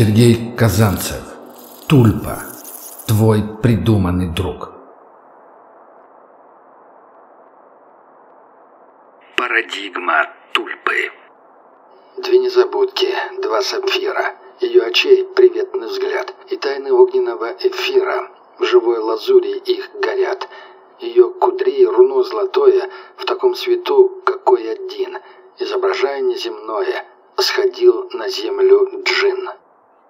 Сергей Казанцев. Тульпа. Твой придуманный друг. Парадигма тульпы. Две незабудки, два сапфира, ее очей приветный взгляд и тайны огненного эфира. В живой лазури их горят. Ее кудри руно золотое в таком свету, какой один, изображая неземное, сходил на землю джин.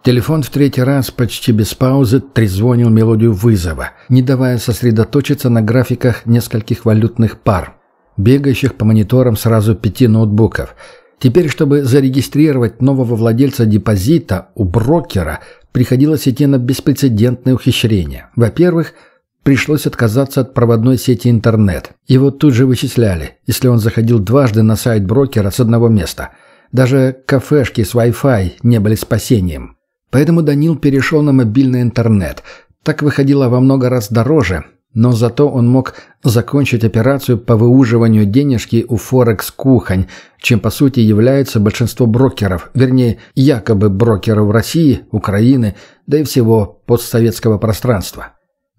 Телефон в третий раз почти без паузы трезвонил мелодию вызова, не давая сосредоточиться на графиках нескольких валютных пар, бегающих по мониторам сразу пяти ноутбуков. Теперь, чтобы зарегистрировать нового владельца депозита у брокера, приходилось идти на беспрецедентные ухищрения. Во-первых, пришлось отказаться от проводной сети интернет. Его тут же вычисляли, если он заходил дважды на сайт брокера с одного места. Даже кафешки с Wi-Fi не были спасением. Поэтому Данил перешел на мобильный интернет. Так выходило во много раз дороже, но зато он мог закончить операцию по выуживанию денежки у Форекс-кухонь, чем по сути является большинство брокеров, вернее, якобы брокеров России, Украины, да и всего постсоветского пространства.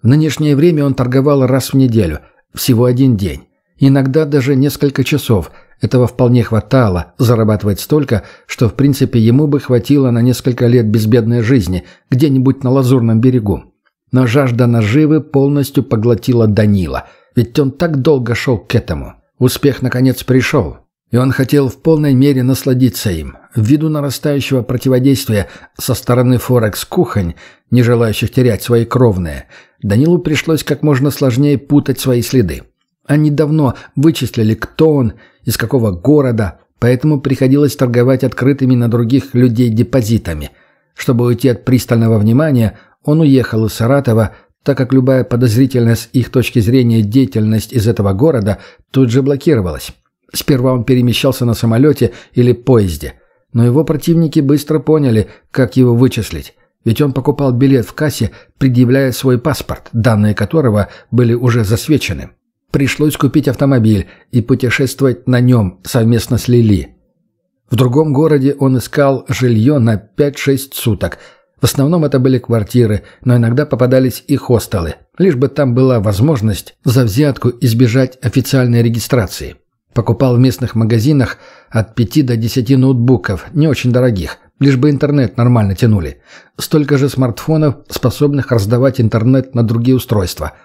В нынешнее время он торговал раз в неделю, всего один день, иногда даже несколько часов – этого вполне хватало, зарабатывать столько, что в принципе ему бы хватило на несколько лет безбедной жизни, где-нибудь на Лазурном берегу. Но жажда наживы полностью поглотила Данила, ведь он так долго шел к этому. Успех, наконец, пришел, и он хотел в полной мере насладиться им. Ввиду нарастающего противодействия со стороны Форекс-кухонь, не желающих терять свои кровные, Данилу пришлось как можно сложнее путать свои следы. Они давно вычислили, кто он из какого города, поэтому приходилось торговать открытыми на других людей депозитами. Чтобы уйти от пристального внимания, он уехал из Саратова, так как любая подозрительность с их точки зрения деятельность из этого города тут же блокировалась. Сперва он перемещался на самолете или поезде, но его противники быстро поняли, как его вычислить, ведь он покупал билет в кассе, предъявляя свой паспорт, данные которого были уже засвечены. Пришлось купить автомобиль и путешествовать на нем совместно с Лили. В другом городе он искал жилье на 5-6 суток. В основном это были квартиры, но иногда попадались и хостелы, лишь бы там была возможность за взятку избежать официальной регистрации. Покупал в местных магазинах от 5 до 10 ноутбуков, не очень дорогих, лишь бы интернет нормально тянули. Столько же смартфонов, способных раздавать интернет на другие устройства –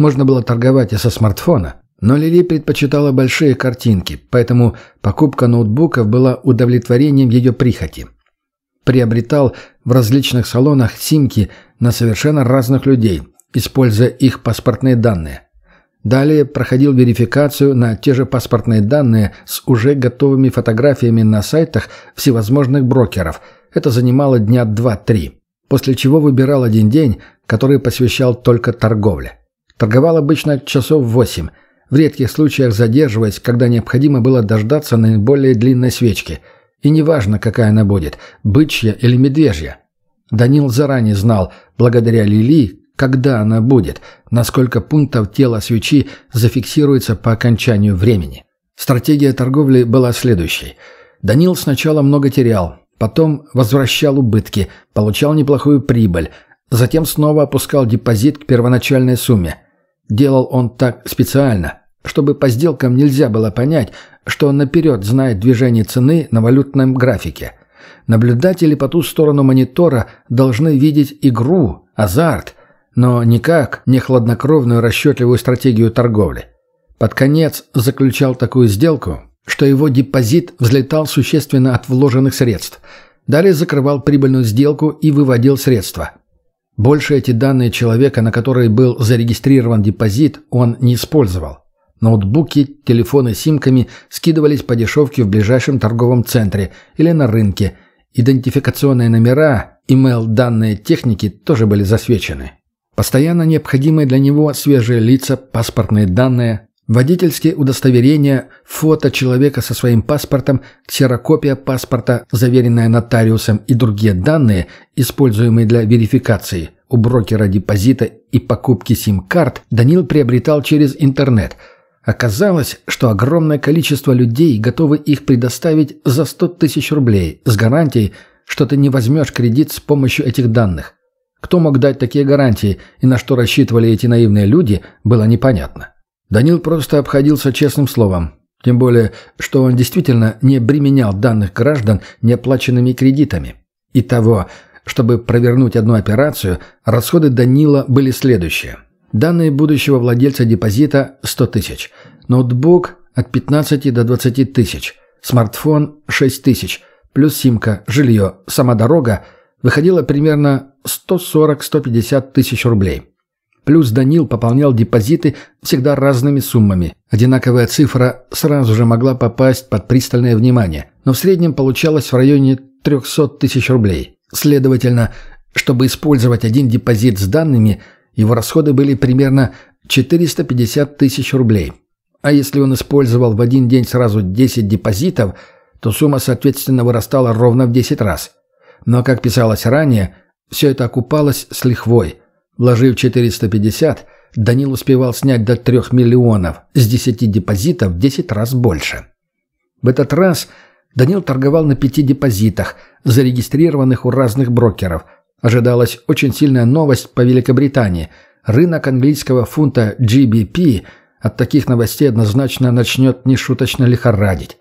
можно было торговать и со смартфона, но Лили предпочитала большие картинки, поэтому покупка ноутбуков была удовлетворением ее прихоти. Приобретал в различных салонах симки на совершенно разных людей, используя их паспортные данные. Далее проходил верификацию на те же паспортные данные с уже готовыми фотографиями на сайтах всевозможных брокеров. Это занимало дня 2-3. После чего выбирал один день, который посвящал только торговле. Торговал обычно часов восемь, в редких случаях задерживаясь, когда необходимо было дождаться наиболее длинной свечки. И неважно, какая она будет, бычья или медвежья. Данил заранее знал, благодаря Лили, когда она будет, насколько пунктов тела свечи зафиксируется по окончанию времени. Стратегия торговли была следующей. Данил сначала много терял, потом возвращал убытки, получал неплохую прибыль, затем снова опускал депозит к первоначальной сумме – Делал он так специально, чтобы по сделкам нельзя было понять, что он наперед знает движение цены на валютном графике. Наблюдатели по ту сторону монитора должны видеть игру, азарт, но никак не хладнокровную расчетливую стратегию торговли. Под конец заключал такую сделку, что его депозит взлетал существенно от вложенных средств. Далее закрывал прибыльную сделку и выводил средства. Больше эти данные человека, на который был зарегистрирован депозит, он не использовал. Ноутбуки, телефоны с симками скидывались по дешевке в ближайшем торговом центре или на рынке. Идентификационные номера, email-данные техники тоже были засвечены. Постоянно необходимые для него свежие лица, паспортные данные, Водительские удостоверения, фото человека со своим паспортом, ксерокопия паспорта, заверенная нотариусом и другие данные, используемые для верификации у брокера депозита и покупки сим-карт, Данил приобретал через интернет. Оказалось, что огромное количество людей готовы их предоставить за 100 тысяч рублей с гарантией, что ты не возьмешь кредит с помощью этих данных. Кто мог дать такие гарантии и на что рассчитывали эти наивные люди, было непонятно. Данил просто обходился честным словом. Тем более, что он действительно не обременял данных граждан неоплаченными кредитами. И того, чтобы провернуть одну операцию, расходы Данила были следующие. Данные будущего владельца депозита – 100 тысяч. Ноутбук – от 15 до 20 тысяч. Смартфон – 6 тысяч. Плюс симка, жилье, сама дорога – выходило примерно 140-150 тысяч рублей. Плюс Данил пополнял депозиты всегда разными суммами. Одинаковая цифра сразу же могла попасть под пристальное внимание, но в среднем получалось в районе 300 тысяч рублей. Следовательно, чтобы использовать один депозит с данными, его расходы были примерно 450 тысяч рублей. А если он использовал в один день сразу 10 депозитов, то сумма, соответственно, вырастала ровно в 10 раз. Но, как писалось ранее, все это окупалось с лихвой. Вложив 450, Данил успевал снять до 3 миллионов, с 10 депозитов в 10 раз больше. В этот раз Данил торговал на пяти депозитах, зарегистрированных у разных брокеров. Ожидалась очень сильная новость по Великобритании. Рынок английского фунта GBP от таких новостей однозначно начнет нешуточно лихорадить.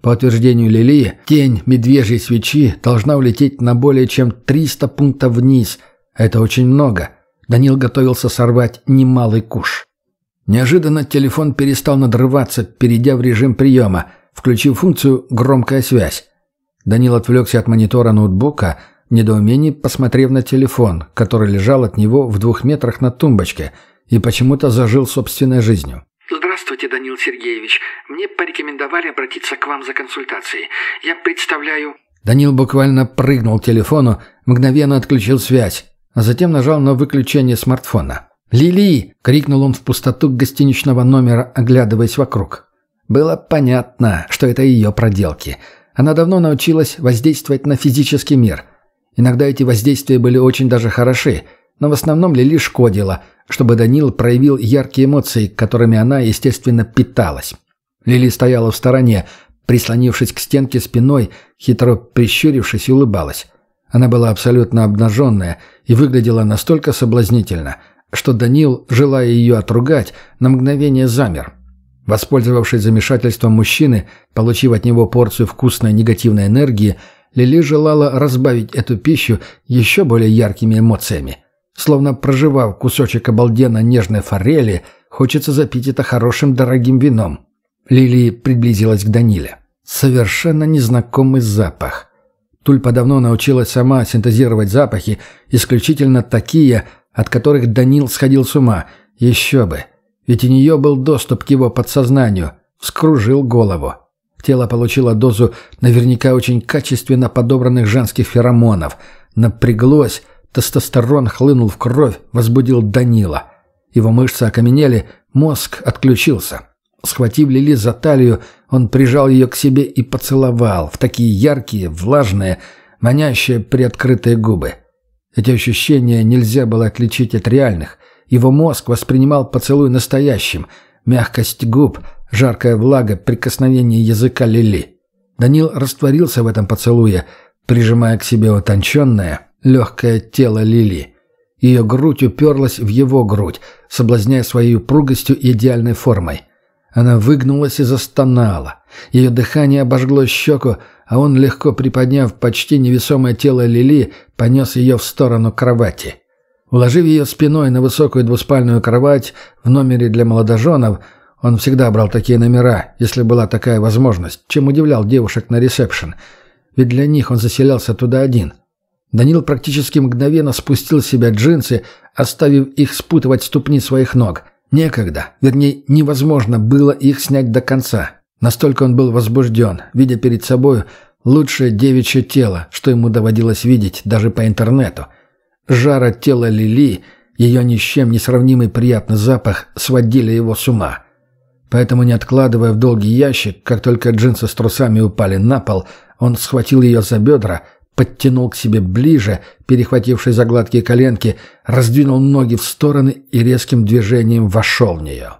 По утверждению Лили, тень медвежьей свечи должна улететь на более чем 300 пунктов вниз. Это очень много – Данил готовился сорвать немалый куш. Неожиданно телефон перестал надрываться, перейдя в режим приема, включив функцию «громкая связь». Данил отвлекся от монитора ноутбука, в недоумении посмотрев на телефон, который лежал от него в двух метрах на тумбочке и почему-то зажил собственной жизнью. «Здравствуйте, Данил Сергеевич. Мне порекомендовали обратиться к вам за консультацией. Я представляю...» Данил буквально прыгнул к телефону, мгновенно отключил связь, а затем нажал на выключение смартфона. «Лили!» — крикнул он в пустоту гостиничного номера, оглядываясь вокруг. Было понятно, что это ее проделки. Она давно научилась воздействовать на физический мир. Иногда эти воздействия были очень даже хороши, но в основном Лили шкодила, чтобы Данил проявил яркие эмоции, которыми она, естественно, питалась. Лили стояла в стороне, прислонившись к стенке спиной, хитро прищурившись и улыбалась. Она была абсолютно обнаженная и выглядела настолько соблазнительно, что Данил, желая ее отругать, на мгновение замер. Воспользовавшись замешательством мужчины, получив от него порцию вкусной негативной энергии, Лили желала разбавить эту пищу еще более яркими эмоциями. Словно проживав кусочек обалденно нежной форели, хочется запить это хорошим дорогим вином. Лили приблизилась к Даниле. Совершенно незнакомый запах. Тульпа давно научилась сама синтезировать запахи, исключительно такие, от которых Данил сходил с ума. Еще бы. Ведь у нее был доступ к его подсознанию. Вскружил голову. Тело получило дозу наверняка очень качественно подобранных женских феромонов. Напряглось, тестостерон хлынул в кровь, возбудил Данила. Его мышцы окаменели, мозг отключился. Схватив Лили за талию, он прижал ее к себе и поцеловал в такие яркие, влажные, манящие приоткрытые губы. Эти ощущения нельзя было отличить от реальных. Его мозг воспринимал поцелуй настоящим. Мягкость губ, жаркая влага, прикосновение языка Лили. Данил растворился в этом поцелуе, прижимая к себе утонченное, легкое тело Лили. Ее грудь уперлась в его грудь, соблазняя своей упругостью и идеальной формой – она выгнулась и застонала. Ее дыхание обожгло щеку, а он, легко приподняв почти невесомое тело Лили, понес ее в сторону кровати. Уложив ее спиной на высокую двуспальную кровать в номере для молодоженов, он всегда брал такие номера, если была такая возможность, чем удивлял девушек на ресепшн. Ведь для них он заселялся туда один. Данил практически мгновенно спустил с себя джинсы, оставив их спутывать ступни своих ног – Некогда, вернее, невозможно было их снять до конца. Настолько он был возбужден, видя перед собой лучшее девичье тело, что ему доводилось видеть даже по интернету. Жара тела Лили, ее ни с чем не сравнимый приятный запах сводили его с ума. Поэтому, не откладывая в долгий ящик, как только джинсы с трусами упали на пол, он схватил ее за бедра подтянул к себе ближе, перехвативший за гладкие коленки, раздвинул ноги в стороны и резким движением вошел в нее.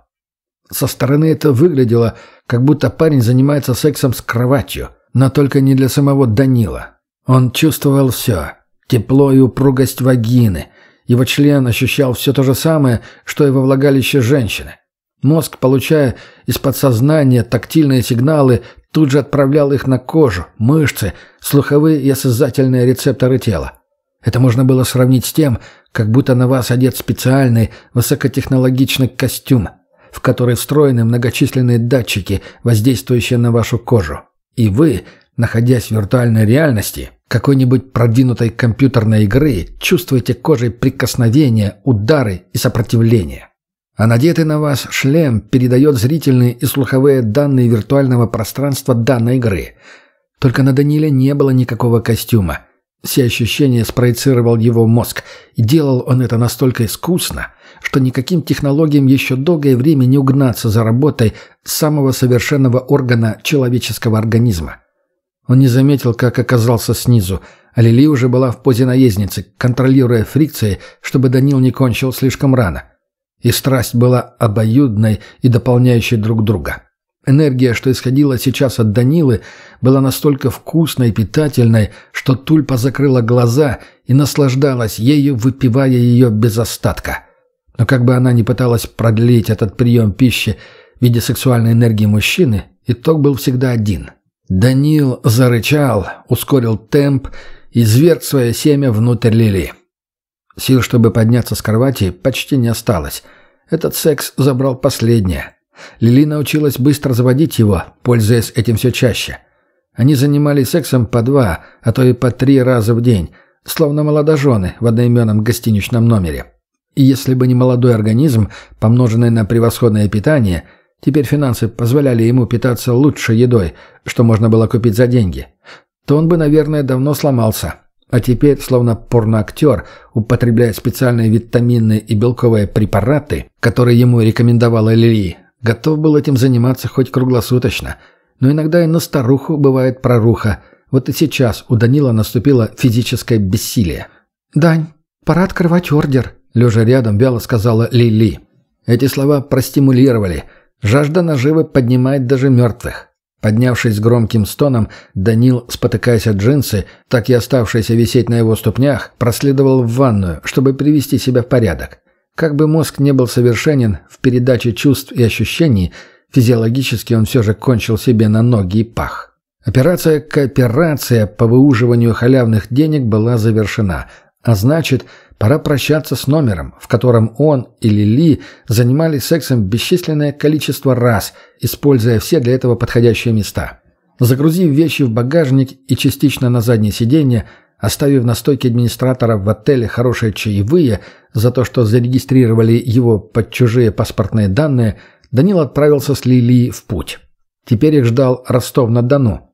Со стороны это выглядело, как будто парень занимается сексом с кроватью, но только не для самого Данила. Он чувствовал все – тепло и упругость вагины. Его член ощущал все то же самое, что и во влагалище женщины. Мозг, получая из подсознания тактильные сигналы, тут же отправлял их на кожу, мышцы, слуховые и осязательные рецепторы тела. Это можно было сравнить с тем, как будто на вас одет специальный высокотехнологичный костюм, в который встроены многочисленные датчики, воздействующие на вашу кожу. И вы, находясь в виртуальной реальности какой-нибудь продвинутой компьютерной игры, чувствуете кожей прикосновения, удары и сопротивление. А надетый на вас шлем передает зрительные и слуховые данные виртуального пространства данной игры. Только на Даниле не было никакого костюма. Все ощущения спроецировал его мозг, и делал он это настолько искусно, что никаким технологиям еще долгое время не угнаться за работой самого совершенного органа человеческого организма. Он не заметил, как оказался снизу, а Лили уже была в позе наездницы, контролируя фрикции, чтобы Данил не кончил слишком рано – и страсть была обоюдной и дополняющей друг друга. Энергия, что исходила сейчас от Данилы, была настолько вкусной и питательной, что Тульпа закрыла глаза и наслаждалась ею, выпивая ее без остатка. Но как бы она ни пыталась продлить этот прием пищи в виде сексуальной энергии мужчины, итог был всегда один. Данил зарычал, ускорил темп и зверт свое семя внутрь лилии. Сил, чтобы подняться с кровати, почти не осталось. Этот секс забрал последнее. Лили научилась быстро заводить его, пользуясь этим все чаще. Они занимались сексом по два, а то и по три раза в день, словно молодожены в одноименном гостиничном номере. И если бы не молодой организм, помноженный на превосходное питание, теперь финансы позволяли ему питаться лучшей едой, что можно было купить за деньги, то он бы, наверное, давно сломался. А теперь, словно порноактер, употребляя специальные витаминные и белковые препараты, которые ему рекомендовала Лили, готов был этим заниматься хоть круглосуточно. Но иногда и на старуху бывает проруха. Вот и сейчас у Данила наступило физическое бессилие. «Дань, пора открывать ордер», — лежа рядом вяло сказала Лили. Эти слова простимулировали. Жажда наживы поднимает даже мертвых. Поднявшись с громким стоном, Данил, спотыкаясь от джинсы, так и оставшиеся висеть на его ступнях, проследовал в ванную, чтобы привести себя в порядок. Как бы мозг не был совершенен в передаче чувств и ощущений, физиологически он все же кончил себе на ноги и пах. Операция «Кооперация» по выуживанию халявных денег была завершена, а значит, Пора прощаться с номером, в котором он или Ли занимались сексом бесчисленное количество раз, используя все для этого подходящие места. Загрузив вещи в багажник и частично на заднее сиденье, оставив на стойке администратора в отеле хорошие чаевые за то, что зарегистрировали его под чужие паспортные данные, Данил отправился с Лили в путь. Теперь их ждал Ростов-на-Дону.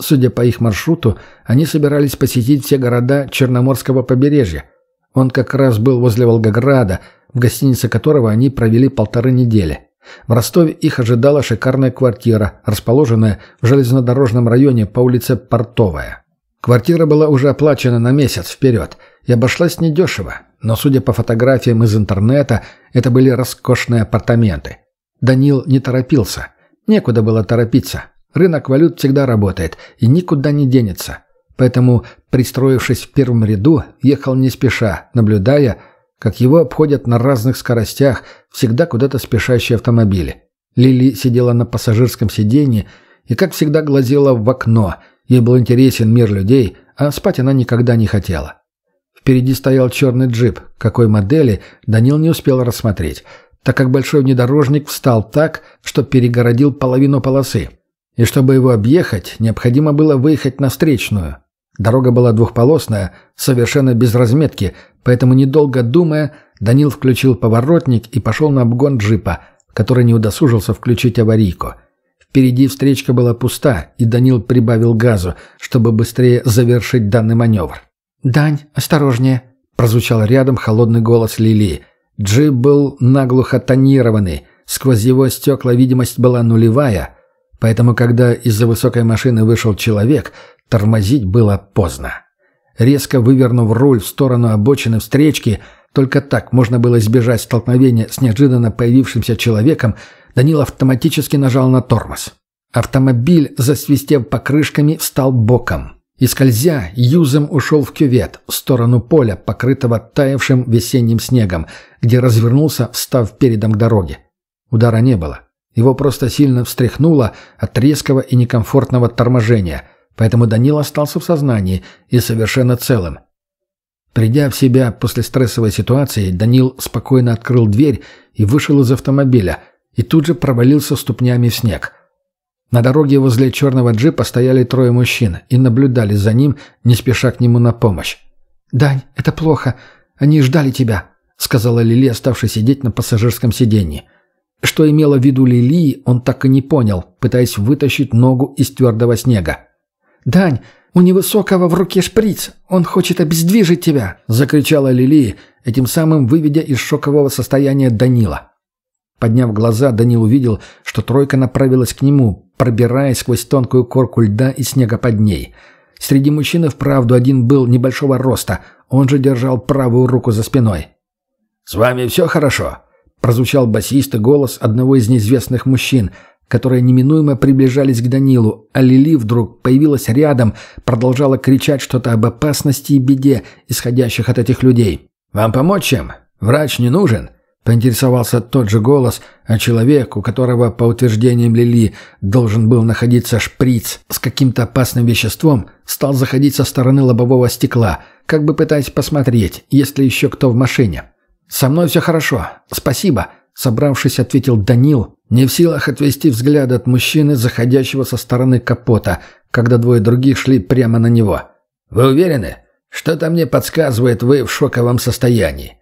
Судя по их маршруту, они собирались посетить все города Черноморского побережья – он как раз был возле Волгограда, в гостинице которого они провели полторы недели. В Ростове их ожидала шикарная квартира, расположенная в железнодорожном районе по улице Портовая. Квартира была уже оплачена на месяц вперед и обошлась недешево, но, судя по фотографиям из интернета, это были роскошные апартаменты. Данил не торопился. Некуда было торопиться. Рынок валют всегда работает и никуда не денется. Поэтому, пристроившись в первом ряду, ехал не спеша, наблюдая, как его обходят на разных скоростях всегда куда-то спешащие автомобили. Лили сидела на пассажирском сиденье и, как всегда, глазела в окно. Ей был интересен мир людей, а спать она никогда не хотела. Впереди стоял черный джип. Какой модели, Данил не успел рассмотреть, так как большой внедорожник встал так, что перегородил половину полосы. И чтобы его объехать, необходимо было выехать на встречную. Дорога была двухполосная, совершенно без разметки, поэтому, недолго думая, Данил включил поворотник и пошел на обгон джипа, который не удосужился включить аварийку. Впереди встречка была пуста, и Данил прибавил газу, чтобы быстрее завершить данный маневр. «Дань, осторожнее!» – прозвучал рядом холодный голос Лили. Джип был наглухо тонированный, сквозь его стекла видимость была нулевая – Поэтому, когда из-за высокой машины вышел человек, Тормозить было поздно. Резко вывернув руль в сторону обочины встречки, только так можно было избежать столкновения с неожиданно появившимся человеком, Данил автоматически нажал на тормоз. Автомобиль, засвистев покрышками, встал боком. И скользя, юзом ушел в кювет, в сторону поля, покрытого таявшим весенним снегом, где развернулся, встав передом к дороге. Удара не было. Его просто сильно встряхнуло от резкого и некомфортного торможения – Поэтому Данил остался в сознании и совершенно целым. Придя в себя после стрессовой ситуации, Данил спокойно открыл дверь и вышел из автомобиля, и тут же провалился ступнями в снег. На дороге возле черного джипа стояли трое мужчин и наблюдали за ним, не спеша к нему на помощь. «Дань, это плохо. Они ждали тебя», — сказала Лили, оставшись сидеть на пассажирском сиденье. Что имело в виду Лили, он так и не понял, пытаясь вытащить ногу из твердого снега. «Дань, у невысокого в руке шприц! Он хочет обездвижить тебя!» — закричала Лили, этим самым выведя из шокового состояния Данила. Подняв глаза, Данил увидел, что тройка направилась к нему, пробираясь сквозь тонкую корку льда и снега под ней. Среди мужчин и вправду один был небольшого роста, он же держал правую руку за спиной. «С вами все хорошо?» — прозвучал басистый голос одного из неизвестных мужчин, которые неминуемо приближались к Данилу, а Лили вдруг появилась рядом, продолжала кричать что-то об опасности и беде, исходящих от этих людей. «Вам помочь чем? Врач не нужен?» – поинтересовался тот же голос, а человек, у которого, по утверждениям Лили, должен был находиться шприц с каким-то опасным веществом, стал заходить со стороны лобового стекла, как бы пытаясь посмотреть, есть ли еще кто в машине. «Со мной все хорошо. Спасибо», собравшись, ответил Данил, не в силах отвести взгляд от мужчины, заходящего со стороны капота, когда двое других шли прямо на него. «Вы уверены? Что-то мне подсказывает, вы в шоковом состоянии».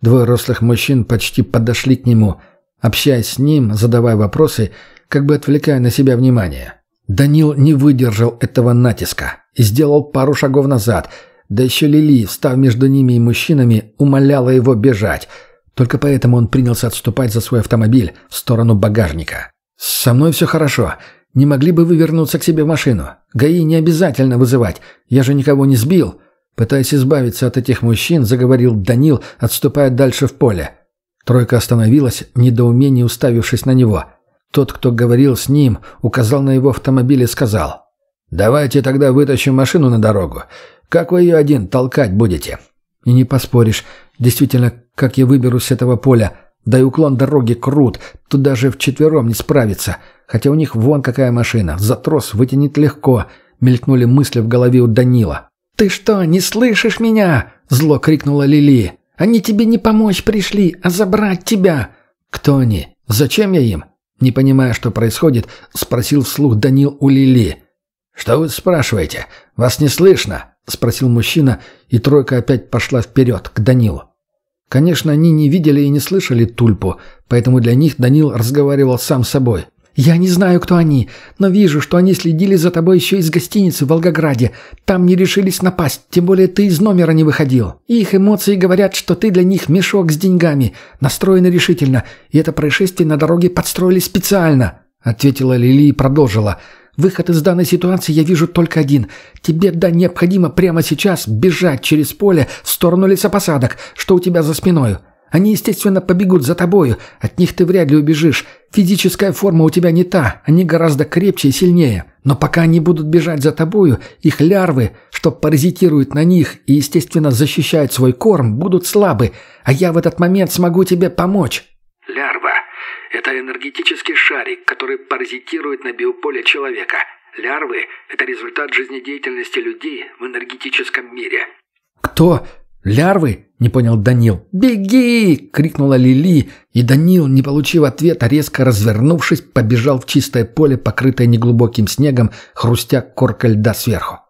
Двое рослых мужчин почти подошли к нему, общаясь с ним, задавая вопросы, как бы отвлекая на себя внимание. Данил не выдержал этого натиска и сделал пару шагов назад, да еще Лили, встав между ними и мужчинами, умоляла его бежать – только поэтому он принялся отступать за свой автомобиль в сторону багажника. «Со мной все хорошо. Не могли бы вы вернуться к себе в машину? ГАИ не обязательно вызывать. Я же никого не сбил». Пытаясь избавиться от этих мужчин, заговорил Данил, отступая дальше в поле. Тройка остановилась, в недоумении уставившись на него. Тот, кто говорил с ним, указал на его автомобиль и сказал. «Давайте тогда вытащим машину на дорогу. Как вы ее один толкать будете?» «И не поспоришь. Действительно, как я выберусь с этого поля? Да и уклон дороги крут, тут даже вчетвером не справиться. Хотя у них вон какая машина, за трос вытянет легко, мелькнули мысли в голове у Данила. «Ты что, не слышишь меня?» – зло крикнула Лили. «Они тебе не помочь пришли, а забрать тебя!» «Кто они? Зачем я им?» Не понимая, что происходит, спросил вслух Данил у Лили. «Что вы спрашиваете? Вас не слышно?» – спросил мужчина, и тройка опять пошла вперед, к Данилу. Конечно, они не видели и не слышали тульпу, поэтому для них Данил разговаривал сам с собой. «Я не знаю, кто они, но вижу, что они следили за тобой еще из гостиницы в Волгограде. Там не решились напасть, тем более ты из номера не выходил. Их эмоции говорят, что ты для них мешок с деньгами, настроены решительно, и это происшествие на дороге подстроили специально», — ответила Лили и продолжила. Выход из данной ситуации я вижу только один. Тебе, да, необходимо прямо сейчас бежать через поле в сторону лесопосадок, что у тебя за спиною. Они, естественно, побегут за тобою. От них ты вряд ли убежишь. Физическая форма у тебя не та. Они гораздо крепче и сильнее. Но пока они будут бежать за тобою, их лярвы, что паразитируют на них и, естественно, защищают свой корм, будут слабы. А я в этот момент смогу тебе помочь. Лярвы это энергетический шарик, который паразитирует на биополе человека. Лярвы – это результат жизнедеятельности людей в энергетическом мире». «Кто? Лярвы?» – не понял Данил. «Беги!» – крикнула Лили, и Данил, не получив ответа, резко развернувшись, побежал в чистое поле, покрытое неглубоким снегом, хрустя корка льда сверху.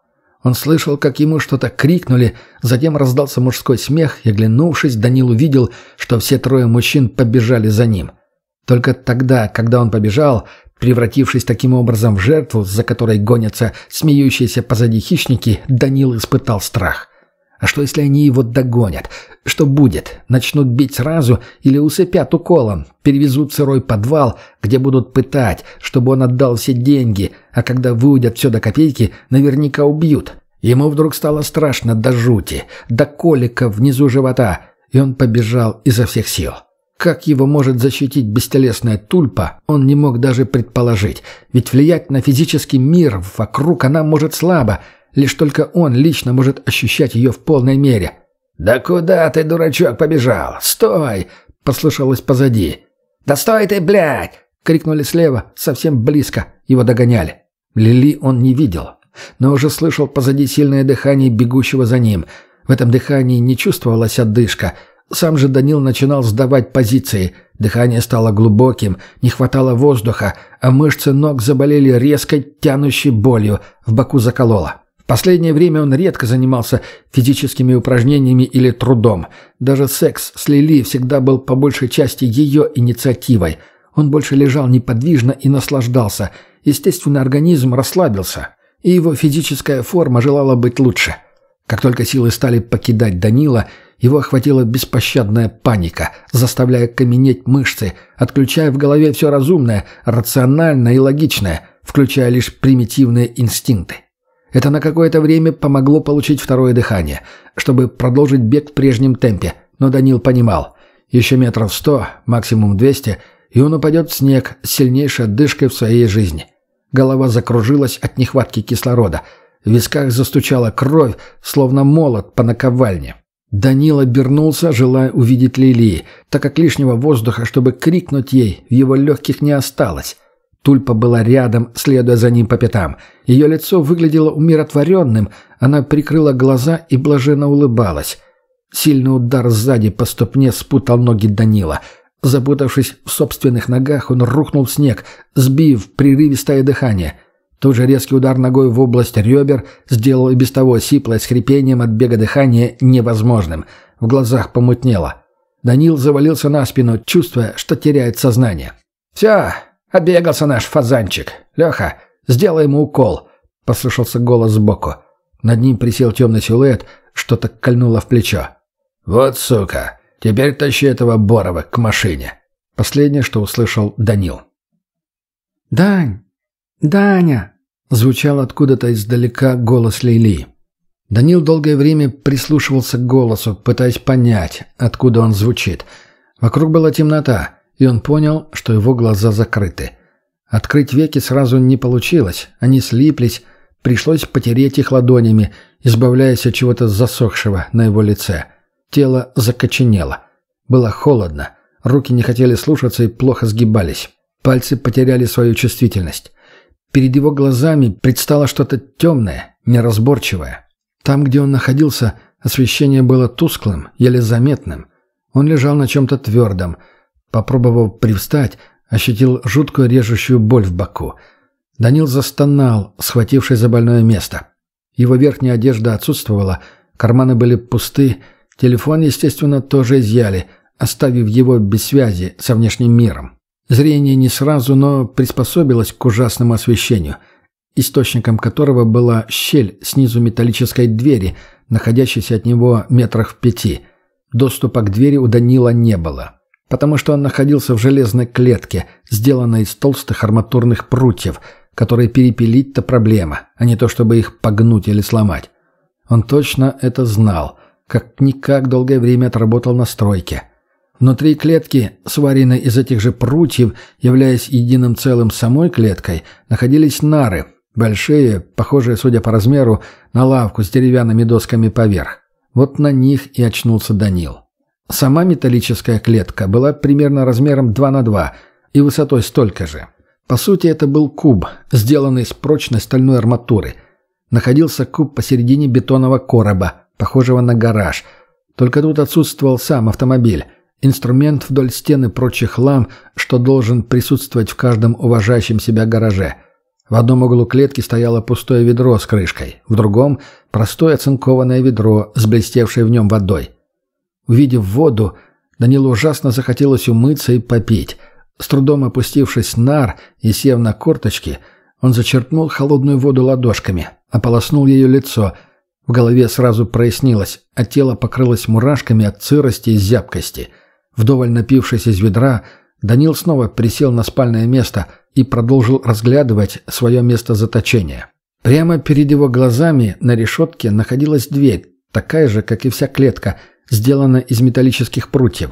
Он слышал, как ему что-то крикнули, затем раздался мужской смех, и, оглянувшись, Данил увидел, что все трое мужчин побежали за ним. Только тогда, когда он побежал, превратившись таким образом в жертву, за которой гонятся смеющиеся позади хищники, Данил испытал страх. А что, если они его догонят? Что будет? Начнут бить сразу или усыпят уколом, перевезут в сырой подвал, где будут пытать, чтобы он отдал все деньги, а когда выудят все до копейки, наверняка убьют. Ему вдруг стало страшно до жути, до колика внизу живота, и он побежал изо всех сил. Как его может защитить бестелесная тульпа, он не мог даже предположить, ведь влиять на физический мир вокруг она может слабо, лишь только он лично может ощущать ее в полной мере. «Да куда ты, дурачок, побежал? Стой!» — послышалось позади. «Да стой ты, блядь!» — крикнули слева, совсем близко. Его догоняли. Лили он не видел, но уже слышал позади сильное дыхание бегущего за ним. В этом дыхании не чувствовалась отдышка — сам же Данил начинал сдавать позиции. Дыхание стало глубоким, не хватало воздуха, а мышцы ног заболели резкой, тянущей болью, в боку закололо. В последнее время он редко занимался физическими упражнениями или трудом. Даже секс с Лили всегда был по большей части ее инициативой. Он больше лежал неподвижно и наслаждался. Естественно, организм расслабился, и его физическая форма желала быть лучше. Как только силы стали покидать Данила – его охватила беспощадная паника, заставляя каменеть мышцы, отключая в голове все разумное, рациональное и логичное, включая лишь примитивные инстинкты. Это на какое-то время помогло получить второе дыхание, чтобы продолжить бег в прежнем темпе, но Данил понимал, еще метров сто, максимум двести, и он упадет в снег с сильнейшей отдышкой в своей жизни. Голова закружилась от нехватки кислорода, в висках застучала кровь, словно молот по наковальне. Данил обернулся, желая увидеть Лилии, так как лишнего воздуха, чтобы крикнуть ей, в его легких не осталось. Тульпа была рядом, следуя за ним по пятам. Ее лицо выглядело умиротворенным, она прикрыла глаза и блаженно улыбалась. Сильный удар сзади по ступне спутал ноги Данила. Запутавшись в собственных ногах, он рухнул в снег, сбив прерывистое дыхание – Тут же резкий удар ногой в область ребер сделал и без того сиплое с хрипением от бега дыхания невозможным. В глазах помутнело. Данил завалился на спину, чувствуя, что теряет сознание. «Все, обегался наш фазанчик. Леха, сделай ему укол», — послышался голос сбоку. Над ним присел темный силуэт, что-то кольнуло в плечо. «Вот сука! Теперь тащи этого Борова к машине!» Последнее, что услышал Данил. «Дань, «Даня!» – звучал откуда-то издалека голос Лили. Данил долгое время прислушивался к голосу, пытаясь понять, откуда он звучит. Вокруг была темнота, и он понял, что его глаза закрыты. Открыть веки сразу не получилось, они слиплись, пришлось потереть их ладонями, избавляясь от чего-то засохшего на его лице. Тело закоченело. Было холодно, руки не хотели слушаться и плохо сгибались. Пальцы потеряли свою чувствительность. Перед его глазами предстало что-то темное, неразборчивое. Там, где он находился, освещение было тусклым, еле заметным. Он лежал на чем-то твердом. Попробовав привстать, ощутил жуткую режущую боль в боку. Данил застонал, схватившись за больное место. Его верхняя одежда отсутствовала, карманы были пусты, телефон, естественно, тоже изъяли, оставив его без связи со внешним миром. Зрение не сразу, но приспособилось к ужасному освещению, источником которого была щель снизу металлической двери, находящейся от него метрах в пяти. Доступа к двери у Данила не было, потому что он находился в железной клетке, сделанной из толстых арматурных прутьев, которые перепилить-то проблема, а не то, чтобы их погнуть или сломать. Он точно это знал, как никак долгое время отработал на стройке – Внутри клетки, сваренной из этих же прутьев, являясь единым целым самой клеткой, находились нары, большие, похожие, судя по размеру, на лавку с деревянными досками поверх. Вот на них и очнулся Данил. Сама металлическая клетка была примерно размером 2 на 2 и высотой столько же. По сути, это был куб, сделанный из прочной стальной арматуры. Находился куб посередине бетонного короба, похожего на гараж. Только тут отсутствовал сам автомобиль – инструмент вдоль стены прочий хлам, что должен присутствовать в каждом уважающем себя гараже. В одном углу клетки стояло пустое ведро с крышкой, в другом – простое оцинкованное ведро с блестевшей в нем водой. Увидев воду, Данилу ужасно захотелось умыться и попить. С трудом опустившись нар и сев на корточки, он зачерпнул холодную воду ладошками, ополоснул ее лицо – в голове сразу прояснилось, а тело покрылось мурашками от сырости и зябкости. Вдоволь напившись из ведра, Данил снова присел на спальное место и продолжил разглядывать свое место заточения. Прямо перед его глазами на решетке находилась дверь, такая же, как и вся клетка, сделана из металлических прутьев.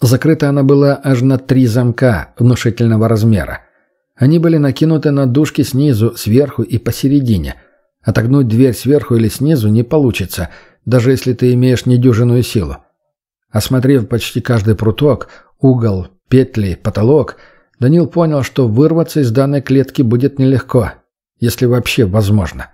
Закрыта она была аж на три замка внушительного размера. Они были накинуты на дужки снизу, сверху и посередине. Отогнуть дверь сверху или снизу не получится, даже если ты имеешь недюжинную силу. Осмотрев почти каждый пруток, угол, петли, потолок, Данил понял, что вырваться из данной клетки будет нелегко, если вообще возможно.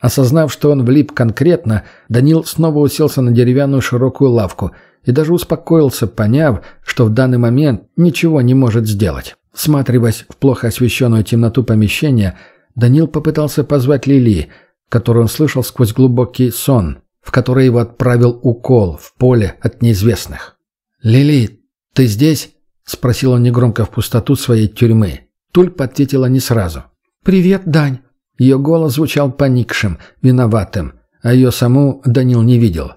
Осознав, что он влип конкретно, Данил снова уселся на деревянную широкую лавку и даже успокоился, поняв, что в данный момент ничего не может сделать. Всматриваясь в плохо освещенную темноту помещения, Данил попытался позвать Лили, которую он слышал сквозь глубокий сон, в которой его отправил укол в поле от неизвестных. «Лили, ты здесь?» — спросил он негромко в пустоту своей тюрьмы. Тульпа ответила не сразу. «Привет, Дань!» Ее голос звучал поникшим, виноватым, а ее саму Данил не видел.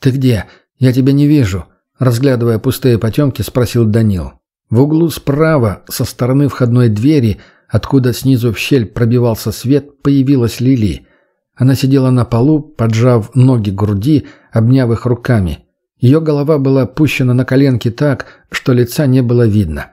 «Ты где? Я тебя не вижу», — разглядывая пустые потемки, спросил Данил. В углу справа, со стороны входной двери, откуда снизу в щель пробивался свет, появилась Лили. Она сидела на полу, поджав ноги к груди, обняв их руками. Ее голова была опущена на коленки так, что лица не было видно.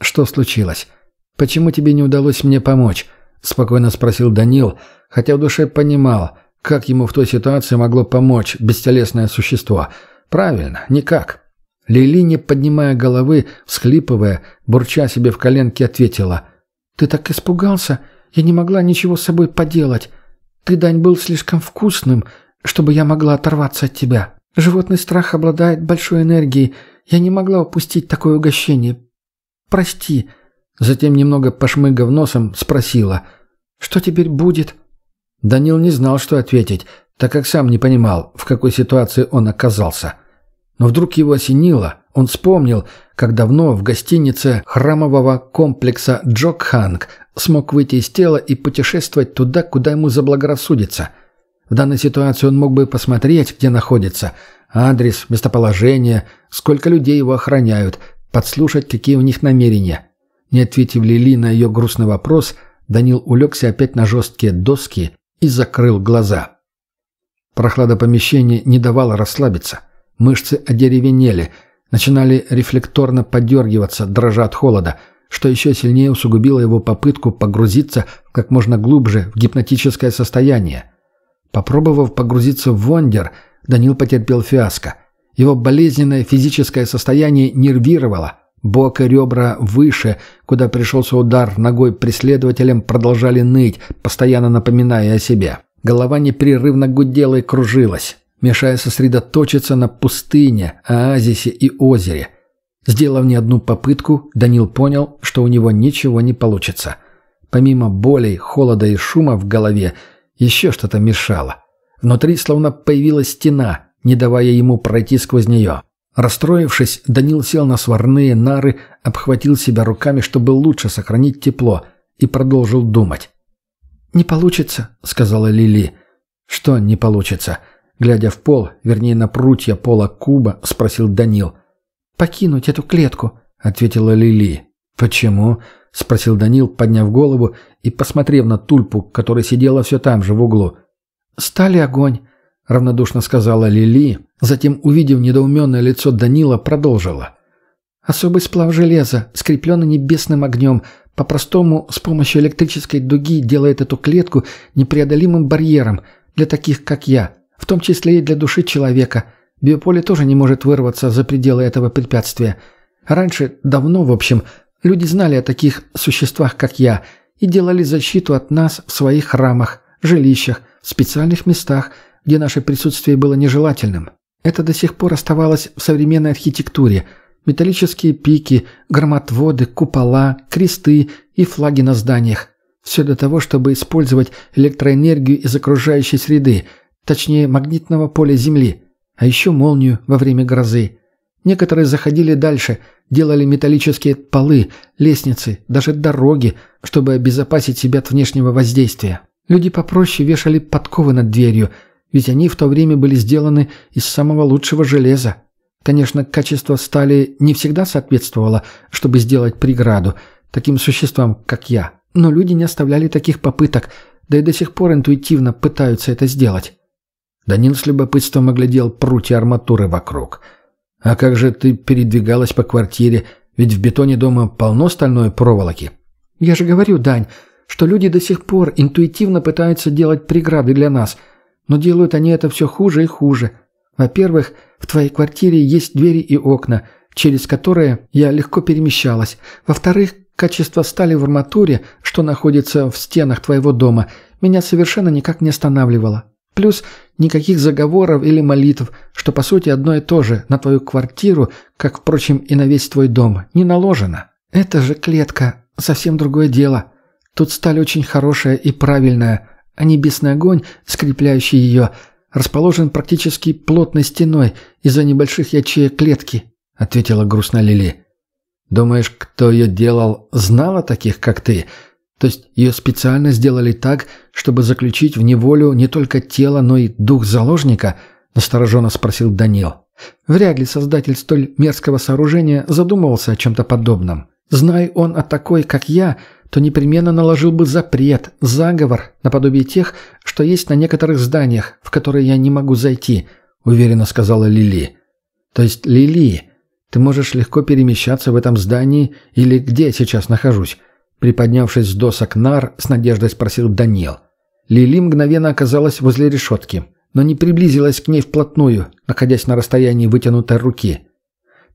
«Что случилось? Почему тебе не удалось мне помочь?» – спокойно спросил Данил, хотя в душе понимал, как ему в той ситуации могло помочь бестелесное существо. «Правильно, никак». Лили, не поднимая головы, всхлипывая, бурча себе в коленке, ответила. «Ты так испугался? Я не могла ничего с собой поделать. Ты, Дань, был слишком вкусным, чтобы я могла оторваться от тебя. Животный страх обладает большой энергией. Я не могла упустить такое угощение. Прости». Затем, немного пошмыгав носом, спросила. «Что теперь будет?» Данил не знал, что ответить, так как сам не понимал, в какой ситуации он оказался. Но вдруг его осенило, он вспомнил, как давно в гостинице храмового комплекса Джокханг смог выйти из тела и путешествовать туда, куда ему заблагорассудится. В данной ситуации он мог бы посмотреть, где находится, адрес, местоположение, сколько людей его охраняют, подслушать, какие у них намерения. Не ответив Лили на ее грустный вопрос, Данил улегся опять на жесткие доски и закрыл глаза. Прохлада помещения не давала расслабиться. Мышцы одеревенели – начинали рефлекторно подергиваться, дрожа от холода, что еще сильнее усугубило его попытку погрузиться как можно глубже в гипнотическое состояние. Попробовав погрузиться в вондер, Данил потерпел фиаско. Его болезненное физическое состояние нервировало. Бок и ребра выше, куда пришелся удар ногой преследователям, продолжали ныть, постоянно напоминая о себе. Голова непрерывно гудела и кружилась мешая сосредоточиться на пустыне, оазисе и озере. Сделав не одну попытку, Данил понял, что у него ничего не получится. Помимо болей, холода и шума в голове, еще что-то мешало. Внутри словно появилась стена, не давая ему пройти сквозь нее. Расстроившись, Данил сел на сварные нары, обхватил себя руками, чтобы лучше сохранить тепло, и продолжил думать. «Не получится», — сказала Лили. «Что не получится?» Глядя в пол, вернее на прутья пола куба, спросил Данил. «Покинуть эту клетку», — ответила Лили. «Почему?» — спросил Данил, подняв голову и посмотрев на тульпу, которая сидела все там же в углу. «Стали огонь», — равнодушно сказала Лили, затем, увидев недоуменное лицо Данила, продолжила. «Особый сплав железа, скрепленный небесным огнем, по-простому с помощью электрической дуги делает эту клетку непреодолимым барьером для таких, как я, в том числе и для души человека. Биополе тоже не может вырваться за пределы этого препятствия. Раньше, давно, в общем, люди знали о таких существах, как я, и делали защиту от нас в своих храмах, жилищах, специальных местах, где наше присутствие было нежелательным. Это до сих пор оставалось в современной архитектуре. Металлические пики, громотводы, купола, кресты и флаги на зданиях. Все для того, чтобы использовать электроэнергию из окружающей среды – Точнее, магнитного поля Земли. А еще молнию во время грозы. Некоторые заходили дальше, делали металлические полы, лестницы, даже дороги, чтобы обезопасить себя от внешнего воздействия. Люди попроще вешали подковы над дверью, ведь они в то время были сделаны из самого лучшего железа. Конечно, качество стали не всегда соответствовало, чтобы сделать преграду таким существам, как я, но люди не оставляли таких попыток, да и до сих пор интуитивно пытаются это сделать. Данил с любопытством оглядел прутья арматуры вокруг. «А как же ты передвигалась по квартире? Ведь в бетоне дома полно стальной проволоки». «Я же говорю, Дань, что люди до сих пор интуитивно пытаются делать преграды для нас, но делают они это все хуже и хуже. Во-первых, в твоей квартире есть двери и окна, через которые я легко перемещалась. Во-вторых, качество стали в арматуре, что находится в стенах твоего дома, меня совершенно никак не останавливало. Плюс никаких заговоров или молитв, что по сути одно и то же на твою квартиру, как, впрочем, и на весь твой дом, не наложено. Это же клетка, совсем другое дело. Тут сталь очень хорошая и правильная, а небесный огонь, скрепляющий ее, расположен практически плотной стеной из-за небольших ячеек клетки», — ответила грустно Лили. «Думаешь, кто ее делал, знал о таких, как ты?» То есть ее специально сделали так, чтобы заключить в неволю не только тело, но и дух заложника? Настороженно спросил Данил. Вряд ли создатель столь мерзкого сооружения задумывался о чем-то подобном. Знай он о такой, как я, то непременно наложил бы запрет, заговор, наподобие тех, что есть на некоторых зданиях, в которые я не могу зайти, уверенно сказала Лили. То есть, Лили, ты можешь легко перемещаться в этом здании или где я сейчас нахожусь? Приподнявшись с досок нар, с надеждой спросил Даниил. Лили мгновенно оказалась возле решетки, но не приблизилась к ней вплотную, находясь на расстоянии вытянутой руки.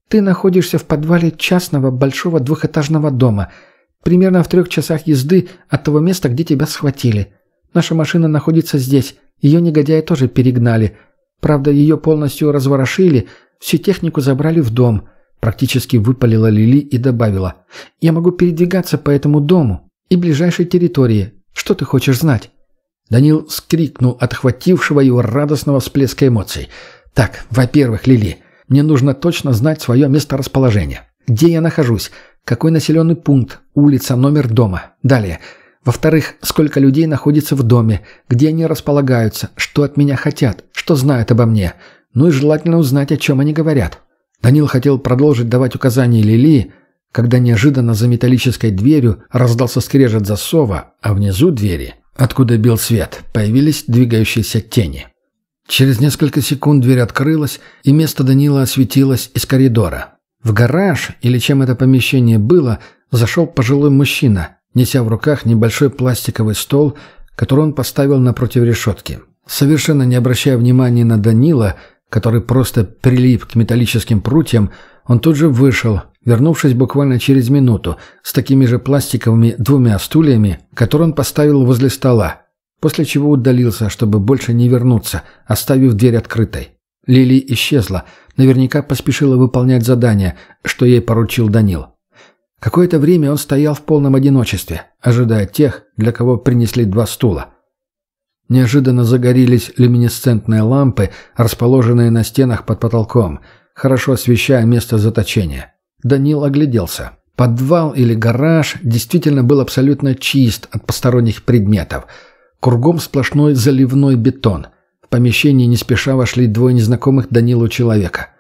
«Ты находишься в подвале частного большого двухэтажного дома, примерно в трех часах езды от того места, где тебя схватили. Наша машина находится здесь, ее негодяи тоже перегнали. Правда, ее полностью разворошили, всю технику забрали в дом». Практически выпалила Лили и добавила. «Я могу передвигаться по этому дому и ближайшей территории. Что ты хочешь знать?» Данил скрикнул отхватившего охватившего его радостного всплеска эмоций. «Так, во-первых, Лили, мне нужно точно знать свое месторасположение. Где я нахожусь? Какой населенный пункт? Улица, номер дома? Далее. Во-вторых, сколько людей находится в доме? Где они располагаются? Что от меня хотят? Что знают обо мне? Ну и желательно узнать, о чем они говорят. Данил хотел продолжить давать указания Лили, когда неожиданно за металлической дверью раздался скрежет засова, а внизу двери, откуда бил свет, появились двигающиеся тени. Через несколько секунд дверь открылась, и место Данила осветилось из коридора. В гараж, или чем это помещение было, зашел пожилой мужчина, неся в руках небольшой пластиковый стол, который он поставил напротив решетки. Совершенно не обращая внимания на Данила, который просто прилип к металлическим прутьям, он тут же вышел, вернувшись буквально через минуту, с такими же пластиковыми двумя стульями, которые он поставил возле стола, после чего удалился, чтобы больше не вернуться, оставив дверь открытой. Лили исчезла, наверняка поспешила выполнять задание, что ей поручил Данил. Какое-то время он стоял в полном одиночестве, ожидая тех, для кого принесли два стула. Неожиданно загорелись люминесцентные лампы, расположенные на стенах под потолком, хорошо освещая место заточения. Данил огляделся. Подвал или гараж действительно был абсолютно чист от посторонних предметов. Кругом сплошной заливной бетон. В помещении не спеша вошли двое незнакомых Данилу человека.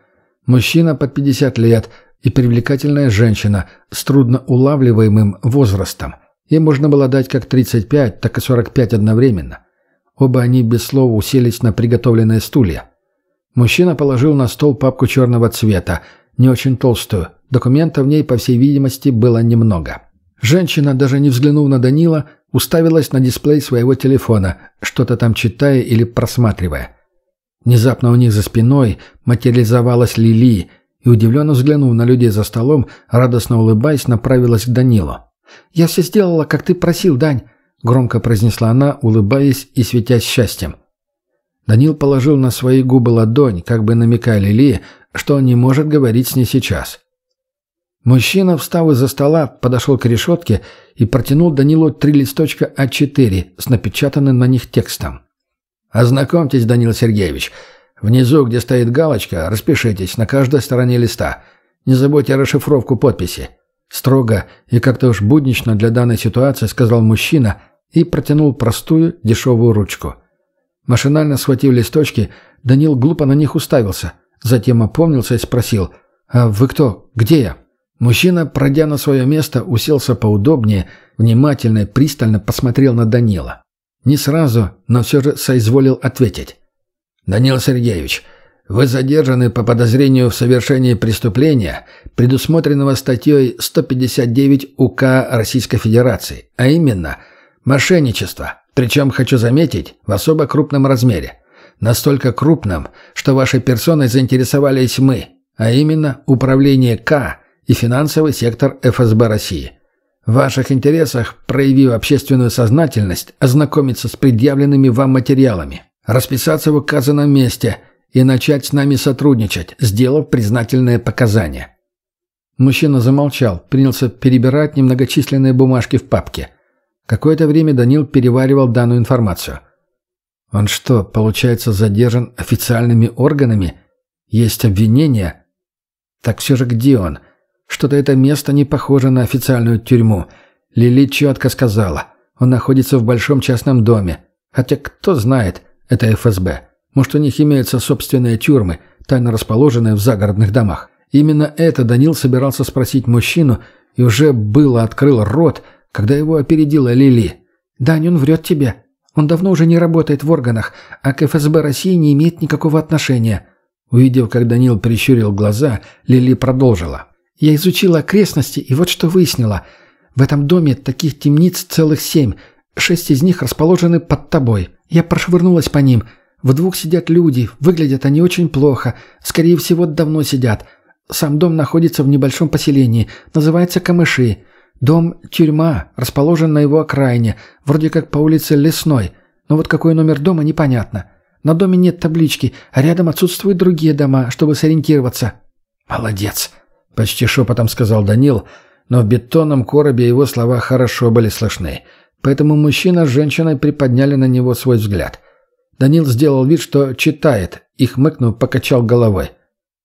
Мужчина под 50 лет и привлекательная женщина с трудно улавливаемым возрастом. Ей можно было дать как 35, так и 45 одновременно. Оба они без слова уселись на приготовленные стулья. Мужчина положил на стол папку черного цвета, не очень толстую. Документов в ней, по всей видимости, было немного. Женщина, даже не взглянув на Данила, уставилась на дисплей своего телефона, что-то там читая или просматривая. Внезапно у них за спиной материализовалась Лили и, удивленно взглянув на людей за столом, радостно улыбаясь, направилась к Данилу. «Я все сделала, как ты просил, Дань. — громко произнесла она, улыбаясь и светясь счастьем. Данил положил на свои губы ладонь, как бы намекая Лили, что он не может говорить с ней сейчас. Мужчина, встал из-за стола, подошел к решетке и протянул Данилу три листочка А4 с напечатанным на них текстом. «Ознакомьтесь, Данил Сергеевич. Внизу, где стоит галочка, распишитесь на каждой стороне листа. Не забудьте расшифровку подписи». Строго и как-то уж буднично для данной ситуации сказал мужчина, и протянул простую дешевую ручку. Машинально схватив листочки, Данил глупо на них уставился, затем опомнился и спросил «А вы кто? Где я?» Мужчина, пройдя на свое место, уселся поудобнее, внимательно и пристально посмотрел на Данила. Не сразу, но все же соизволил ответить. «Данил Сергеевич, вы задержаны по подозрению в совершении преступления, предусмотренного статьей 159 УК Российской Федерации, а именно – Мошенничество. Причем, хочу заметить, в особо крупном размере. Настолько крупном, что вашей персоной заинтересовались мы, а именно Управление К и финансовый сектор ФСБ России. В ваших интересах, проявив общественную сознательность, ознакомиться с предъявленными вам материалами, расписаться в указанном месте и начать с нами сотрудничать, сделав признательные показания. Мужчина замолчал, принялся перебирать немногочисленные бумажки в папке – Какое-то время Данил переваривал данную информацию. «Он что, получается, задержан официальными органами? Есть обвинения?» «Так все же где он? Что-то это место не похоже на официальную тюрьму. Лили четко сказала. Он находится в большом частном доме. Хотя кто знает, это ФСБ. Может, у них имеются собственные тюрьмы, тайно расположенные в загородных домах. Именно это Данил собирался спросить мужчину и уже было открыл рот, когда его опередила Лили. «Дань, он врет тебе. Он давно уже не работает в органах, а к ФСБ России не имеет никакого отношения». Увидев, как Данил прищурил глаза, Лили продолжила. «Я изучила окрестности, и вот что выяснила. В этом доме таких темниц целых семь. Шесть из них расположены под тобой. Я прошвырнулась по ним. В двух сидят люди, выглядят они очень плохо. Скорее всего, давно сидят. Сам дом находится в небольшом поселении, называется Камыши. Дом-тюрьма расположен на его окраине, вроде как по улице Лесной, но вот какой номер дома непонятно. На доме нет таблички, а рядом отсутствуют другие дома, чтобы сориентироваться. «Молодец!» — почти шепотом сказал Данил, но в бетонном коробе его слова хорошо были слышны, поэтому мужчина с женщиной приподняли на него свой взгляд. Данил сделал вид, что читает, и, хмыкнув, покачал головой.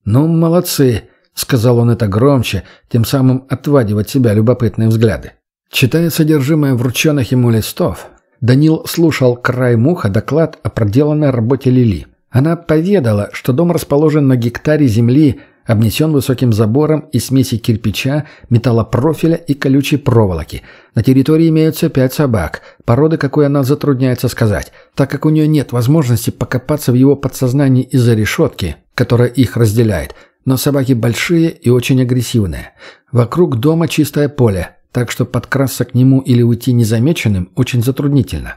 «Ну, молодцы!» Сказал он это громче, тем самым отвадив от себя любопытные взгляды. Читая содержимое врученных ему листов, Данил слушал край муха доклад о проделанной работе Лили. Она поведала, что дом расположен на гектаре земли, обнесен высоким забором из смеси кирпича, металлопрофиля и колючей проволоки. На территории имеются пять собак, породы какой она затрудняется сказать, так как у нее нет возможности покопаться в его подсознании из-за решетки, которая их разделяет – но собаки большие и очень агрессивные. Вокруг дома чистое поле, так что подкрасться к нему или уйти незамеченным очень затруднительно.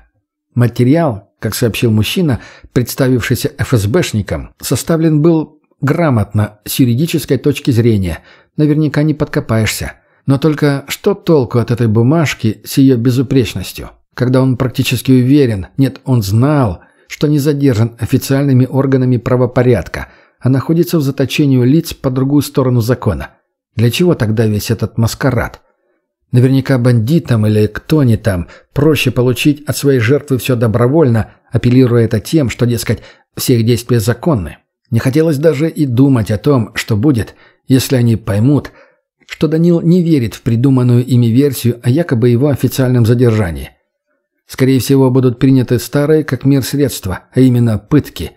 Материал, как сообщил мужчина, представившийся ФСБшником, составлен был грамотно с юридической точки зрения. Наверняка не подкопаешься. Но только что толку от этой бумажки с ее безупречностью? Когда он практически уверен, нет, он знал, что не задержан официальными органами правопорядка – а находится в заточении лиц по другую сторону закона. Для чего тогда весь этот маскарад? Наверняка бандитам или кто они там проще получить от своей жертвы все добровольно, апеллируя это тем, что, дескать, все их действия законны. Не хотелось даже и думать о том, что будет, если они поймут, что Данил не верит в придуманную ими версию о якобы его официальном задержании. Скорее всего, будут приняты старые как мир средства, а именно пытки.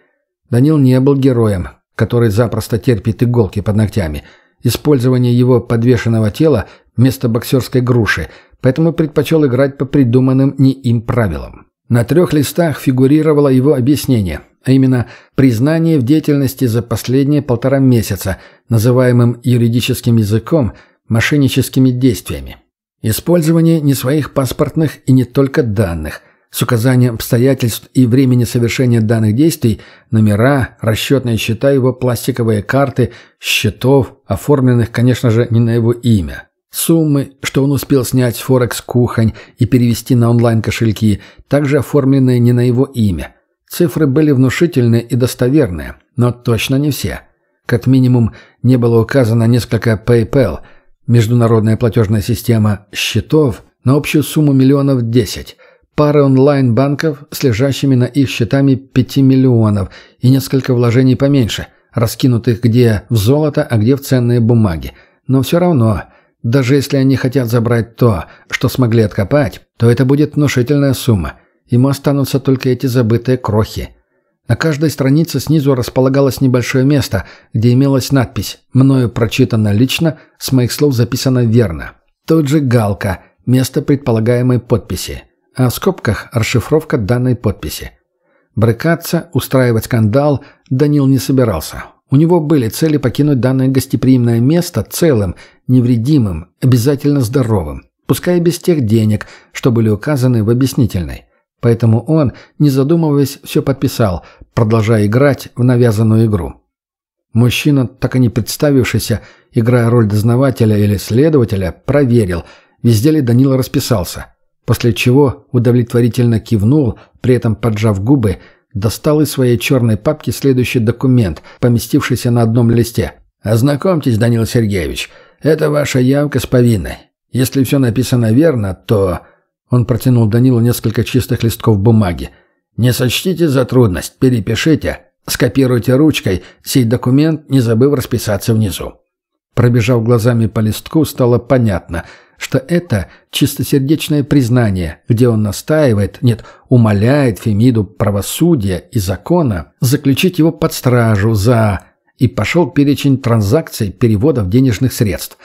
Данил не был героем, который запросто терпит иголки под ногтями, использование его подвешенного тела вместо боксерской груши, поэтому предпочел играть по придуманным не им правилам. На трех листах фигурировало его объяснение, а именно признание в деятельности за последние полтора месяца, называемым юридическим языком мошенническими действиями. Использование не своих паспортных и не только данных – с указанием обстоятельств и времени совершения данных действий, номера, расчетные счета его, пластиковые карты, счетов, оформленных, конечно же, не на его имя. Суммы, что он успел снять с Форекс-кухонь и перевести на онлайн-кошельки, также оформленные не на его имя. Цифры были внушительные и достоверные, но точно не все. Как минимум, не было указано несколько PayPal, международная платежная система счетов на общую сумму миллионов десять, пары онлайн-банков с лежащими на их счетами 5 миллионов и несколько вложений поменьше, раскинутых где в золото, а где в ценные бумаги. Но все равно, даже если они хотят забрать то, что смогли откопать, то это будет внушительная сумма. Ему останутся только эти забытые крохи. На каждой странице снизу располагалось небольшое место, где имелась надпись «Мною прочитано лично, с моих слов записано верно». Тут же галка «Место предполагаемой подписи» а в скобках расшифровка данной подписи. Брыкаться, устраивать скандал Данил не собирался. У него были цели покинуть данное гостеприимное место целым, невредимым, обязательно здоровым, пускай и без тех денег, что были указаны в объяснительной. Поэтому он, не задумываясь, все подписал, продолжая играть в навязанную игру. Мужчина, так и не представившийся, играя роль дознавателя или следователя, проверил, везде ли Данила расписался после чего удовлетворительно кивнул, при этом поджав губы, достал из своей черной папки следующий документ, поместившийся на одном листе. «Ознакомьтесь, Данил Сергеевич, это ваша явка с повинной. Если все написано верно, то...» Он протянул Данилу несколько чистых листков бумаги. «Не сочтите за трудность, перепишите, скопируйте ручкой сей документ, не забыв расписаться внизу». Пробежав глазами по листку, стало понятно – что это чистосердечное признание, где он настаивает, нет, умоляет Фемиду правосудия и закона заключить его под стражу за... И пошел перечень транзакций переводов денежных средств.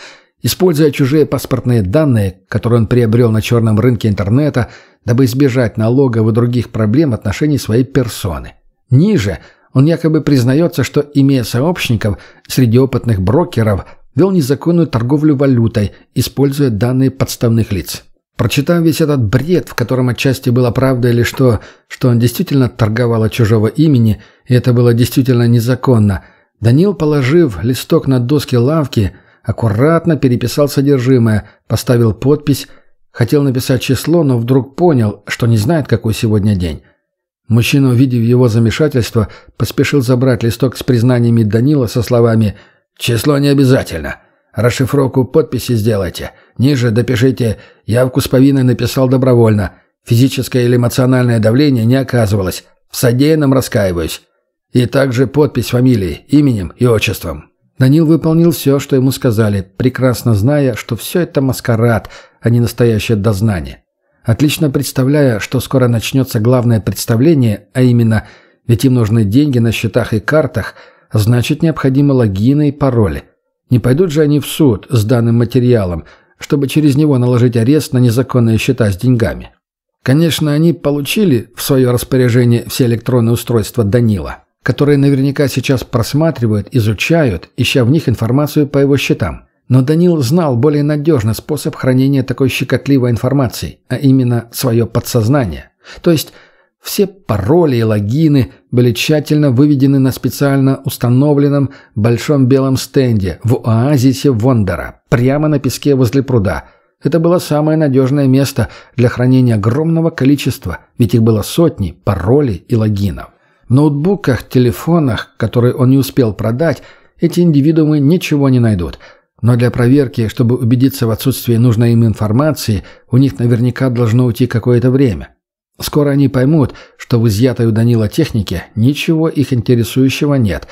Используя чужие паспортные данные, которые он приобрел на черном рынке интернета, дабы избежать налогов и других проблем в отношении своей персоны. Ниже он якобы признается, что, имея сообщников среди опытных брокеров, вел незаконную торговлю валютой, используя данные подставных лиц. Прочитав весь этот бред, в котором отчасти была правда или что, что он действительно торговал от чужого имени, и это было действительно незаконно, Данил, положив листок на доски лавки, аккуратно переписал содержимое, поставил подпись, хотел написать число, но вдруг понял, что не знает, какой сегодня день. Мужчина, увидев его замешательство, поспешил забрать листок с признаниями Данила со словами «Связь». «Число не обязательно. Расшифровку подписи сделайте. Ниже допишите «Явку с повинной написал добровольно. Физическое или эмоциональное давление не оказывалось. В содеянном раскаиваюсь». И также подпись фамилии, именем и отчеством. Данил выполнил все, что ему сказали, прекрасно зная, что все это маскарад, а не настоящее дознание. Отлично представляя, что скоро начнется главное представление, а именно, ведь им нужны деньги на счетах и картах – Значит, необходимы логины и пароли. Не пойдут же они в суд с данным материалом, чтобы через него наложить арест на незаконные счета с деньгами. Конечно, они получили в свое распоряжение все электронные устройства Данила, которые наверняка сейчас просматривают, изучают, ища в них информацию по его счетам. Но Данил знал более надежный способ хранения такой щекотливой информации, а именно свое подсознание. То есть все пароли и логины были тщательно выведены на специально установленном большом белом стенде в оазисе Вондора, прямо на песке возле пруда. Это было самое надежное место для хранения огромного количества, ведь их было сотни паролей и логинов. В ноутбуках, телефонах, которые он не успел продать, эти индивидуумы ничего не найдут. Но для проверки, чтобы убедиться в отсутствии нужной им информации, у них наверняка должно уйти какое-то время. Скоро они поймут, что в изъятой у Данила технике ничего их интересующего нет.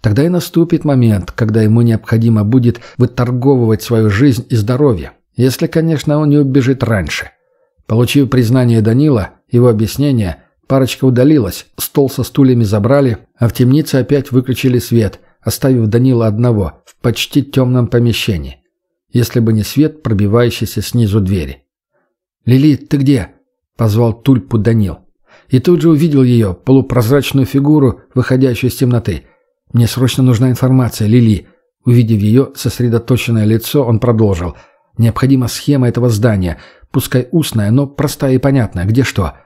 Тогда и наступит момент, когда ему необходимо будет выторговывать свою жизнь и здоровье, если, конечно, он не убежит раньше. Получив признание Данила, его объяснение, парочка удалилась, стол со стульями забрали, а в темнице опять выключили свет, оставив Данила одного в почти темном помещении. Если бы не свет, пробивающийся снизу двери. Лили, ты где?» позвал Тульпу Данил. И тут же увидел ее, полупрозрачную фигуру, выходящую из темноты. «Мне срочно нужна информация, Лили». Увидев ее сосредоточенное лицо, он продолжил. «Необходима схема этого здания, пускай устная, но простая и понятная, где что.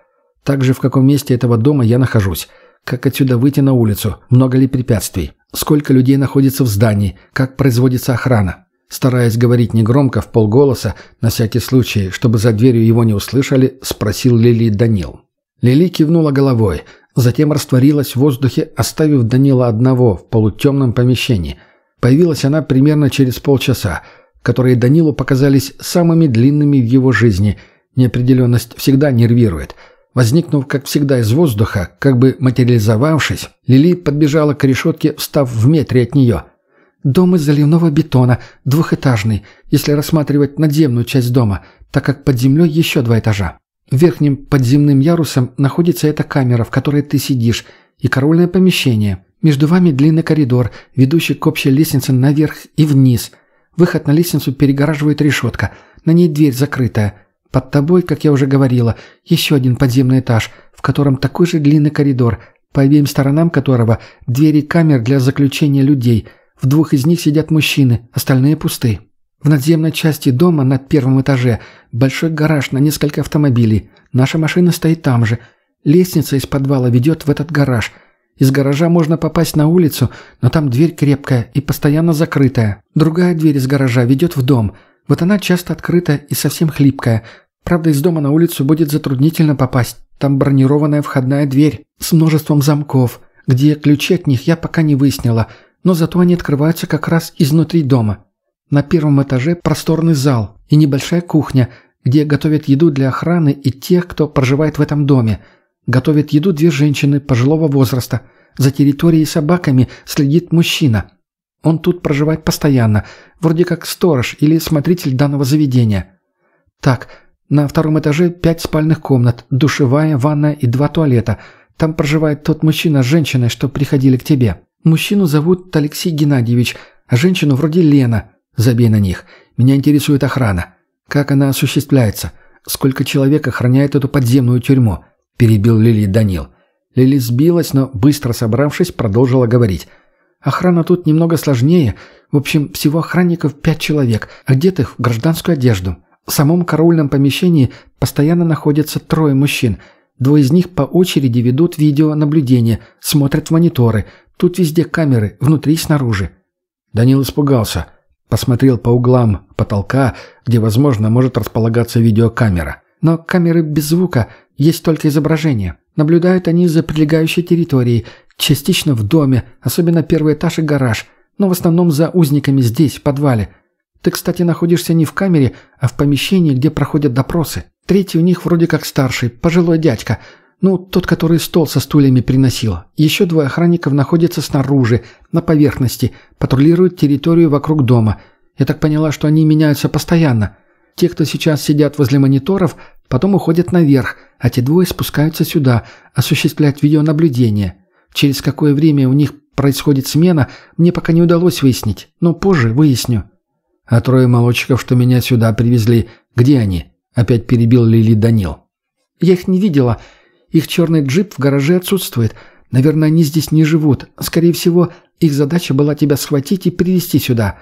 Также в каком месте этого дома я нахожусь. Как отсюда выйти на улицу? Много ли препятствий? Сколько людей находится в здании? Как производится охрана? Стараясь говорить негромко, в полголоса, на всякий случай, чтобы за дверью его не услышали, спросил Лили Данил. Лили кивнула головой, затем растворилась в воздухе, оставив Данила одного в полутемном помещении. Появилась она примерно через полчаса, которые Данилу показались самыми длинными в его жизни. Неопределенность всегда нервирует. Возникнув, как всегда, из воздуха, как бы материализовавшись, Лили подбежала к решетке, встав в метре от нее – Дом из заливного бетона, двухэтажный, если рассматривать надземную часть дома, так как под землей еще два этажа. Верхним подземным ярусом находится эта камера, в которой ты сидишь, и караульное помещение. Между вами длинный коридор, ведущий к общей лестнице наверх и вниз. Выход на лестницу перегораживает решетка, на ней дверь закрытая. Под тобой, как я уже говорила, еще один подземный этаж, в котором такой же длинный коридор, по обеим сторонам которого двери камер для заключения людей – в двух из них сидят мужчины, остальные пусты. В надземной части дома на первом этаже большой гараж на несколько автомобилей. Наша машина стоит там же. Лестница из подвала ведет в этот гараж. Из гаража можно попасть на улицу, но там дверь крепкая и постоянно закрытая. Другая дверь из гаража ведет в дом. Вот она часто открытая и совсем хлипкая. Правда, из дома на улицу будет затруднительно попасть. Там бронированная входная дверь с множеством замков. Где ключи от них, я пока не выяснила – но зато они открываются как раз изнутри дома. На первом этаже просторный зал и небольшая кухня, где готовят еду для охраны и тех, кто проживает в этом доме. Готовят еду две женщины пожилого возраста. За территорией собаками следит мужчина. Он тут проживает постоянно, вроде как сторож или смотритель данного заведения. Так, на втором этаже пять спальных комнат, душевая, ванная и два туалета. Там проживает тот мужчина с женщиной, что приходили к тебе. Мужчину зовут Алексей Геннадьевич, а женщину вроде Лена. Забей на них. Меня интересует охрана. Как она осуществляется? Сколько человек охраняет эту подземную тюрьму?» – перебил Лили Данил. Лили сбилась, но, быстро собравшись, продолжила говорить. «Охрана тут немного сложнее. В общем, всего охранников пять человек, одетых в гражданскую одежду. В самом караульном помещении постоянно находятся трое мужчин. Двое из них по очереди ведут видеонаблюдение, смотрят в мониторы – Тут везде камеры, внутри и снаружи». Данил испугался. Посмотрел по углам потолка, где, возможно, может располагаться видеокамера. Но камеры без звука, есть только изображение. Наблюдают они за прилегающей территорией, частично в доме, особенно первый этаж и гараж, но в основном за узниками здесь, в подвале. Ты, кстати, находишься не в камере, а в помещении, где проходят допросы. Третий у них вроде как старший, пожилой дядька – ну, тот, который стол со стульями приносил. Еще двое охранников находятся снаружи, на поверхности, патрулируют территорию вокруг дома. Я так поняла, что они меняются постоянно. Те, кто сейчас сидят возле мониторов, потом уходят наверх, а те двое спускаются сюда, осуществлять видеонаблюдение. Через какое время у них происходит смена, мне пока не удалось выяснить, но позже выясню. А трое молодчиков, что меня сюда привезли, где они? Опять перебил Лили Данил. Я их не видела. Их черный джип в гараже отсутствует. Наверное, они здесь не живут. Скорее всего, их задача была тебя схватить и привести сюда.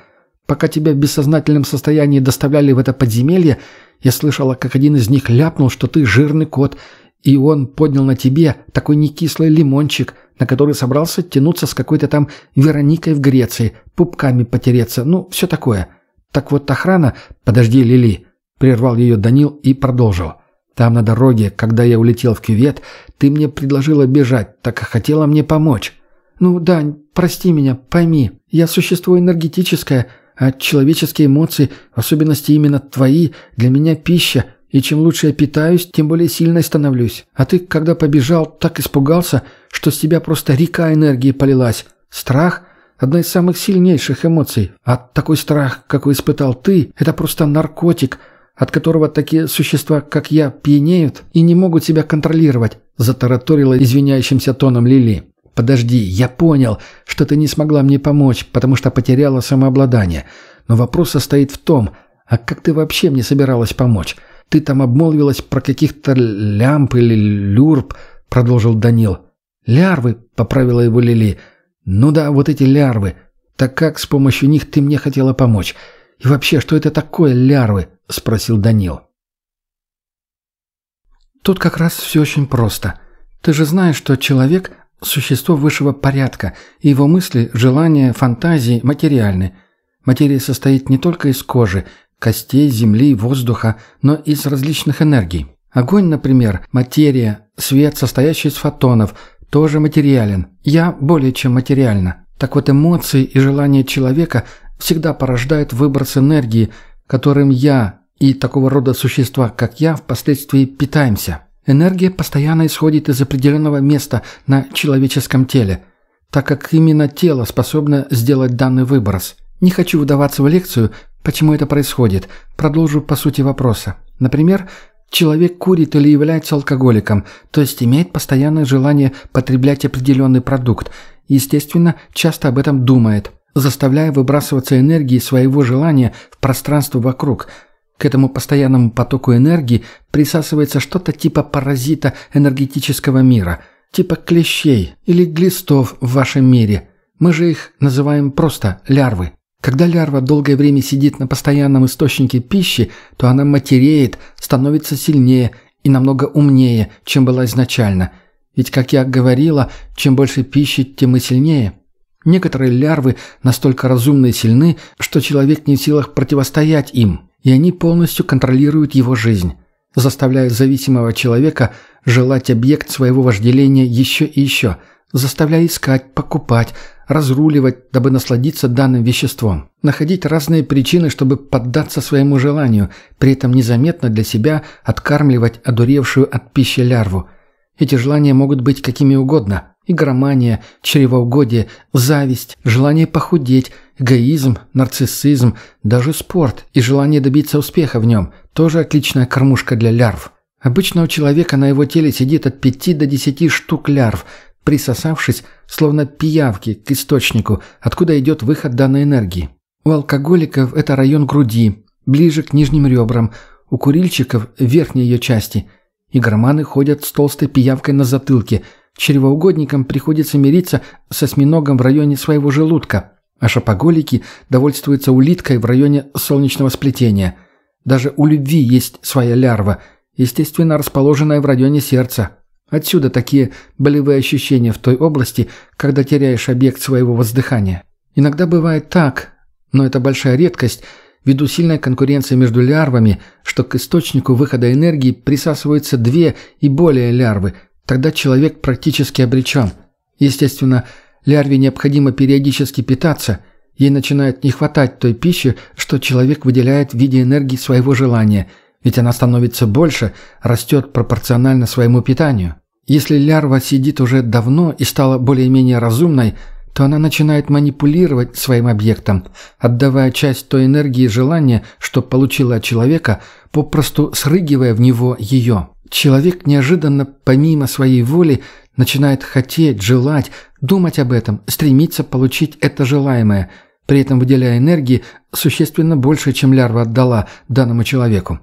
Пока тебя в бессознательном состоянии доставляли в это подземелье, я слышала, как один из них ляпнул, что ты жирный кот, и он поднял на тебе такой некислый лимончик, на который собрался тянуться с какой-то там Вероникой в Греции, пупками потереться, ну, все такое. Так вот охрана... Подожди, Лили, прервал ее Данил и продолжил. Там, на дороге, когда я улетел в кювет, ты мне предложила бежать, так и хотела мне помочь. Ну, Дань, прости меня, пойми, я существо энергетическое, а человеческие эмоции, в особенности именно твои, для меня пища, и чем лучше я питаюсь, тем более сильной становлюсь. А ты, когда побежал, так испугался, что с тебя просто река энергии полилась. Страх – одна из самых сильнейших эмоций. А такой страх, какой испытал ты, это просто наркотик – от которого такие существа, как я, пьянеют и не могут себя контролировать», — затараторила извиняющимся тоном Лили. «Подожди, я понял, что ты не смогла мне помочь, потому что потеряла самообладание. Но вопрос состоит в том, а как ты вообще мне собиралась помочь? Ты там обмолвилась про каких-то лямп или люрб», — продолжил Данил. «Лярвы», — поправила его Лили. «Ну да, вот эти лярвы. Так как с помощью них ты мне хотела помочь?» «И вообще, что это такое, лярвы?» – спросил Данил. «Тут как раз все очень просто. Ты же знаешь, что человек – существо высшего порядка, и его мысли, желания, фантазии материальны. Материя состоит не только из кожи, костей, земли, воздуха, но и из различных энергий. Огонь, например, материя, свет, состоящий из фотонов, тоже материален. Я более чем материально. Так вот эмоции и желания человека всегда порождают выброс энергии, которым я и такого рода существа, как я, впоследствии питаемся. Энергия постоянно исходит из определенного места на человеческом теле, так как именно тело способно сделать данный выброс. Не хочу вдаваться в лекцию, почему это происходит. Продолжу по сути вопроса. Например, человек курит или является алкоголиком, то есть имеет постоянное желание потреблять определенный продукт – естественно, часто об этом думает, заставляя выбрасываться энергии своего желания в пространство вокруг. К этому постоянному потоку энергии присасывается что-то типа паразита энергетического мира, типа клещей или глистов в вашем мире. Мы же их называем просто лярвы. Когда лярва долгое время сидит на постоянном источнике пищи, то она матереет, становится сильнее и намного умнее, чем была изначально – ведь, как я говорила, чем больше пищи, тем и сильнее. Некоторые лярвы настолько разумны и сильны, что человек не в силах противостоять им, и они полностью контролируют его жизнь, заставляя зависимого человека желать объект своего вожделения еще и еще, заставляя искать, покупать, разруливать, дабы насладиться данным веществом, находить разные причины, чтобы поддаться своему желанию, при этом незаметно для себя откармливать одуревшую от пищи лярву – эти желания могут быть какими угодно. Игромания, чревоугодие, зависть, желание похудеть, эгоизм, нарциссизм, даже спорт и желание добиться успеха в нем – тоже отличная кормушка для лярв. Обычно у человека на его теле сидит от 5 до 10 штук лярв, присосавшись, словно пиявки, к источнику, откуда идет выход данной энергии. У алкоголиков это район груди, ближе к нижним ребрам, у курильщиков – верхней ее части – и громаны ходят с толстой пиявкой на затылке. Чревоугодникам приходится мириться с осьминогом в районе своего желудка. А шапоголики довольствуются улиткой в районе солнечного сплетения. Даже у любви есть своя лярва, естественно расположенная в районе сердца. Отсюда такие болевые ощущения в той области, когда теряешь объект своего воздыхания. Иногда бывает так, но это большая редкость – ввиду сильной конкуренции между лярвами, что к источнику выхода энергии присасываются две и более лярвы, тогда человек практически обречен. Естественно, лярве необходимо периодически питаться, ей начинает не хватать той пищи, что человек выделяет в виде энергии своего желания, ведь она становится больше, растет пропорционально своему питанию. Если лярва сидит уже давно и стала более-менее разумной – то она начинает манипулировать своим объектом, отдавая часть той энергии и желания, что получила от человека, попросту срыгивая в него ее. Человек неожиданно, помимо своей воли, начинает хотеть, желать, думать об этом, стремиться получить это желаемое, при этом выделяя энергии существенно больше, чем лярва отдала данному человеку.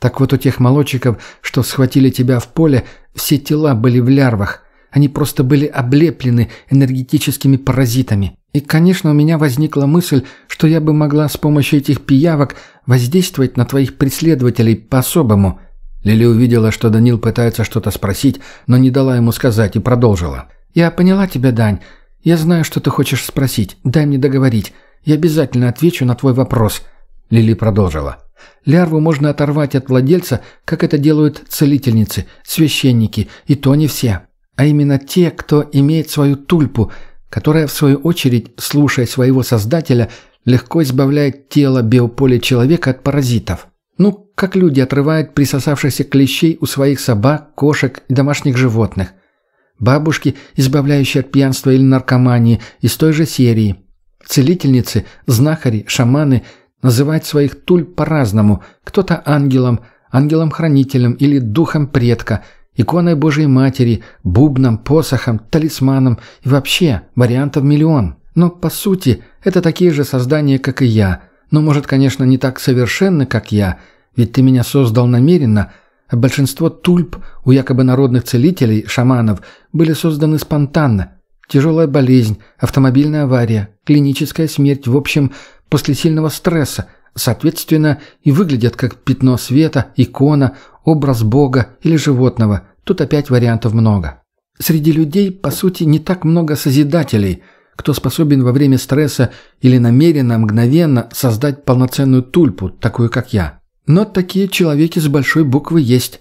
Так вот у тех молодчиков, что схватили тебя в поле, все тела были в лярвах – они просто были облеплены энергетическими паразитами. И, конечно, у меня возникла мысль, что я бы могла с помощью этих пиявок воздействовать на твоих преследователей по-особому. Лили увидела, что Данил пытается что-то спросить, но не дала ему сказать и продолжила. «Я поняла тебя, Дань. Я знаю, что ты хочешь спросить. Дай мне договорить. Я обязательно отвечу на твой вопрос». Лили продолжила. Лярву можно оторвать от владельца, как это делают целительницы, священники, и то не все а именно те, кто имеет свою тульпу, которая, в свою очередь, слушая своего создателя, легко избавляет тело биополя человека от паразитов. Ну, как люди отрывают присосавшихся клещей у своих собак, кошек и домашних животных. Бабушки, избавляющие от пьянства или наркомании, из той же серии. Целительницы, знахари, шаманы называют своих туль по-разному. Кто-то ангелом, ангелом-хранителем или духом предка – иконой Божьей Матери, бубном, посохом, талисманом и вообще вариантов миллион. Но, по сути, это такие же создания, как и я. Но, может, конечно, не так совершенно, как я, ведь ты меня создал намеренно, а большинство тульп у якобы народных целителей, шаманов, были созданы спонтанно. Тяжелая болезнь, автомобильная авария, клиническая смерть, в общем, после сильного стресса – Соответственно, и выглядят как пятно света, икона, образ бога или животного. Тут опять вариантов много. Среди людей, по сути, не так много созидателей, кто способен во время стресса или намеренно, мгновенно создать полноценную тульпу, такую как я. Но такие человеки с большой буквы есть.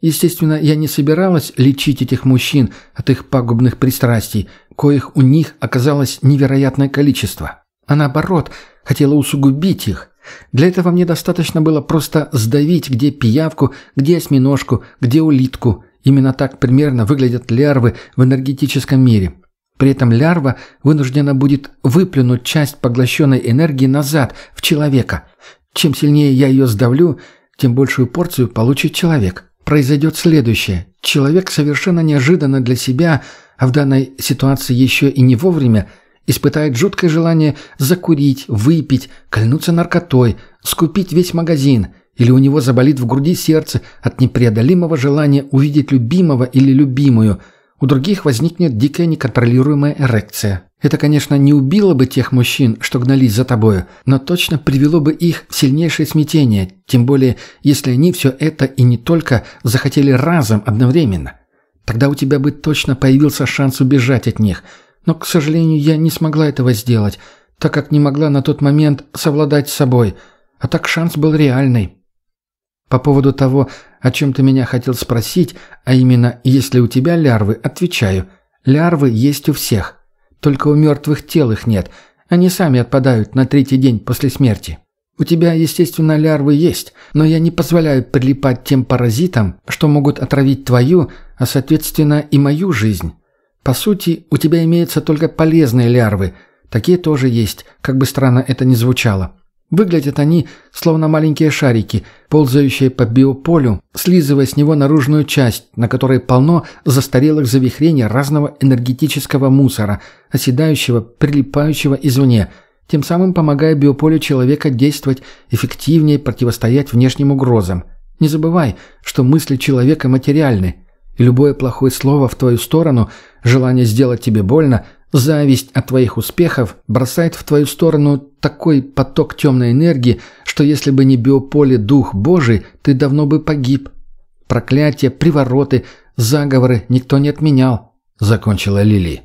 Естественно, я не собиралась лечить этих мужчин от их пагубных пристрастий, коих у них оказалось невероятное количество. А наоборот, хотела усугубить их, для этого мне достаточно было просто сдавить, где пиявку, где осьминожку, где улитку. Именно так примерно выглядят лярвы в энергетическом мире. При этом лярва вынуждена будет выплюнуть часть поглощенной энергии назад, в человека. Чем сильнее я ее сдавлю, тем большую порцию получит человек. Произойдет следующее. Человек совершенно неожиданно для себя, а в данной ситуации еще и не вовремя – Испытает жуткое желание закурить, выпить, кольнуться наркотой, скупить весь магазин. Или у него заболит в груди сердце от непреодолимого желания увидеть любимого или любимую. У других возникнет дикая неконтролируемая эрекция. Это, конечно, не убило бы тех мужчин, что гнались за тобою, но точно привело бы их в сильнейшее смятение, тем более, если они все это и не только захотели разом одновременно. Тогда у тебя бы точно появился шанс убежать от них – но, к сожалению, я не смогла этого сделать, так как не могла на тот момент совладать с собой. А так шанс был реальный. По поводу того, о чем ты меня хотел спросить, а именно, есть ли у тебя лярвы, отвечаю. Лярвы есть у всех. Только у мертвых тел их нет. Они сами отпадают на третий день после смерти. У тебя, естественно, лярвы есть, но я не позволяю прилипать тем паразитам, что могут отравить твою, а, соответственно, и мою жизнь. По сути, у тебя имеются только полезные лярвы. Такие тоже есть, как бы странно это ни звучало. Выглядят они, словно маленькие шарики, ползающие по биополю, слизывая с него наружную часть, на которой полно застарелых завихрений разного энергетического мусора, оседающего, прилипающего извне, тем самым помогая биополю человека действовать эффективнее, противостоять внешним угрозам. Не забывай, что мысли человека материальны – любое плохое слово в твою сторону, желание сделать тебе больно, зависть от твоих успехов бросает в твою сторону такой поток темной энергии, что если бы не биополе Дух Божий, ты давно бы погиб. Проклятия, привороты, заговоры никто не отменял», — закончила Лили.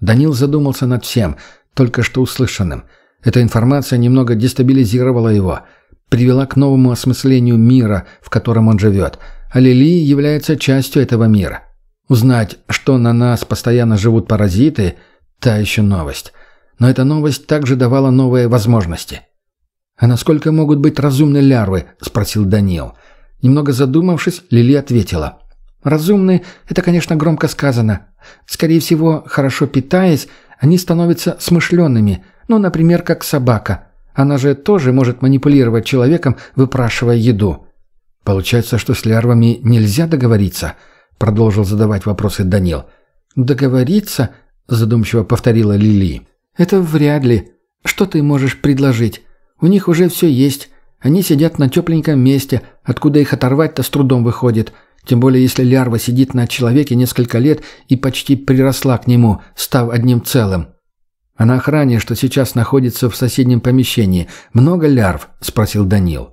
Данил задумался над всем, только что услышанным. Эта информация немного дестабилизировала его, привела к новому осмыслению мира, в котором он живет — а Лили является частью этого мира. Узнать, что на нас постоянно живут паразиты – та еще новость. Но эта новость также давала новые возможности. «А насколько могут быть разумны лярвы?» – спросил Даниил. Немного задумавшись, Лили ответила. «Разумны – это, конечно, громко сказано. Скорее всего, хорошо питаясь, они становятся смышленными, ну, например, как собака. Она же тоже может манипулировать человеком, выпрашивая еду. «Получается, что с лярвами нельзя договориться?» — продолжил задавать вопросы Данил. «Договориться?» — задумчиво повторила Лили. «Это вряд ли. Что ты можешь предложить? У них уже все есть. Они сидят на тепленьком месте, откуда их оторвать-то с трудом выходит. Тем более, если лярва сидит на человеке несколько лет и почти приросла к нему, став одним целым». «А на охране, что сейчас находится в соседнем помещении, много лярв?» – спросил Данил.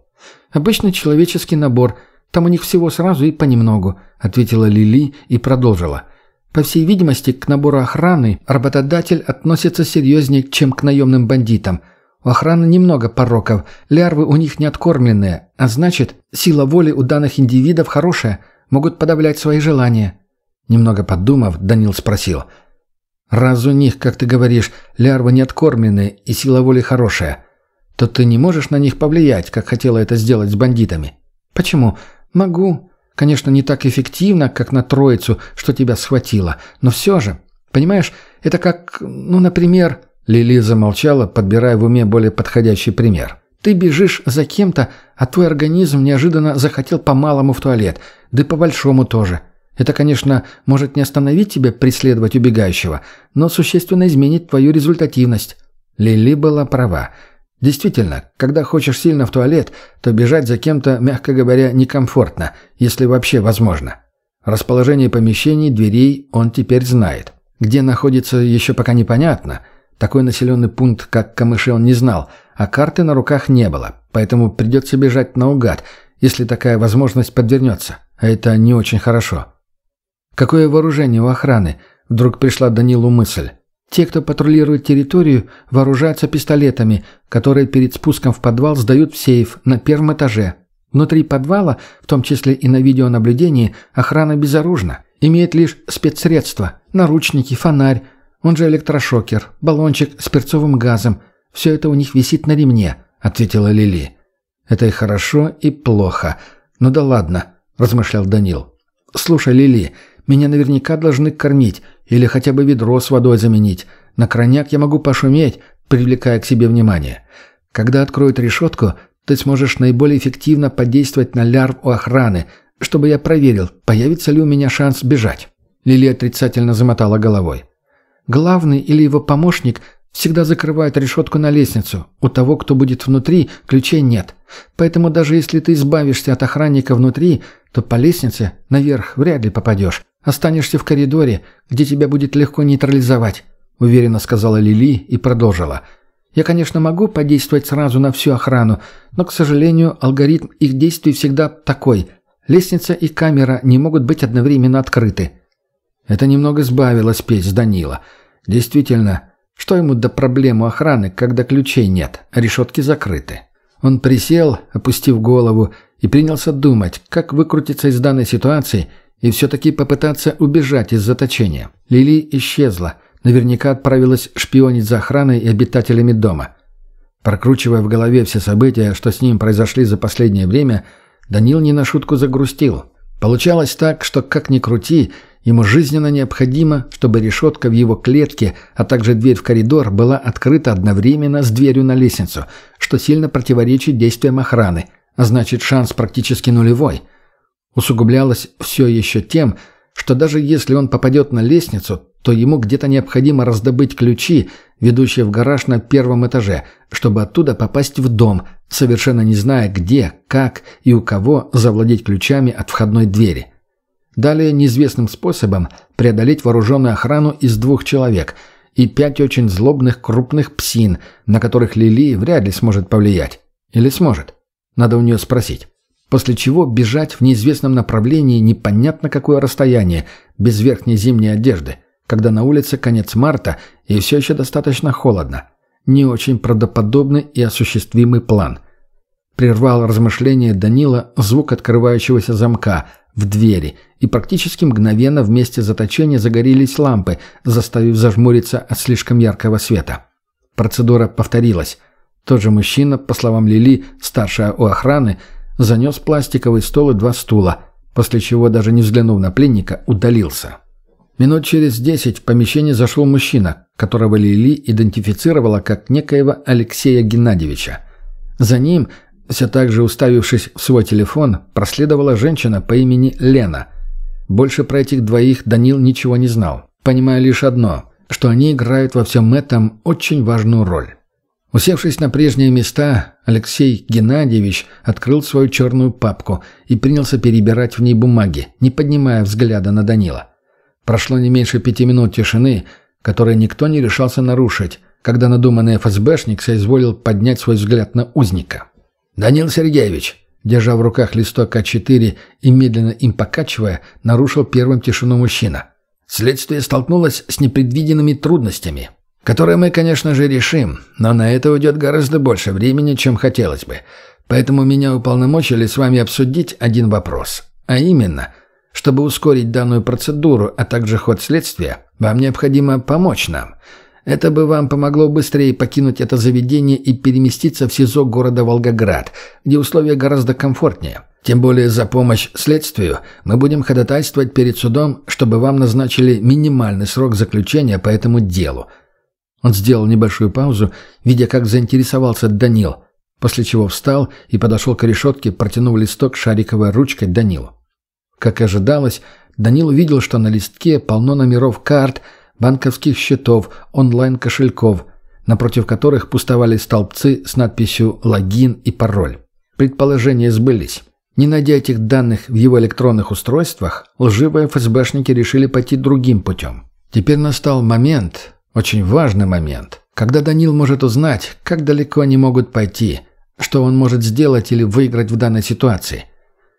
Обычный человеческий набор. Там у них всего сразу и понемногу», — ответила Лили и продолжила. «По всей видимости, к набору охраны работодатель относится серьезнее, чем к наемным бандитам. У охраны немного пороков, лярвы у них не откормленные, а значит, сила воли у данных индивидов хорошая, могут подавлять свои желания». Немного подумав, Данил спросил. «Раз у них, как ты говоришь, лярвы не откормленные и сила воли хорошая, то ты не можешь на них повлиять, как хотела это сделать с бандитами. Почему? Могу. Конечно, не так эффективно, как на троицу, что тебя схватило, но все же. Понимаешь, это как, ну, например...» Лили замолчала, подбирая в уме более подходящий пример. «Ты бежишь за кем-то, а твой организм неожиданно захотел по-малому в туалет, да и по-большому тоже. Это, конечно, может не остановить тебя преследовать убегающего, но существенно изменит твою результативность». Лили была права. Действительно, когда хочешь сильно в туалет, то бежать за кем-то, мягко говоря, некомфортно, если вообще возможно. Расположение помещений, дверей он теперь знает. Где находится, еще пока непонятно. Такой населенный пункт, как Камыши, он не знал, а карты на руках не было, поэтому придется бежать наугад, если такая возможность подвернется. А это не очень хорошо. Какое вооружение у охраны? Вдруг пришла Данилу мысль. Те, кто патрулирует территорию, вооружаются пистолетами, которые перед спуском в подвал сдают в сейф на первом этаже. Внутри подвала, в том числе и на видеонаблюдении, охрана безоружна. Имеет лишь спецсредства – наручники, фонарь, он же электрошокер, баллончик с перцовым газом. Все это у них висит на ремне, ответила Лили. Это и хорошо, и плохо. Ну да ладно, размышлял Данил. Слушай, Лили, меня наверняка должны кормить – или хотя бы ведро с водой заменить. На крайняк я могу пошуметь, привлекая к себе внимание. Когда откроют решетку, ты сможешь наиболее эффективно подействовать на лярв у охраны, чтобы я проверил, появится ли у меня шанс бежать». Лили отрицательно замотала головой. «Главный или его помощник всегда закрывает решетку на лестницу. У того, кто будет внутри, ключей нет. Поэтому даже если ты избавишься от охранника внутри, то по лестнице наверх вряд ли попадешь. Останешься в коридоре, где тебя будет легко нейтрализовать», — уверенно сказала Лили и продолжила. «Я, конечно, могу подействовать сразу на всю охрану, но, к сожалению, алгоритм их действий всегда такой. Лестница и камера не могут быть одновременно открыты». Это немного сбавило спесь Данила. Действительно, что ему до проблемы охраны, когда ключей нет, а решетки закрыты? Он присел, опустив голову, и принялся думать, как выкрутиться из данной ситуации — и все-таки попытаться убежать из заточения. Лили исчезла. Наверняка отправилась шпионить за охраной и обитателями дома. Прокручивая в голове все события, что с ним произошли за последнее время, Данил не на шутку загрустил. Получалось так, что как ни крути, ему жизненно необходимо, чтобы решетка в его клетке, а также дверь в коридор была открыта одновременно с дверью на лестницу, что сильно противоречит действиям охраны, а значит шанс практически нулевой – Усугублялось все еще тем, что даже если он попадет на лестницу, то ему где-то необходимо раздобыть ключи, ведущие в гараж на первом этаже, чтобы оттуда попасть в дом, совершенно не зная, где, как и у кого завладеть ключами от входной двери. Далее неизвестным способом преодолеть вооруженную охрану из двух человек и пять очень злобных крупных псин, на которых Лили вряд ли сможет повлиять. Или сможет. Надо у нее спросить после чего бежать в неизвестном направлении непонятно какое расстояние, без верхней зимней одежды, когда на улице конец марта и все еще достаточно холодно. Не очень правдоподобный и осуществимый план. Прервал размышление Данила звук открывающегося замка в двери, и практически мгновенно вместе месте заточения загорелись лампы, заставив зажмуриться от слишком яркого света. Процедура повторилась. Тот же мужчина, по словам Лили, старшая у охраны, занес пластиковый стол и два стула, после чего, даже не взглянув на пленника, удалился. Минут через десять в помещение зашел мужчина, которого Лили идентифицировала как некоего Алексея Геннадьевича. За ним, все так же уставившись в свой телефон, проследовала женщина по имени Лена. Больше про этих двоих Данил ничего не знал, понимая лишь одно, что они играют во всем этом очень важную роль. Усевшись на прежние места, Алексей Геннадьевич открыл свою черную папку и принялся перебирать в ней бумаги, не поднимая взгляда на Данила. Прошло не меньше пяти минут тишины, которой никто не решался нарушить, когда надуманный ФСБшник соизволил поднять свой взгляд на узника. «Данил Сергеевич!» Держа в руках листок А4 и медленно им покачивая, нарушил первым тишину мужчина. «Следствие столкнулось с непредвиденными трудностями которое мы, конечно же, решим, но на это уйдет гораздо больше времени, чем хотелось бы. Поэтому меня уполномочили с вами обсудить один вопрос. А именно, чтобы ускорить данную процедуру, а также ход следствия, вам необходимо помочь нам. Это бы вам помогло быстрее покинуть это заведение и переместиться в СИЗО города Волгоград, где условия гораздо комфортнее. Тем более за помощь следствию мы будем ходатайствовать перед судом, чтобы вам назначили минимальный срок заключения по этому делу – он сделал небольшую паузу, видя, как заинтересовался Данил, после чего встал и подошел к решетке, протянув листок шариковой ручкой Данилу. Как и ожидалось, Данил увидел, что на листке полно номеров карт, банковских счетов, онлайн-кошельков, напротив которых пустовали столбцы с надписью «Логин» и «Пароль». Предположения сбылись. Не найдя этих данных в его электронных устройствах, лживые ФСБшники решили пойти другим путем. Теперь настал момент, очень важный момент, когда Данил может узнать, как далеко они могут пойти, что он может сделать или выиграть в данной ситуации.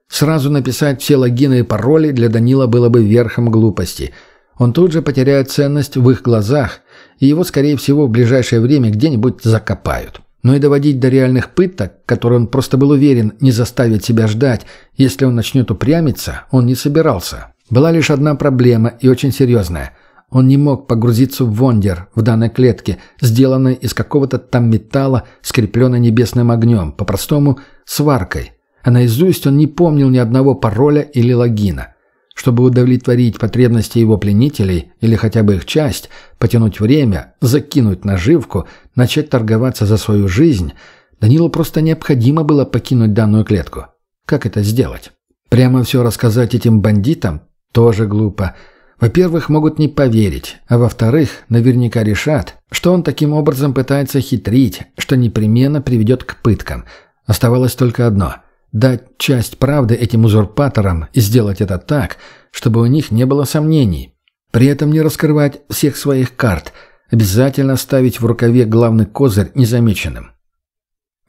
Сразу написать все логины и пароли для Данила было бы верхом глупости. Он тут же потеряет ценность в их глазах, и его, скорее всего, в ближайшее время где-нибудь закопают. Но и доводить до реальных пыток, которые он просто был уверен не заставить себя ждать, если он начнет упрямиться, он не собирался. Была лишь одна проблема, и очень серьезная. Он не мог погрузиться в вондер, в данной клетке, сделанной из какого-то там металла, скрепленной небесным огнем, по-простому сваркой. А наизусть он не помнил ни одного пароля или логина. Чтобы удовлетворить потребности его пленителей, или хотя бы их часть, потянуть время, закинуть наживку, начать торговаться за свою жизнь, Данилу просто необходимо было покинуть данную клетку. Как это сделать? Прямо все рассказать этим бандитам? Тоже глупо. Во-первых, могут не поверить, а во-вторых, наверняка решат, что он таким образом пытается хитрить, что непременно приведет к пыткам. Оставалось только одно – дать часть правды этим узурпаторам и сделать это так, чтобы у них не было сомнений. При этом не раскрывать всех своих карт, обязательно оставить в рукаве главный козырь незамеченным.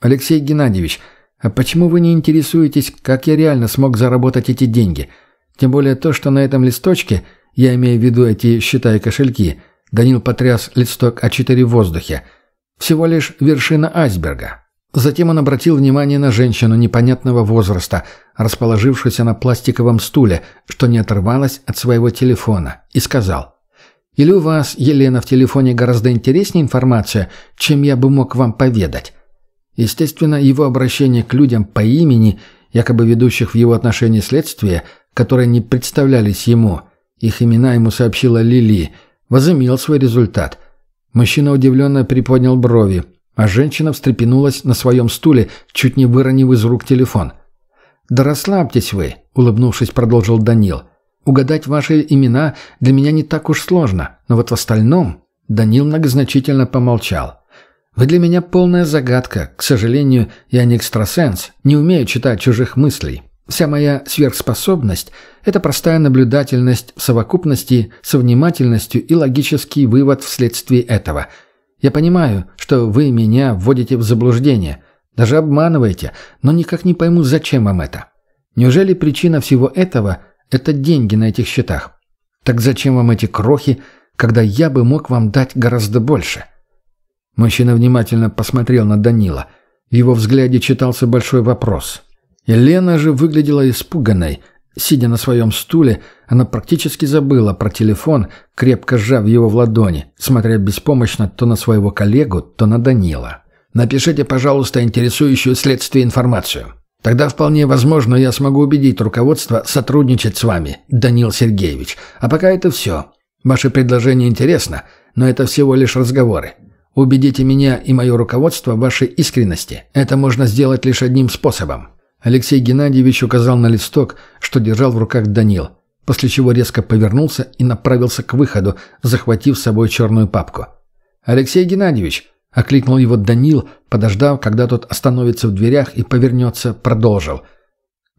«Алексей Геннадьевич, а почему вы не интересуетесь, как я реально смог заработать эти деньги? Тем более то, что на этом листочке – я имею в виду эти счета и кошельки. Данил потряс листок А4 в воздухе. Всего лишь вершина айсберга. Затем он обратил внимание на женщину непонятного возраста, расположившуюся на пластиковом стуле, что не оторвалась от своего телефона, и сказал. «Или у вас, Елена, в телефоне гораздо интереснее информация, чем я бы мог вам поведать?» Естественно, его обращение к людям по имени, якобы ведущих в его отношении следствие, которые не представлялись ему – их имена ему сообщила Лили, возымел свой результат. Мужчина удивленно приподнял брови, а женщина встрепенулась на своем стуле, чуть не выронив из рук телефон. «Да расслабьтесь вы», — улыбнувшись, продолжил Данил. «Угадать ваши имена для меня не так уж сложно, но вот в остальном...» Данил многозначительно помолчал. «Вы для меня полная загадка. К сожалению, я не экстрасенс, не умею читать чужих мыслей. Вся моя сверхспособность – это простая наблюдательность в совокупности со внимательностью и логический вывод вследствие этого. Я понимаю, что вы меня вводите в заблуждение, даже обманываете, но никак не пойму, зачем вам это. Неужели причина всего этого – это деньги на этих счетах? Так зачем вам эти крохи, когда я бы мог вам дать гораздо больше? Мужчина внимательно посмотрел на Данила. В его взгляде читался большой вопрос – Елена же выглядела испуганной. Сидя на своем стуле, она практически забыла про телефон, крепко сжав его в ладони, смотря беспомощно то на своего коллегу, то на Данила. «Напишите, пожалуйста, интересующую следствие информацию. Тогда вполне возможно я смогу убедить руководство сотрудничать с вами, Данил Сергеевич. А пока это все. Ваше предложение интересно, но это всего лишь разговоры. Убедите меня и мое руководство в вашей искренности. Это можно сделать лишь одним способом. Алексей Геннадьевич указал на листок, что держал в руках Данил, после чего резко повернулся и направился к выходу, захватив с собой черную папку. «Алексей Геннадьевич!» — окликнул его Данил, подождав, когда тот остановится в дверях и повернется, продолжил.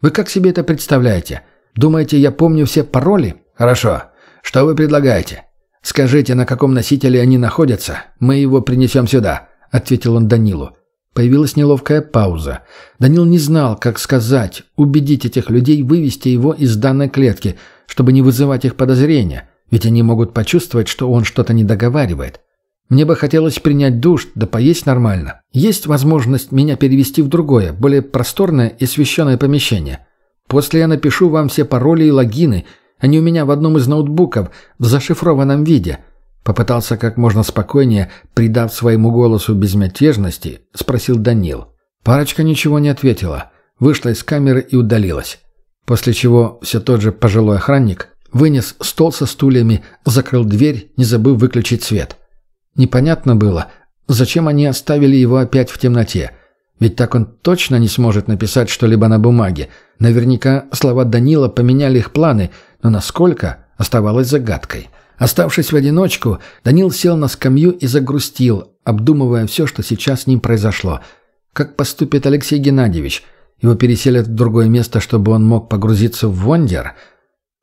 «Вы как себе это представляете? Думаете, я помню все пароли? Хорошо. Что вы предлагаете? Скажите, на каком носителе они находятся, мы его принесем сюда», — ответил он Данилу. Появилась неловкая пауза. Данил не знал, как сказать, убедить этих людей вывести его из данной клетки, чтобы не вызывать их подозрения, ведь они могут почувствовать, что он что-то не договаривает. Мне бы хотелось принять душ, да поесть нормально. Есть возможность меня перевести в другое, более просторное и освещенное помещение. После я напишу вам все пароли и логины, они у меня в одном из ноутбуков, в зашифрованном виде – Попытался как можно спокойнее, придав своему голосу безмятежности, спросил Данил. Парочка ничего не ответила, вышла из камеры и удалилась. После чего все тот же пожилой охранник вынес стол со стульями, закрыл дверь, не забыв выключить свет. Непонятно было, зачем они оставили его опять в темноте. Ведь так он точно не сможет написать что-либо на бумаге. Наверняка слова Данила поменяли их планы, но насколько оставалось загадкой. Оставшись в одиночку, Данил сел на скамью и загрустил, обдумывая все, что сейчас с ним произошло. Как поступит Алексей Геннадьевич? Его переселят в другое место, чтобы он мог погрузиться в Вондер?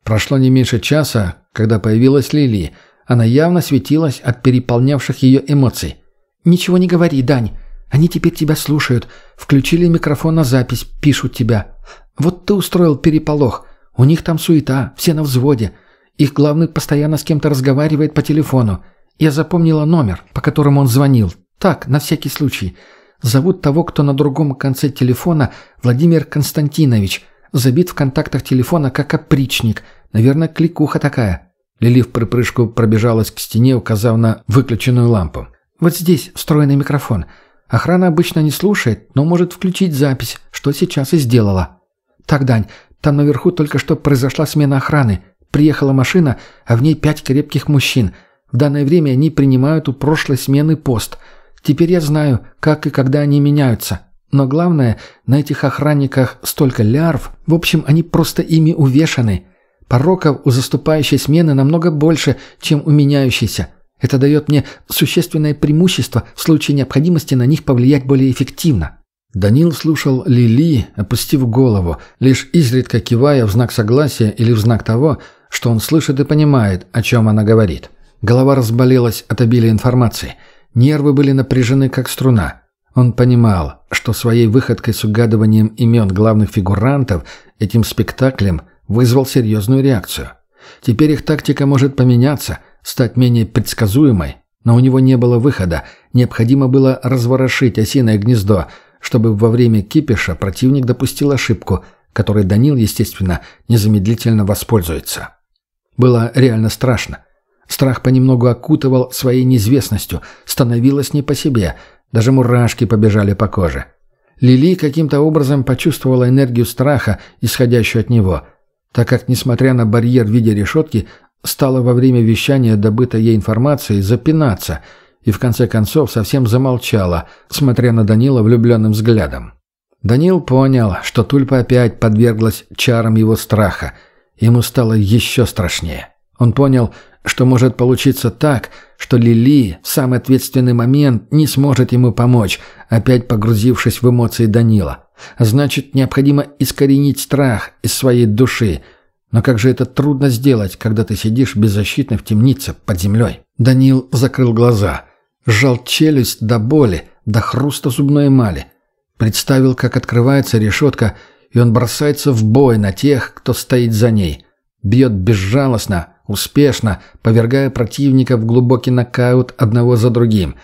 Прошло не меньше часа, когда появилась Лили. Она явно светилась от переполнявших ее эмоций. «Ничего не говори, Дань. Они теперь тебя слушают. Включили микрофон на запись, пишут тебя. Вот ты устроил переполох. У них там суета, все на взводе. Их главный постоянно с кем-то разговаривает по телефону. Я запомнила номер, по которому он звонил. Так, на всякий случай. Зовут того, кто на другом конце телефона Владимир Константинович. Забит в контактах телефона как опричник. Наверное, кликуха такая. Лили в припрыжку пробежалась к стене, указав на выключенную лампу. «Вот здесь встроенный микрофон. Охрана обычно не слушает, но может включить запись, что сейчас и сделала». «Так, Дань, там наверху только что произошла смена охраны. Приехала машина, а в ней пять крепких мужчин. В данное время они принимают у прошлой смены пост. Теперь я знаю, как и когда они меняются. Но главное, на этих охранниках столько лярв. В общем, они просто ими увешаны. Пороков у заступающей смены намного больше, чем у меняющейся. Это дает мне существенное преимущество в случае необходимости на них повлиять более эффективно. Данил слушал Лили, опустив голову, лишь изредка кивая в знак согласия или в знак того, что он слышит и понимает, о чем она говорит. Голова разболелась от обилия информации. Нервы были напряжены, как струна. Он понимал, что своей выходкой с угадыванием имен главных фигурантов этим спектаклем вызвал серьезную реакцию. Теперь их тактика может поменяться, стать менее предсказуемой, но у него не было выхода, необходимо было разворошить осиное гнездо, чтобы во время кипиша противник допустил ошибку, которой Данил, естественно, незамедлительно воспользуется. Было реально страшно. Страх понемногу окутывал своей неизвестностью, становилось не по себе, даже мурашки побежали по коже. Лили каким-то образом почувствовала энергию страха, исходящую от него, так как, несмотря на барьер в виде решетки, стала во время вещания добытой ей информации запинаться и в конце концов совсем замолчала, смотря на Данила влюбленным взглядом. Данил понял, что Тульпа опять подверглась чарам его страха – Ему стало еще страшнее. Он понял, что может получиться так, что Лили в самый ответственный момент не сможет ему помочь, опять погрузившись в эмоции Данила. Значит, необходимо искоренить страх из своей души. Но как же это трудно сделать, когда ты сидишь беззащитно в темнице под землей? Данил закрыл глаза, сжал челюсть до боли, до хруста зубной эмали. Представил, как открывается решетка – и он бросается в бой на тех, кто стоит за ней. Бьет безжалостно, успешно, повергая противника в глубокий нокаут одного за другим.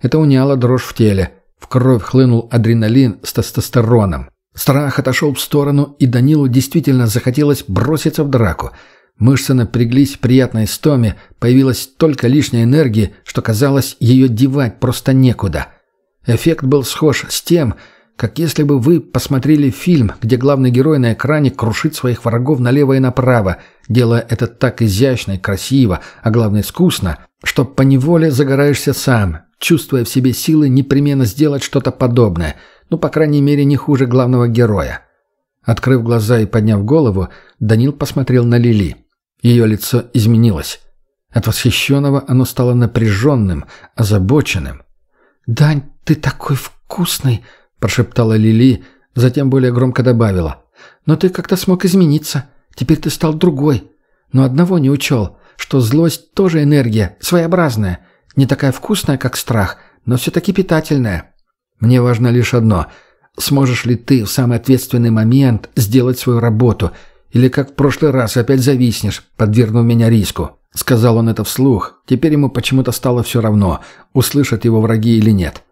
Это уняло дрожь в теле. В кровь хлынул адреналин с тестостероном. Страх отошел в сторону, и Данилу действительно захотелось броситься в драку. Мышцы напряглись в приятной стоме, появилась только лишняя энергия, что казалось, ее девать просто некуда. Эффект был схож с тем, как если бы вы посмотрели фильм, где главный герой на экране крушит своих врагов налево и направо, делая это так изящно и красиво, а главное искусно, что поневоле загораешься сам, чувствуя в себе силы непременно сделать что-то подобное, ну, по крайней мере, не хуже главного героя. Открыв глаза и подняв голову, Данил посмотрел на Лили. Ее лицо изменилось. От восхищенного оно стало напряженным, озабоченным. «Дань, ты такой вкусный!» прошептала Лили, затем более громко добавила. «Но ты как-то смог измениться. Теперь ты стал другой. Но одного не учел, что злость тоже энергия, своеобразная. Не такая вкусная, как страх, но все-таки питательная. Мне важно лишь одно. Сможешь ли ты в самый ответственный момент сделать свою работу? Или как в прошлый раз опять зависнешь, подвергнув меня риску?» Сказал он это вслух. Теперь ему почему-то стало все равно, услышат его враги или нет.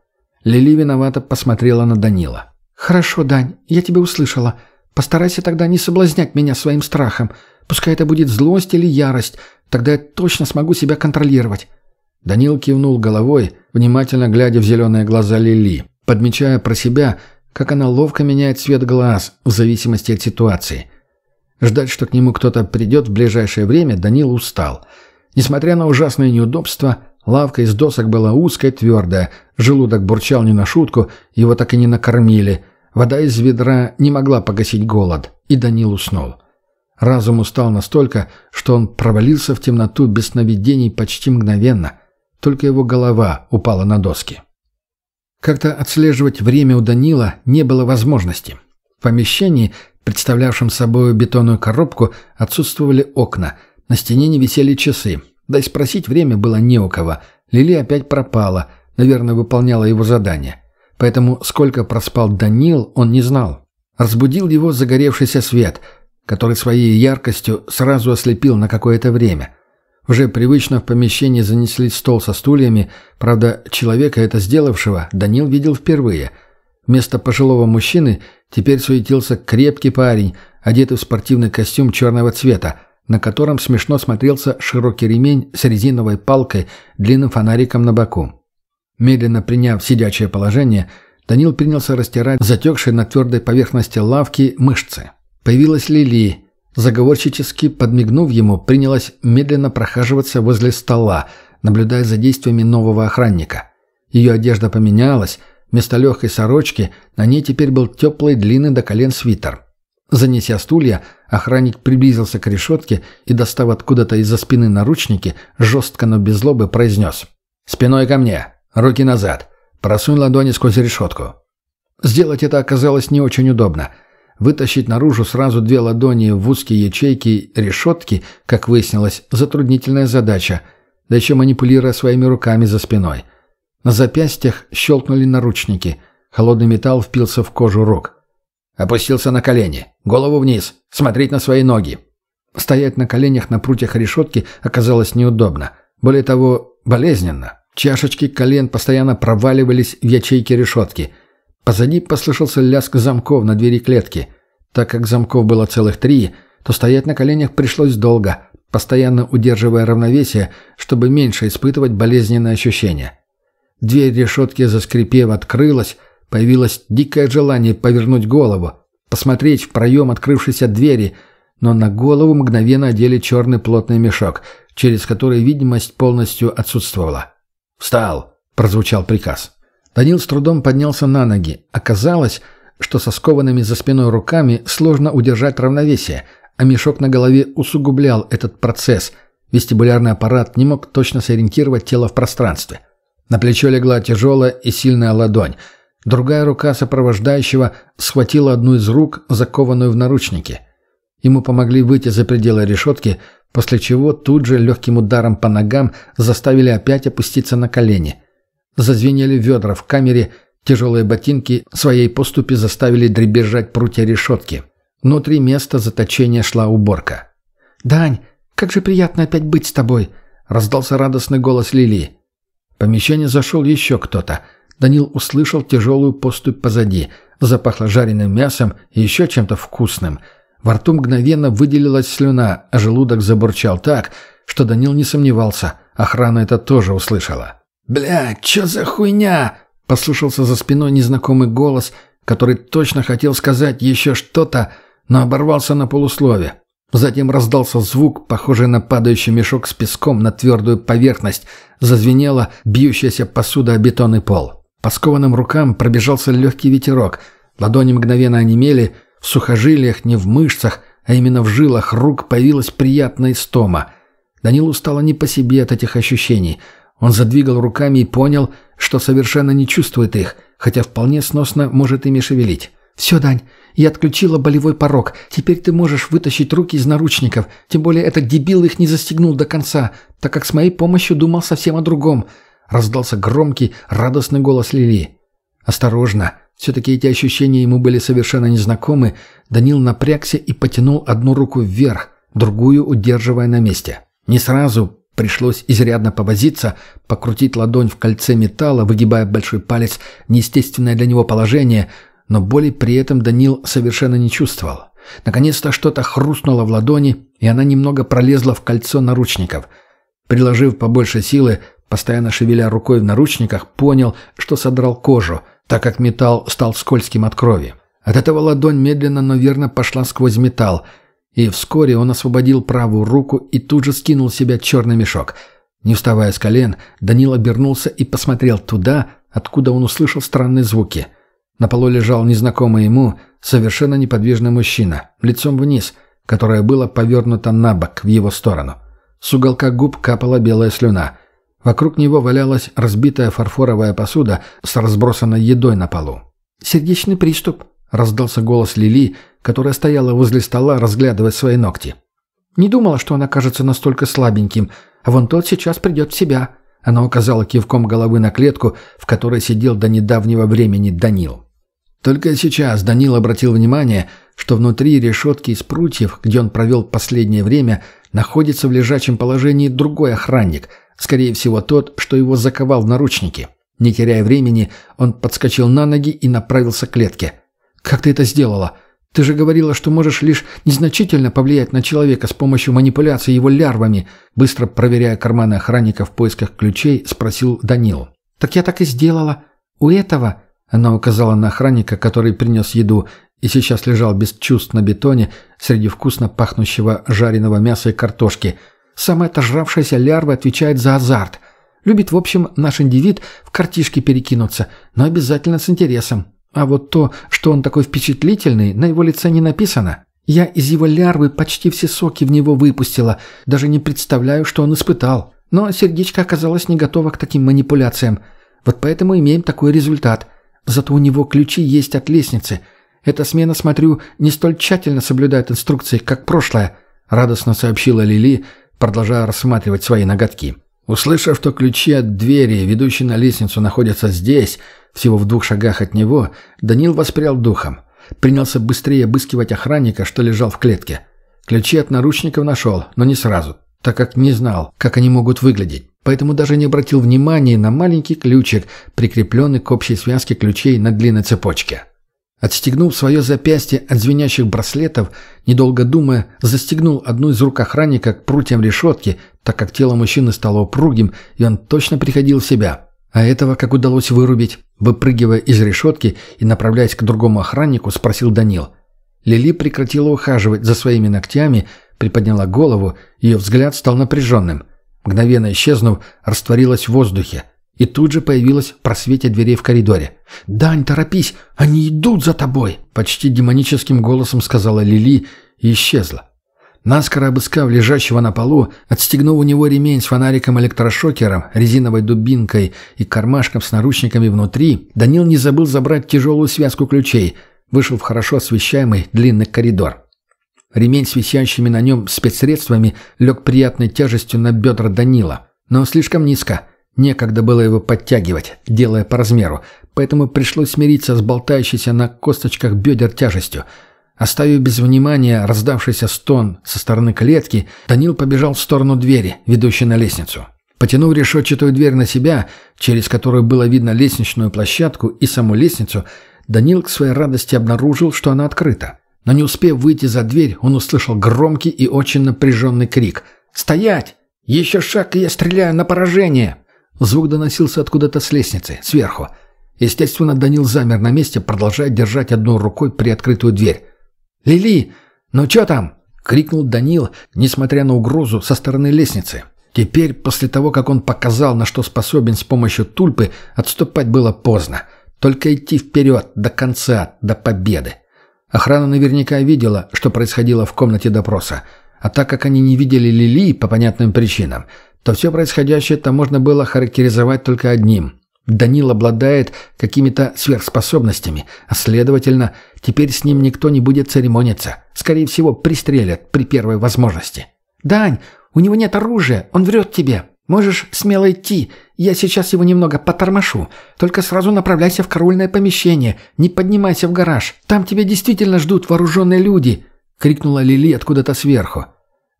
Лили виновато посмотрела на Данила. «Хорошо, Дань, я тебя услышала. Постарайся тогда не соблазнять меня своим страхом. Пускай это будет злость или ярость, тогда я точно смогу себя контролировать». Данил кивнул головой, внимательно глядя в зеленые глаза Лили, подмечая про себя, как она ловко меняет цвет глаз в зависимости от ситуации. Ждать, что к нему кто-то придет в ближайшее время, Данил устал. Несмотря на ужасные неудобства, Лавка из досок была узкая, твердая. Желудок бурчал не на шутку, его так и не накормили. Вода из ведра не могла погасить голод. И Данил уснул. Разум устал настолько, что он провалился в темноту без сновидений почти мгновенно. Только его голова упала на доски. Как-то отслеживать время у Данила не было возможности. В помещении, представлявшем собой бетонную коробку, отсутствовали окна. На стене не висели часы, да и спросить время было не у кого. Лили опять пропала, наверное, выполняла его задание. Поэтому сколько проспал Данил, он не знал. Разбудил его загоревшийся свет, который своей яркостью сразу ослепил на какое-то время. Уже привычно в помещении занесли стол со стульями, правда, человека это сделавшего Данил видел впервые. Вместо пожилого мужчины теперь суетился крепкий парень, одетый в спортивный костюм черного цвета, на котором смешно смотрелся широкий ремень с резиновой палкой, длинным фонариком на боку. Медленно приняв сидячее положение, Данил принялся растирать затекшие на твердой поверхности лавки мышцы. Появилась Лили, заговорщически подмигнув ему, принялась медленно прохаживаться возле стола, наблюдая за действиями нового охранника. Ее одежда поменялась, вместо легкой сорочки на ней теперь был теплый длинный до колен свитер. Занеся стулья, охранник приблизился к решетке и, достав откуда-то из-за спины наручники, жестко, но без злобы произнес. «Спиной ко мне! Руки назад! Просунь ладони сквозь решетку!» Сделать это оказалось не очень удобно. Вытащить наружу сразу две ладони в узкие ячейки решетки, как выяснилось, затруднительная задача, да еще манипулируя своими руками за спиной. На запястьях щелкнули наручники. Холодный металл впился в кожу рук. Опустился на колени. Голову вниз. Смотреть на свои ноги. Стоять на коленях на прутьях решетки оказалось неудобно. Более того, болезненно. Чашечки колен постоянно проваливались в ячейки решетки. Позади послышался лязг замков на двери клетки. Так как замков было целых три, то стоять на коленях пришлось долго, постоянно удерживая равновесие, чтобы меньше испытывать болезненные ощущения. Дверь решетки, заскрипев, открылась, Появилось дикое желание повернуть голову, посмотреть в проем открывшейся двери, но на голову мгновенно одели черный плотный мешок, через который видимость полностью отсутствовала. «Встал!» – прозвучал приказ. Данил с трудом поднялся на ноги. Оказалось, что со скованными за спиной руками сложно удержать равновесие, а мешок на голове усугублял этот процесс. Вестибулярный аппарат не мог точно сориентировать тело в пространстве. На плечо легла тяжелая и сильная ладонь – Другая рука сопровождающего схватила одну из рук, закованную в наручники. Ему помогли выйти за пределы решетки, после чего тут же легким ударом по ногам заставили опять опуститься на колени. Зазвенели ведра в камере, тяжелые ботинки своей поступи заставили дребезжать прутья решетки. Внутри места заточения шла уборка. «Дань, как же приятно опять быть с тобой!» — раздался радостный голос Лилии. В помещение зашел еще кто-то — Данил услышал тяжелую поступь позади. Запахло жареным мясом и еще чем-то вкусным. Во рту мгновенно выделилась слюна, а желудок забурчал так, что Данил не сомневался. Охрана это тоже услышала. «Бля, чё за хуйня?» — послышался за спиной незнакомый голос, который точно хотел сказать еще что-то, но оборвался на полуслове. Затем раздался звук, похожий на падающий мешок с песком на твердую поверхность. Зазвенела бьющаяся посуда о бетонный пол. По скованным рукам пробежался легкий ветерок. Ладони мгновенно онемели, в сухожилиях, не в мышцах, а именно в жилах рук появилась приятная истома. Данилу стало не по себе от этих ощущений. Он задвигал руками и понял, что совершенно не чувствует их, хотя вполне сносно может ими шевелить. «Все, Дань, я отключила болевой порог. Теперь ты можешь вытащить руки из наручников. Тем более этот дебил их не застегнул до конца, так как с моей помощью думал совсем о другом раздался громкий, радостный голос Лили. «Осторожно!» Все-таки эти ощущения ему были совершенно незнакомы. Данил напрягся и потянул одну руку вверх, другую удерживая на месте. Не сразу, пришлось изрядно повозиться, покрутить ладонь в кольце металла, выгибая большой палец, неестественное для него положение, но боли при этом Данил совершенно не чувствовал. Наконец-то что-то хрустнуло в ладони, и она немного пролезла в кольцо наручников. Приложив побольше силы, Постоянно шевеля рукой в наручниках, понял, что содрал кожу, так как металл стал скользким от крови. От этого ладонь медленно, но верно пошла сквозь металл, и вскоре он освободил правую руку и тут же скинул с себя черный мешок. Не вставая с колен, Данил обернулся и посмотрел туда, откуда он услышал странные звуки. На полу лежал незнакомый ему, совершенно неподвижный мужчина, лицом вниз, которое было повернуто на бок в его сторону. С уголка губ капала белая слюна – Вокруг него валялась разбитая фарфоровая посуда с разбросанной едой на полу. «Сердечный приступ», — раздался голос Лили, которая стояла возле стола, разглядывая свои ногти. «Не думала, что он окажется настолько слабеньким, а вон тот сейчас придет в себя», — она указала кивком головы на клетку, в которой сидел до недавнего времени Данил. Только сейчас Данил обратил внимание, что внутри решетки из прутьев, где он провел последнее время, находится в лежачем положении другой охранник — Скорее всего, тот, что его заковал в наручники. Не теряя времени, он подскочил на ноги и направился к клетке. «Как ты это сделала? Ты же говорила, что можешь лишь незначительно повлиять на человека с помощью манипуляции его лярвами», быстро проверяя карманы охранника в поисках ключей, спросил Данил. «Так я так и сделала. У этого...» Она указала на охранника, который принес еду, и сейчас лежал без чувств на бетоне среди вкусно пахнущего жареного мяса и картошки – Самая отожравшаяся лярва отвечает за азарт. Любит, в общем, наш индивид в картишки перекинуться, но обязательно с интересом. А вот то, что он такой впечатлительный, на его лице не написано. Я из его лярвы почти все соки в него выпустила, даже не представляю, что он испытал. Но сердечко оказалось не готово к таким манипуляциям. Вот поэтому имеем такой результат. Зато у него ключи есть от лестницы. Эта смена, смотрю, не столь тщательно соблюдает инструкции, как прошлая. радостно сообщила Лили, продолжая рассматривать свои ноготки. Услышав, что ключи от двери, ведущей на лестницу, находятся здесь, всего в двух шагах от него, Данил воспрял духом. Принялся быстрее обыскивать охранника, что лежал в клетке. Ключи от наручников нашел, но не сразу, так как не знал, как они могут выглядеть, поэтому даже не обратил внимания на маленький ключик, прикрепленный к общей связке ключей на длинной цепочке. Отстегнув свое запястье от звенящих браслетов, недолго думая, застегнул одну из рук охранника к прутьям решетки, так как тело мужчины стало упругим, и он точно приходил в себя. А этого, как удалось вырубить, выпрыгивая из решетки и направляясь к другому охраннику, спросил Данил. Лили прекратила ухаживать за своими ногтями, приподняла голову, ее взгляд стал напряженным. Мгновенно исчезнув, растворилась в воздухе. И тут же появилась в просвете дверей в коридоре. «Дань, торопись! Они идут за тобой!» Почти демоническим голосом сказала Лили и исчезла. Наскоро обыскав лежащего на полу, отстегнув у него ремень с фонариком-электрошокером, резиновой дубинкой и кармашком с наручниками внутри, Данил не забыл забрать тяжелую связку ключей, вышел в хорошо освещаемый длинный коридор. Ремень с висящими на нем спецсредствами лег приятной тяжестью на бедра Данила, но слишком низко – Некогда было его подтягивать, делая по размеру, поэтому пришлось смириться с болтающейся на косточках бедер тяжестью. Оставив без внимания раздавшийся стон со стороны клетки, Данил побежал в сторону двери, ведущей на лестницу. Потянув решетчатую дверь на себя, через которую было видно лестничную площадку и саму лестницу, Данил к своей радости обнаружил, что она открыта. Но не успев выйти за дверь, он услышал громкий и очень напряженный крик. «Стоять! Еще шаг, и я стреляю на поражение!» Звук доносился откуда-то с лестницы, сверху. Естественно, Данил замер на месте, продолжая держать одной рукой приоткрытую дверь. «Лили, ну чё там?» — крикнул Данил, несмотря на угрозу со стороны лестницы. Теперь, после того, как он показал, на что способен с помощью тульпы, отступать было поздно. Только идти вперед, до конца, до победы. Охрана наверняка видела, что происходило в комнате допроса. А так как они не видели Лили по понятным причинам — то все происходящее-то можно было характеризовать только одним. Данил обладает какими-то сверхспособностями, а следовательно, теперь с ним никто не будет церемониться. Скорее всего, пристрелят при первой возможности. «Дань, у него нет оружия, он врет тебе. Можешь смело идти, я сейчас его немного потормошу. Только сразу направляйся в караульное помещение, не поднимайся в гараж. Там тебя действительно ждут вооруженные люди», — крикнула Лили откуда-то сверху.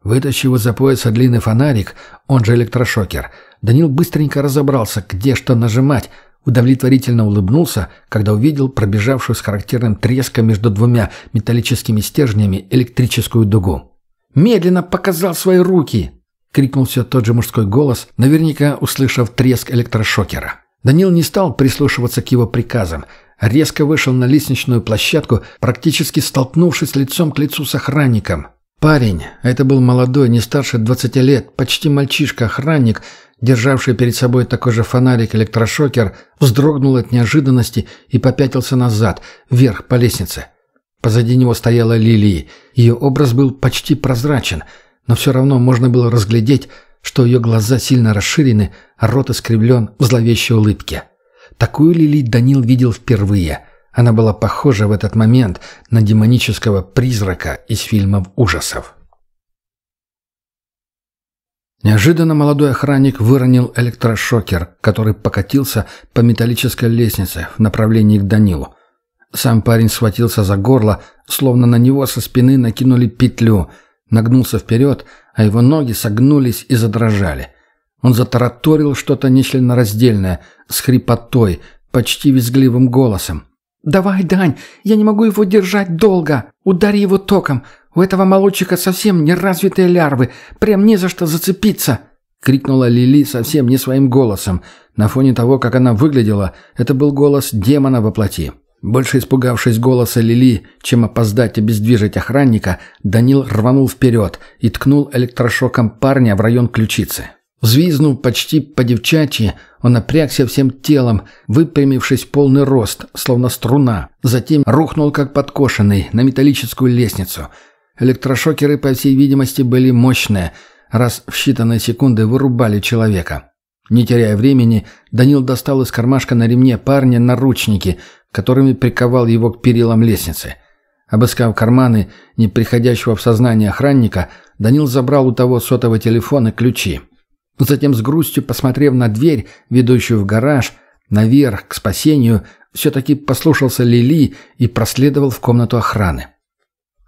Вытащив из-за пояса длинный фонарик, он же электрошокер, Данил быстренько разобрался, где что нажимать, удовлетворительно улыбнулся, когда увидел пробежавшую с характерным треском между двумя металлическими стержнями электрическую дугу. «Медленно показал свои руки!» — крикнул все тот же мужской голос, наверняка услышав треск электрошокера. Данил не стал прислушиваться к его приказам, резко вышел на лестничную площадку, практически столкнувшись лицом к лицу с охранником. Парень, это был молодой, не старше 20 лет, почти мальчишка-охранник, державший перед собой такой же фонарик-электрошокер, вздрогнул от неожиданности и попятился назад, вверх по лестнице. Позади него стояла Лилии. Ее образ был почти прозрачен, но все равно можно было разглядеть, что ее глаза сильно расширены, а рот искривлен в зловещей улыбке. Такую Лилии Данил видел впервые. Она была похожа в этот момент на демонического призрака из фильмов ужасов. Неожиданно молодой охранник выронил электрошокер, который покатился по металлической лестнице в направлении к Данилу. Сам парень схватился за горло, словно на него со спины накинули петлю, нагнулся вперед, а его ноги согнулись и задрожали. Он затараторил что-то нечленораздельное, с хрипотой, почти визгливым голосом. «Давай, Дань, я не могу его держать долго. Ударь его током. У этого молодчика совсем неразвитые лярвы. Прям не за что зацепиться!» — крикнула Лили совсем не своим голосом. На фоне того, как она выглядела, это был голос демона во плоти. Больше испугавшись голоса Лили, чем опоздать и обездвижить охранника, Данил рванул вперед и ткнул электрошоком парня в район ключицы. Взвизнув почти по-девчачьи, он напрягся всем телом, выпрямившись полный рост, словно струна. Затем рухнул, как подкошенный, на металлическую лестницу. Электрошокеры, по всей видимости, были мощные, раз в считанные секунды вырубали человека. Не теряя времени, Данил достал из кармашка на ремне парня наручники, которыми приковал его к перилам лестницы. Обыскав карманы неприходящего в сознание охранника, Данил забрал у того сотовый телефон и ключи затем с грустью, посмотрев на дверь, ведущую в гараж, наверх, к спасению, все-таки послушался Лили и проследовал в комнату охраны.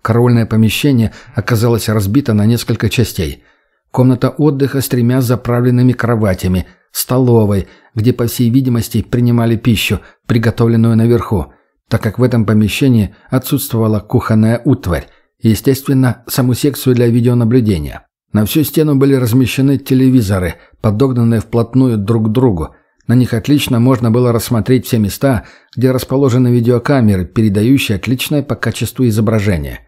Караульное помещение оказалось разбито на несколько частей. Комната отдыха с тремя заправленными кроватями, столовой, где, по всей видимости, принимали пищу, приготовленную наверху, так как в этом помещении отсутствовала кухонная утварь, и, естественно, саму секцию для видеонаблюдения. На всю стену были размещены телевизоры, подогнанные вплотную друг к другу. На них отлично можно было рассмотреть все места, где расположены видеокамеры, передающие отличное по качеству изображение.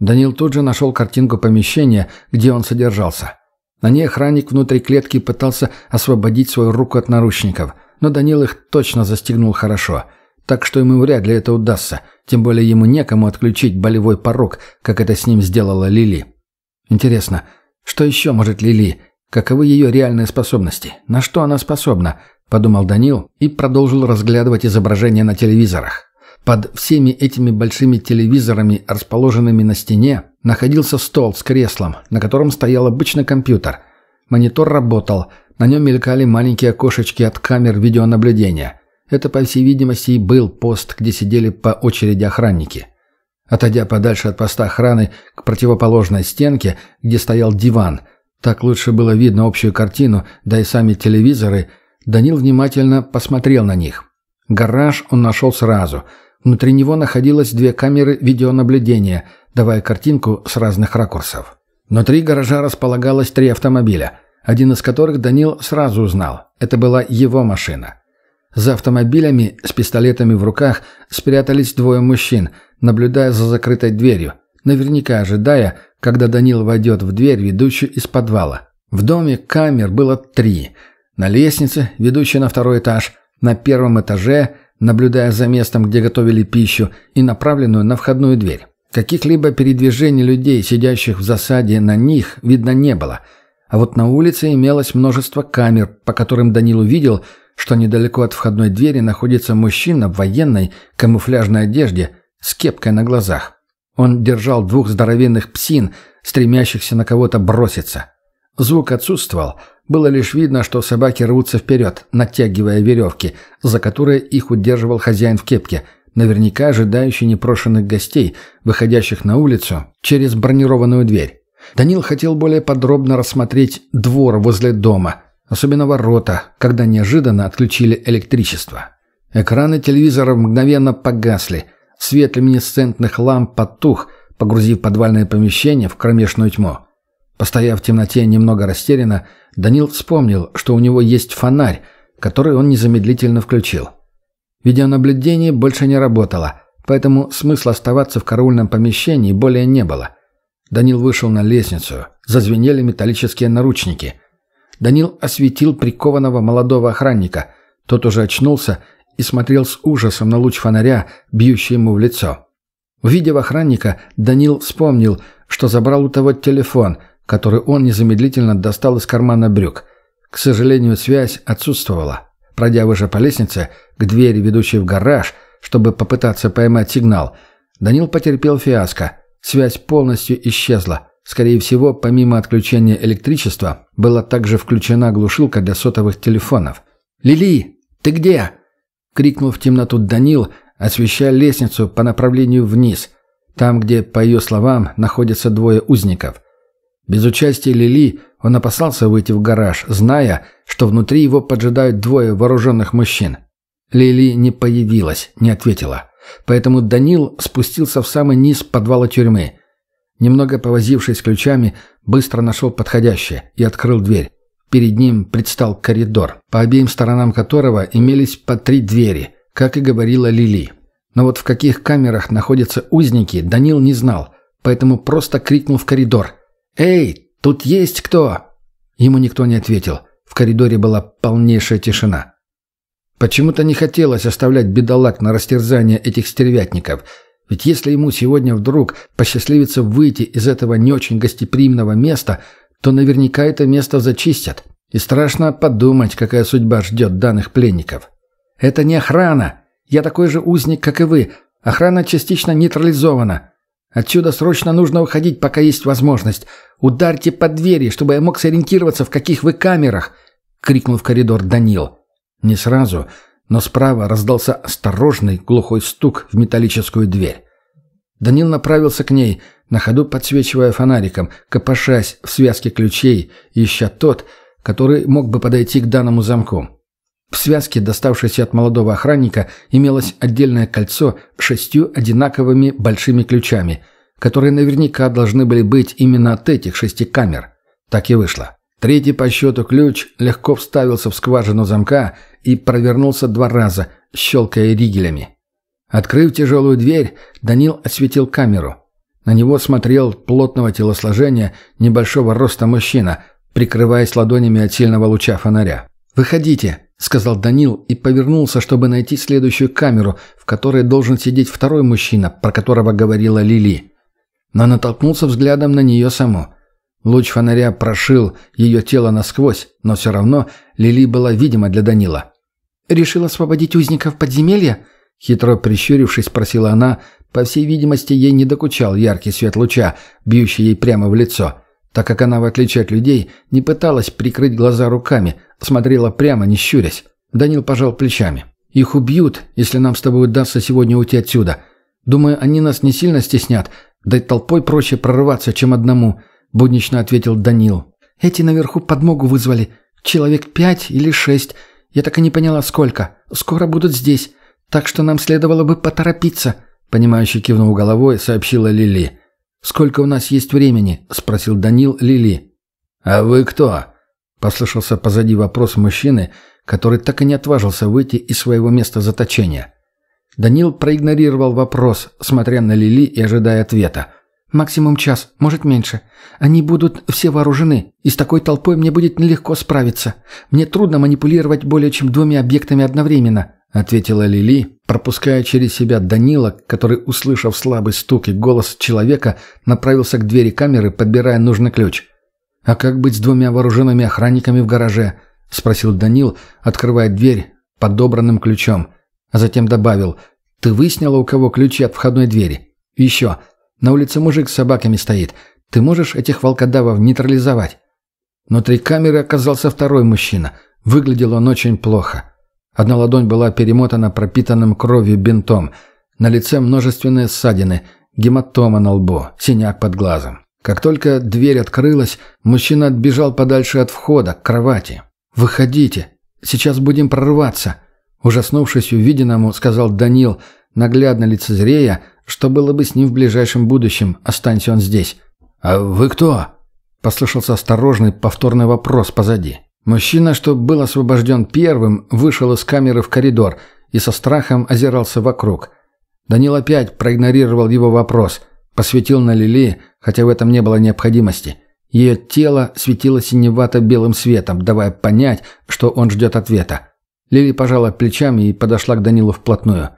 Данил тут же нашел картинку помещения, где он содержался. На ней охранник внутри клетки пытался освободить свою руку от наручников, но Данил их точно застегнул хорошо – так что ему вряд ли это удастся, тем более ему некому отключить болевой порог, как это с ним сделала Лили. Интересно, что еще может Лили? Каковы ее реальные способности? На что она способна? Подумал Данил и продолжил разглядывать изображения на телевизорах. Под всеми этими большими телевизорами, расположенными на стене, находился стол с креслом, на котором стоял обычный компьютер. Монитор работал, на нем мелькали маленькие окошечки от камер видеонаблюдения. Это, по всей видимости, и был пост, где сидели по очереди охранники. Отойдя подальше от поста охраны к противоположной стенке, где стоял диван, так лучше было видно общую картину, да и сами телевизоры, Данил внимательно посмотрел на них. Гараж он нашел сразу. Внутри него находилось две камеры видеонаблюдения, давая картинку с разных ракурсов. Внутри гаража располагалось три автомобиля, один из которых Данил сразу узнал. Это была его машина. За автомобилями с пистолетами в руках спрятались двое мужчин – наблюдая за закрытой дверью, наверняка ожидая, когда Данил войдет в дверь, ведущую из подвала. В доме камер было три. На лестнице, ведущей на второй этаж, на первом этаже, наблюдая за местом, где готовили пищу, и направленную на входную дверь. Каких-либо передвижений людей, сидящих в засаде на них, видно не было. А вот на улице имелось множество камер, по которым Данил увидел, что недалеко от входной двери находится мужчина в военной камуфляжной одежде – с кепкой на глазах. Он держал двух здоровенных псин, стремящихся на кого-то броситься. Звук отсутствовал, было лишь видно, что собаки рвутся вперед, натягивая веревки, за которые их удерживал хозяин в кепке, наверняка ожидающий непрошенных гостей, выходящих на улицу через бронированную дверь. Данил хотел более подробно рассмотреть двор возле дома, особенно ворота, когда неожиданно отключили электричество. Экраны телевизора мгновенно погасли – Свет люминесцентных ламп потух, погрузив подвальное помещение в кромешную тьму. Постояв в темноте немного растерянно, Данил вспомнил, что у него есть фонарь, который он незамедлительно включил. Видеонаблюдение больше не работало, поэтому смысла оставаться в караульном помещении более не было. Данил вышел на лестницу, зазвенели металлические наручники. Данил осветил прикованного молодого охранника. Тот уже очнулся и смотрел с ужасом на луч фонаря, бьющий ему в лицо. Увидев охранника, Данил вспомнил, что забрал у того телефон, который он незамедлительно достал из кармана брюк. К сожалению, связь отсутствовала. Пройдя выше по лестнице, к двери, ведущей в гараж, чтобы попытаться поймать сигнал, Данил потерпел фиаско. Связь полностью исчезла. Скорее всего, помимо отключения электричества, была также включена глушилка для сотовых телефонов. «Лили, ты где?» крикнул в темноту Данил, освещая лестницу по направлению вниз, там, где, по ее словам, находятся двое узников. Без участия Лили он опасался выйти в гараж, зная, что внутри его поджидают двое вооруженных мужчин. Лили не появилась, не ответила. Поэтому Данил спустился в самый низ подвала тюрьмы. Немного повозившись ключами, быстро нашел подходящее и открыл дверь. Перед ним предстал коридор, по обеим сторонам которого имелись по три двери, как и говорила Лили. Но вот в каких камерах находятся узники, Данил не знал, поэтому просто крикнул в коридор. «Эй, тут есть кто?» Ему никто не ответил. В коридоре была полнейшая тишина. Почему-то не хотелось оставлять бедолаг на растерзание этих стервятников, ведь если ему сегодня вдруг посчастливится выйти из этого не очень гостеприимного места – то наверняка это место зачистят. И страшно подумать, какая судьба ждет данных пленников. Это не охрана. Я такой же узник, как и вы. Охрана частично нейтрализована. Отсюда срочно нужно уходить, пока есть возможность. Ударьте по двери, чтобы я мог сориентироваться, в каких вы камерах!» — крикнул в коридор Данил. Не сразу, но справа раздался осторожный глухой стук в металлическую дверь. Данил направился к ней, на ходу подсвечивая фонариком, копошась в связке ключей, ища тот, который мог бы подойти к данному замку. В связке, доставшейся от молодого охранника, имелось отдельное кольцо с шестью одинаковыми большими ключами, которые наверняка должны были быть именно от этих шести камер. Так и вышло. Третий по счету ключ легко вставился в скважину замка и провернулся два раза, щелкая ригелями. Открыв тяжелую дверь, Данил осветил камеру – на него смотрел плотного телосложения небольшого роста мужчина, прикрываясь ладонями от сильного луча фонаря. «Выходите», — сказал Данил и повернулся, чтобы найти следующую камеру, в которой должен сидеть второй мужчина, про которого говорила Лили. Но натолкнулся взглядом на нее саму. Луч фонаря прошил ее тело насквозь, но все равно Лили была видима для Данила. «Решил освободить узников подземелья?» Хитро прищурившись, спросила она, по всей видимости, ей не докучал яркий свет луча, бьющий ей прямо в лицо, так как она, в отличие от людей, не пыталась прикрыть глаза руками, смотрела прямо, не щурясь. Данил пожал плечами. «Их убьют, если нам с тобой удастся сегодня уйти отсюда. Думаю, они нас не сильно стеснят, да и толпой проще прорываться, чем одному», — буднично ответил Данил. «Эти наверху подмогу вызвали. Человек пять или шесть. Я так и не поняла, сколько. Скоро будут здесь. Так что нам следовало бы поторопиться». Понимающе кивнул головой, сообщила Лили. «Сколько у нас есть времени?» – спросил Данил Лили. «А вы кто?» – послышался позади вопрос мужчины, который так и не отважился выйти из своего места заточения. Данил проигнорировал вопрос, смотря на Лили и ожидая ответа. «Максимум час, может меньше. Они будут все вооружены, и с такой толпой мне будет нелегко справиться. Мне трудно манипулировать более чем двумя объектами одновременно», ответила Лили, пропуская через себя Данила, который, услышав слабый стук и голос человека, направился к двери камеры, подбирая нужный ключ. «А как быть с двумя вооруженными охранниками в гараже?» – спросил Данил, открывая дверь подобранным ключом. А затем добавил «Ты выяснила, у кого ключи от входной двери?» «Еще. На улице мужик с собаками стоит. Ты можешь этих волкодавов нейтрализовать?» Внутри камеры оказался второй мужчина. Выглядел он очень плохо – Одна ладонь была перемотана пропитанным кровью бинтом. На лице множественные ссадины, гематома на лбу, синяк под глазом. Как только дверь открылась, мужчина отбежал подальше от входа, к кровати. «Выходите! Сейчас будем прорваться!» Ужаснувшись увиденному, сказал Данил, наглядно лицезрея, что было бы с ним в ближайшем будущем, останься он здесь. «А вы кто?» – послышался осторожный повторный вопрос позади. Мужчина, что был освобожден первым, вышел из камеры в коридор и со страхом озирался вокруг. Данил опять проигнорировал его вопрос, посветил на Лили, хотя в этом не было необходимости. Ее тело светило синевато-белым светом, давая понять, что он ждет ответа. Лили пожала плечами и подошла к Данилу вплотную.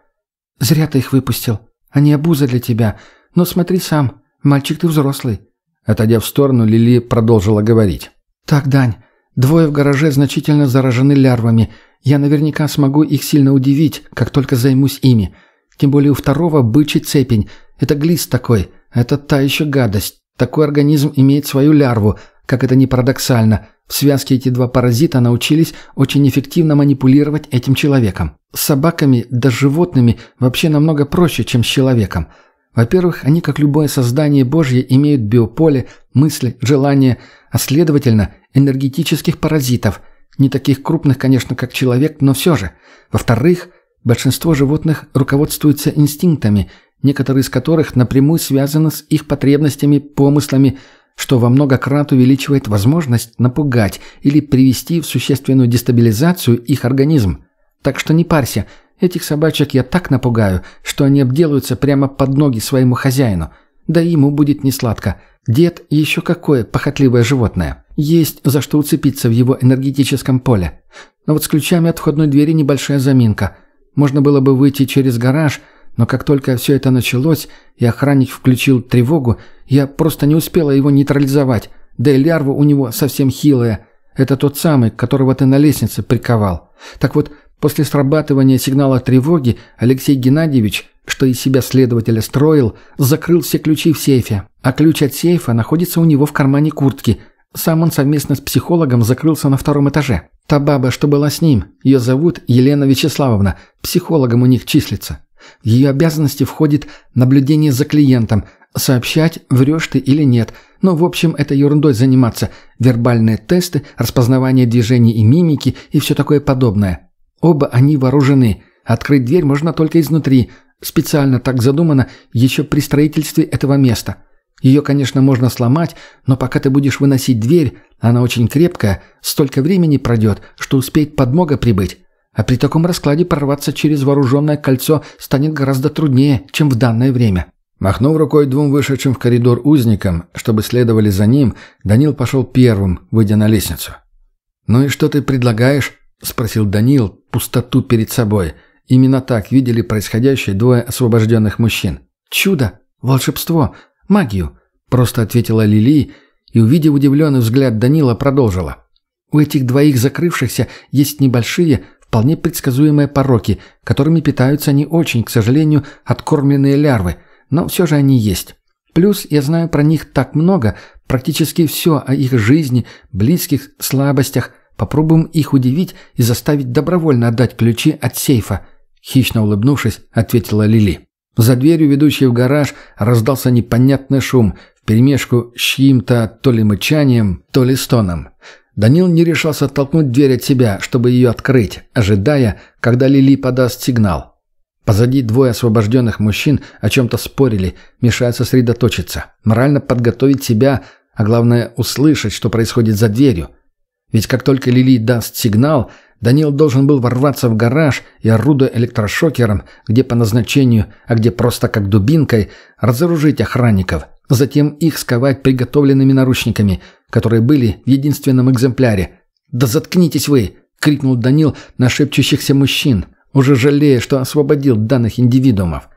«Зря ты их выпустил. Они обуза для тебя. Но смотри сам. Мальчик ты взрослый». Отойдя в сторону, Лили продолжила говорить. «Так, Дань, Двое в гараже значительно заражены лярвами. Я наверняка смогу их сильно удивить, как только займусь ими. Тем более у второго бычий цепень. Это глист такой. А это та еще гадость. Такой организм имеет свою лярву. Как это ни парадоксально. В связке эти два паразита научились очень эффективно манипулировать этим человеком. С собаками, да с животными, вообще намного проще, чем с человеком. Во-первых, они, как любое создание Божье, имеют биополе, мысли, желания – а следовательно, энергетических паразитов, не таких крупных, конечно, как человек, но все же. Во-вторых, большинство животных руководствуются инстинктами, некоторые из которых напрямую связаны с их потребностями, помыслами, что во много крат увеличивает возможность напугать или привести в существенную дестабилизацию их организм. Так что не парься, этих собачек я так напугаю, что они обделаются прямо под ноги своему хозяину. Да ему будет несладко. сладко Дед еще какое похотливое животное. Есть за что уцепиться в его энергетическом поле. Но вот с ключами от входной двери небольшая заминка. Можно было бы выйти через гараж, но как только все это началось, и охранник включил тревогу, я просто не успела его нейтрализовать. Да и лярва у него совсем хилая. Это тот самый, которого ты на лестнице приковал. Так вот, После срабатывания сигнала тревоги Алексей Геннадьевич, что из себя следователя строил, закрыл все ключи в сейфе, а ключ от сейфа находится у него в кармане куртки. Сам он совместно с психологом закрылся на втором этаже. Та баба, что была с ним, ее зовут Елена Вячеславовна, психологом у них числится. В ее обязанности входит наблюдение за клиентом, сообщать, врешь ты или нет. Но, ну, в общем, это ерундой заниматься. Вербальные тесты, распознавание движений и мимики и все такое подобное. Оба они вооружены. Открыть дверь можно только изнутри. Специально так задумано еще при строительстве этого места. Ее, конечно, можно сломать, но пока ты будешь выносить дверь, она очень крепкая, столько времени пройдет, что успеет подмога прибыть. А при таком раскладе прорваться через вооруженное кольцо станет гораздо труднее, чем в данное время. Махнув рукой двум вышедшим в коридор узникам, чтобы следовали за ним, Данил пошел первым, выйдя на лестницу. «Ну и что ты предлагаешь?» — спросил Даниил пустоту перед собой. Именно так видели происходящее двое освобожденных мужчин. «Чудо! Волшебство! Магию!» — просто ответила Лили и, увидев удивленный взгляд Данила, продолжила. «У этих двоих закрывшихся есть небольшие, вполне предсказуемые пороки, которыми питаются они очень, к сожалению, откормленные лярвы, но все же они есть. Плюс я знаю про них так много, практически все о их жизни, близких, слабостях, Попробуем их удивить и заставить добровольно отдать ключи от сейфа», — хищно улыбнувшись, ответила Лили. За дверью, ведущей в гараж, раздался непонятный шум, вперемешку с чьим-то то ли мычанием, то ли стоном. Данил не решался оттолкнуть дверь от себя, чтобы ее открыть, ожидая, когда Лили подаст сигнал. Позади двое освобожденных мужчин о чем-то спорили, мешая сосредоточиться, морально подготовить себя, а главное услышать, что происходит за дверью. Ведь как только Лили даст сигнал, Данил должен был ворваться в гараж и, орудуя электрошокером, где по назначению, а где просто как дубинкой, разоружить охранников, затем их сковать приготовленными наручниками, которые были в единственном экземпляре. «Да заткнитесь вы!» — крикнул Данил на шепчущихся мужчин, уже жалея, что освободил данных индивидуумов.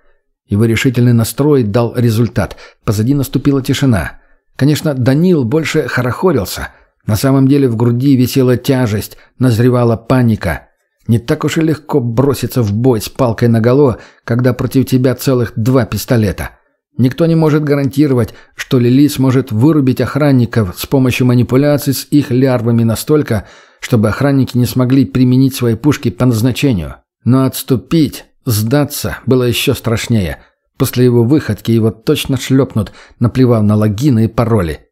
Его решительный настрой дал результат. Позади наступила тишина. Конечно, Данил больше хорохорился — на самом деле в груди висела тяжесть, назревала паника. Не так уж и легко броситься в бой с палкой наголо, когда против тебя целых два пистолета. Никто не может гарантировать, что Лили сможет вырубить охранников с помощью манипуляций с их лярвами настолько, чтобы охранники не смогли применить свои пушки по назначению. Но отступить, сдаться было еще страшнее. После его выходки его точно шлепнут, наплевав на логины и пароли.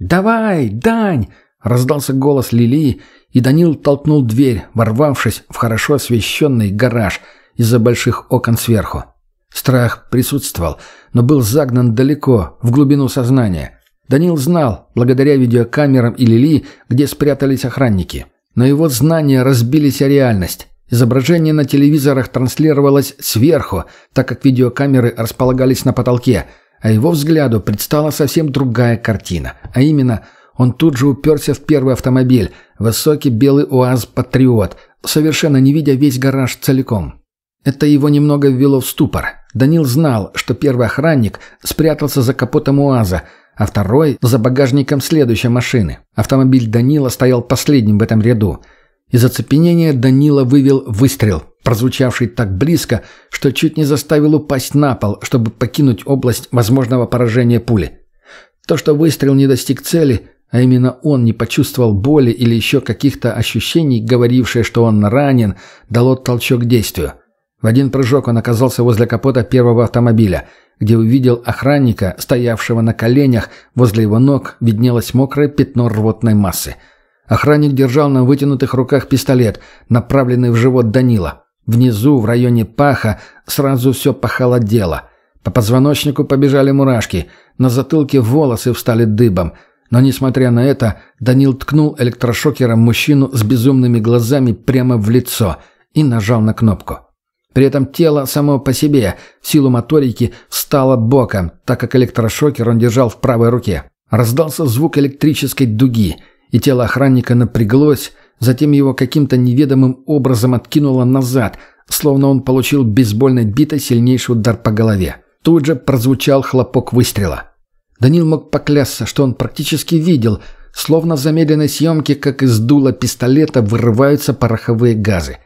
«Давай, Дань!» — раздался голос Лили, и Данил толкнул дверь, ворвавшись в хорошо освещенный гараж из-за больших окон сверху. Страх присутствовал, но был загнан далеко, в глубину сознания. Данил знал, благодаря видеокамерам и Лили, где спрятались охранники. Но его знания разбились о реальность. Изображение на телевизорах транслировалось сверху, так как видеокамеры располагались на потолке – а его взгляду предстала совсем другая картина, а именно – он тут же уперся в первый автомобиль, высокий белый УАЗ «Патриот», совершенно не видя весь гараж целиком. Это его немного ввело в ступор. Данил знал, что первый охранник спрятался за капотом УАЗа, а второй – за багажником следующей машины. Автомобиль Данила стоял последним в этом ряду. Из оцепенения Данила вывел выстрел прозвучавший так близко, что чуть не заставил упасть на пол, чтобы покинуть область возможного поражения пули. То, что выстрел не достиг цели, а именно он не почувствовал боли или еще каких-то ощущений, говорившие, что он ранен, дало толчок действию. В один прыжок он оказался возле капота первого автомобиля, где увидел охранника, стоявшего на коленях, возле его ног виднелось мокрое пятно рвотной массы. Охранник держал на вытянутых руках пистолет, направленный в живот Данила. Внизу, в районе паха, сразу все похолодело. По позвоночнику побежали мурашки, на затылке волосы встали дыбом. Но, несмотря на это, Данил ткнул электрошокером мужчину с безумными глазами прямо в лицо и нажал на кнопку. При этом тело само по себе, в силу моторики, встало боком, так как электрошокер он держал в правой руке. Раздался звук электрической дуги, и тело охранника напряглось, Затем его каким-то неведомым образом откинуло назад, словно он получил бейсбольной битой сильнейший удар по голове. Тут же прозвучал хлопок выстрела. Данил мог поклясться, что он практически видел, словно в замедленной съемке, как из дула пистолета вырываются пороховые газы.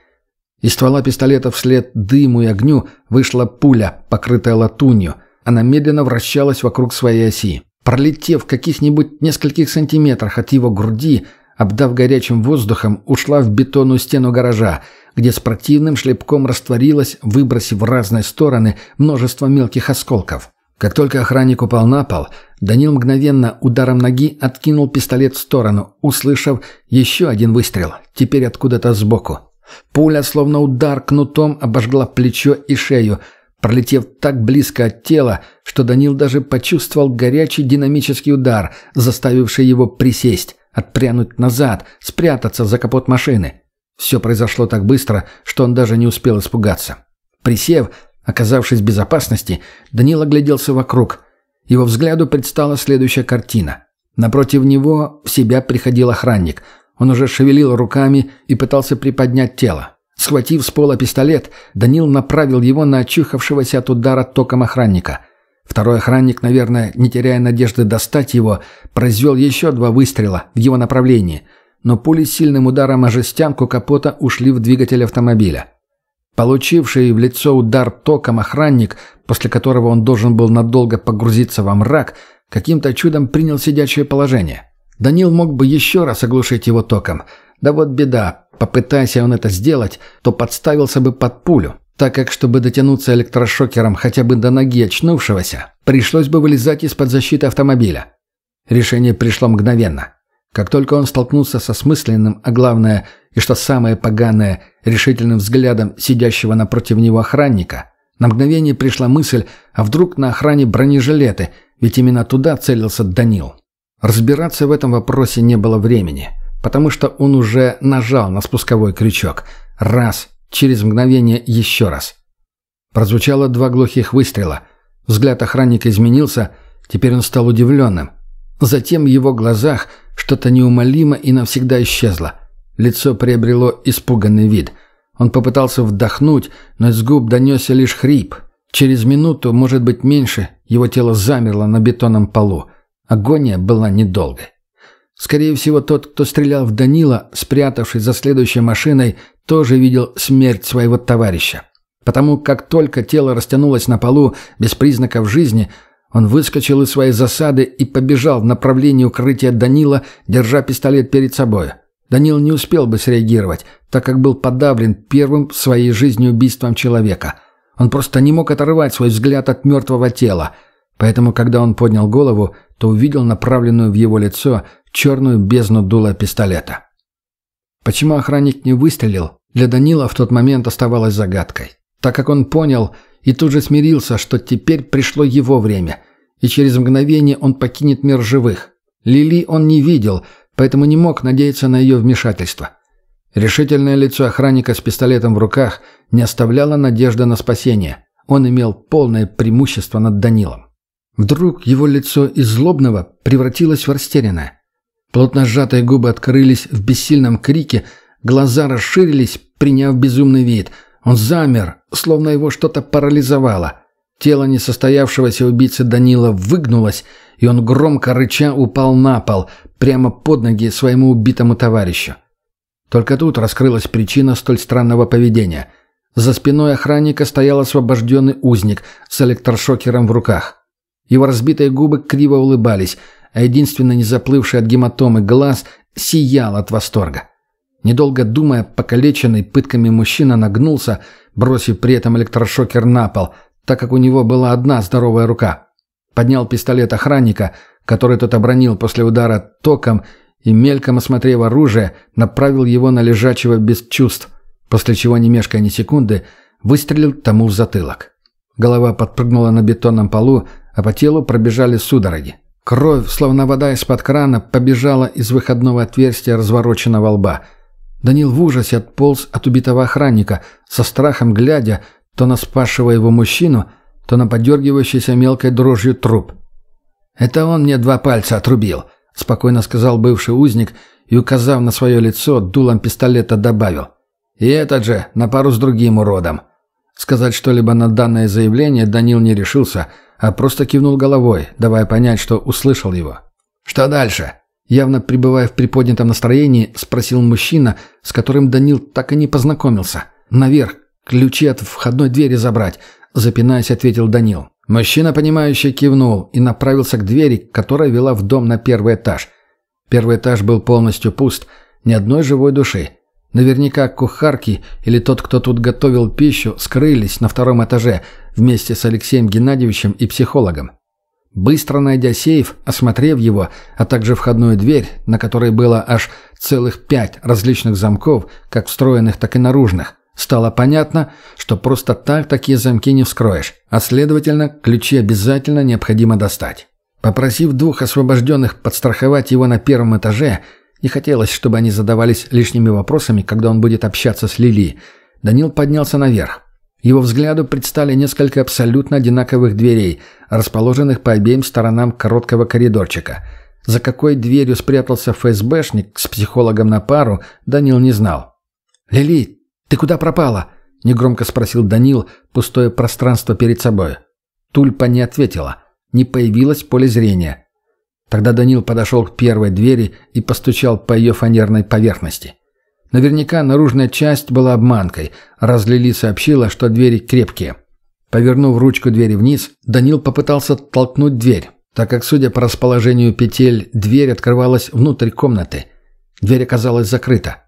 Из ствола пистолета вслед дыму и огню вышла пуля, покрытая латунью. Она медленно вращалась вокруг своей оси. Пролетев каких-нибудь нескольких сантиметрах от его груди, обдав горячим воздухом, ушла в бетонную стену гаража, где с противным шлепком растворилась, выбросив в разные стороны множество мелких осколков. Как только охранник упал на пол, Данил мгновенно ударом ноги откинул пистолет в сторону, услышав еще один выстрел, теперь откуда-то сбоку. Пуля, словно удар кнутом, обожгла плечо и шею, пролетев так близко от тела, что Данил даже почувствовал горячий динамический удар, заставивший его присесть отпрянуть назад, спрятаться за капот машины. Все произошло так быстро, что он даже не успел испугаться. Присев, оказавшись в безопасности, Данил огляделся вокруг. Его взгляду предстала следующая картина. Напротив него в себя приходил охранник. Он уже шевелил руками и пытался приподнять тело. Схватив с пола пистолет, Данил направил его на очухавшегося от удара током охранника – Второй охранник, наверное, не теряя надежды достать его, произвел еще два выстрела в его направлении, но пули сильным ударом о жестянку капота ушли в двигатель автомобиля. Получивший в лицо удар током охранник, после которого он должен был надолго погрузиться во мрак, каким-то чудом принял сидячее положение. Данил мог бы еще раз оглушить его током. Да вот беда, попытайся он это сделать, то подставился бы под пулю, так как, чтобы дотянуться электрошокером хотя бы до ноги очнувшегося, пришлось бы вылезать из-под защиты автомобиля. Решение пришло мгновенно. Как только он столкнулся со смысленным, а главное, и что самое поганое, решительным взглядом сидящего напротив него охранника, на мгновение пришла мысль, а вдруг на охране бронежилеты, ведь именно туда целился Данил. Разбираться в этом вопросе не было времени, потому что он уже нажал на спусковой крючок. Раз – Через мгновение еще раз. Прозвучало два глухих выстрела. Взгляд охранника изменился, теперь он стал удивленным. Затем в его глазах что-то неумолимо и навсегда исчезло. Лицо приобрело испуганный вид. Он попытался вдохнуть, но из губ донесся лишь хрип. Через минуту, может быть меньше, его тело замерло на бетонном полу. Агония была недолгой. Скорее всего, тот, кто стрелял в Данила, спрятавшись за следующей машиной, тоже видел смерть своего товарища. Потому как только тело растянулось на полу без признаков жизни, он выскочил из своей засады и побежал в направлении укрытия Данила, держа пистолет перед собой. Данил не успел бы среагировать, так как был подавлен первым в своей жизни убийством человека. Он просто не мог оторвать свой взгляд от мертвого тела. Поэтому, когда он поднял голову, то увидел направленную в его лицо черную бездну дула пистолета. Почему охранник не выстрелил, для Данила в тот момент оставалось загадкой. Так как он понял и тут же смирился, что теперь пришло его время, и через мгновение он покинет мир живых. Лили он не видел, поэтому не мог надеяться на ее вмешательство. Решительное лицо охранника с пистолетом в руках не оставляло надежды на спасение. Он имел полное преимущество над Данилом. Вдруг его лицо из злобного превратилось в растерянное. Плотно сжатые губы открылись в бессильном крике, глаза расширились, приняв безумный вид. Он замер, словно его что-то парализовало. Тело несостоявшегося убийцы Данила выгнулось, и он громко рыча упал на пол, прямо под ноги своему убитому товарищу. Только тут раскрылась причина столь странного поведения. За спиной охранника стоял освобожденный узник с электрошокером в руках. Его разбитые губы криво улыбались, а единственно не заплывший от гематомы глаз сиял от восторга. Недолго думая, покалеченный пытками мужчина нагнулся, бросив при этом электрошокер на пол, так как у него была одна здоровая рука. Поднял пистолет охранника, который тот обронил после удара током, и, мельком осмотрев оружие, направил его на лежачего без чувств, после чего, не мешкая ни секунды, выстрелил тому в затылок. Голова подпрыгнула на бетонном полу, а по телу пробежали судороги. Кровь, словно вода из-под крана, побежала из выходного отверстия развороченного лба. Данил в ужасе отполз от убитого охранника, со страхом глядя то на спасшего его мужчину, то на подергивающийся мелкой дрожью труп. «Это он мне два пальца отрубил», — спокойно сказал бывший узник и, указав на свое лицо, дулом пистолета добавил. «И этот же, на пару с другим уродом». Сказать что-либо на данное заявление Данил не решился — а просто кивнул головой, давая понять, что услышал его. «Что дальше?» Явно пребывая в приподнятом настроении, спросил мужчина, с которым Данил так и не познакомился. «Наверх, ключи от входной двери забрать», — запинаясь, ответил Данил. Мужчина, понимающе кивнул и направился к двери, которая вела в дом на первый этаж. Первый этаж был полностью пуст, ни одной живой души. Наверняка кухарки или тот, кто тут готовил пищу, скрылись на втором этаже, вместе с Алексеем Геннадьевичем и психологом. Быстро найдя сейф, осмотрев его, а также входную дверь, на которой было аж целых пять различных замков, как встроенных, так и наружных, стало понятно, что просто так такие замки не вскроешь, а следовательно, ключи обязательно необходимо достать. Попросив двух освобожденных подстраховать его на первом этаже, не хотелось, чтобы они задавались лишними вопросами, когда он будет общаться с Лили, Данил поднялся наверх. Его взгляду предстали несколько абсолютно одинаковых дверей, расположенных по обеим сторонам короткого коридорчика. За какой дверью спрятался ФСБшник с психологом на пару, Данил не знал. «Лили, ты куда пропала?» — негромко спросил Данил, пустое пространство перед собой. Тульпа не ответила. Не появилось поле зрения. Тогда Данил подошел к первой двери и постучал по ее фанерной поверхности. Наверняка наружная часть была обманкой, раз Лили сообщила, что двери крепкие. Повернув ручку двери вниз, Данил попытался толкнуть дверь, так как, судя по расположению петель, дверь открывалась внутрь комнаты. Дверь оказалась закрыта.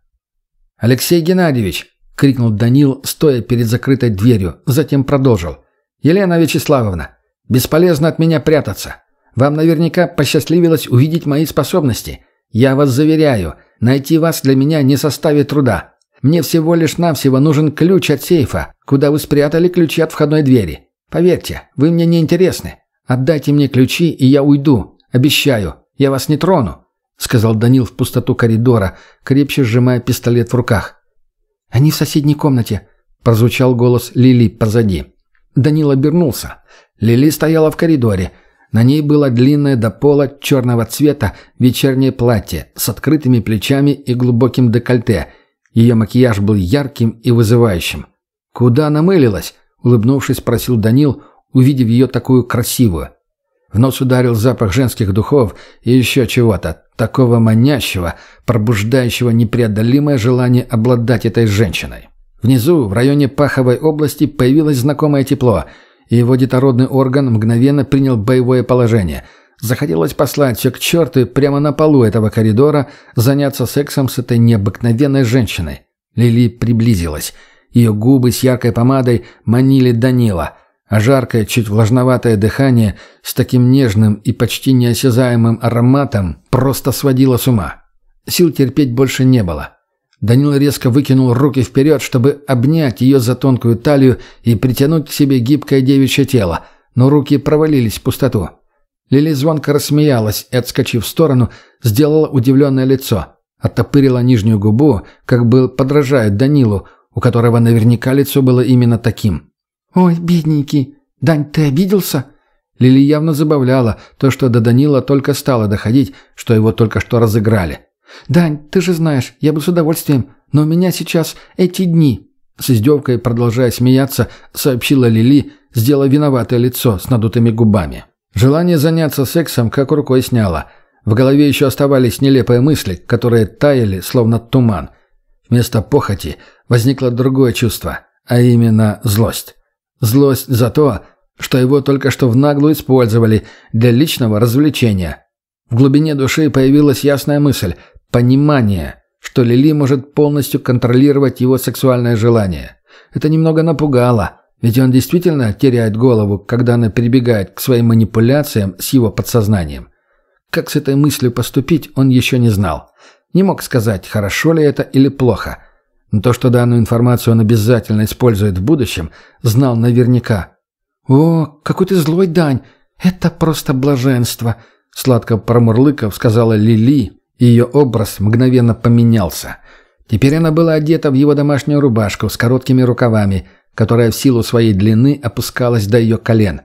«Алексей Геннадьевич!» — крикнул Данил, стоя перед закрытой дверью, затем продолжил. «Елена Вячеславовна, бесполезно от меня прятаться. Вам наверняка посчастливилось увидеть мои способности. Я вас заверяю, Найти вас для меня не составит труда. Мне всего лишь навсего нужен ключ от сейфа, куда вы спрятали ключи от входной двери. Поверьте, вы мне не интересны. Отдайте мне ключи, и я уйду. Обещаю, я вас не трону», — сказал Данил в пустоту коридора, крепче сжимая пистолет в руках. «Они в соседней комнате», — прозвучал голос Лили позади. Данил обернулся. Лили стояла в коридоре — на ней было длинное до пола черного цвета вечернее платье с открытыми плечами и глубоким декольте. Ее макияж был ярким и вызывающим. «Куда она мылилась?» — улыбнувшись, спросил Данил, увидев ее такую красивую. В нос ударил запах женских духов и еще чего-то, такого манящего, пробуждающего непреодолимое желание обладать этой женщиной. Внизу, в районе Паховой области, появилось знакомое тепло — и его детородный орган мгновенно принял боевое положение. Захотелось послать все к черту и прямо на полу этого коридора заняться сексом с этой необыкновенной женщиной. Лили приблизилась. Ее губы с яркой помадой манили Данила, а жаркое, чуть влажноватое дыхание с таким нежным и почти неосязаемым ароматом просто сводило с ума. Сил терпеть больше не было. Данил резко выкинул руки вперед, чтобы обнять ее за тонкую талию и притянуть к себе гибкое девичье тело, но руки провалились в пустоту. Лили звонко рассмеялась и, отскочив в сторону, сделала удивленное лицо. Оттопырила нижнюю губу, как бы подражая Данилу, у которого наверняка лицо было именно таким. «Ой, бедненький! Дань, ты обиделся?» Лили явно забавляла то, что до Данила только стало доходить, что его только что разыграли. «Дань, ты же знаешь, я бы с удовольствием, но у меня сейчас эти дни». С издевкой, продолжая смеяться, сообщила Лили, сделав виноватое лицо с надутыми губами. Желание заняться сексом как рукой сняло. В голове еще оставались нелепые мысли, которые таяли, словно туман. Вместо похоти возникло другое чувство, а именно злость. Злость за то, что его только что в наглую использовали для личного развлечения. В глубине души появилась ясная мысль – Понимание, что Лили может полностью контролировать его сексуальное желание. Это немного напугало, ведь он действительно теряет голову, когда она перебегает к своим манипуляциям с его подсознанием. Как с этой мыслью поступить, он еще не знал. Не мог сказать, хорошо ли это или плохо. Но то, что данную информацию он обязательно использует в будущем, знал наверняка. «О, какой ты злой, Дань! Это просто блаженство!» Сладко промурлыков сказала Лили, ее образ мгновенно поменялся. Теперь она была одета в его домашнюю рубашку с короткими рукавами, которая в силу своей длины опускалась до ее колен.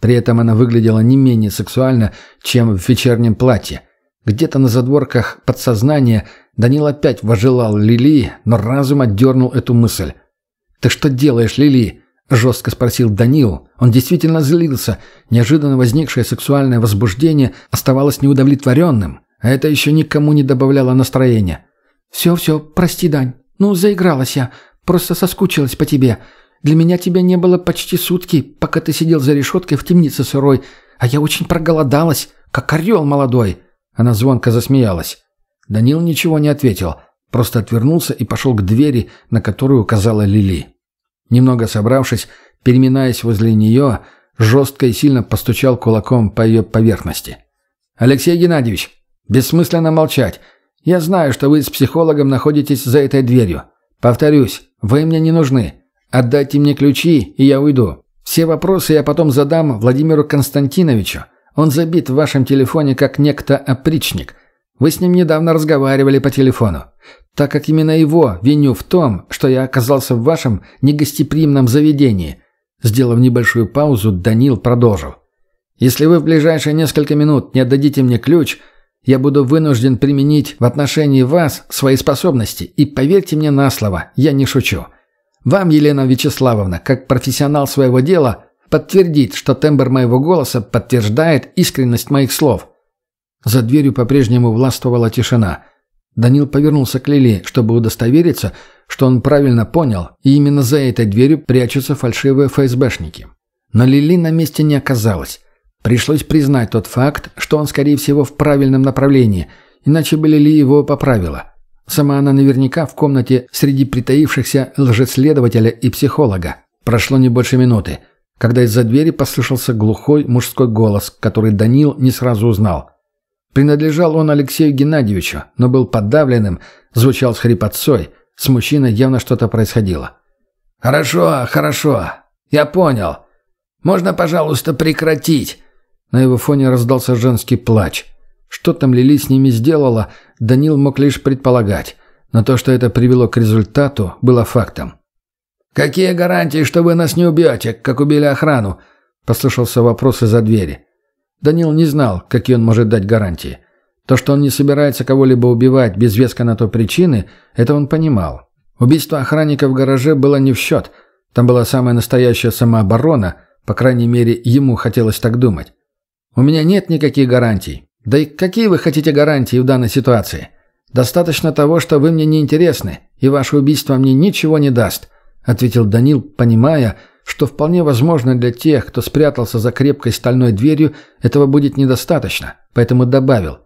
При этом она выглядела не менее сексуально, чем в вечернем платье. Где-то на задворках подсознания Данил опять вожелал Лили, но разум отдернул эту мысль. «Ты что делаешь, Лили?» – жестко спросил Данил. Он действительно злился. Неожиданно возникшее сексуальное возбуждение оставалось неудовлетворенным. А это еще никому не добавляло настроения. «Все-все, прости, Дань. Ну, заигралась я. Просто соскучилась по тебе. Для меня тебя не было почти сутки, пока ты сидел за решеткой в темнице сырой, а я очень проголодалась, как орел молодой». Она звонко засмеялась. Данил ничего не ответил, просто отвернулся и пошел к двери, на которую указала Лили. Немного собравшись, переминаясь возле нее, жестко и сильно постучал кулаком по ее поверхности. «Алексей Геннадьевич, Бессмысленно молчать. Я знаю, что вы с психологом находитесь за этой дверью. Повторюсь, вы мне не нужны. Отдайте мне ключи, и я уйду. Все вопросы я потом задам Владимиру Константиновичу. Он забит в вашем телефоне как некто опричник. Вы с ним недавно разговаривали по телефону. Так как именно его виню в том, что я оказался в вашем негостеприимном заведении». Сделав небольшую паузу, Данил продолжил. «Если вы в ближайшие несколько минут не отдадите мне ключ, я буду вынужден применить в отношении вас свои способности, и поверьте мне на слово, я не шучу. Вам, Елена Вячеславовна, как профессионал своего дела, подтвердить, что тембр моего голоса подтверждает искренность моих слов». За дверью по-прежнему властвовала тишина. Данил повернулся к Лили, чтобы удостовериться, что он правильно понял, и именно за этой дверью прячутся фальшивые ФСБшники. Но Лили на месте не оказалась. Пришлось признать тот факт, что он, скорее всего, в правильном направлении, иначе были ли его поправила. Сама она наверняка в комнате среди притаившихся лжеследователя и психолога. Прошло не больше минуты, когда из-за двери послышался глухой мужской голос, который Данил не сразу узнал. Принадлежал он Алексею Геннадьевичу, но был подавленным, звучал с хрипотцой. С мужчиной явно что-то происходило. «Хорошо, хорошо. Я понял. Можно, пожалуйста, прекратить?» На его фоне раздался женский плач. Что там Лили с ними сделала, Данил мог лишь предполагать. Но то, что это привело к результату, было фактом. «Какие гарантии, что вы нас не убьете, как убили охрану?» – послышался вопрос из-за двери. Данил не знал, какие он может дать гарантии. То, что он не собирается кого-либо убивать без веска на то причины, это он понимал. Убийство охранника в гараже было не в счет. Там была самая настоящая самооборона, по крайней мере, ему хотелось так думать. У меня нет никаких гарантий. Да и какие вы хотите гарантии в данной ситуации? Достаточно того, что вы мне не интересны, и ваше убийство мне ничего не даст, ответил Данил, понимая, что вполне возможно для тех, кто спрятался за крепкой стальной дверью, этого будет недостаточно, поэтому добавил.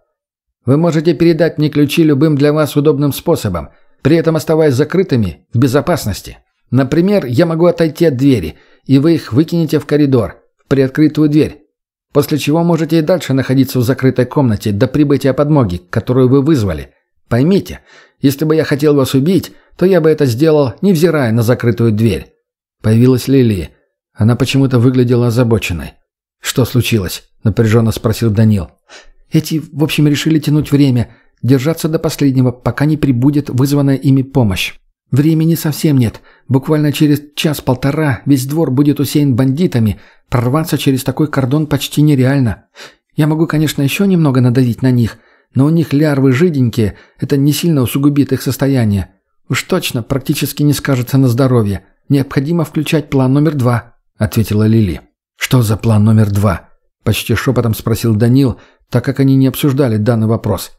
Вы можете передать мне ключи любым для вас удобным способом, при этом оставаясь закрытыми, в безопасности. Например, я могу отойти от двери, и вы их выкинете в коридор, в приоткрытую дверь. После чего можете и дальше находиться в закрытой комнате до прибытия подмоги, которую вы вызвали. Поймите, если бы я хотел вас убить, то я бы это сделал, невзирая на закрытую дверь». Появилась Лилия. Она почему-то выглядела озабоченной. «Что случилось?» – напряженно спросил Данил. «Эти, в общем, решили тянуть время, держаться до последнего, пока не прибудет вызванная ими помощь. «Времени совсем нет. Буквально через час-полтора весь двор будет усеян бандитами. Прорваться через такой кордон почти нереально. Я могу, конечно, еще немного надавить на них, но у них лярвы жиденькие, это не сильно усугубит их состояние. Уж точно практически не скажется на здоровье. Необходимо включать план номер два», — ответила Лили. «Что за план номер два?» — почти шепотом спросил Данил, так как они не обсуждали данный вопрос.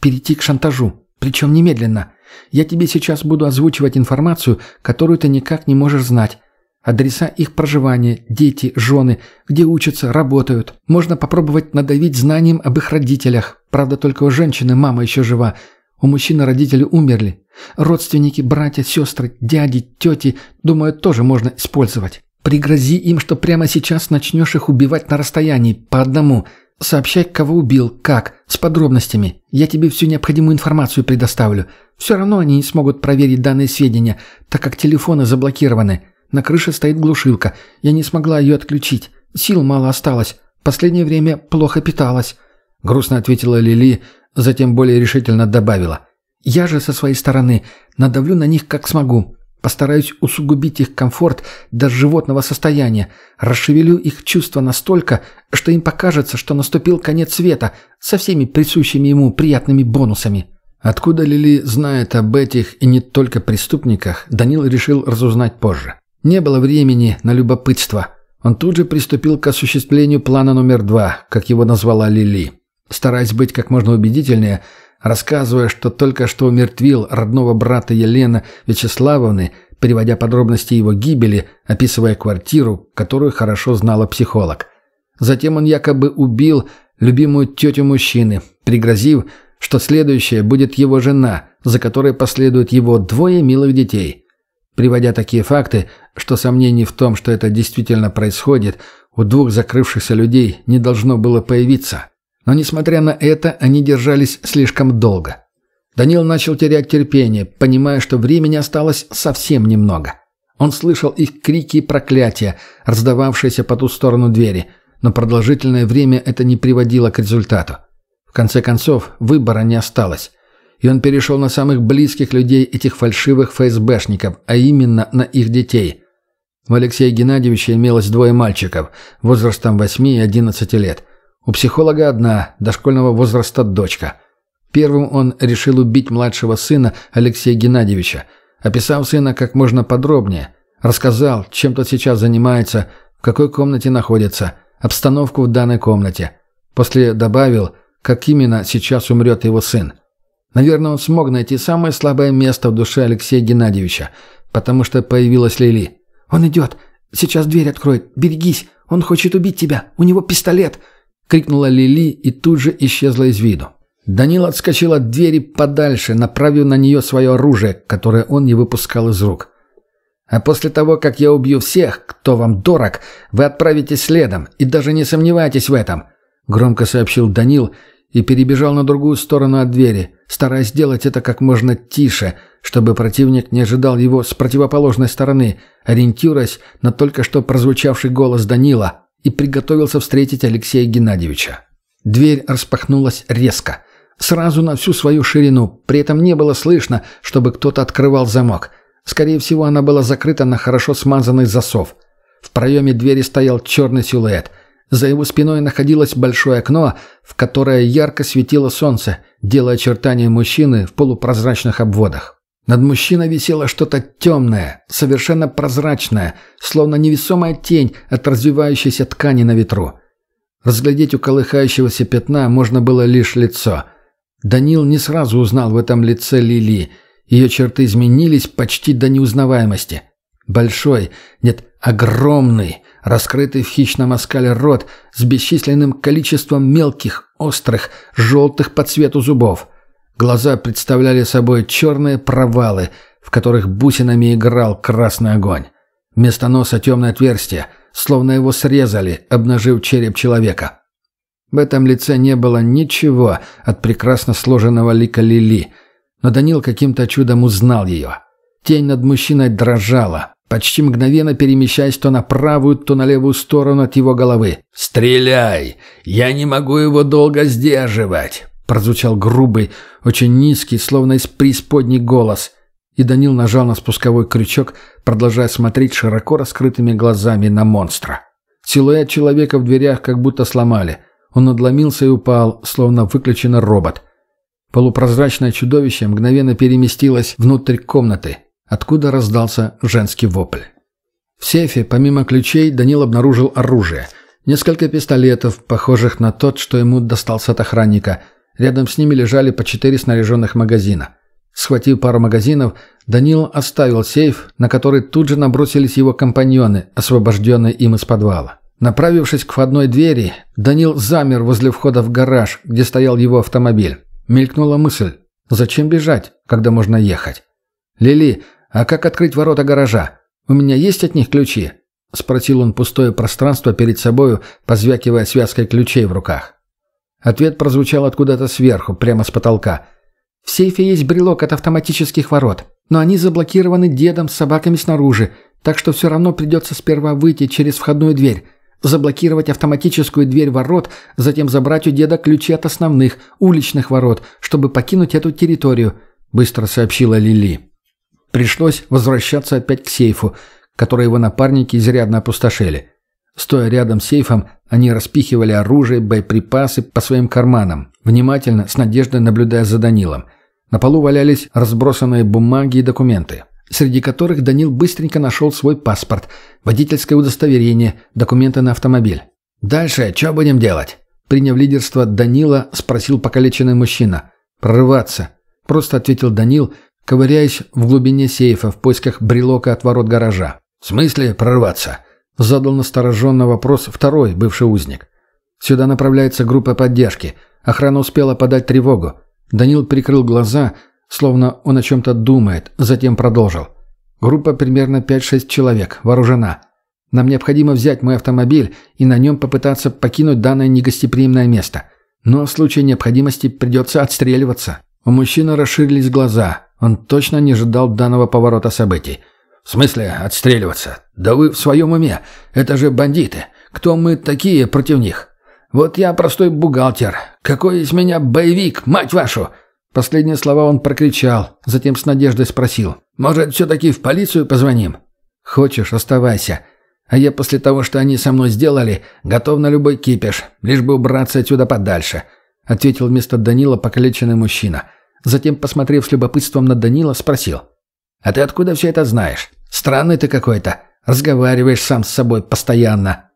«Перейти к шантажу, причем немедленно». Я тебе сейчас буду озвучивать информацию, которую ты никак не можешь знать. Адреса их проживания, дети, жены, где учатся, работают. Можно попробовать надавить знанием об их родителях. Правда, только у женщины мама еще жива. У мужчины родители умерли. Родственники, братья, сестры, дяди, тети, думаю, тоже можно использовать. Пригрози им, что прямо сейчас начнешь их убивать на расстоянии, по одному – Сообщай, кого убил, как, с подробностями. Я тебе всю необходимую информацию предоставлю. Все равно они не смогут проверить данные сведения, так как телефоны заблокированы. На крыше стоит глушилка. Я не смогла ее отключить. Сил мало осталось. Последнее время плохо питалась. Грустно ответила Лили, затем более решительно добавила. Я же со своей стороны надавлю на них как смогу. Постараюсь усугубить их комфорт до животного состояния, расшевелю их чувства настолько, что им покажется, что наступил конец света со всеми присущими ему приятными бонусами. Откуда Лили знает об этих и не только преступниках, Данил решил разузнать позже. Не было времени на любопытство. Он тут же приступил к осуществлению плана номер два, как его назвала Лили. Стараясь быть как можно убедительнее, рассказывая, что только что умертвил родного брата Елены Вячеславовны, приводя подробности его гибели, описывая квартиру, которую хорошо знала психолог. Затем он якобы убил любимую тетю мужчины, пригрозив, что следующая будет его жена, за которой последуют его двое милых детей. Приводя такие факты, что сомнений в том, что это действительно происходит, у двух закрывшихся людей не должно было появиться. Но, несмотря на это, они держались слишком долго. Данил начал терять терпение, понимая, что времени осталось совсем немного. Он слышал их крики и проклятия, раздававшиеся по ту сторону двери, но продолжительное время это не приводило к результату. В конце концов, выбора не осталось. И он перешел на самых близких людей этих фальшивых ФСБшников, а именно на их детей. У Алексея Геннадьевича имелось двое мальчиков, возрастом 8 и 11 лет – у психолога одна, дошкольного возраста дочка. Первым он решил убить младшего сына Алексея Геннадьевича, описав сына как можно подробнее, рассказал, чем тот сейчас занимается, в какой комнате находится, обстановку в данной комнате. После добавил, как именно сейчас умрет его сын. Наверное, он смог найти самое слабое место в душе Алексея Геннадьевича, потому что появилась Лили. «Он идет. Сейчас дверь откроет. Берегись. Он хочет убить тебя. У него пистолет. — крикнула Лили и тут же исчезла из виду. Данил отскочил от двери подальше, направив на нее свое оружие, которое он не выпускал из рук. «А после того, как я убью всех, кто вам дорог, вы отправитесь следом, и даже не сомневайтесь в этом», — громко сообщил Данил и перебежал на другую сторону от двери, стараясь сделать это как можно тише, чтобы противник не ожидал его с противоположной стороны, ориентируясь на только что прозвучавший голос Данила, и приготовился встретить Алексея Геннадьевича. Дверь распахнулась резко, сразу на всю свою ширину, при этом не было слышно, чтобы кто-то открывал замок. Скорее всего, она была закрыта на хорошо смазанный засов. В проеме двери стоял черный силуэт. За его спиной находилось большое окно, в которое ярко светило солнце, делая очертания мужчины в полупрозрачных обводах. Над мужчиной висело что-то темное, совершенно прозрачное, словно невесомая тень от развивающейся ткани на ветру. Разглядеть у колыхающегося пятна можно было лишь лицо. Данил не сразу узнал в этом лице Лили. Ее черты изменились почти до неузнаваемости. Большой, нет, огромный, раскрытый в хищном оскале рот с бесчисленным количеством мелких, острых, желтых по цвету зубов – Глаза представляли собой черные провалы, в которых бусинами играл красный огонь. Вместо носа темное отверстие, словно его срезали, обнажив череп человека. В этом лице не было ничего от прекрасно сложенного лика Лили, но Данил каким-то чудом узнал ее. Тень над мужчиной дрожала, почти мгновенно перемещаясь то на правую, то на левую сторону от его головы. «Стреляй! Я не могу его долго сдерживать!» прозвучал грубый, очень низкий, словно из преисподней голос. И Данил нажал на спусковой крючок, продолжая смотреть широко раскрытыми глазами на монстра. Силуэт человека в дверях как будто сломали. Он надломился и упал, словно выключенный робот. Полупрозрачное чудовище мгновенно переместилось внутрь комнаты, откуда раздался женский вопль. В сейфе, помимо ключей, Данил обнаружил оружие. Несколько пистолетов, похожих на тот, что ему достался от охранника – Рядом с ними лежали по четыре снаряженных магазина. Схватив пару магазинов, Данил оставил сейф, на который тут же набросились его компаньоны, освобожденные им из подвала. Направившись к входной двери, Данил замер возле входа в гараж, где стоял его автомобиль. Мелькнула мысль, зачем бежать, когда можно ехать? «Лили, а как открыть ворота гаража? У меня есть от них ключи?» – спросил он пустое пространство перед собою, позвякивая связкой ключей в руках. Ответ прозвучал откуда-то сверху, прямо с потолка. «В сейфе есть брелок от автоматических ворот, но они заблокированы дедом с собаками снаружи, так что все равно придется сперва выйти через входную дверь, заблокировать автоматическую дверь ворот, затем забрать у деда ключи от основных, уличных ворот, чтобы покинуть эту территорию», — быстро сообщила Лили. Пришлось возвращаться опять к сейфу, который его напарники изрядно опустошили. Стоя рядом с сейфом, они распихивали оружие, боеприпасы по своим карманам, внимательно, с надеждой наблюдая за Данилом. На полу валялись разбросанные бумаги и документы, среди которых Данил быстренько нашел свой паспорт, водительское удостоверение, документы на автомобиль. «Дальше что будем делать?» Приняв лидерство Данила, спросил покалеченный мужчина. «Прорываться», — просто ответил Данил, ковыряясь в глубине сейфа в поисках брелока от ворот гаража. «В смысле прорваться?» Задал настороженно вопрос второй бывший узник. «Сюда направляется группа поддержки. Охрана успела подать тревогу». Данил прикрыл глаза, словно он о чем-то думает, затем продолжил. «Группа примерно 5-6 человек, вооружена. Нам необходимо взять мой автомобиль и на нем попытаться покинуть данное негостеприимное место. Но в случае необходимости придется отстреливаться». У мужчины расширились глаза. Он точно не ожидал данного поворота событий. «В смысле отстреливаться? Да вы в своем уме. Это же бандиты. Кто мы такие против них? Вот я простой бухгалтер. Какой из меня боевик, мать вашу!» Последние слова он прокричал, затем с надеждой спросил. «Может, все-таки в полицию позвоним?» «Хочешь, оставайся. А я после того, что они со мной сделали, готов на любой кипиш, лишь бы убраться отсюда подальше», — ответил вместо Данила покалеченный мужчина. Затем, посмотрев с любопытством на Данила, спросил. «А ты откуда все это знаешь?» Странный ты какой-то. Разговариваешь сам с собой постоянно».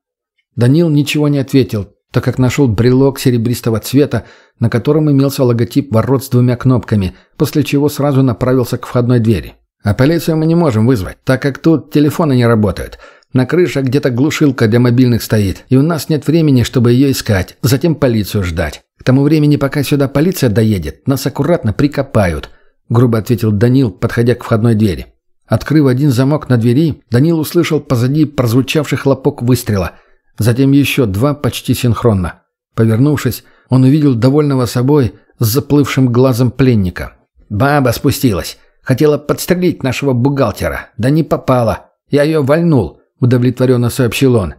Данил ничего не ответил, так как нашел брелок серебристого цвета, на котором имелся логотип ворот с двумя кнопками, после чего сразу направился к входной двери. «А полицию мы не можем вызвать, так как тут телефоны не работают. На крыше где-то глушилка для мобильных стоит, и у нас нет времени, чтобы ее искать, затем полицию ждать. К тому времени, пока сюда полиция доедет, нас аккуратно прикопают», — грубо ответил Данил, подходя к входной двери. Открыв один замок на двери, Данил услышал позади прозвучавший хлопок выстрела. Затем еще два почти синхронно. Повернувшись, он увидел довольного собой с заплывшим глазом пленника. «Баба спустилась. Хотела подстрелить нашего бухгалтера. Да не попала. Я ее вальнул», — удовлетворенно сообщил он.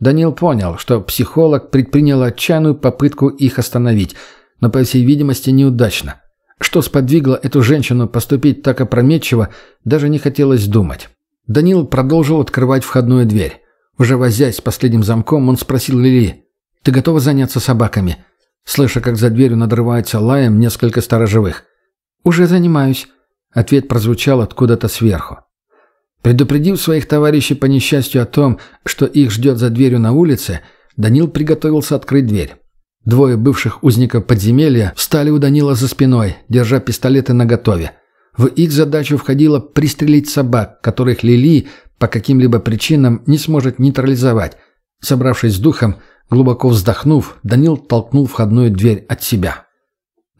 Данил понял, что психолог предпринял отчаянную попытку их остановить, но, по всей видимости, неудачно. Что сподвигло эту женщину поступить так опрометчиво, даже не хотелось думать. Данил продолжил открывать входную дверь. Уже возясь с последним замком, он спросил Лили, «Ты готова заняться собаками?» Слыша, как за дверью надрывается лаем несколько сторожевых. «Уже занимаюсь», — ответ прозвучал откуда-то сверху. Предупредив своих товарищей по несчастью о том, что их ждет за дверью на улице, Данил приготовился открыть дверь. Двое бывших узников подземелья встали у Данила за спиной, держа пистолеты наготове. В их задачу входило пристрелить собак, которых Лили по каким-либо причинам не сможет нейтрализовать. Собравшись с духом, глубоко вздохнув, Данил толкнул входную дверь от себя.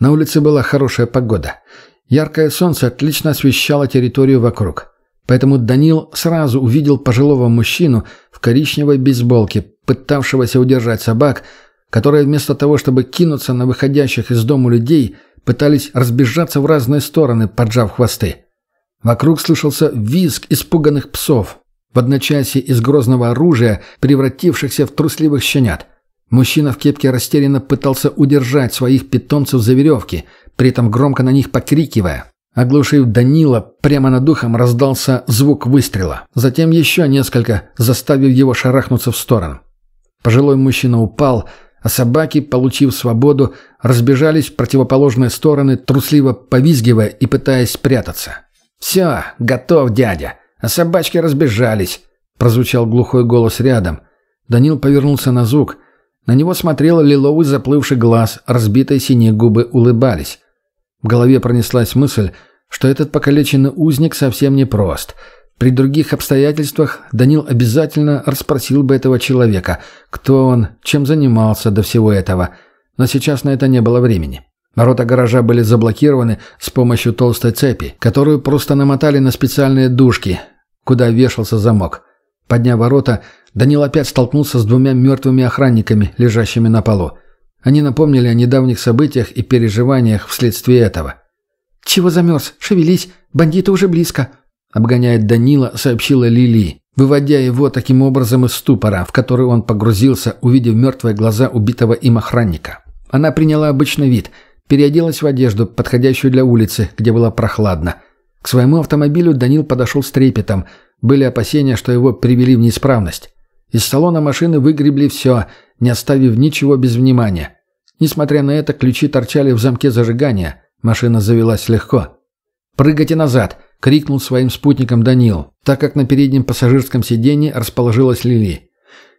На улице была хорошая погода. Яркое солнце отлично освещало территорию вокруг. Поэтому Данил сразу увидел пожилого мужчину в коричневой бейсболке, пытавшегося удержать собак, которые вместо того, чтобы кинуться на выходящих из дома людей, пытались разбежаться в разные стороны, поджав хвосты. Вокруг слышался визг испуганных псов, в одночасье из грозного оружия, превратившихся в трусливых щенят. Мужчина в кепке растерянно пытался удержать своих питомцев за веревки, при этом громко на них покрикивая. Оглушив Данила, прямо над ухом раздался звук выстрела. Затем еще несколько, заставив его шарахнуться в сторону. Пожилой мужчина упал, а собаки, получив свободу, разбежались в противоположные стороны, трусливо повизгивая и пытаясь спрятаться. «Все, готов, дядя, а собачки разбежались», — прозвучал глухой голос рядом. Данил повернулся на звук. На него смотрел лиловый заплывший глаз, разбитые синие губы улыбались. В голове пронеслась мысль, что этот покалеченный узник совсем непрост — при других обстоятельствах Данил обязательно расспросил бы этого человека, кто он, чем занимался до всего этого. Но сейчас на это не было времени. Ворота гаража были заблокированы с помощью толстой цепи, которую просто намотали на специальные дужки, куда вешался замок. Подняв ворота, Данил опять столкнулся с двумя мертвыми охранниками, лежащими на полу. Они напомнили о недавних событиях и переживаниях вследствие этого. «Чего замерз? Шевелись! Бандиты уже близко!» обгоняя Данила, сообщила Лили, выводя его таким образом из ступора, в который он погрузился, увидев мертвые глаза убитого им охранника. Она приняла обычный вид, переоделась в одежду, подходящую для улицы, где было прохладно. К своему автомобилю Данил подошел с трепетом. Были опасения, что его привели в неисправность. Из салона машины выгребли все, не оставив ничего без внимания. Несмотря на это, ключи торчали в замке зажигания. Машина завелась легко. «Прыгайте назад!» — крикнул своим спутникам Данил, так как на переднем пассажирском сиденье расположилась Лили.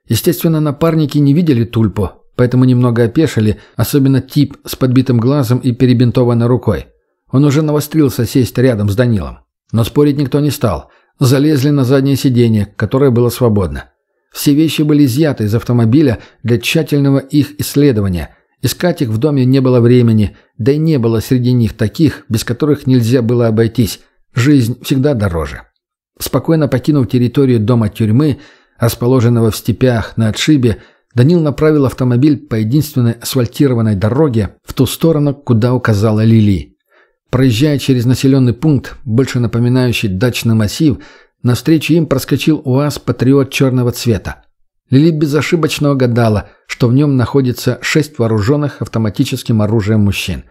Естественно, напарники не видели тульпу, поэтому немного опешили, особенно тип с подбитым глазом и перебинтованной рукой. Он уже навострился сесть рядом с Данилом. Но спорить никто не стал. Залезли на заднее сиденье, которое было свободно. Все вещи были изъяты из автомобиля для тщательного их исследования. Искать их в доме не было времени, да и не было среди них таких, без которых нельзя было обойтись – Жизнь всегда дороже. Спокойно покинув территорию дома-тюрьмы, расположенного в степях на отшибе, Данил направил автомобиль по единственной асфальтированной дороге в ту сторону, куда указала Лили. Проезжая через населенный пункт, больше напоминающий дачный массив, навстречу им проскочил УАЗ-патриот черного цвета. Лили безошибочно угадала, что в нем находится шесть вооруженных автоматическим оружием мужчин.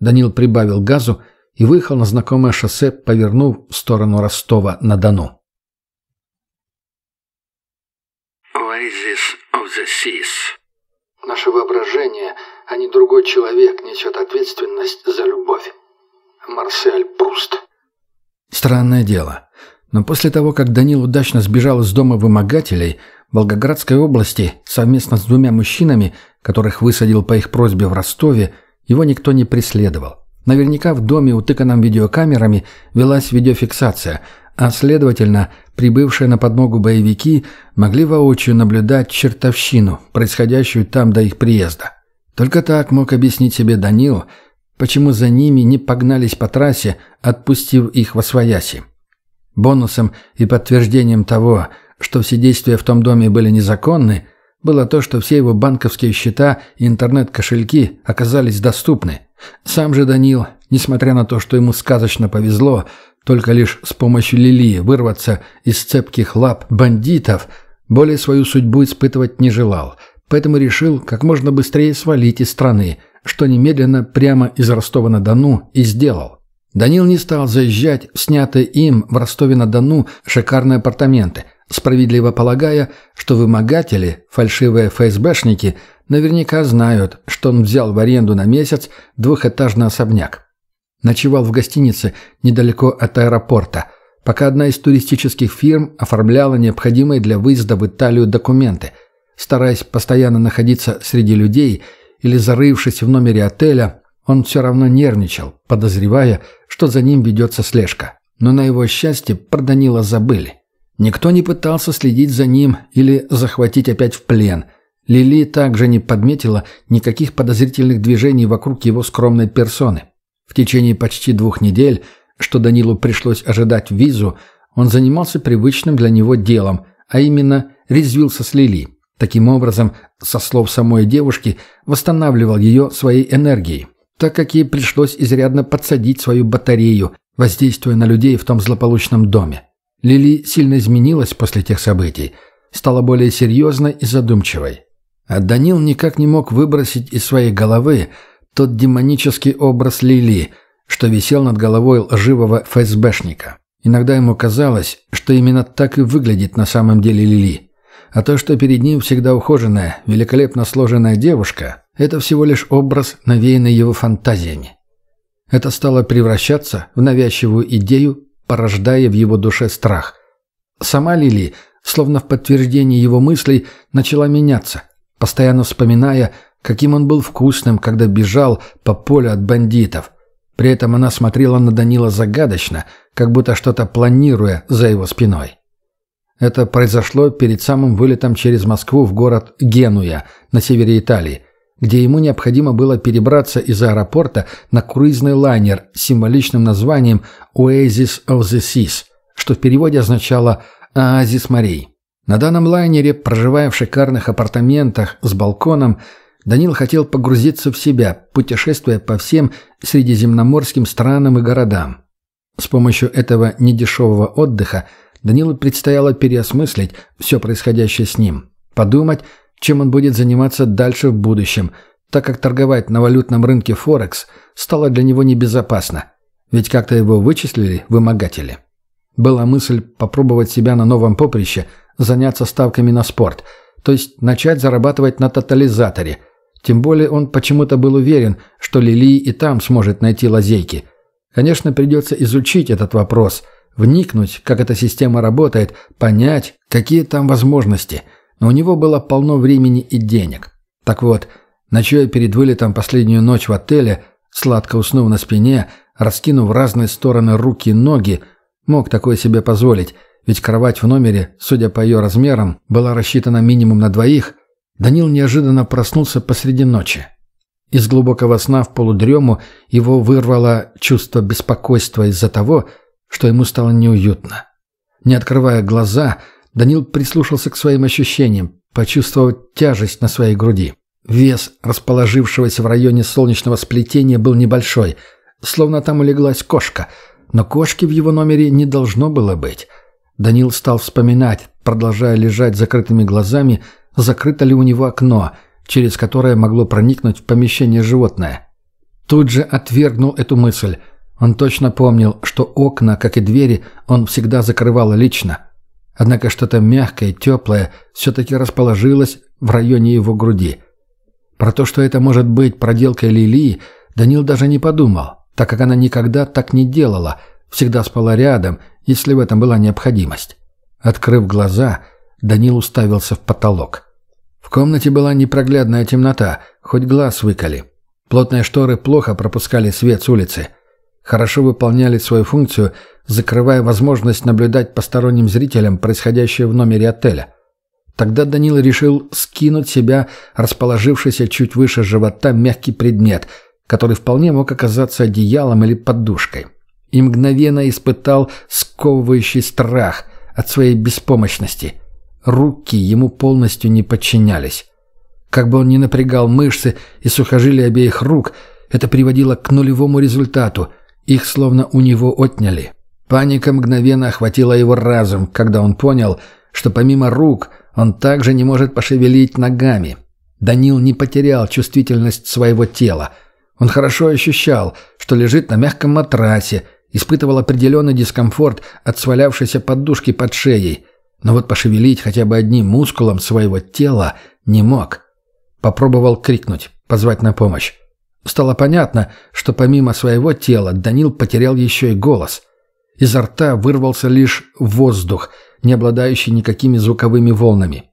Данил прибавил газу, и выехал на знакомое шоссе, повернув в сторону Ростова-на-Дону. Oasis of the Seas. Наше воображение, а не другой человек, несет ответственность за любовь. Марсель Пруст. Странное дело. Но после того, как Данил удачно сбежал из дома вымогателей, в Волгоградской области совместно с двумя мужчинами, которых высадил по их просьбе в Ростове, его никто не преследовал. Наверняка в доме, утыканном видеокамерами, велась видеофиксация, а, следовательно, прибывшие на подмогу боевики могли воочию наблюдать чертовщину, происходящую там до их приезда. Только так мог объяснить себе Данил, почему за ними не погнались по трассе, отпустив их во свояси. Бонусом и подтверждением того, что все действия в том доме были незаконны, было то, что все его банковские счета и интернет-кошельки оказались доступны – сам же Данил, несмотря на то, что ему сказочно повезло, только лишь с помощью Лилии вырваться из цепких лап бандитов, более свою судьбу испытывать не желал, поэтому решил как можно быстрее свалить из страны, что немедленно прямо из Ростова-на-Дону и сделал. Данил не стал заезжать в снятые им в Ростове-на-Дону шикарные апартаменты, справедливо полагая, что вымогатели, фальшивые ФСБшники – Наверняка знают, что он взял в аренду на месяц двухэтажный особняк. Ночевал в гостинице недалеко от аэропорта, пока одна из туристических фирм оформляла необходимые для выезда в Италию документы, стараясь постоянно находиться среди людей или зарывшись в номере отеля, он все равно нервничал, подозревая, что за ним ведется слежка. Но на его счастье про Данила забыли. Никто не пытался следить за ним или захватить опять в плен – Лили также не подметила никаких подозрительных движений вокруг его скромной персоны. В течение почти двух недель, что Данилу пришлось ожидать визу, он занимался привычным для него делом, а именно резвился с Лили. Таким образом, со слов самой девушки, восстанавливал ее своей энергией, так как ей пришлось изрядно подсадить свою батарею, воздействуя на людей в том злополучном доме. Лили сильно изменилась после тех событий, стала более серьезной и задумчивой. А Данил никак не мог выбросить из своей головы тот демонический образ Лили, что висел над головой лживого ФСБшника. Иногда ему казалось, что именно так и выглядит на самом деле Лили. А то, что перед ним всегда ухоженная, великолепно сложенная девушка, это всего лишь образ, навеянный его фантазиями. Это стало превращаться в навязчивую идею, порождая в его душе страх. Сама Лили, словно в подтверждении его мыслей, начала меняться, постоянно вспоминая, каким он был вкусным, когда бежал по полю от бандитов. При этом она смотрела на Данила загадочно, как будто что-то планируя за его спиной. Это произошло перед самым вылетом через Москву в город Генуя на севере Италии, где ему необходимо было перебраться из аэропорта на круизный лайнер с символичным названием «Oasis of the Seas», что в переводе означало «Оазис морей». На данном лайнере, проживая в шикарных апартаментах с балконом, Данил хотел погрузиться в себя, путешествуя по всем средиземноморским странам и городам. С помощью этого недешевого отдыха Данилу предстояло переосмыслить все происходящее с ним, подумать, чем он будет заниматься дальше в будущем, так как торговать на валютном рынке Форекс стало для него небезопасно, ведь как-то его вычислили вымогатели была мысль попробовать себя на новом поприще, заняться ставками на спорт, то есть начать зарабатывать на тотализаторе. Тем более он почему-то был уверен, что Лили и там сможет найти лазейки. Конечно, придется изучить этот вопрос, вникнуть, как эта система работает, понять, какие там возможности. Но у него было полно времени и денег. Так вот, ночуя перед вылетом последнюю ночь в отеле, сладко уснув на спине, раскинув в разные стороны руки и ноги, Мог такое себе позволить, ведь кровать в номере, судя по ее размерам, была рассчитана минимум на двоих. Данил неожиданно проснулся посреди ночи. Из глубокого сна в полудрему его вырвало чувство беспокойства из-за того, что ему стало неуютно. Не открывая глаза, Данил прислушался к своим ощущениям, почувствовал тяжесть на своей груди. Вес расположившегося в районе солнечного сплетения был небольшой, словно там улеглась кошка — но кошки в его номере не должно было быть. Данил стал вспоминать, продолжая лежать закрытыми глазами, закрыто ли у него окно, через которое могло проникнуть в помещение животное. Тут же отвергнул эту мысль. Он точно помнил, что окна, как и двери, он всегда закрывал лично. Однако что-то мягкое, теплое все-таки расположилось в районе его груди. Про то, что это может быть проделкой Лилии, Данил даже не подумал так как она никогда так не делала, всегда спала рядом, если в этом была необходимость. Открыв глаза, Данил уставился в потолок. В комнате была непроглядная темнота, хоть глаз выколи. Плотные шторы плохо пропускали свет с улицы. Хорошо выполняли свою функцию, закрывая возможность наблюдать посторонним зрителям происходящее в номере отеля. Тогда Данил решил скинуть себя расположившийся чуть выше живота мягкий предмет – который вполне мог оказаться одеялом или подушкой. И мгновенно испытал сковывающий страх от своей беспомощности. Руки ему полностью не подчинялись. Как бы он ни напрягал мышцы и сухожилия обеих рук, это приводило к нулевому результату. Их словно у него отняли. Паника мгновенно охватила его разум, когда он понял, что помимо рук он также не может пошевелить ногами. Данил не потерял чувствительность своего тела – он хорошо ощущал, что лежит на мягком матрасе, испытывал определенный дискомфорт от свалявшейся подушки под шеей, но вот пошевелить хотя бы одним мускулом своего тела не мог. Попробовал крикнуть, позвать на помощь. Стало понятно, что помимо своего тела Данил потерял еще и голос. Изо рта вырвался лишь воздух, не обладающий никакими звуковыми волнами.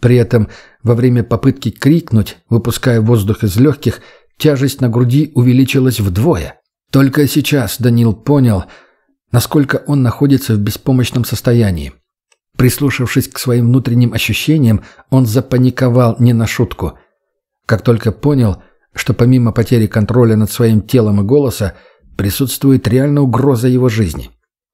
При этом во время попытки крикнуть, выпуская воздух из легких, Тяжесть на груди увеличилась вдвое. Только сейчас Данил понял, насколько он находится в беспомощном состоянии. Прислушавшись к своим внутренним ощущениям, он запаниковал не на шутку. Как только понял, что помимо потери контроля над своим телом и голоса, присутствует реальная угроза его жизни.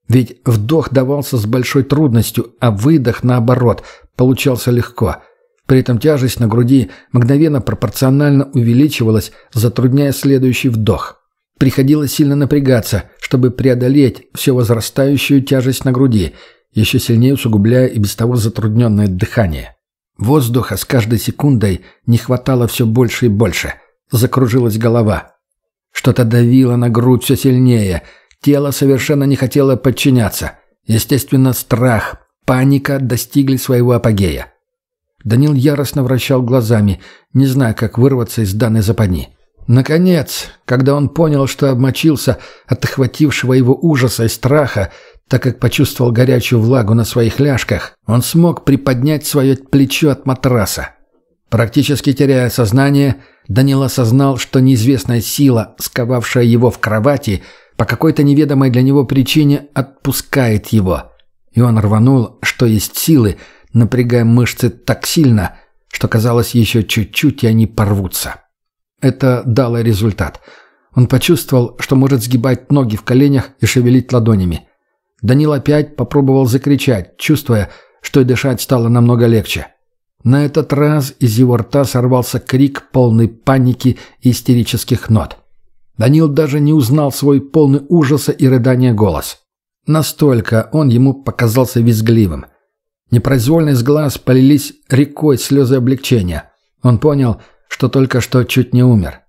Ведь вдох давался с большой трудностью, а выдох, наоборот, получался легко – при этом тяжесть на груди мгновенно пропорционально увеличивалась, затрудняя следующий вдох. Приходилось сильно напрягаться, чтобы преодолеть все возрастающую тяжесть на груди, еще сильнее усугубляя и без того затрудненное дыхание. Воздуха с каждой секундой не хватало все больше и больше. Закружилась голова. Что-то давило на грудь все сильнее. Тело совершенно не хотело подчиняться. Естественно, страх, паника достигли своего апогея. Данил яростно вращал глазами, не зная, как вырваться из данной западни. Наконец, когда он понял, что обмочился от охватившего его ужаса и страха, так как почувствовал горячую влагу на своих ляжках, он смог приподнять свое плечо от матраса. Практически теряя сознание, Данил осознал, что неизвестная сила, сковавшая его в кровати, по какой-то неведомой для него причине отпускает его. И он рванул, что есть силы, напрягая мышцы так сильно, что казалось еще чуть-чуть, и они порвутся. Это дало результат. Он почувствовал, что может сгибать ноги в коленях и шевелить ладонями. Данил опять попробовал закричать, чувствуя, что и дышать стало намного легче. На этот раз из его рта сорвался крик полный паники и истерических нот. Данил даже не узнал свой полный ужаса и рыдания голос. Настолько он ему показался визгливым – Непроизвольно из глаз полились рекой слезы облегчения. Он понял, что только что чуть не умер.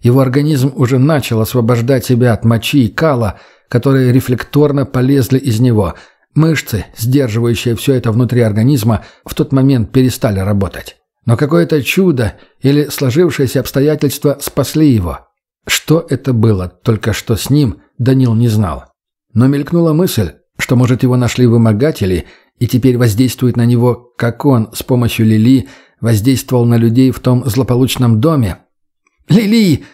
Его организм уже начал освобождать себя от мочи и кала, которые рефлекторно полезли из него. Мышцы, сдерживающие все это внутри организма, в тот момент перестали работать. Но какое-то чудо или сложившиеся обстоятельства спасли его. Что это было только что с ним, Данил не знал. Но мелькнула мысль, что, может, его нашли вымогатели – и теперь воздействует на него, как он с помощью Лили воздействовал на людей в том злополучном доме. «Лили!»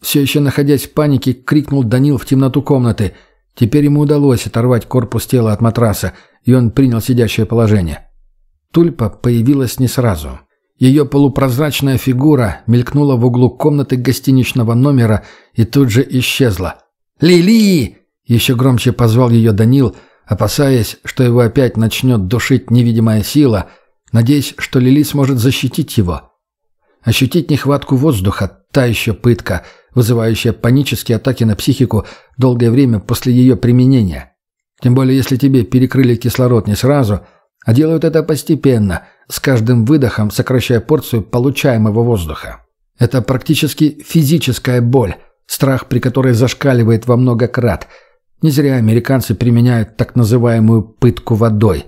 Все еще находясь в панике, крикнул Данил в темноту комнаты. Теперь ему удалось оторвать корпус тела от матраса, и он принял сидящее положение. Тульпа появилась не сразу. Ее полупрозрачная фигура мелькнула в углу комнаты гостиничного номера и тут же исчезла. «Лили!» — еще громче позвал ее Данил — опасаясь, что его опять начнет душить невидимая сила, надеясь, что Лили сможет защитить его. Ощутить нехватку воздуха – та еще пытка, вызывающая панические атаки на психику долгое время после ее применения. Тем более, если тебе перекрыли кислород не сразу, а делают это постепенно, с каждым выдохом сокращая порцию получаемого воздуха. Это практически физическая боль, страх при которой зашкаливает во много крат – не зря американцы применяют так называемую «пытку водой»,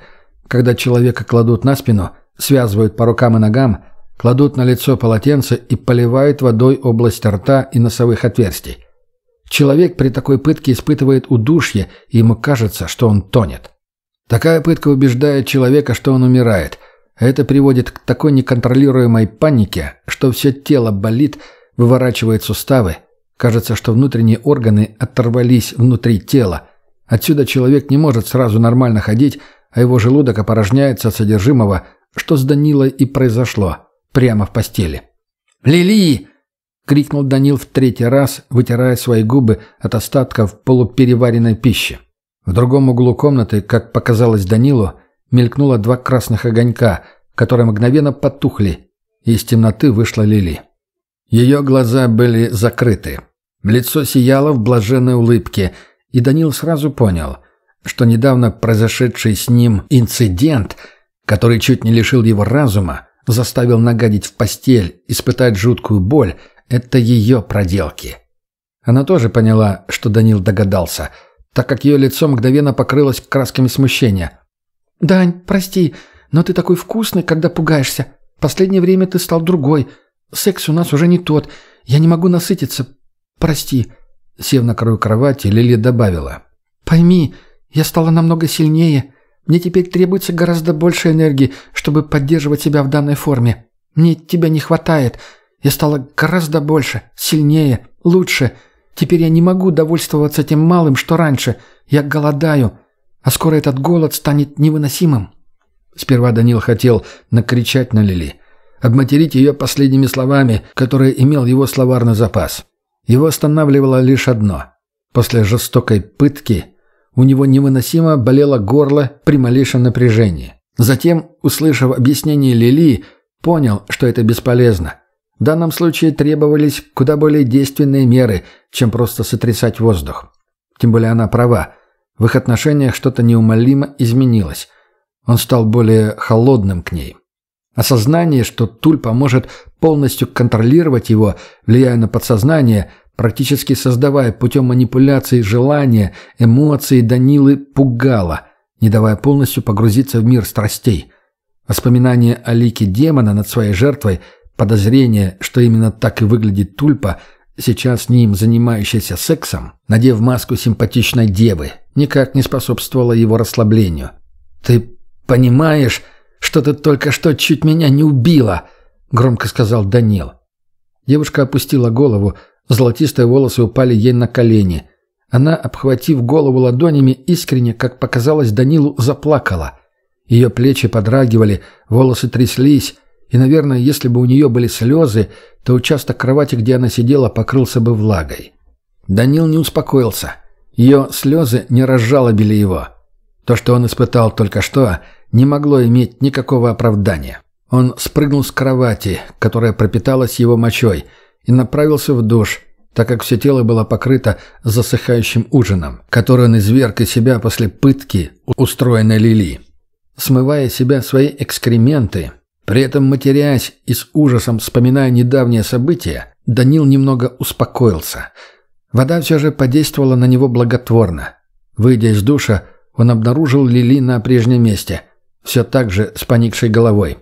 когда человека кладут на спину, связывают по рукам и ногам, кладут на лицо полотенце и поливают водой область рта и носовых отверстий. Человек при такой пытке испытывает удушье, и ему кажется, что он тонет. Такая пытка убеждает человека, что он умирает. это приводит к такой неконтролируемой панике, что все тело болит, выворачивает суставы, Кажется, что внутренние органы оторвались внутри тела. Отсюда человек не может сразу нормально ходить, а его желудок опорожняется от содержимого, что с Данилой и произошло, прямо в постели. «Лили!» — крикнул Данил в третий раз, вытирая свои губы от остатков полупереваренной пищи. В другом углу комнаты, как показалось Данилу, мелькнуло два красных огонька, которые мгновенно потухли, и из темноты вышла Лили. Ее глаза были закрыты. Лицо сияло в блаженной улыбке, и Данил сразу понял, что недавно произошедший с ним инцидент, который чуть не лишил его разума, заставил нагадить в постель, испытать жуткую боль, это ее проделки. Она тоже поняла, что Данил догадался, так как ее лицо мгновенно покрылось красками смущения. «Дань, прости, но ты такой вкусный, когда пугаешься. Последнее время ты стал другой. Секс у нас уже не тот. Я не могу насытиться. «Прости», — сев на краю кровати, Лили добавила. «Пойми, я стала намного сильнее. Мне теперь требуется гораздо больше энергии, чтобы поддерживать себя в данной форме. Мне тебя не хватает. Я стала гораздо больше, сильнее, лучше. Теперь я не могу довольствоваться тем малым, что раньше. Я голодаю, а скоро этот голод станет невыносимым». Сперва Данил хотел накричать на Лили, обматерить ее последними словами, которые имел его словарный запас. Его останавливало лишь одно. После жестокой пытки у него невыносимо болело горло при малейшем напряжении. Затем, услышав объяснение Лили, понял, что это бесполезно. В данном случае требовались куда более действенные меры, чем просто сотрясать воздух. Тем более она права. В их отношениях что-то неумолимо изменилось. Он стал более холодным к ней. Осознание, что тульпа поможет полностью контролировать его, влияя на подсознание, практически создавая путем манипуляций желания, эмоции Данилы пугало, не давая полностью погрузиться в мир страстей. Воспоминание о лике демона над своей жертвой, подозрение, что именно так и выглядит Тульпа, сейчас не им занимающаяся сексом, надев маску симпатичной девы, никак не способствовало его расслаблению. «Ты понимаешь...» что ты только что чуть меня не убила!» — громко сказал Данил. Девушка опустила голову, золотистые волосы упали ей на колени. Она, обхватив голову ладонями, искренне, как показалось Данилу, заплакала. Ее плечи подрагивали, волосы тряслись, и, наверное, если бы у нее были слезы, то участок кровати, где она сидела, покрылся бы влагой. Данил не успокоился. Ее слезы не разжалобили его. То, что он испытал только что, не могло иметь никакого оправдания. Он спрыгнул с кровати, которая пропиталась его мочой, и направился в душ, так как все тело было покрыто засыхающим ужином, который он изверг из себя после пытки, устроенной Лили. Смывая себя свои экскременты, при этом матерясь и с ужасом вспоминая недавнее событие, Данил немного успокоился. Вода все же подействовала на него благотворно. Выйдя из душа, он обнаружил Лили на прежнем месте – все так же с поникшей головой.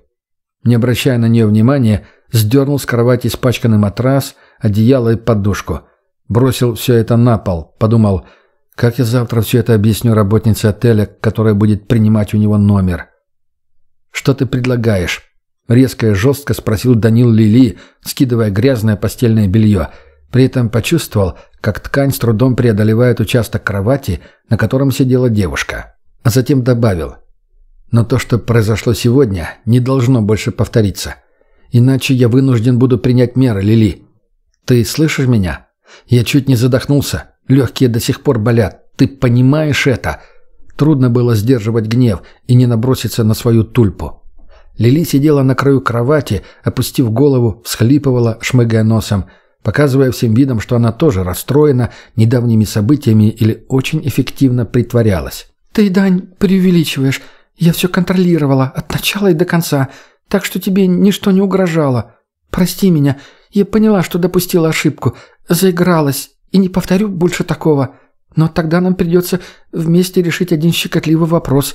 Не обращая на нее внимания, сдернул с кровати испачканный матрас, одеяло и подушку. Бросил все это на пол, подумал, как я завтра все это объясню работнице отеля, которая будет принимать у него номер. «Что ты предлагаешь?» — резко и жестко спросил Данил Лили, скидывая грязное постельное белье. При этом почувствовал, как ткань с трудом преодолевает участок кровати, на котором сидела девушка. А затем добавил — но то, что произошло сегодня, не должно больше повториться. Иначе я вынужден буду принять меры, Лили. Ты слышишь меня? Я чуть не задохнулся. Легкие до сих пор болят. Ты понимаешь это? Трудно было сдерживать гнев и не наброситься на свою тульпу. Лили сидела на краю кровати, опустив голову, всхлипывала, шмыгая носом, показывая всем видом, что она тоже расстроена недавними событиями или очень эффективно притворялась. «Ты, Дань, преувеличиваешь. Я все контролировала от начала и до конца, так что тебе ничто не угрожало. Прости меня, я поняла, что допустила ошибку, заигралась и не повторю больше такого. Но тогда нам придется вместе решить один щекотливый вопрос.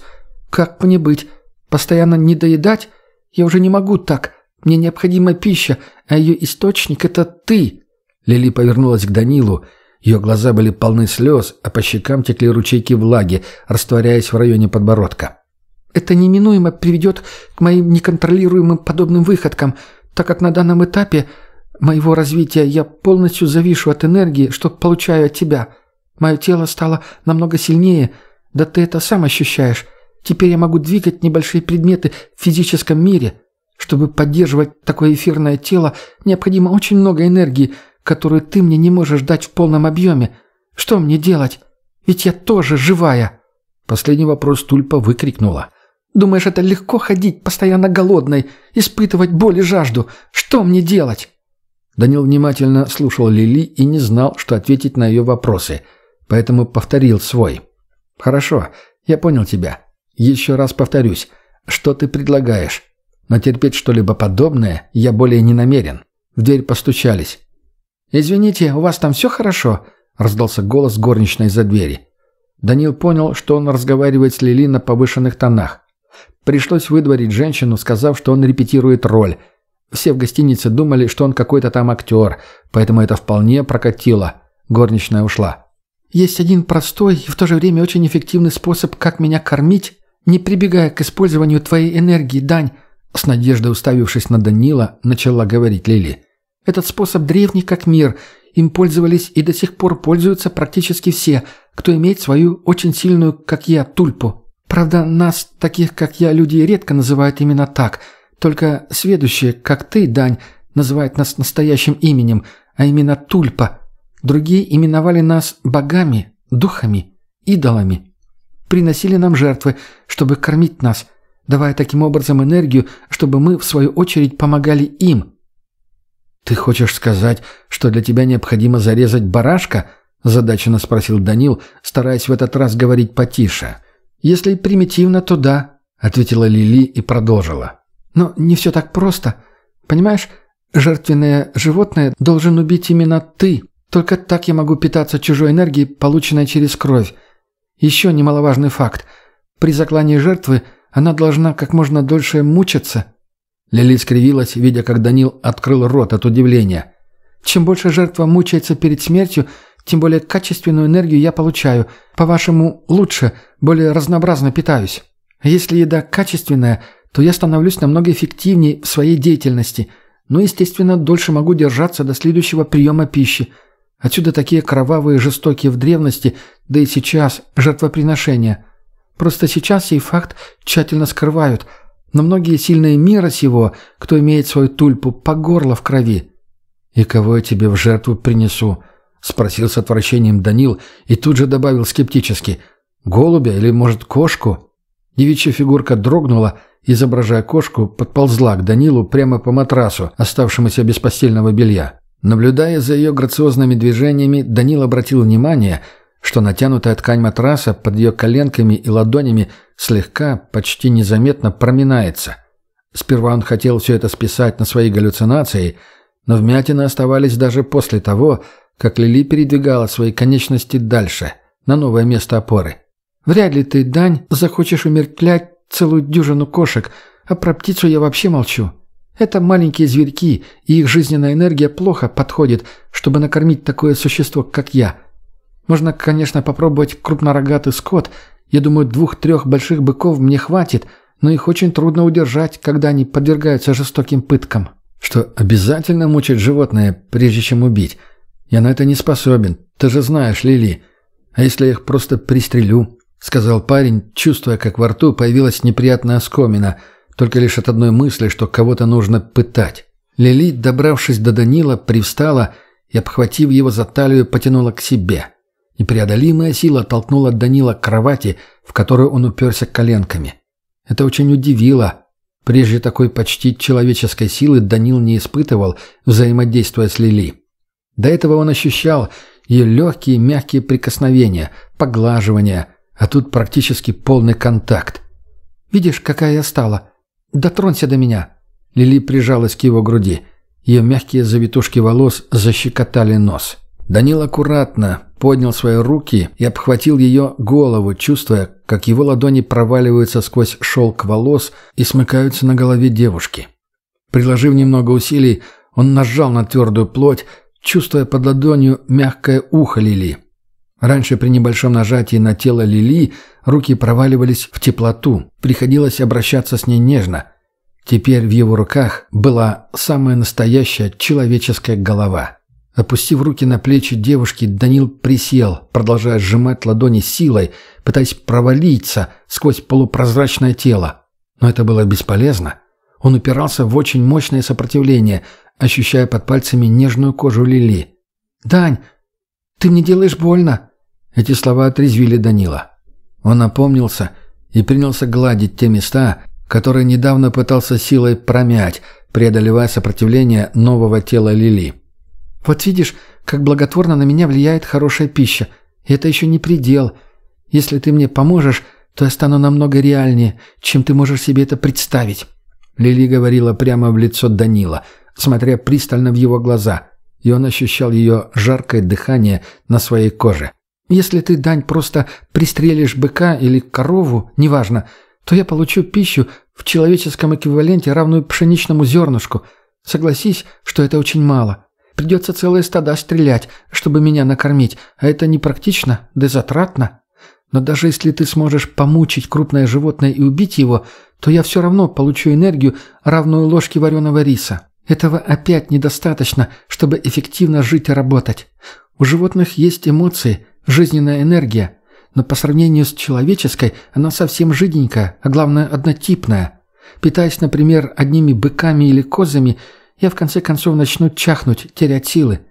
Как мне быть? Постоянно не доедать? Я уже не могу так. Мне необходима пища, а ее источник – это ты». Лили повернулась к Данилу. Ее глаза были полны слез, а по щекам текли ручейки влаги, растворяясь в районе подбородка. Это неминуемо приведет к моим неконтролируемым подобным выходкам, так как на данном этапе моего развития я полностью завишу от энергии, что получаю от тебя. Мое тело стало намного сильнее, да ты это сам ощущаешь. Теперь я могу двигать небольшие предметы в физическом мире. Чтобы поддерживать такое эфирное тело, необходимо очень много энергии, которую ты мне не можешь дать в полном объеме. Что мне делать? Ведь я тоже живая». Последний вопрос Тульпа выкрикнула. Думаешь, это легко ходить постоянно голодной, испытывать боль и жажду? Что мне делать?» Данил внимательно слушал Лили и не знал, что ответить на ее вопросы, поэтому повторил свой. «Хорошо, я понял тебя. Еще раз повторюсь, что ты предлагаешь? Но терпеть что-либо подобное я более не намерен». В дверь постучались. «Извините, у вас там все хорошо?» – раздался голос горничной за двери. Данил понял, что он разговаривает с Лили на повышенных тонах. Пришлось выдворить женщину, сказав, что он репетирует роль. Все в гостинице думали, что он какой-то там актер, поэтому это вполне прокатило. Горничная ушла. «Есть один простой и в то же время очень эффективный способ, как меня кормить, не прибегая к использованию твоей энергии, Дань», с надеждой уставившись на Данила, начала говорить Лили. «Этот способ древний как мир. Им пользовались и до сих пор пользуются практически все, кто имеет свою очень сильную, как я, тульпу». Правда, нас, таких как я, люди редко называют именно так. Только следующие, как ты, Дань, называют нас настоящим именем, а именно Тульпа. Другие именовали нас богами, духами, идолами. Приносили нам жертвы, чтобы кормить нас, давая таким образом энергию, чтобы мы, в свою очередь, помогали им. «Ты хочешь сказать, что для тебя необходимо зарезать барашка?» – задаченно спросил Данил, стараясь в этот раз говорить потише. – «Если примитивно, то да», — ответила Лили и продолжила. «Но не все так просто. Понимаешь, жертвенное животное должен убить именно ты. Только так я могу питаться чужой энергией, полученной через кровь. Еще немаловажный факт. При заклании жертвы она должна как можно дольше мучиться». Лили скривилась, видя, как Данил открыл рот от удивления. «Чем больше жертва мучается перед смертью, — тем более качественную энергию я получаю. По-вашему, лучше, более разнообразно питаюсь. Если еда качественная, то я становлюсь намного эффективнее в своей деятельности. Но ну, естественно, дольше могу держаться до следующего приема пищи. Отсюда такие кровавые жестокие в древности, да и сейчас жертвоприношения. Просто сейчас сей факт тщательно скрывают, но многие сильные мира сего, кто имеет свою тульпу, по горло в крови. «И кого я тебе в жертву принесу?» — спросил с отвращением Данил и тут же добавил скептически. «Голубя или, может, кошку?» Девичья фигурка дрогнула, изображая кошку, подползла к Данилу прямо по матрасу, оставшемуся без постельного белья. Наблюдая за ее грациозными движениями, Данил обратил внимание, что натянутая ткань матраса под ее коленками и ладонями слегка, почти незаметно проминается. Сперва он хотел все это списать на свои галлюцинации, но вмятины оставались даже после того, как Лили передвигала свои конечности дальше, на новое место опоры. «Вряд ли ты, Дань, захочешь умертвлять целую дюжину кошек, а про птицу я вообще молчу. Это маленькие зверьки, и их жизненная энергия плохо подходит, чтобы накормить такое существо, как я. Можно, конечно, попробовать крупнорогатый скот. Я думаю, двух-трех больших быков мне хватит, но их очень трудно удержать, когда они подвергаются жестоким пыткам». «Что обязательно мучать животное, прежде чем убить?» «Я на это не способен. Ты же знаешь, Лили. А если я их просто пристрелю?» — сказал парень, чувствуя, как во рту появилась неприятная оскомина, только лишь от одной мысли, что кого-то нужно пытать. Лили, добравшись до Данила, привстала и, обхватив его за талию, потянула к себе. Непреодолимая сила толкнула Данила к кровати, в которую он уперся коленками. Это очень удивило. Прежде такой почти человеческой силы Данил не испытывал, взаимодействуя с Лили. До этого он ощущал ее легкие мягкие прикосновения, поглаживания, а тут практически полный контакт. «Видишь, какая я стала? Дотронься до меня!» Лили прижалась к его груди. Ее мягкие завитушки волос защекотали нос. Данил аккуратно поднял свои руки и обхватил ее голову, чувствуя, как его ладони проваливаются сквозь шелк волос и смыкаются на голове девушки. Приложив немного усилий, он нажал на твердую плоть, чувствуя под ладонью мягкое ухо Лили. Раньше при небольшом нажатии на тело Лили руки проваливались в теплоту, приходилось обращаться с ней нежно. Теперь в его руках была самая настоящая человеческая голова. Опустив руки на плечи девушки, Данил присел, продолжая сжимать ладони силой, пытаясь провалиться сквозь полупрозрачное тело. Но это было бесполезно. Он упирался в очень мощное сопротивление, ощущая под пальцами нежную кожу Лили. «Дань, ты мне делаешь больно!» Эти слова отрезвили Данила. Он напомнился и принялся гладить те места, которые недавно пытался силой промять, преодолевая сопротивление нового тела Лили. «Вот видишь, как благотворно на меня влияет хорошая пища. И это еще не предел. Если ты мне поможешь, то я стану намного реальнее, чем ты можешь себе это представить». Лили говорила прямо в лицо Данила, смотря пристально в его глаза, и он ощущал ее жаркое дыхание на своей коже. «Если ты, Дань, просто пристрелишь быка или корову, неважно, то я получу пищу в человеческом эквиваленте, равную пшеничному зернышку. Согласись, что это очень мало. Придется целые стада стрелять, чтобы меня накормить, а это непрактично, да затратно. Но даже если ты сможешь помучить крупное животное и убить его, то я все равно получу энергию, равную ложке вареного риса. Этого опять недостаточно, чтобы эффективно жить и работать. У животных есть эмоции, жизненная энергия, но по сравнению с человеческой она совсем жиденькая, а главное однотипная. Питаясь, например, одними быками или козами, я в конце концов начну чахнуть, терять силы.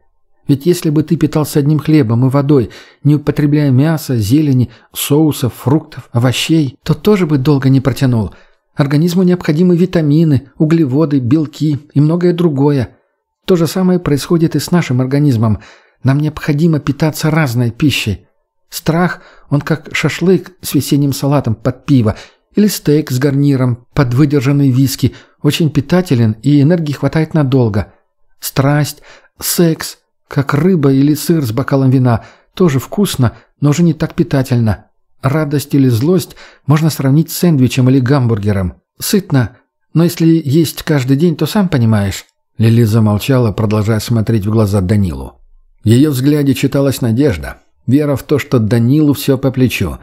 Ведь если бы ты питался одним хлебом и водой, не употребляя мяса, зелени, соусов, фруктов, овощей, то тоже бы долго не протянул – Организму необходимы витамины, углеводы, белки и многое другое. То же самое происходит и с нашим организмом. Нам необходимо питаться разной пищей. Страх, он как шашлык с весенним салатом под пиво или стейк с гарниром под выдержанный виски, очень питателен и энергии хватает надолго. Страсть, секс, как рыба или сыр с бокалом вина, тоже вкусно, но уже не так питательно. Радость или злость можно сравнить с сэндвичем или гамбургером. Сытно, но если есть каждый день, то сам понимаешь». Лили замолчала, продолжая смотреть в глаза Данилу. В ее взгляде читалась надежда, вера в то, что Данилу все по плечу.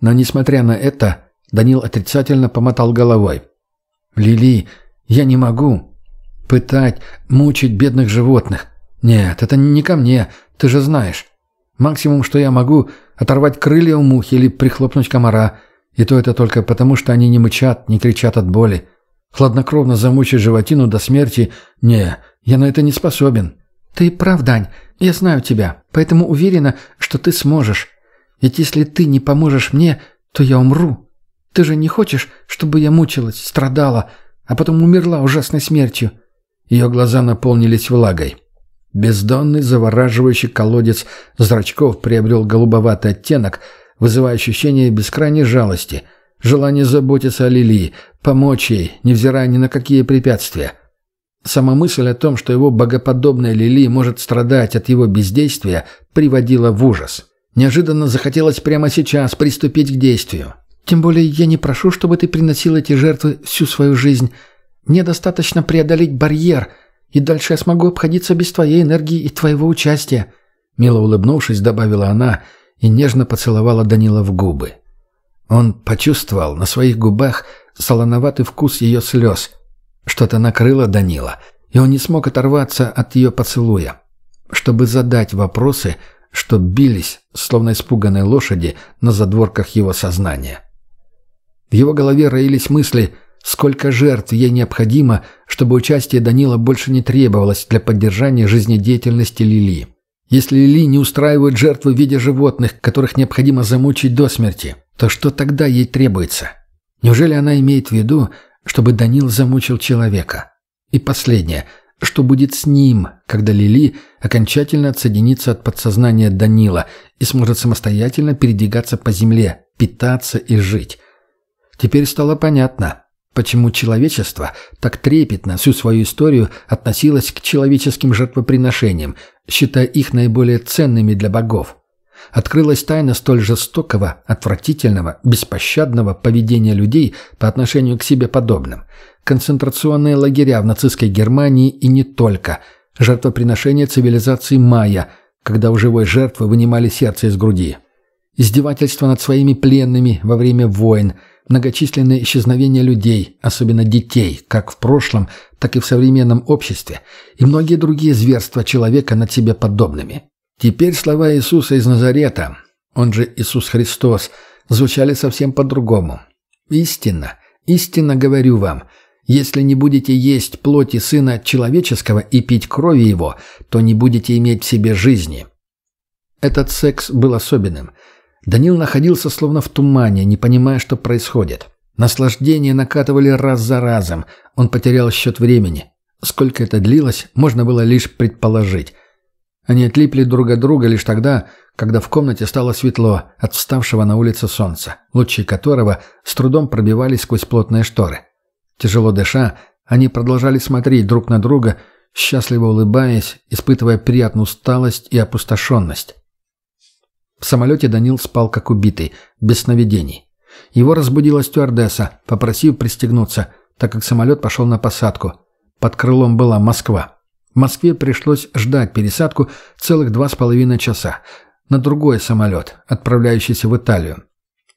Но, несмотря на это, Данил отрицательно помотал головой. «Лили, я не могу. Пытать, мучить бедных животных. Нет, это не ко мне, ты же знаешь. Максимум, что я могу, оторвать крылья у мухи или прихлопнуть комара. И то это только потому, что они не мычат, не кричат от боли. Хладнокровно замучить животину до смерти – не, я на это не способен. Ты прав, Дань, я знаю тебя, поэтому уверена, что ты сможешь. Ведь если ты не поможешь мне, то я умру. Ты же не хочешь, чтобы я мучилась, страдала, а потом умерла ужасной смертью?» Ее глаза наполнились влагой. Бездонный завораживающий колодец зрачков приобрел голубоватый оттенок, вызывая ощущение бескрайней жалости, желание заботиться о Лилии, помочь ей, невзирая ни на какие препятствия. Сама мысль о том, что его богоподобная Лили может страдать от его бездействия, приводила в ужас. Неожиданно захотелось прямо сейчас приступить к действию. «Тем более я не прошу, чтобы ты приносил эти жертвы всю свою жизнь. Мне достаточно преодолеть барьер», и дальше я смогу обходиться без твоей энергии и твоего участия», — мило улыбнувшись, добавила она и нежно поцеловала Данила в губы. Он почувствовал на своих губах солоноватый вкус ее слез. Что-то накрыло Данила, и он не смог оторваться от ее поцелуя. Чтобы задать вопросы, что бились, словно испуганные лошади, на задворках его сознания. В его голове роились мысли — сколько жертв ей необходимо, чтобы участие Данила больше не требовалось для поддержания жизнедеятельности Лили. Если Лили не устраивает жертвы в виде животных, которых необходимо замучить до смерти, то что тогда ей требуется? Неужели она имеет в виду, чтобы Данил замучил человека? И последнее, что будет с ним, когда Лили окончательно отсоединится от подсознания Данила и сможет самостоятельно передвигаться по земле, питаться и жить? Теперь стало понятно, Почему человечество так трепетно всю свою историю относилось к человеческим жертвоприношениям, считая их наиболее ценными для богов? Открылась тайна столь жестокого, отвратительного, беспощадного поведения людей по отношению к себе подобным. Концентрационные лагеря в нацистской Германии и не только. Жертвоприношение цивилизации майя, когда у живой жертвы вынимали сердце из груди. Издевательство над своими пленными во время войн – многочисленные исчезновения людей, особенно детей, как в прошлом, так и в современном обществе, и многие другие зверства человека над себе подобными. Теперь слова Иисуса из Назарета, он же Иисус Христос, звучали совсем по-другому. «Истинно, истинно говорю вам, если не будете есть плоти Сына Человеческого и пить крови Его, то не будете иметь в себе жизни». Этот секс был особенным – Данил находился словно в тумане, не понимая, что происходит. Наслаждение накатывали раз за разом. Он потерял счет времени. Сколько это длилось, можно было лишь предположить. Они отлипли друг от друга лишь тогда, когда в комнате стало светло от вставшего на улице солнца, лучи которого с трудом пробивались сквозь плотные шторы. Тяжело дыша, они продолжали смотреть друг на друга, счастливо улыбаясь, испытывая приятную усталость и опустошенность. В самолете Данил спал как убитый, без сновидений. Его разбудила стюардесса, попросив пристегнуться, так как самолет пошел на посадку. Под крылом была Москва. В Москве пришлось ждать пересадку целых два с половиной часа на другой самолет, отправляющийся в Италию.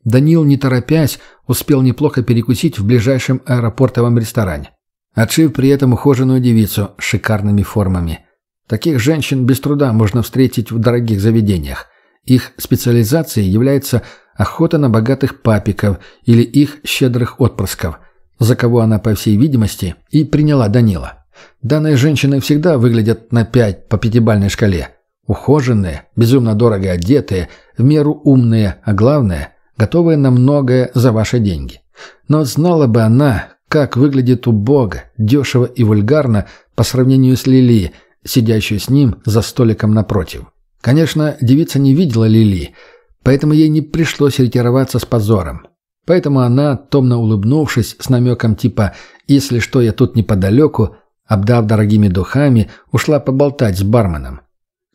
Данил, не торопясь, успел неплохо перекусить в ближайшем аэропортовом ресторане, отшив при этом ухоженную девицу с шикарными формами. Таких женщин без труда можно встретить в дорогих заведениях. Их специализацией является охота на богатых папиков или их щедрых отпрысков, за кого она, по всей видимости, и приняла Данила. Данные женщины всегда выглядят на 5 по пятибальной шкале. Ухоженные, безумно дорого одетые, в меру умные, а главное, готовые на многое за ваши деньги. Но знала бы она, как выглядит убого, дешево и вульгарно по сравнению с Лили, сидящую с ним за столиком напротив. Конечно, девица не видела Лили, поэтому ей не пришлось ретироваться с позором. Поэтому она, томно улыбнувшись, с намеком типа «Если что, я тут неподалеку», обдав дорогими духами, ушла поболтать с барменом.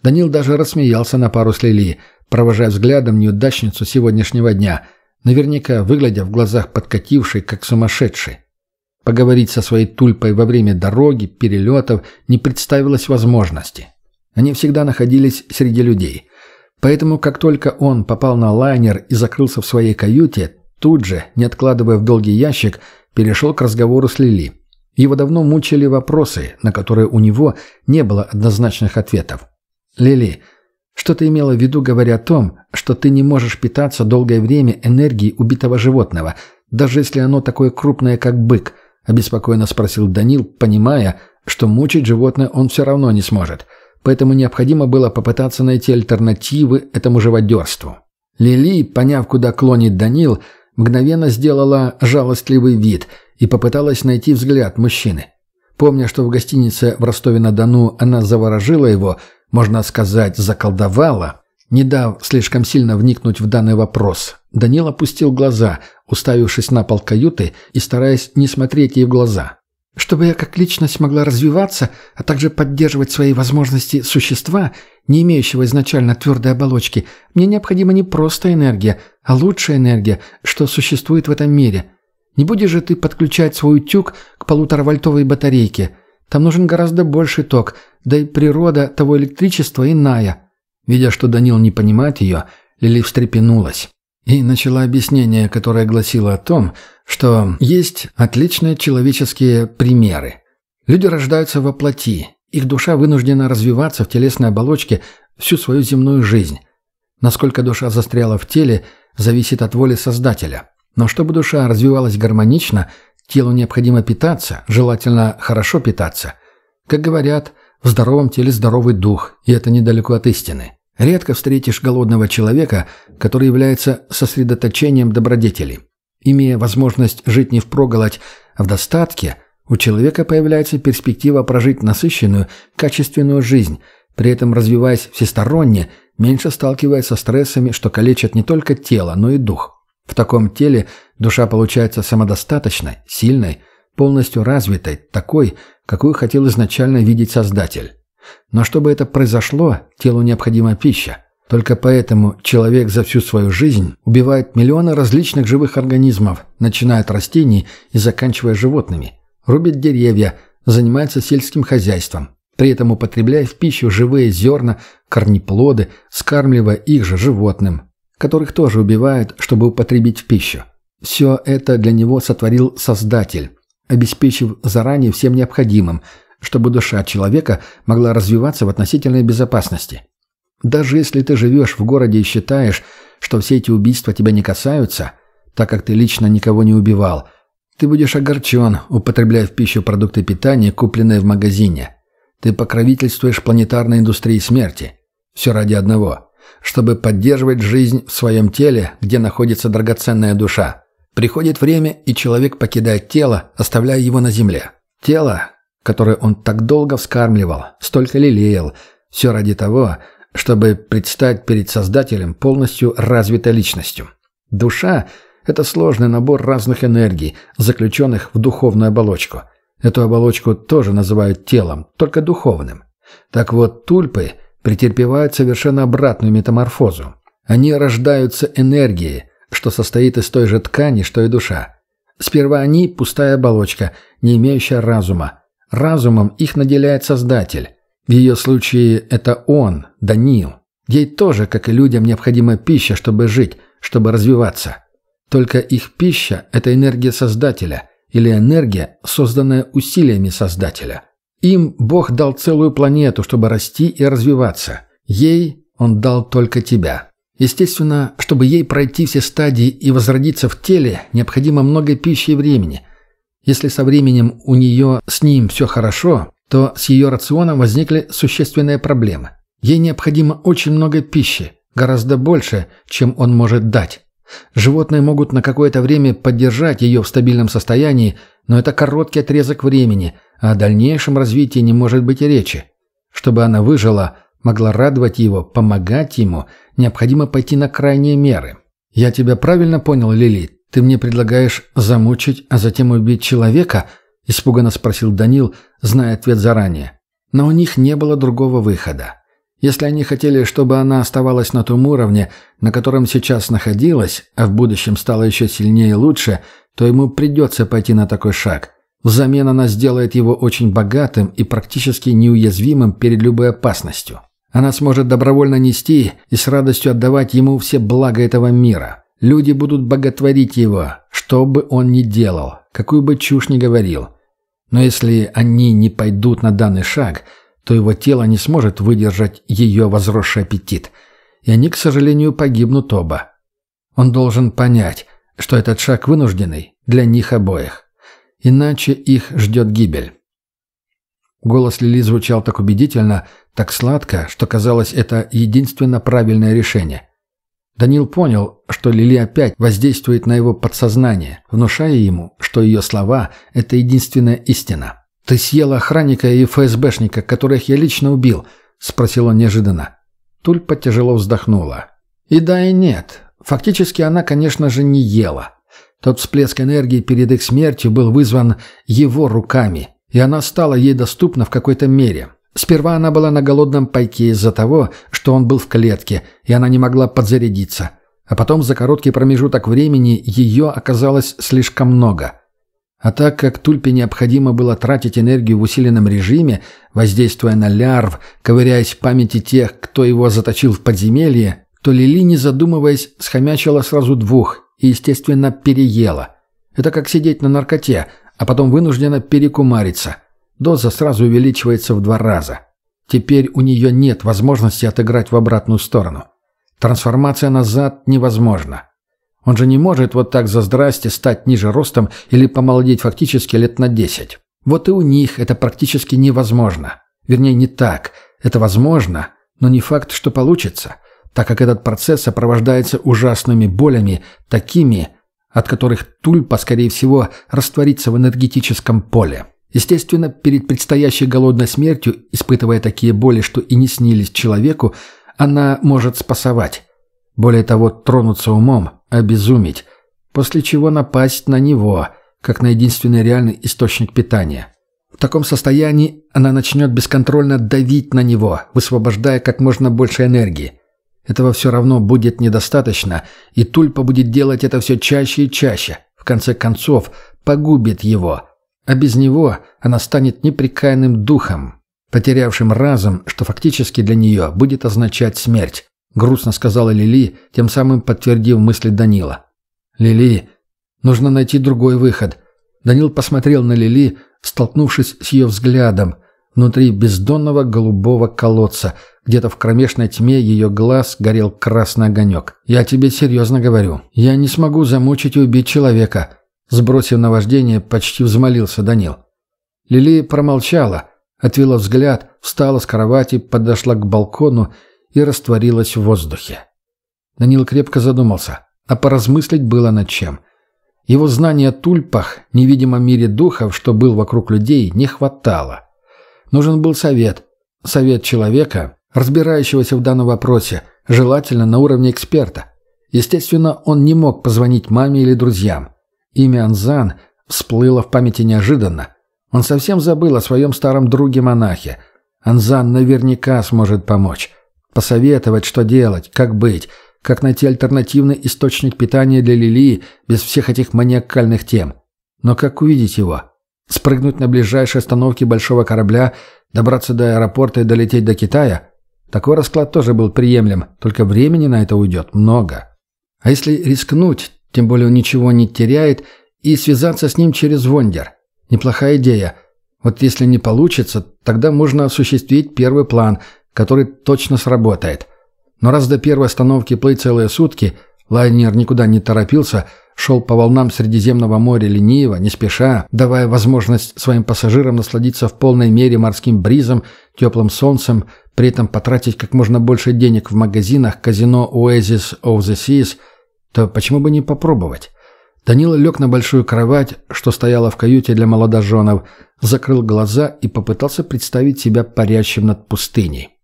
Данил даже рассмеялся на пару с Лили, провожая взглядом неудачницу сегодняшнего дня, наверняка выглядя в глазах подкатившей, как сумасшедшей. Поговорить со своей тульпой во время дороги, перелетов не представилось возможности. Они всегда находились среди людей. Поэтому, как только он попал на лайнер и закрылся в своей каюте, тут же, не откладывая в долгий ящик, перешел к разговору с Лили. Его давно мучили вопросы, на которые у него не было однозначных ответов. «Лили, что ты имела в виду, говоря о том, что ты не можешь питаться долгое время энергией убитого животного, даже если оно такое крупное, как бык?» – обеспокоенно спросил Данил, понимая, что мучить животное он все равно не сможет – поэтому необходимо было попытаться найти альтернативы этому живодерству. Лили, поняв, куда клонит Данил, мгновенно сделала жалостливый вид и попыталась найти взгляд мужчины. Помня, что в гостинице в Ростове-на-Дону она заворожила его, можно сказать, заколдовала, не дав слишком сильно вникнуть в данный вопрос, Данил опустил глаза, уставившись на пол каюты и стараясь не смотреть ей в глаза. Чтобы я как личность могла развиваться, а также поддерживать свои возможности существа, не имеющего изначально твердой оболочки, мне необходима не просто энергия, а лучшая энергия, что существует в этом мире. Не будешь же ты подключать свой утюг к полуторавольтовой батарейке. Там нужен гораздо больший ток, да и природа того электричества иная. Видя, что Данил не понимает ее, Лили встрепенулась и начала объяснение, которое гласило о том, что есть отличные человеческие примеры. Люди рождаются во плоти, их душа вынуждена развиваться в телесной оболочке всю свою земную жизнь. Насколько душа застряла в теле, зависит от воли Создателя. Но чтобы душа развивалась гармонично, телу необходимо питаться, желательно хорошо питаться. Как говорят, в здоровом теле здоровый дух, и это недалеко от истины. Редко встретишь голодного человека, который является сосредоточением добродетели. Имея возможность жить не впроголодь, а в достатке, у человека появляется перспектива прожить насыщенную, качественную жизнь, при этом развиваясь всесторонне, меньше сталкиваясь со стрессами, что калечат не только тело, но и дух. В таком теле душа получается самодостаточной, сильной, полностью развитой, такой, какую хотел изначально видеть Создатель. Но чтобы это произошло, телу необходима пища. Только поэтому человек за всю свою жизнь убивает миллионы различных живых организмов, начиная от растений и заканчивая животными. Рубит деревья, занимается сельским хозяйством, при этом употребляя в пищу живые зерна, корнеплоды, скармливая их же животным, которых тоже убивают, чтобы употребить в пищу. Все это для него сотворил Создатель, обеспечив заранее всем необходимым – чтобы душа человека могла развиваться в относительной безопасности. Даже если ты живешь в городе и считаешь, что все эти убийства тебя не касаются, так как ты лично никого не убивал, ты будешь огорчен, употребляя в пищу продукты питания, купленные в магазине. Ты покровительствуешь планетарной индустрии смерти. Все ради одного. Чтобы поддерживать жизнь в своем теле, где находится драгоценная душа. Приходит время, и человек покидает тело, оставляя его на земле. Тело, которую он так долго вскармливал, столько лелеял, все ради того, чтобы предстать перед Создателем полностью развитой личностью. Душа – это сложный набор разных энергий, заключенных в духовную оболочку. Эту оболочку тоже называют телом, только духовным. Так вот, тульпы претерпевают совершенно обратную метаморфозу. Они рождаются энергией, что состоит из той же ткани, что и душа. Сперва они – пустая оболочка, не имеющая разума, Разумом их наделяет Создатель. В ее случае это он, Даниил. Ей тоже, как и людям, необходима пища, чтобы жить, чтобы развиваться. Только их пища – это энергия Создателя или энергия, созданная усилиями Создателя. Им Бог дал целую планету, чтобы расти и развиваться. Ей Он дал только тебя. Естественно, чтобы ей пройти все стадии и возродиться в теле, необходимо много пищи и времени. Если со временем у нее с ним все хорошо, то с ее рационом возникли существенные проблемы. Ей необходимо очень много пищи, гораздо больше, чем он может дать. Животные могут на какое-то время поддержать ее в стабильном состоянии, но это короткий отрезок времени, а о дальнейшем развитии не может быть и речи. Чтобы она выжила, могла радовать его, помогать ему, необходимо пойти на крайние меры. «Я тебя правильно понял, Лилит? Ты мне предлагаешь замучить, а затем убить человека?» – испуганно спросил Данил, зная ответ заранее. Но у них не было другого выхода. Если они хотели, чтобы она оставалась на том уровне, на котором сейчас находилась, а в будущем стала еще сильнее и лучше, то ему придется пойти на такой шаг. Взамен она сделает его очень богатым и практически неуязвимым перед любой опасностью. Она сможет добровольно нести и с радостью отдавать ему все блага этого мира. Люди будут боготворить его, что бы он ни делал, какую бы чушь ни говорил. Но если они не пойдут на данный шаг, то его тело не сможет выдержать ее возросший аппетит. И они, к сожалению, погибнут оба. Он должен понять, что этот шаг вынужденный для них обоих. Иначе их ждет гибель. Голос Лили звучал так убедительно, так сладко, что казалось это единственно правильное решение. Данил понял, что Лили опять воздействует на его подсознание, внушая ему, что ее слова – это единственная истина. «Ты съел охранника и ФСБшника, которых я лично убил?» – спросил он неожиданно. Тульпа тяжело вздохнула. «И да, и нет. Фактически она, конечно же, не ела. Тот всплеск энергии перед их смертью был вызван его руками, и она стала ей доступна в какой-то мере. Сперва она была на голодном пайке из-за того, что он был в клетке, и она не могла подзарядиться. А потом за короткий промежуток времени ее оказалось слишком много. А так как Тульпе необходимо было тратить энергию в усиленном режиме, воздействуя на лярв, ковыряясь в памяти тех, кто его заточил в подземелье, то Лили, не задумываясь, схомячила сразу двух и, естественно, переела. Это как сидеть на наркоте, а потом вынуждена перекумариться – Доза сразу увеличивается в два раза. Теперь у нее нет возможности отыграть в обратную сторону. Трансформация назад невозможна. Он же не может вот так за здрасте стать ниже ростом или помолодеть фактически лет на 10. Вот и у них это практически невозможно. Вернее, не так. Это возможно, но не факт, что получится, так как этот процесс сопровождается ужасными болями, такими, от которых тульпа, скорее всего, растворится в энергетическом поле. Естественно, перед предстоящей голодной смертью, испытывая такие боли, что и не снились человеку, она может спасовать. Более того, тронуться умом, обезумить, после чего напасть на него, как на единственный реальный источник питания. В таком состоянии она начнет бесконтрольно давить на него, высвобождая как можно больше энергии. Этого все равно будет недостаточно, и Тульпа будет делать это все чаще и чаще. В конце концов, погубит его – а без него она станет неприкаянным духом, потерявшим разум, что фактически для нее будет означать смерть, грустно сказала Лили, тем самым подтвердив мысли Данила. «Лили, нужно найти другой выход». Данил посмотрел на Лили, столкнувшись с ее взглядом, внутри бездонного голубого колодца, где-то в кромешной тьме ее глаз горел красный огонек. «Я тебе серьезно говорю. Я не смогу замучить и убить человека. Сбросив наваждение, почти взмолился Данил. Лили промолчала, отвела взгляд, встала с кровати, подошла к балкону и растворилась в воздухе. Данил крепко задумался, а поразмыслить было над чем. Его знания о тульпах, невидимом мире духов, что был вокруг людей, не хватало. Нужен был совет. Совет человека, разбирающегося в данном вопросе, желательно на уровне эксперта. Естественно, он не мог позвонить маме или друзьям. Имя Анзан всплыло в памяти неожиданно. Он совсем забыл о своем старом друге-монахе. Анзан наверняка сможет помочь. Посоветовать, что делать, как быть, как найти альтернативный источник питания для Лилии без всех этих маниакальных тем. Но как увидеть его? Спрыгнуть на ближайшей остановке большого корабля, добраться до аэропорта и долететь до Китая? Такой расклад тоже был приемлем, только времени на это уйдет много. А если рискнуть, тем более он ничего не теряет, и связаться с ним через Вондер. Неплохая идея. Вот если не получится, тогда можно осуществить первый план, который точно сработает. Но раз до первой остановки плыть целые сутки, лайнер никуда не торопился, шел по волнам Средиземного моря лениво, не спеша, давая возможность своим пассажирам насладиться в полной мере морским бризом, теплым солнцем, при этом потратить как можно больше денег в магазинах казино Oasis of the Seas – то почему бы не попробовать? Данила лег на большую кровать, что стояла в каюте для молодоженов, закрыл глаза и попытался представить себя парящим над пустыней.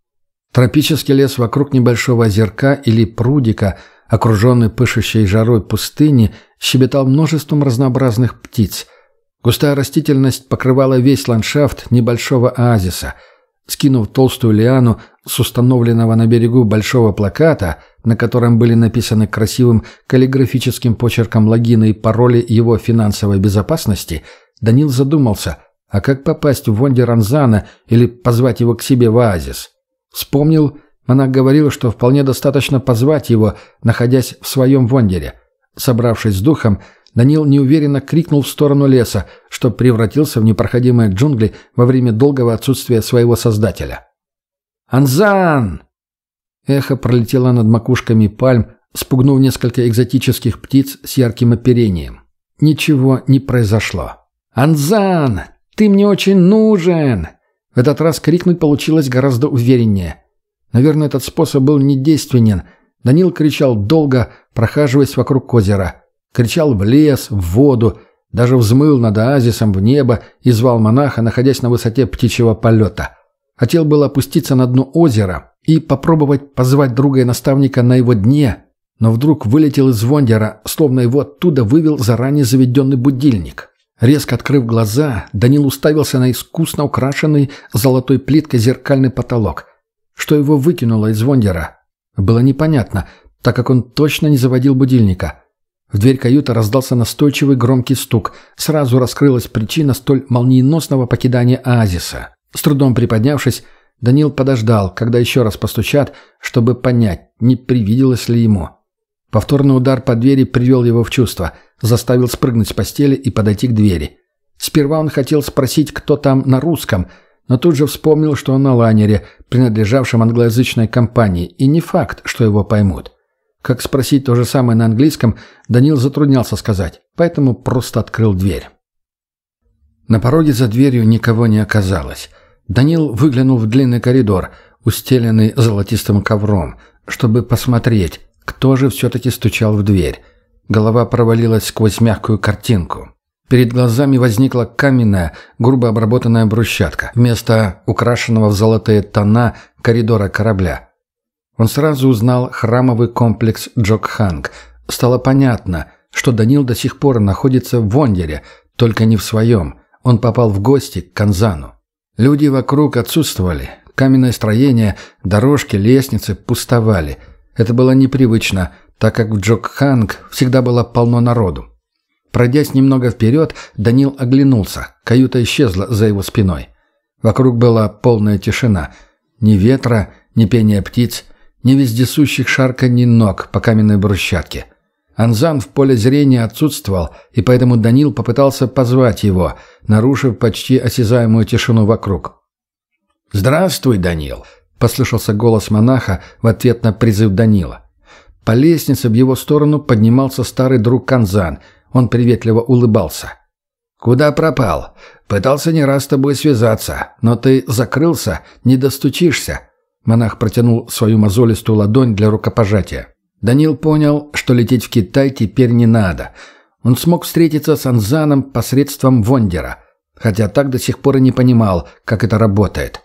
Тропический лес вокруг небольшого озерка или прудика, окруженный пышущей жарой пустыни, щебетал множеством разнообразных птиц. Густая растительность покрывала весь ландшафт небольшого оазиса. Скинув толстую лиану, с установленного на берегу большого плаката, на котором были написаны красивым каллиграфическим почерком логины и пароли его финансовой безопасности, Данил задумался, а как попасть в Вонди Ранзана или позвать его к себе в оазис? Вспомнил, она говорила, что вполне достаточно позвать его, находясь в своем Вондере. Собравшись с духом, Данил неуверенно крикнул в сторону леса, что превратился в непроходимые джунгли во время долгого отсутствия своего создателя. «Анзан!» Эхо пролетело над макушками пальм, спугнув несколько экзотических птиц с ярким оперением. Ничего не произошло. «Анзан! Ты мне очень нужен!» В этот раз крикнуть получилось гораздо увереннее. Наверное, этот способ был недейственен. Данил кричал долго, прохаживаясь вокруг озера. Кричал в лес, в воду, даже взмыл над оазисом в небо и звал монаха, находясь на высоте птичьего полета. Хотел было опуститься на дно озера и попробовать позвать друга и наставника на его дне, но вдруг вылетел из Вондера, словно его оттуда вывел заранее заведенный будильник. Резко открыв глаза, Данил уставился на искусно украшенный золотой плиткой зеркальный потолок. Что его выкинуло из Вондера? Было непонятно, так как он точно не заводил будильника. В дверь каюты раздался настойчивый громкий стук. Сразу раскрылась причина столь молниеносного покидания оазиса. С трудом приподнявшись, Данил подождал, когда еще раз постучат, чтобы понять, не привиделось ли ему. Повторный удар по двери привел его в чувство, заставил спрыгнуть с постели и подойти к двери. Сперва он хотел спросить, кто там на русском, но тут же вспомнил, что он на лайнере, принадлежавшем англоязычной компании, и не факт, что его поймут. Как спросить то же самое на английском, Данил затруднялся сказать, поэтому просто открыл дверь. На пороге за дверью никого не оказалось – Данил выглянул в длинный коридор, устеленный золотистым ковром, чтобы посмотреть, кто же все-таки стучал в дверь. Голова провалилась сквозь мягкую картинку. Перед глазами возникла каменная, грубо обработанная брусчатка, вместо украшенного в золотые тона коридора корабля. Он сразу узнал храмовый комплекс Джокханг. Стало понятно, что Данил до сих пор находится в Вондере, только не в своем. Он попал в гости к Канзану. Люди вокруг отсутствовали. Каменное строение, дорожки, лестницы пустовали. Это было непривычно, так как в Джокханг всегда было полно народу. Пройдясь немного вперед, Данил оглянулся. Каюта исчезла за его спиной. Вокруг была полная тишина. Ни ветра, ни пения птиц, ни вездесущих шарканий ног по каменной брусчатке. Анзан в поле зрения отсутствовал, и поэтому Данил попытался позвать его, нарушив почти осязаемую тишину вокруг. «Здравствуй, Данил!» — послышался голос монаха в ответ на призыв Данила. По лестнице в его сторону поднимался старый друг Канзан. Он приветливо улыбался. «Куда пропал? Пытался не раз с тобой связаться, но ты закрылся, не достучишься». Монах протянул свою мозолистую ладонь для рукопожатия. Данил понял, что лететь в Китай теперь не надо. Он смог встретиться с Анзаном посредством Вондера, хотя так до сих пор и не понимал, как это работает.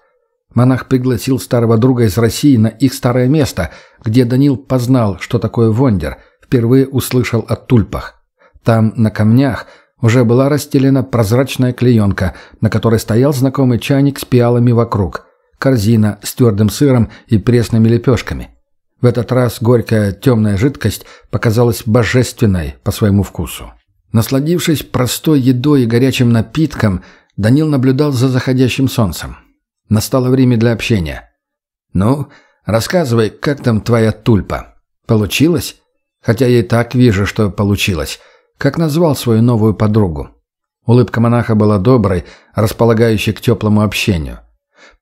Монах пригласил старого друга из России на их старое место, где Данил познал, что такое Вондер, впервые услышал о тульпах. Там, на камнях, уже была расстелена прозрачная клеенка, на которой стоял знакомый чайник с пиалами вокруг, корзина с твердым сыром и пресными лепешками – в этот раз горькая темная жидкость показалась божественной по своему вкусу. Насладившись простой едой и горячим напитком, Данил наблюдал за заходящим солнцем. Настало время для общения. «Ну, рассказывай, как там твоя тульпа? Получилось?» «Хотя я и так вижу, что получилось. Как назвал свою новую подругу?» Улыбка монаха была доброй, располагающей к теплому общению.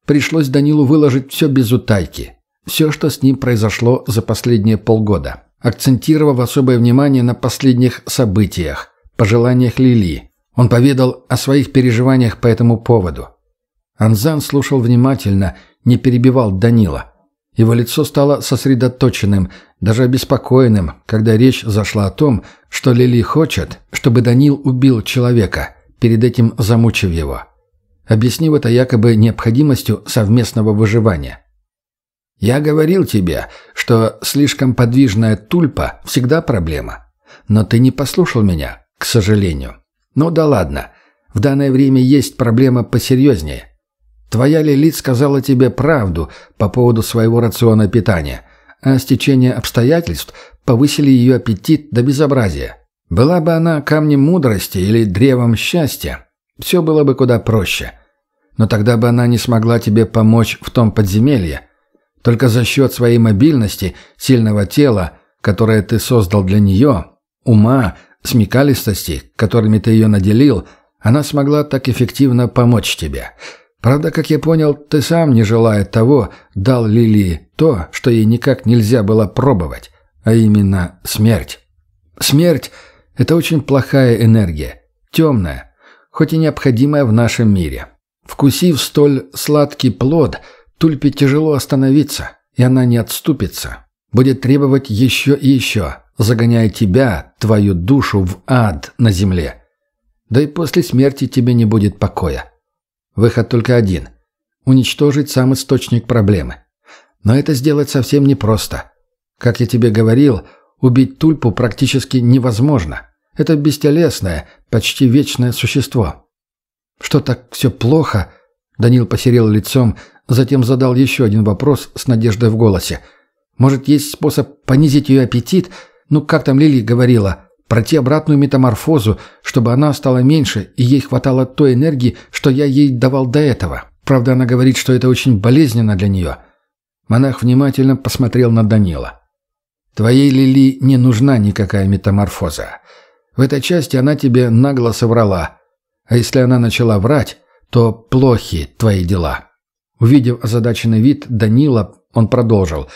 Пришлось Данилу выложить все без утайки – все, что с ним произошло за последние полгода, акцентировав особое внимание на последних событиях, пожеланиях Лили. Он поведал о своих переживаниях по этому поводу. Анзан слушал внимательно, не перебивал Данила. Его лицо стало сосредоточенным, даже обеспокоенным, когда речь зашла о том, что Лили хочет, чтобы Данил убил человека, перед этим замучив его. Объяснив это якобы необходимостью совместного выживания – я говорил тебе, что слишком подвижная тульпа всегда проблема. Но ты не послушал меня, к сожалению. Ну да ладно, в данное время есть проблема посерьезнее. Твоя Лилит сказала тебе правду по поводу своего рациона питания, а стечение обстоятельств повысили ее аппетит до безобразия. Была бы она камнем мудрости или древом счастья, все было бы куда проще. Но тогда бы она не смогла тебе помочь в том подземелье, только за счет своей мобильности, сильного тела, которое ты создал для нее, ума, смекалистости, которыми ты ее наделил, она смогла так эффективно помочь тебе. Правда, как я понял, ты сам, не желая того, дал Лилии то, что ей никак нельзя было пробовать, а именно смерть. Смерть – это очень плохая энергия, темная, хоть и необходимая в нашем мире. Вкусив столь сладкий плод – Тульпе тяжело остановиться, и она не отступится. Будет требовать еще и еще, загоняя тебя, твою душу, в ад на земле. Да и после смерти тебе не будет покоя. Выход только один – уничтожить сам источник проблемы. Но это сделать совсем непросто. Как я тебе говорил, убить тульпу практически невозможно. Это бестелесное, почти вечное существо. Что так все плохо – Данил посерел лицом, Затем задал еще один вопрос с надеждой в голосе. «Может, есть способ понизить ее аппетит? Ну, как там Лили говорила?» пройти обратную метаморфозу, чтобы она стала меньше, и ей хватало той энергии, что я ей давал до этого. Правда, она говорит, что это очень болезненно для нее». Монах внимательно посмотрел на Данила. «Твоей Лили не нужна никакая метаморфоза. В этой части она тебе нагло соврала. А если она начала врать, то плохи твои дела». Увидев озадаченный вид Данила, он продолжил.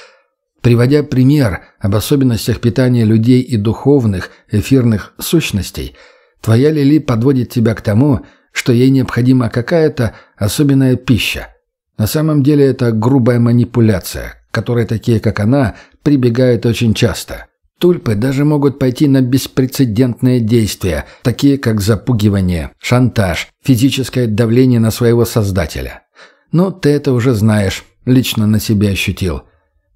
Приводя пример об особенностях питания людей и духовных, эфирных сущностей, твоя Лили подводит тебя к тому, что ей необходима какая-то особенная пища. На самом деле это грубая манипуляция, которой такие, как она, прибегают очень часто. Тульпы даже могут пойти на беспрецедентные действия, такие как запугивание, шантаж, физическое давление на своего создателя. Ну, ты это уже знаешь, лично на себе ощутил.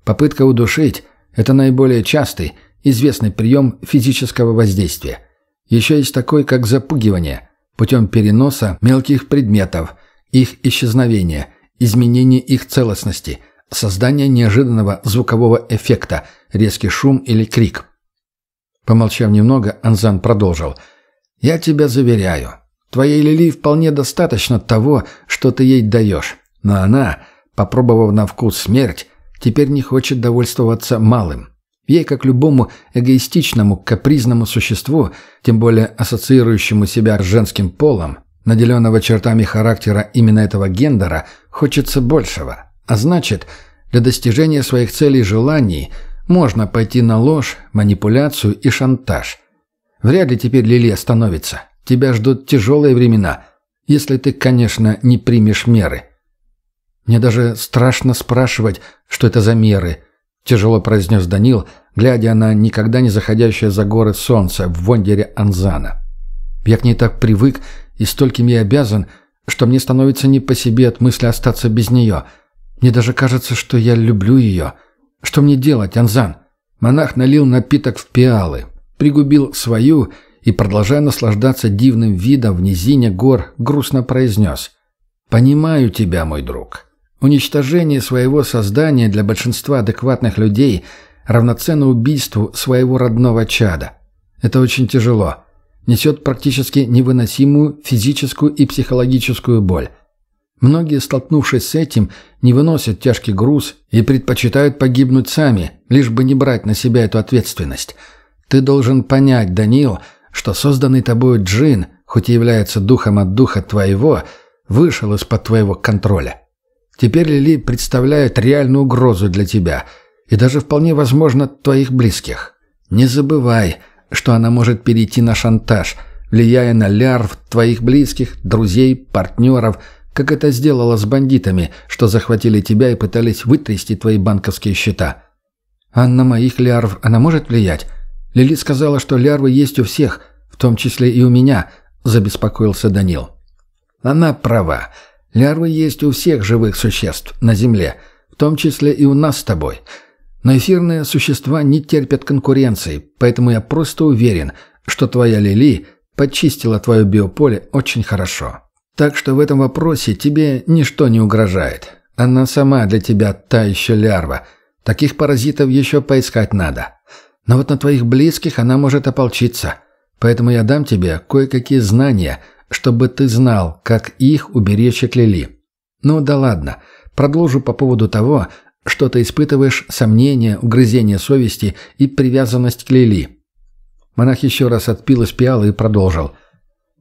Попытка удушить – это наиболее частый, известный прием физического воздействия. Еще есть такой, как запугивание, путем переноса мелких предметов, их исчезновения, изменения их целостности, создания неожиданного звукового эффекта, резкий шум или крик. Помолчав немного, Анзан продолжил. «Я тебя заверяю, твоей Лили вполне достаточно того, что ты ей даешь. Но она, попробовав на вкус смерть, теперь не хочет довольствоваться малым. Ей, как любому эгоистичному, капризному существу, тем более ассоциирующему себя с женским полом, наделенного чертами характера именно этого гендера, хочется большего. А значит, для достижения своих целей и желаний можно пойти на ложь, манипуляцию и шантаж. Вряд ли теперь Лилия становится. Тебя ждут тяжелые времена, если ты, конечно, не примешь меры. Мне даже страшно спрашивать, что это за меры, тяжело произнес Данил, глядя на никогда не заходящее за горы солнце в вондере Анзана. Я к ней так привык и стольким ей обязан, что мне становится не по себе от мысли остаться без нее. Мне даже кажется, что я люблю ее. Что мне делать, Анзан? Монах налил напиток в пиалы, пригубил свою и, продолжая наслаждаться дивным видом в низине гор, грустно произнес «Понимаю тебя, мой друг». Уничтожение своего создания для большинства адекватных людей равноценно убийству своего родного чада. Это очень тяжело. Несет практически невыносимую физическую и психологическую боль. Многие, столкнувшись с этим, не выносят тяжкий груз и предпочитают погибнуть сами, лишь бы не брать на себя эту ответственность. Ты должен понять, Данил, что созданный тобой джин, хоть и является духом от духа твоего, вышел из-под твоего контроля. Теперь Лили представляет реальную угрозу для тебя и даже вполне возможно твоих близких. Не забывай, что она может перейти на шантаж, влияя на лярв твоих близких, друзей, партнеров, как это сделала с бандитами, что захватили тебя и пытались вытрясти твои банковские счета. А на моих лярв она может влиять? Лили сказала, что лярвы есть у всех, в том числе и у меня, забеспокоился Данил. Она права. Лярвы есть у всех живых существ на Земле, в том числе и у нас с тобой. Но эфирные существа не терпят конкуренции, поэтому я просто уверен, что твоя Лили почистила твое биополе очень хорошо. Так что в этом вопросе тебе ничто не угрожает. Она сама для тебя та еще лярва. Таких паразитов еще поискать надо. Но вот на твоих близких она может ополчиться. Поэтому я дам тебе кое-какие знания – чтобы ты знал, как их уберечь от Лили. Ну да ладно, продолжу по поводу того, что ты испытываешь сомнения, угрызение совести и привязанность к Лили. Монах еще раз отпил из пиалы и продолжил.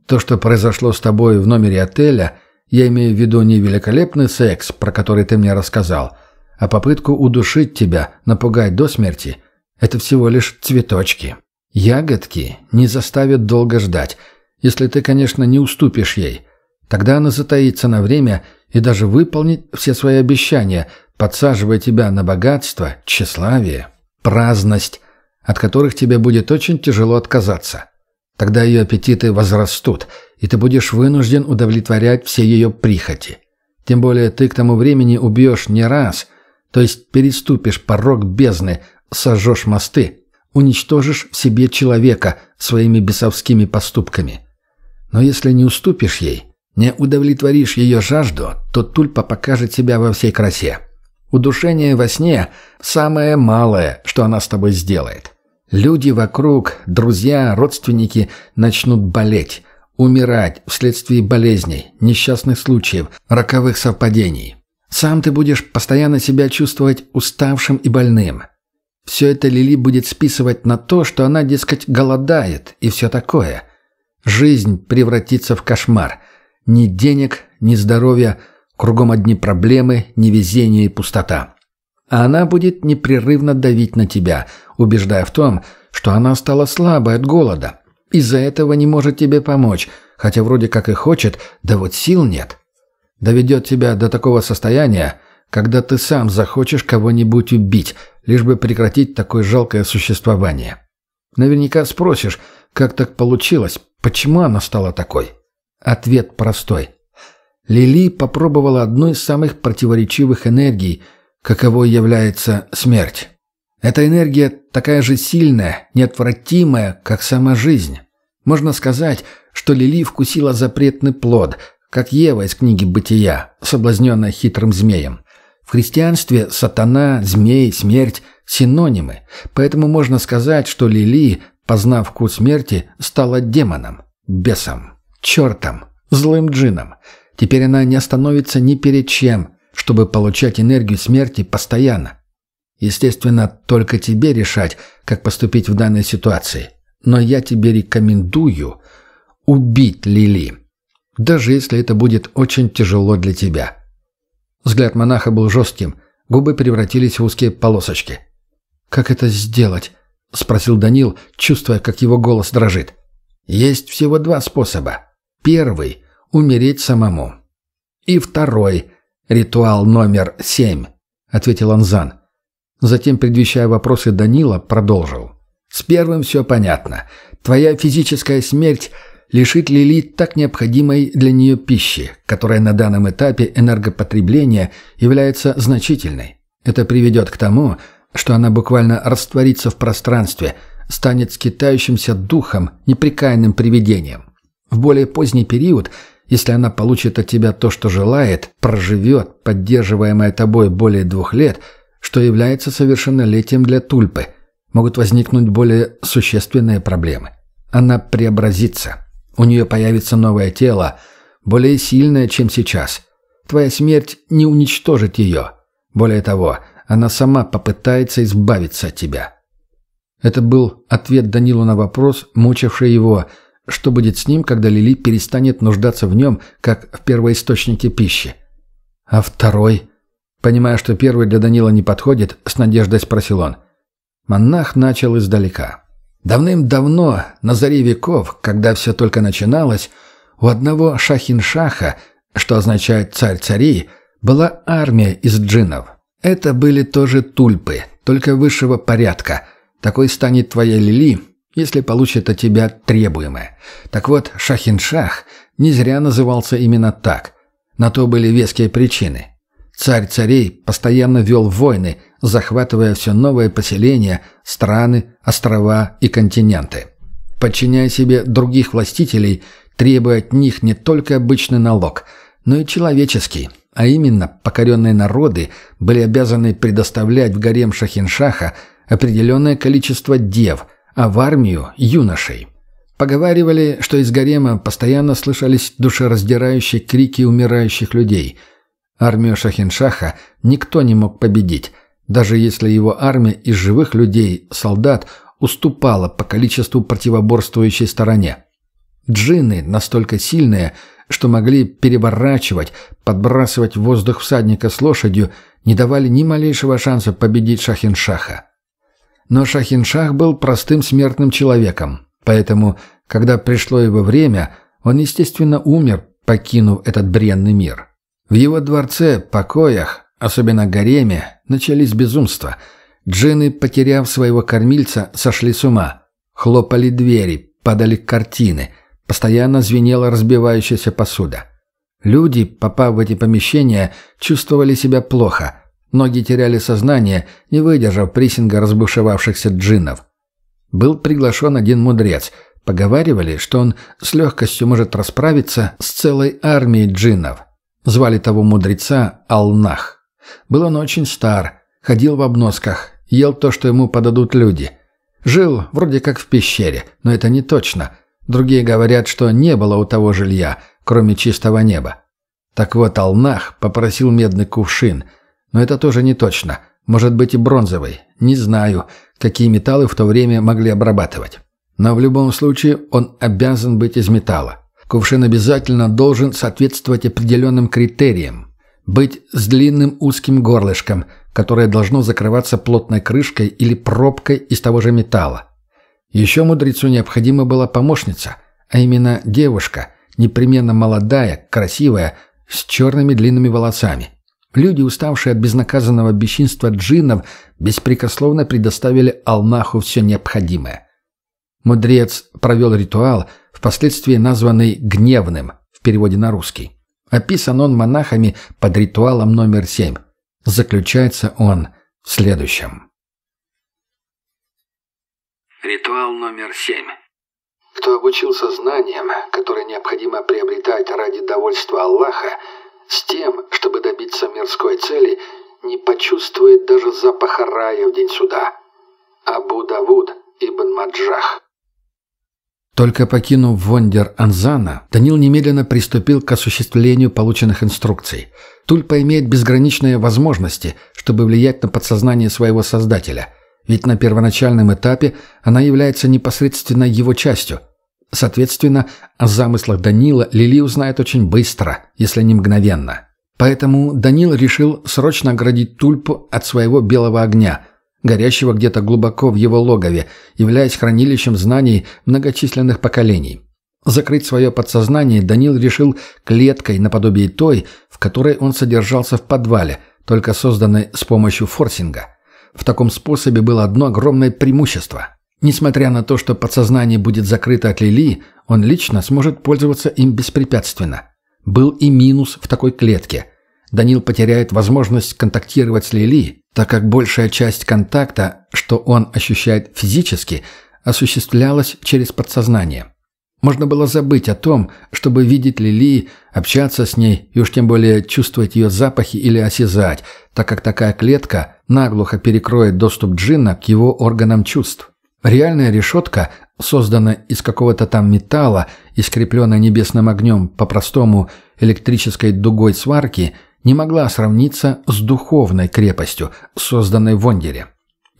То, что произошло с тобой в номере отеля, я имею в виду не великолепный секс, про который ты мне рассказал, а попытку удушить тебя, напугать до смерти, это всего лишь цветочки. Ягодки не заставят долго ждать – если ты, конечно, не уступишь ей. Тогда она затаится на время и даже выполнит все свои обещания, подсаживая тебя на богатство, тщеславие, праздность, от которых тебе будет очень тяжело отказаться. Тогда ее аппетиты возрастут, и ты будешь вынужден удовлетворять все ее прихоти. Тем более ты к тому времени убьешь не раз, то есть переступишь порог бездны, сожжешь мосты, уничтожишь в себе человека своими бесовскими поступками. Но если не уступишь ей, не удовлетворишь ее жажду, то тульпа покажет себя во всей красе. Удушение во сне – самое малое, что она с тобой сделает. Люди вокруг, друзья, родственники начнут болеть, умирать вследствие болезней, несчастных случаев, роковых совпадений. Сам ты будешь постоянно себя чувствовать уставшим и больным. Все это Лили будет списывать на то, что она, дескать, голодает и все такое – Жизнь превратится в кошмар. Ни денег, ни здоровья, кругом одни проблемы, невезение и пустота. А она будет непрерывно давить на тебя, убеждая в том, что она стала слабой от голода. Из-за этого не может тебе помочь, хотя вроде как и хочет, да вот сил нет. Доведет тебя до такого состояния, когда ты сам захочешь кого-нибудь убить, лишь бы прекратить такое жалкое существование. Наверняка спросишь, как так получилось, Почему она стала такой? Ответ простой. Лили попробовала одну из самых противоречивых энергий, каковой является смерть. Эта энергия такая же сильная, неотвратимая, как сама жизнь. Можно сказать, что Лили вкусила запретный плод, как Ева из книги «Бытия», соблазненная хитрым змеем. В христианстве сатана, змей, смерть – синонимы, поэтому можно сказать, что Лили Познав вкус смерти, стала демоном, бесом, чертом, злым джином. Теперь она не остановится ни перед чем, чтобы получать энергию смерти постоянно. Естественно, только тебе решать, как поступить в данной ситуации. Но я тебе рекомендую убить Лили. Даже если это будет очень тяжело для тебя. Взгляд монаха был жестким, губы превратились в узкие полосочки. «Как это сделать?» — спросил Данил, чувствуя, как его голос дрожит. «Есть всего два способа. Первый — умереть самому. И второй — ритуал номер семь», — ответил Анзан. Затем, предвещая вопросы Данила, продолжил. «С первым все понятно. Твоя физическая смерть лишит Лили так необходимой для нее пищи, которая на данном этапе энергопотребления является значительной. Это приведет к тому, что она буквально растворится в пространстве, станет скитающимся духом, неприкаянным привидением. В более поздний период, если она получит от тебя то, что желает, проживет, поддерживаемая тобой более двух лет, что является совершеннолетием для тульпы, могут возникнуть более существенные проблемы. Она преобразится. У нее появится новое тело, более сильное, чем сейчас. Твоя смерть не уничтожит ее. Более того, – она сама попытается избавиться от тебя. Это был ответ Данилу на вопрос, мучивший его, что будет с ним, когда Лили перестанет нуждаться в нем, как в первоисточнике пищи. А второй, понимая, что первый для Данила не подходит, с надеждой спросил он. Монах начал издалека. Давным-давно, на заре веков, когда все только начиналось, у одного шахин-шаха, что означает «царь царей», была армия из джинов. Это были тоже тульпы, только высшего порядка. Такой станет твоя Лили, если получит от тебя требуемое. Так вот, Шахиншах не зря назывался именно так. На то были веские причины. Царь царей постоянно вел войны, захватывая все новые поселения, страны, острова и континенты. Подчиняя себе других властителей, требуя от них не только обычный налог, но и человеческий – а именно, покоренные народы были обязаны предоставлять в гарем Шахиншаха определенное количество дев, а в армию – юношей. Поговаривали, что из гарема постоянно слышались душераздирающие крики умирающих людей. Армию Шахиншаха никто не мог победить, даже если его армия из живых людей, солдат, уступала по количеству противоборствующей стороне. Джины настолько сильные – что могли переворачивать, подбрасывать в воздух всадника с лошадью, не давали ни малейшего шанса победить Шахиншаха. Но Шахиншах был простым смертным человеком, поэтому, когда пришло его время, он, естественно, умер, покинув этот бренный мир. В его дворце, покоях, особенно гареме, начались безумства. Джины, потеряв своего кормильца, сошли с ума. Хлопали двери, падали картины – Постоянно звенела разбивающаяся посуда. Люди, попав в эти помещения, чувствовали себя плохо. Ноги теряли сознание, не выдержав прессинга разбушевавшихся джиннов. Был приглашен один мудрец. Поговаривали, что он с легкостью может расправиться с целой армией джиннов. Звали того мудреца Алнах. Был он очень стар, ходил в обносках, ел то, что ему подадут люди. Жил вроде как в пещере, но это не точно – Другие говорят, что не было у того жилья, кроме чистого неба. Так вот, Алнах попросил медный кувшин. Но это тоже не точно. Может быть и бронзовый. Не знаю, какие металлы в то время могли обрабатывать. Но в любом случае он обязан быть из металла. Кувшин обязательно должен соответствовать определенным критериям. Быть с длинным узким горлышком, которое должно закрываться плотной крышкой или пробкой из того же металла. Еще мудрецу необходима была помощница, а именно девушка, непременно молодая, красивая, с черными длинными волосами. Люди, уставшие от безнаказанного бесчинства джиннов, беспрекословно предоставили Алнаху все необходимое. Мудрец провел ритуал, впоследствии названный «гневным» в переводе на русский. Описан он монахами под ритуалом номер семь. Заключается он в следующем. Ритуал номер семь. Кто обучился знаниям, которые необходимо приобретать ради довольства Аллаха, с тем, чтобы добиться мирской цели, не почувствует даже запаха рая в день суда. Абу Давуд ибн Маджах. Только покинув Вондер Анзана, Данил немедленно приступил к осуществлению полученных инструкций. Тульпа имеет безграничные возможности, чтобы влиять на подсознание своего создателя – ведь на первоначальном этапе она является непосредственно его частью. Соответственно, о замыслах Данила Лили узнает очень быстро, если не мгновенно. Поэтому Данил решил срочно оградить тульпу от своего белого огня, горящего где-то глубоко в его логове, являясь хранилищем знаний многочисленных поколений. Закрыть свое подсознание Данил решил клеткой наподобие той, в которой он содержался в подвале, только созданной с помощью форсинга – в таком способе было одно огромное преимущество. Несмотря на то, что подсознание будет закрыто от Лили, он лично сможет пользоваться им беспрепятственно. Был и минус в такой клетке. Данил потеряет возможность контактировать с Лили, так как большая часть контакта, что он ощущает физически, осуществлялась через подсознание. Можно было забыть о том, чтобы видеть Лили, общаться с ней и уж тем более чувствовать ее запахи или осязать, так как такая клетка наглухо перекроет доступ джина к его органам чувств. Реальная решетка, созданная из какого-то там металла и скрепленная небесным огнем по-простому электрической дугой сварки, не могла сравниться с духовной крепостью, созданной в Вондере.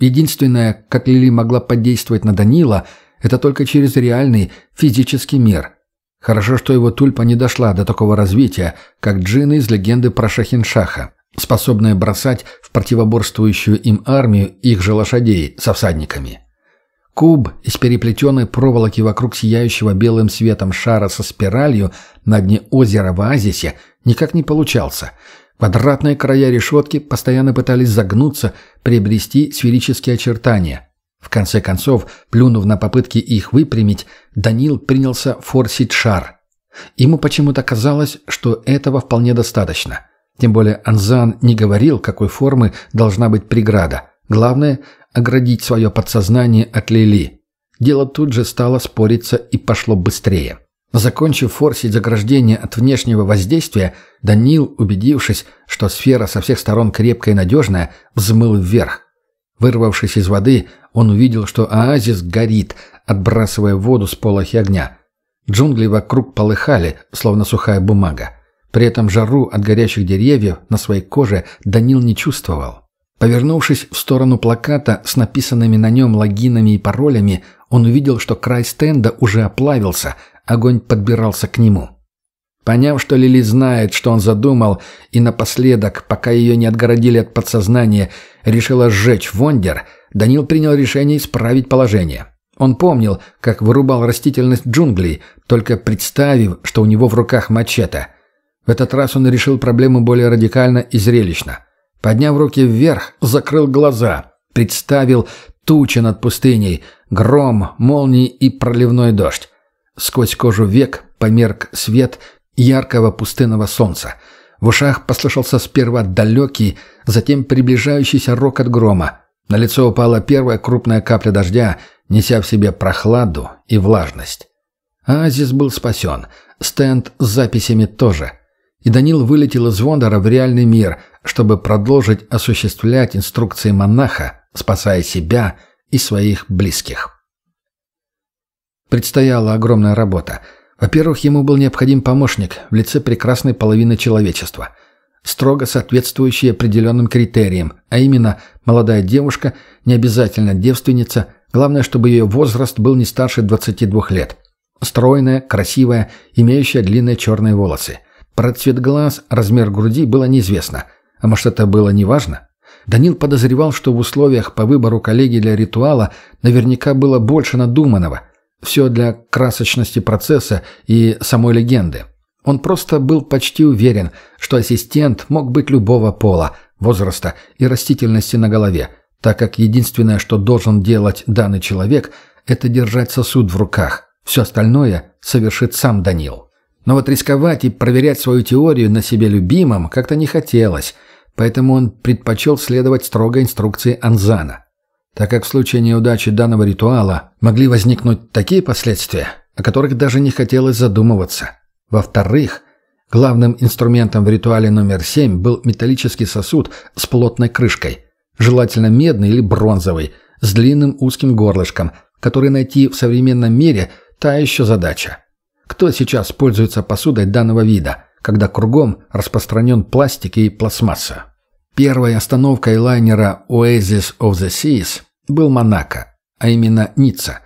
Единственное, как Лили могла подействовать на Данила – это только через реальный физический мир. Хорошо, что его тульпа не дошла до такого развития, как джинны из легенды про Шахиншаха, способные бросать в противоборствующую им армию их же лошадей со всадниками. Куб из переплетенной проволоки вокруг сияющего белым светом шара со спиралью на дне озера в оазисе никак не получался. Квадратные края решетки постоянно пытались загнуться, приобрести сферические очертания. В конце концов, плюнув на попытки их выпрямить, Данил принялся форсить шар. Ему почему-то казалось, что этого вполне достаточно. Тем более Анзан не говорил, какой формы должна быть преграда. Главное – оградить свое подсознание от Лили. Дело тут же стало спориться и пошло быстрее. Закончив форсить заграждение от внешнего воздействия, Данил, убедившись, что сфера со всех сторон крепкая и надежная, взмыл вверх. Вырвавшись из воды, он увидел, что оазис горит, отбрасывая воду с полохи огня. Джунгли вокруг полыхали, словно сухая бумага. При этом жару от горящих деревьев на своей коже Данил не чувствовал. Повернувшись в сторону плаката с написанными на нем логинами и паролями, он увидел, что край стенда уже оплавился, огонь подбирался к нему. Поняв, что Лили знает, что он задумал, и напоследок, пока ее не отгородили от подсознания, решила сжечь Вондер, Данил принял решение исправить положение. Он помнил, как вырубал растительность джунглей, только представив, что у него в руках мачете. В этот раз он решил проблему более радикально и зрелищно. Подняв руки вверх, закрыл глаза, представил тучи над пустыней, гром, молнии и проливной дождь. Сквозь кожу век померк свет – яркого пустынного солнца. В ушах послышался сперва далекий, затем приближающийся рокот грома. На лицо упала первая крупная капля дождя, неся в себе прохладу и влажность. Оазис был спасен. Стенд с записями тоже. И Данил вылетел из Вондора в реальный мир, чтобы продолжить осуществлять инструкции монаха, спасая себя и своих близких. Предстояла огромная работа — во-первых, ему был необходим помощник в лице прекрасной половины человечества, строго соответствующий определенным критериям, а именно молодая девушка, не обязательно девственница, главное, чтобы ее возраст был не старше 22 лет. Стройная, красивая, имеющая длинные черные волосы. Про цвет глаз, размер груди было неизвестно. А может, это было неважно? Данил подозревал, что в условиях по выбору коллеги для ритуала наверняка было больше надуманного – все для красочности процесса и самой легенды. Он просто был почти уверен, что ассистент мог быть любого пола, возраста и растительности на голове, так как единственное, что должен делать данный человек, это держать сосуд в руках. Все остальное совершит сам Данил. Но вот рисковать и проверять свою теорию на себе любимом как-то не хотелось, поэтому он предпочел следовать строгой инструкции Анзана так как в случае неудачи данного ритуала могли возникнуть такие последствия, о которых даже не хотелось задумываться. Во-вторых, главным инструментом в ритуале номер 7 был металлический сосуд с плотной крышкой, желательно медный или бронзовый, с длинным узким горлышком, который найти в современном мире – та еще задача. Кто сейчас пользуется посудой данного вида, когда кругом распространен пластик и пластмасса? Первой остановкой лайнера «Oasis of the Seas» был Монако, а именно Ницца.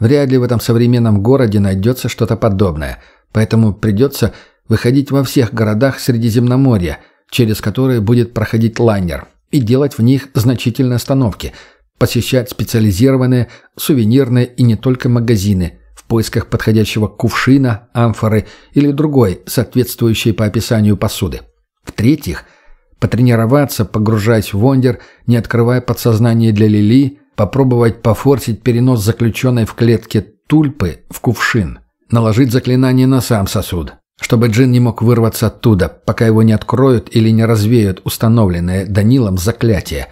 Вряд ли в этом современном городе найдется что-то подобное, поэтому придется выходить во всех городах Средиземноморья, через которые будет проходить лайнер, и делать в них значительные остановки, посещать специализированные, сувенирные и не только магазины в поисках подходящего кувшина, амфоры или другой, соответствующей по описанию посуды. В-третьих – Потренироваться, погружаясь в вондер, не открывая подсознание для Лили, попробовать пофорсить перенос заключенной в клетке тульпы в кувшин, наложить заклинание на сам сосуд, чтобы Джин не мог вырваться оттуда, пока его не откроют или не развеют установленное Данилом заклятие.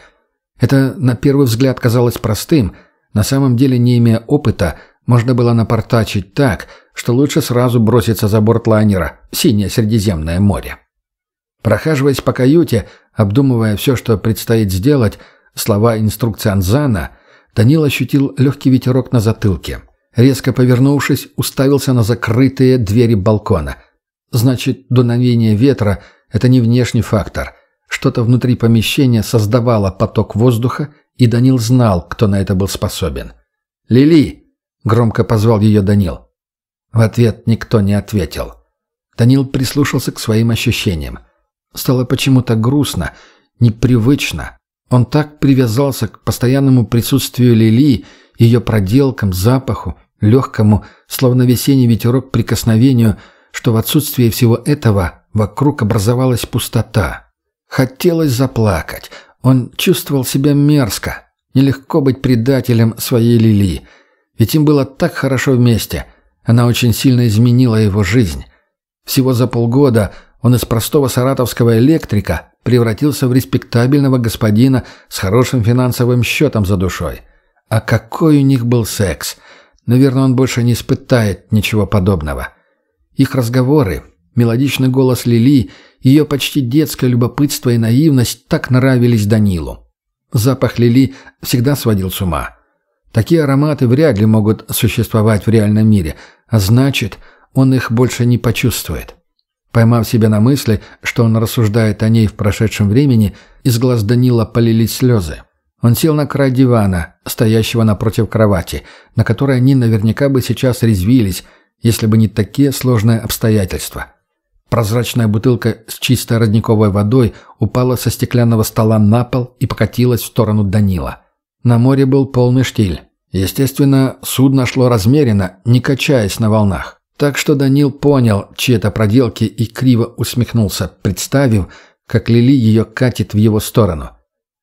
Это на первый взгляд казалось простым, на самом деле, не имея опыта, можно было напортачить так, что лучше сразу броситься за борт лайнера синее Средиземное море. Прохаживаясь по каюте, обдумывая все, что предстоит сделать, слова инструкции Анзана, Данил ощутил легкий ветерок на затылке. Резко повернувшись, уставился на закрытые двери балкона. Значит, дуновение ветра – это не внешний фактор. Что-то внутри помещения создавало поток воздуха, и Данил знал, кто на это был способен. «Лили!» – громко позвал ее Данил. В ответ никто не ответил. Данил прислушался к своим ощущениям. Стало почему-то грустно, непривычно. Он так привязался к постоянному присутствию Лили, ее проделкам, запаху, легкому, словно весенний ветерок прикосновению, что в отсутствии всего этого вокруг образовалась пустота. Хотелось заплакать. Он чувствовал себя мерзко. Нелегко быть предателем своей Лили. Ведь им было так хорошо вместе. Она очень сильно изменила его жизнь. Всего за полгода он из простого саратовского электрика превратился в респектабельного господина с хорошим финансовым счетом за душой. А какой у них был секс! Наверное, он больше не испытает ничего подобного. Их разговоры, мелодичный голос Лили, ее почти детское любопытство и наивность так нравились Данилу. Запах Лили всегда сводил с ума. Такие ароматы вряд ли могут существовать в реальном мире, а значит, он их больше не почувствует. Поймав себя на мысли, что он рассуждает о ней в прошедшем времени, из глаз Данила полились слезы. Он сел на край дивана, стоящего напротив кровати, на которой они наверняка бы сейчас резвились, если бы не такие сложные обстоятельства. Прозрачная бутылка с чистой родниковой водой упала со стеклянного стола на пол и покатилась в сторону Данила. На море был полный штиль. Естественно, судно шло размеренно, не качаясь на волнах. Так что Данил понял, чьи это проделки, и криво усмехнулся, представив, как Лили ее катит в его сторону.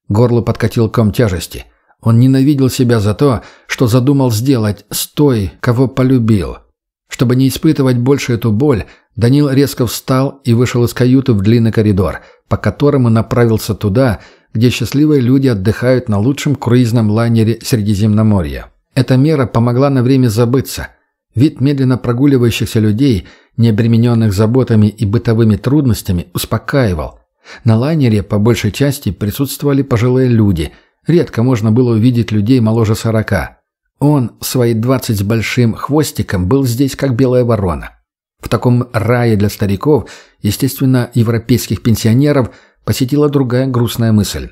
Горло подкатил ком тяжести. Он ненавидел себя за то, что задумал сделать с той, кого полюбил. Чтобы не испытывать больше эту боль, Данил резко встал и вышел из каюты в длинный коридор, по которому направился туда, где счастливые люди отдыхают на лучшем круизном лайнере Средиземноморья. Эта мера помогла на время забыться – Вид медленно прогуливающихся людей, не обремененных заботами и бытовыми трудностями, успокаивал. На лайнере по большей части присутствовали пожилые люди. Редко можно было увидеть людей моложе сорока. Он, свои двадцать с большим хвостиком, был здесь как белая ворона. В таком рае для стариков, естественно, европейских пенсионеров, посетила другая грустная мысль.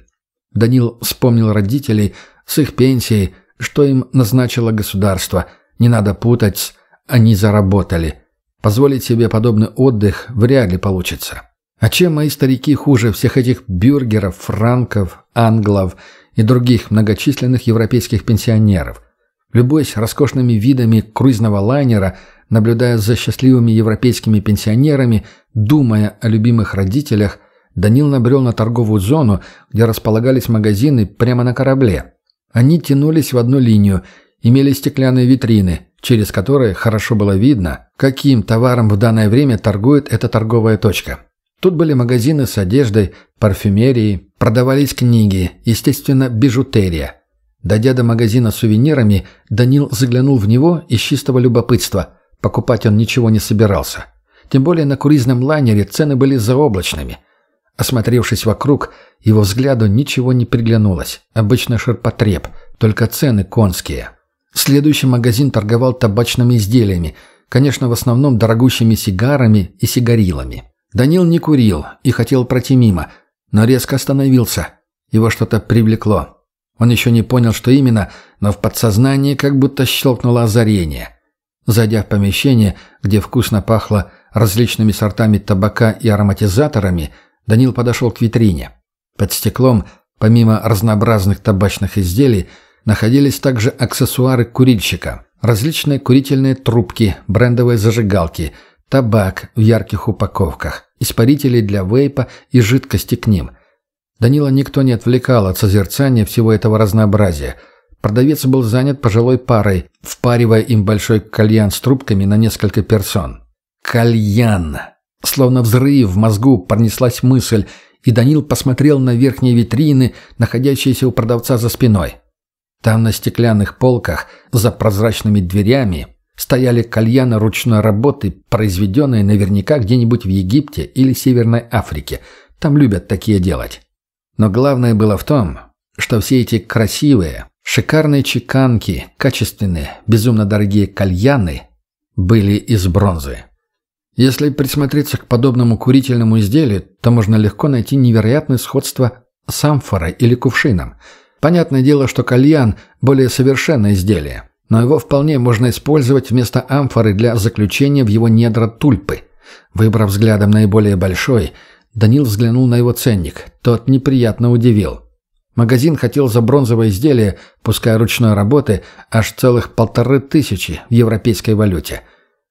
Данил вспомнил родителей с их пенсией, что им назначило государство – не надо путать, они заработали. Позволить себе подобный отдых вряд ли получится. А чем мои старики хуже всех этих бюргеров, франков, англов и других многочисленных европейских пенсионеров? Любуясь роскошными видами круизного лайнера, наблюдая за счастливыми европейскими пенсионерами, думая о любимых родителях, Данил набрел на торговую зону, где располагались магазины прямо на корабле. Они тянулись в одну линию, имели стеклянные витрины, через которые хорошо было видно, каким товаром в данное время торгует эта торговая точка. Тут были магазины с одеждой, парфюмерией, продавались книги, естественно, бижутерия. Дойдя до магазина с сувенирами, Данил заглянул в него из чистого любопытства. Покупать он ничего не собирался. Тем более на круизном лайнере цены были заоблачными. Осмотревшись вокруг, его взгляду ничего не приглянулось. Обычно ширпотреб, только цены конские. Следующий магазин торговал табачными изделиями, конечно, в основном дорогущими сигарами и сигарилами. Данил не курил и хотел пройти мимо, но резко остановился. Его что-то привлекло. Он еще не понял, что именно, но в подсознании как будто щелкнуло озарение. Зайдя в помещение, где вкусно пахло различными сортами табака и ароматизаторами, Данил подошел к витрине. Под стеклом, помимо разнообразных табачных изделий, находились также аксессуары курильщика, различные курительные трубки, брендовые зажигалки, табак в ярких упаковках, испарители для вейпа и жидкости к ним. Данила никто не отвлекал от созерцания всего этого разнообразия. Продавец был занят пожилой парой, впаривая им большой кальян с трубками на несколько персон. «Кальян!» Словно взрыв в мозгу пронеслась мысль, и Данил посмотрел на верхние витрины, находящиеся у продавца за спиной. Там на стеклянных полках за прозрачными дверями стояли кальяны ручной работы, произведенные наверняка где-нибудь в Египте или Северной Африке. Там любят такие делать. Но главное было в том, что все эти красивые, шикарные чеканки, качественные, безумно дорогие кальяны были из бронзы. Если присмотреться к подобному курительному изделию, то можно легко найти невероятное сходство с амфорой или кувшином – Понятное дело, что кальян – более совершенное изделие, но его вполне можно использовать вместо амфоры для заключения в его недра тульпы. Выбрав взглядом наиболее большой, Данил взглянул на его ценник. Тот неприятно удивил. Магазин хотел за бронзовое изделие, пускай ручной работы, аж целых полторы тысячи в европейской валюте.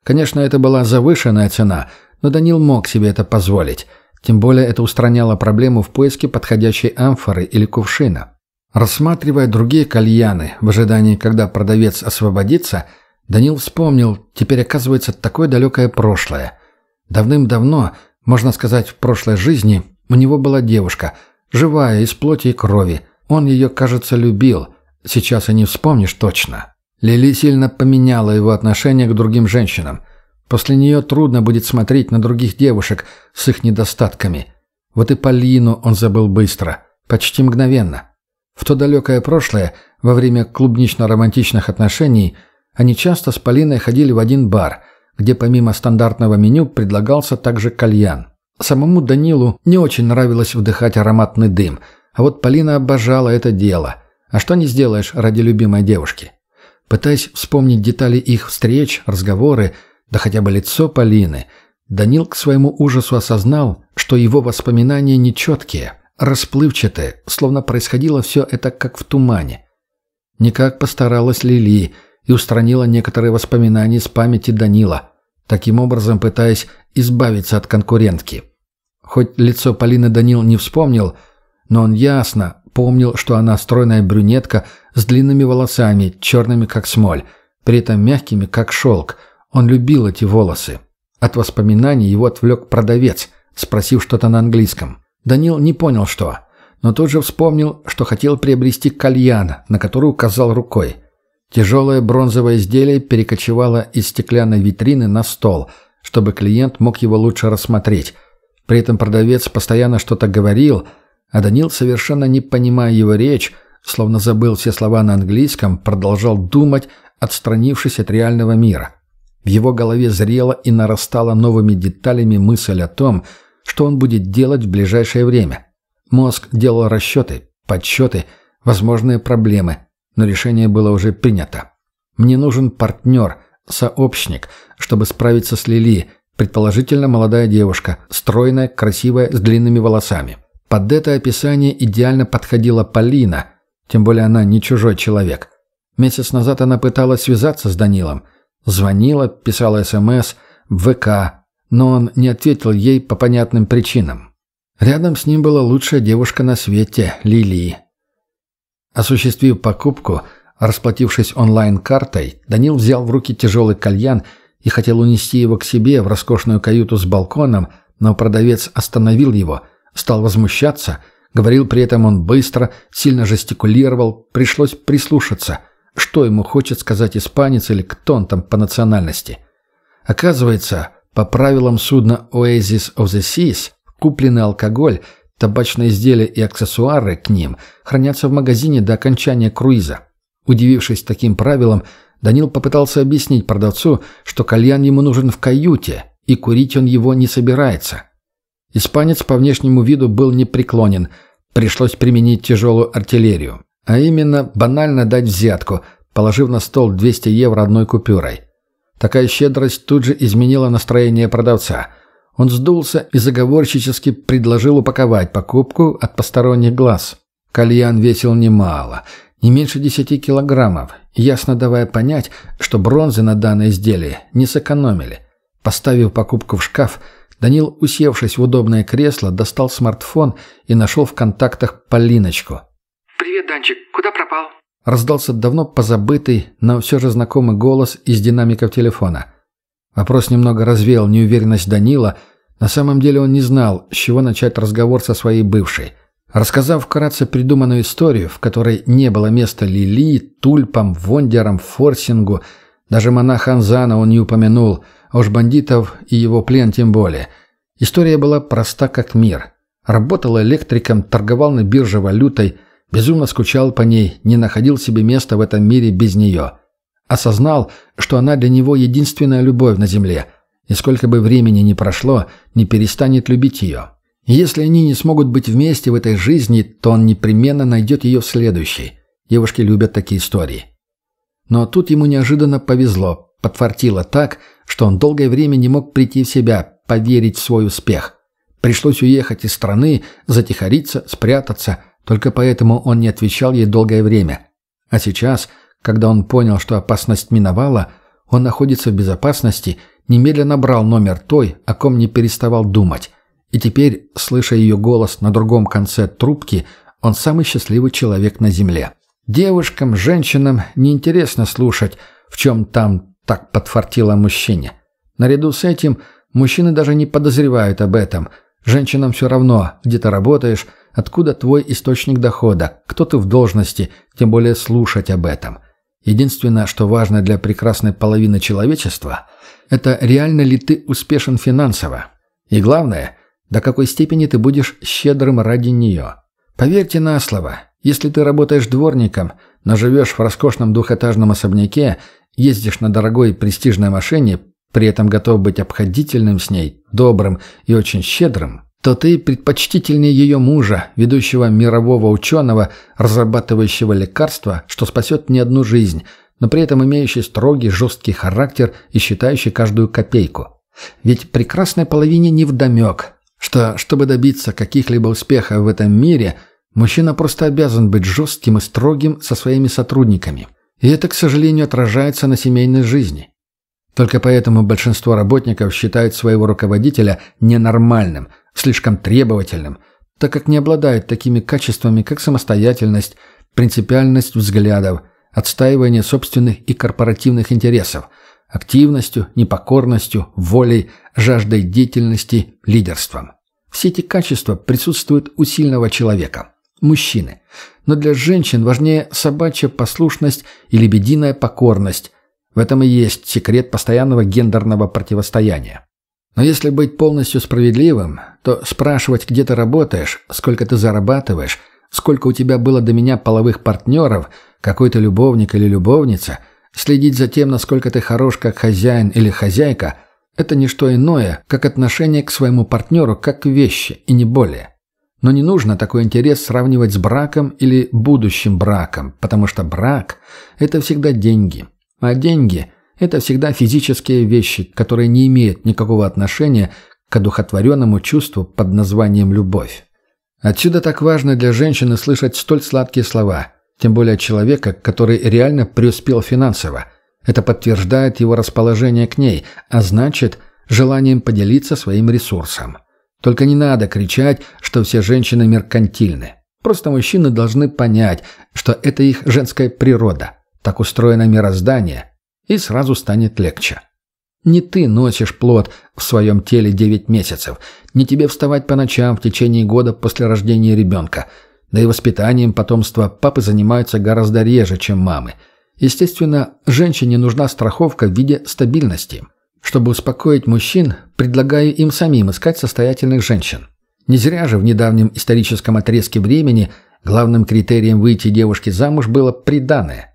Конечно, это была завышенная цена, но Данил мог себе это позволить. Тем более это устраняло проблему в поиске подходящей амфоры или кувшина. Рассматривая другие кальяны в ожидании, когда продавец освободится, Данил вспомнил, теперь оказывается такое далекое прошлое. Давным-давно, можно сказать, в прошлой жизни у него была девушка, живая, из плоти и крови. Он ее, кажется, любил. Сейчас и не вспомнишь точно. Лили сильно поменяла его отношение к другим женщинам. После нее трудно будет смотреть на других девушек с их недостатками. Вот и Полину он забыл быстро, почти мгновенно. В то далекое прошлое, во время клубнично-романтичных отношений, они часто с Полиной ходили в один бар, где помимо стандартного меню предлагался также кальян. Самому Данилу не очень нравилось вдыхать ароматный дым, а вот Полина обожала это дело. А что не сделаешь ради любимой девушки? Пытаясь вспомнить детали их встреч, разговоры, да хотя бы лицо Полины, Данил к своему ужасу осознал, что его воспоминания нечеткие, расплывчатое, словно происходило все это как в тумане. Никак постаралась Лили и устранила некоторые воспоминания с памяти Данила, таким образом пытаясь избавиться от конкурентки. Хоть лицо Полины Данил не вспомнил, но он ясно помнил, что она стройная брюнетка с длинными волосами, черными как смоль, при этом мягкими как шелк. Он любил эти волосы. От воспоминаний его отвлек продавец, спросив что-то на английском. Данил не понял, что, но тут же вспомнил, что хотел приобрести кальян, на который указал рукой. Тяжелое бронзовое изделие перекочевало из стеклянной витрины на стол, чтобы клиент мог его лучше рассмотреть. При этом продавец постоянно что-то говорил, а Данил, совершенно не понимая его речь, словно забыл все слова на английском, продолжал думать, отстранившись от реального мира. В его голове зрела и нарастала новыми деталями мысль о том, что что он будет делать в ближайшее время. Мозг делал расчеты, подсчеты, возможные проблемы, но решение было уже принято. Мне нужен партнер, сообщник, чтобы справиться с Лили, предположительно молодая девушка, стройная, красивая, с длинными волосами. Под это описание идеально подходила Полина, тем более она не чужой человек. Месяц назад она пыталась связаться с Данилом. Звонила, писала СМС, эм ВК, но он не ответил ей по понятным причинам. Рядом с ним была лучшая девушка на свете, Лилии. Осуществив покупку, расплатившись онлайн-картой, Данил взял в руки тяжелый кальян и хотел унести его к себе в роскошную каюту с балконом, но продавец остановил его, стал возмущаться, говорил при этом он быстро, сильно жестикулировал, пришлось прислушаться, что ему хочет сказать испанец или кто он там по национальности. Оказывается, по правилам судна Oasis of the Seas, купленный алкоголь, табачные изделия и аксессуары к ним хранятся в магазине до окончания круиза. Удивившись таким правилам, Данил попытался объяснить продавцу, что кальян ему нужен в каюте, и курить он его не собирается. Испанец по внешнему виду был непреклонен, пришлось применить тяжелую артиллерию, а именно банально дать взятку, положив на стол 200 евро одной купюрой. Такая щедрость тут же изменила настроение продавца. Он сдулся и заговорщически предложил упаковать покупку от посторонних глаз. Кальян весил немало, не меньше десяти килограммов, ясно давая понять, что бронзы на данное изделие не сэкономили. Поставив покупку в шкаф, Данил, усевшись в удобное кресло, достал смартфон и нашел в контактах Полиночку. «Привет, Данчик, куда пропал?» Раздался давно позабытый, но все же знакомый голос из динамиков телефона. Вопрос немного развеял неуверенность Данила. На самом деле он не знал, с чего начать разговор со своей бывшей. Рассказав вкратце придуманную историю, в которой не было места Лили, Тульпам, Вондерам, Форсингу, даже монаха Анзана он не упомянул, а уж бандитов и его плен тем более. История была проста как мир. Работал электриком, торговал на бирже валютой – Безумно скучал по ней, не находил себе места в этом мире без нее. Осознал, что она для него единственная любовь на земле, и сколько бы времени ни прошло, не перестанет любить ее. Если они не смогут быть вместе в этой жизни, то он непременно найдет ее в следующей. Девушки любят такие истории. Но тут ему неожиданно повезло, подфартило так, что он долгое время не мог прийти в себя, поверить в свой успех. Пришлось уехать из страны, затихариться, спрятаться – только поэтому он не отвечал ей долгое время. А сейчас, когда он понял, что опасность миновала, он находится в безопасности, немедленно брал номер той, о ком не переставал думать. И теперь, слыша ее голос на другом конце трубки, он самый счастливый человек на земле. Девушкам, женщинам неинтересно слушать, в чем там так подфартило мужчине. Наряду с этим мужчины даже не подозревают об этом. Женщинам все равно, где ты работаешь, Откуда твой источник дохода? Кто ты в должности? Тем более слушать об этом. Единственное, что важно для прекрасной половины человечества, это реально ли ты успешен финансово. И главное, до какой степени ты будешь щедрым ради нее. Поверьте на слово, если ты работаешь дворником, но живешь в роскошном двухэтажном особняке, ездишь на дорогой престижной машине, при этом готов быть обходительным с ней, добрым и очень щедрым, то ты предпочтительнее ее мужа, ведущего мирового ученого, разрабатывающего лекарства, что спасет не одну жизнь, но при этом имеющий строгий, жесткий характер и считающий каждую копейку. Ведь прекрасной половине невдомек, что, чтобы добиться каких-либо успехов в этом мире, мужчина просто обязан быть жестким и строгим со своими сотрудниками. И это, к сожалению, отражается на семейной жизни. Только поэтому большинство работников считают своего руководителя ненормальным, слишком требовательным, так как не обладает такими качествами, как самостоятельность, принципиальность взглядов, отстаивание собственных и корпоративных интересов, активностью, непокорностью, волей, жаждой деятельности, лидерством. Все эти качества присутствуют у сильного человека – мужчины. Но для женщин важнее собачья послушность и лебединая покорность. В этом и есть секрет постоянного гендерного противостояния. Но если быть полностью справедливым, то спрашивать, где ты работаешь, сколько ты зарабатываешь, сколько у тебя было до меня половых партнеров, какой ты любовник или любовница, следить за тем, насколько ты хорош как хозяин или хозяйка, это не что иное, как отношение к своему партнеру как к вещи и не более. Но не нужно такой интерес сравнивать с браком или будущим браком, потому что брак – это всегда деньги. А деньги – это всегда физические вещи, которые не имеют никакого отношения к одухотворенному чувству под названием «любовь». Отсюда так важно для женщины слышать столь сладкие слова, тем более человека, который реально преуспел финансово. Это подтверждает его расположение к ней, а значит, желанием поделиться своим ресурсом. Только не надо кричать, что все женщины меркантильны. Просто мужчины должны понять, что это их женская природа. Так устроено мироздание, и сразу станет легче. Не ты носишь плод в своем теле 9 месяцев, не тебе вставать по ночам в течение года после рождения ребенка. Да и воспитанием потомства папы занимаются гораздо реже, чем мамы. Естественно, женщине нужна страховка в виде стабильности. Чтобы успокоить мужчин, предлагаю им самим искать состоятельных женщин. Не зря же в недавнем историческом отрезке времени главным критерием выйти девушки замуж было приданое.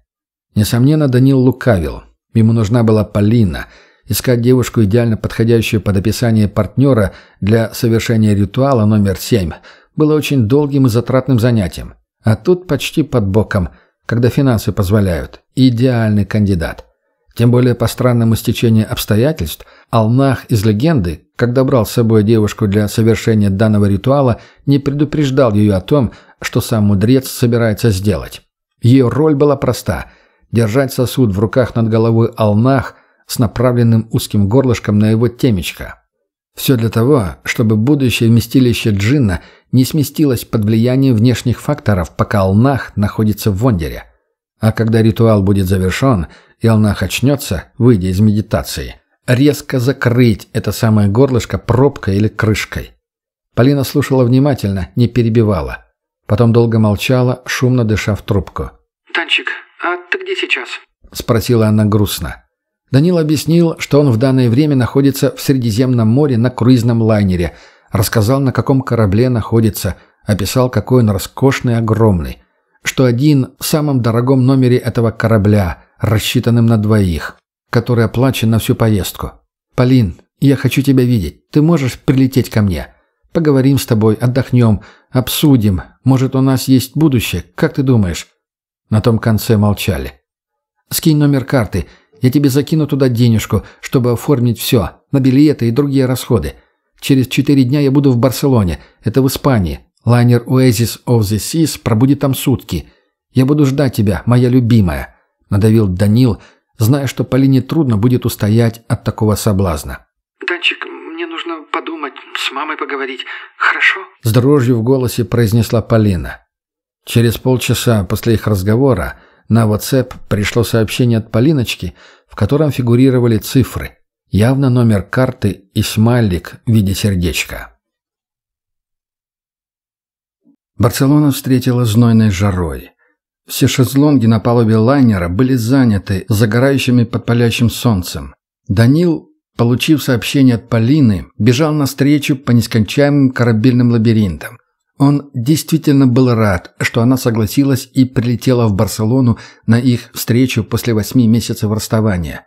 Несомненно, Данил лукавил – Ему нужна была Полина. Искать девушку, идеально подходящую под описание партнера для совершения ритуала номер семь, было очень долгим и затратным занятием. А тут почти под боком, когда финансы позволяют. Идеальный кандидат. Тем более по странному стечению обстоятельств, Алнах из легенды, когда брал с собой девушку для совершения данного ритуала, не предупреждал ее о том, что сам мудрец собирается сделать. Ее роль была проста – держать сосуд в руках над головой алнах с направленным узким горлышком на его темечко. Все для того, чтобы будущее вместилище джинна не сместилось под влиянием внешних факторов, пока алнах находится в вондере. А когда ритуал будет завершен, и алнах очнется, выйдя из медитации, резко закрыть это самое горлышко пробкой или крышкой. Полина слушала внимательно, не перебивала. Потом долго молчала, шумно дыша в трубку. «Танчик, а ты где сейчас?» – спросила она грустно. Данил объяснил, что он в данное время находится в Средиземном море на круизном лайнере, рассказал, на каком корабле находится, описал, какой он роскошный и огромный, что один в самом дорогом номере этого корабля, рассчитанным на двоих, который оплачен на всю поездку. «Полин, я хочу тебя видеть. Ты можешь прилететь ко мне? Поговорим с тобой, отдохнем, обсудим. Может, у нас есть будущее, как ты думаешь?» На том конце молчали. «Скинь номер карты. Я тебе закину туда денежку, чтобы оформить все, на билеты и другие расходы. Через четыре дня я буду в Барселоне. Это в Испании. Лайнер Oasis of the Seas пробудет там сутки. Я буду ждать тебя, моя любимая», — надавил Данил, зная, что Полине трудно будет устоять от такого соблазна. «Данчик, мне нужно подумать, с мамой поговорить. Хорошо?» С дрожью в голосе произнесла Полина. Через полчаса после их разговора на WhatsApp пришло сообщение от Полиночки, в котором фигурировали цифры, явно номер карты и смайлик в виде сердечка. Барселона встретила знойной жарой. Все шезлонги на палубе лайнера были заняты загорающими под палящим солнцем. Данил, получив сообщение от Полины, бежал навстречу по нескончаемым корабельным лабиринтам. Он действительно был рад, что она согласилась и прилетела в Барселону на их встречу после восьми месяцев расставания.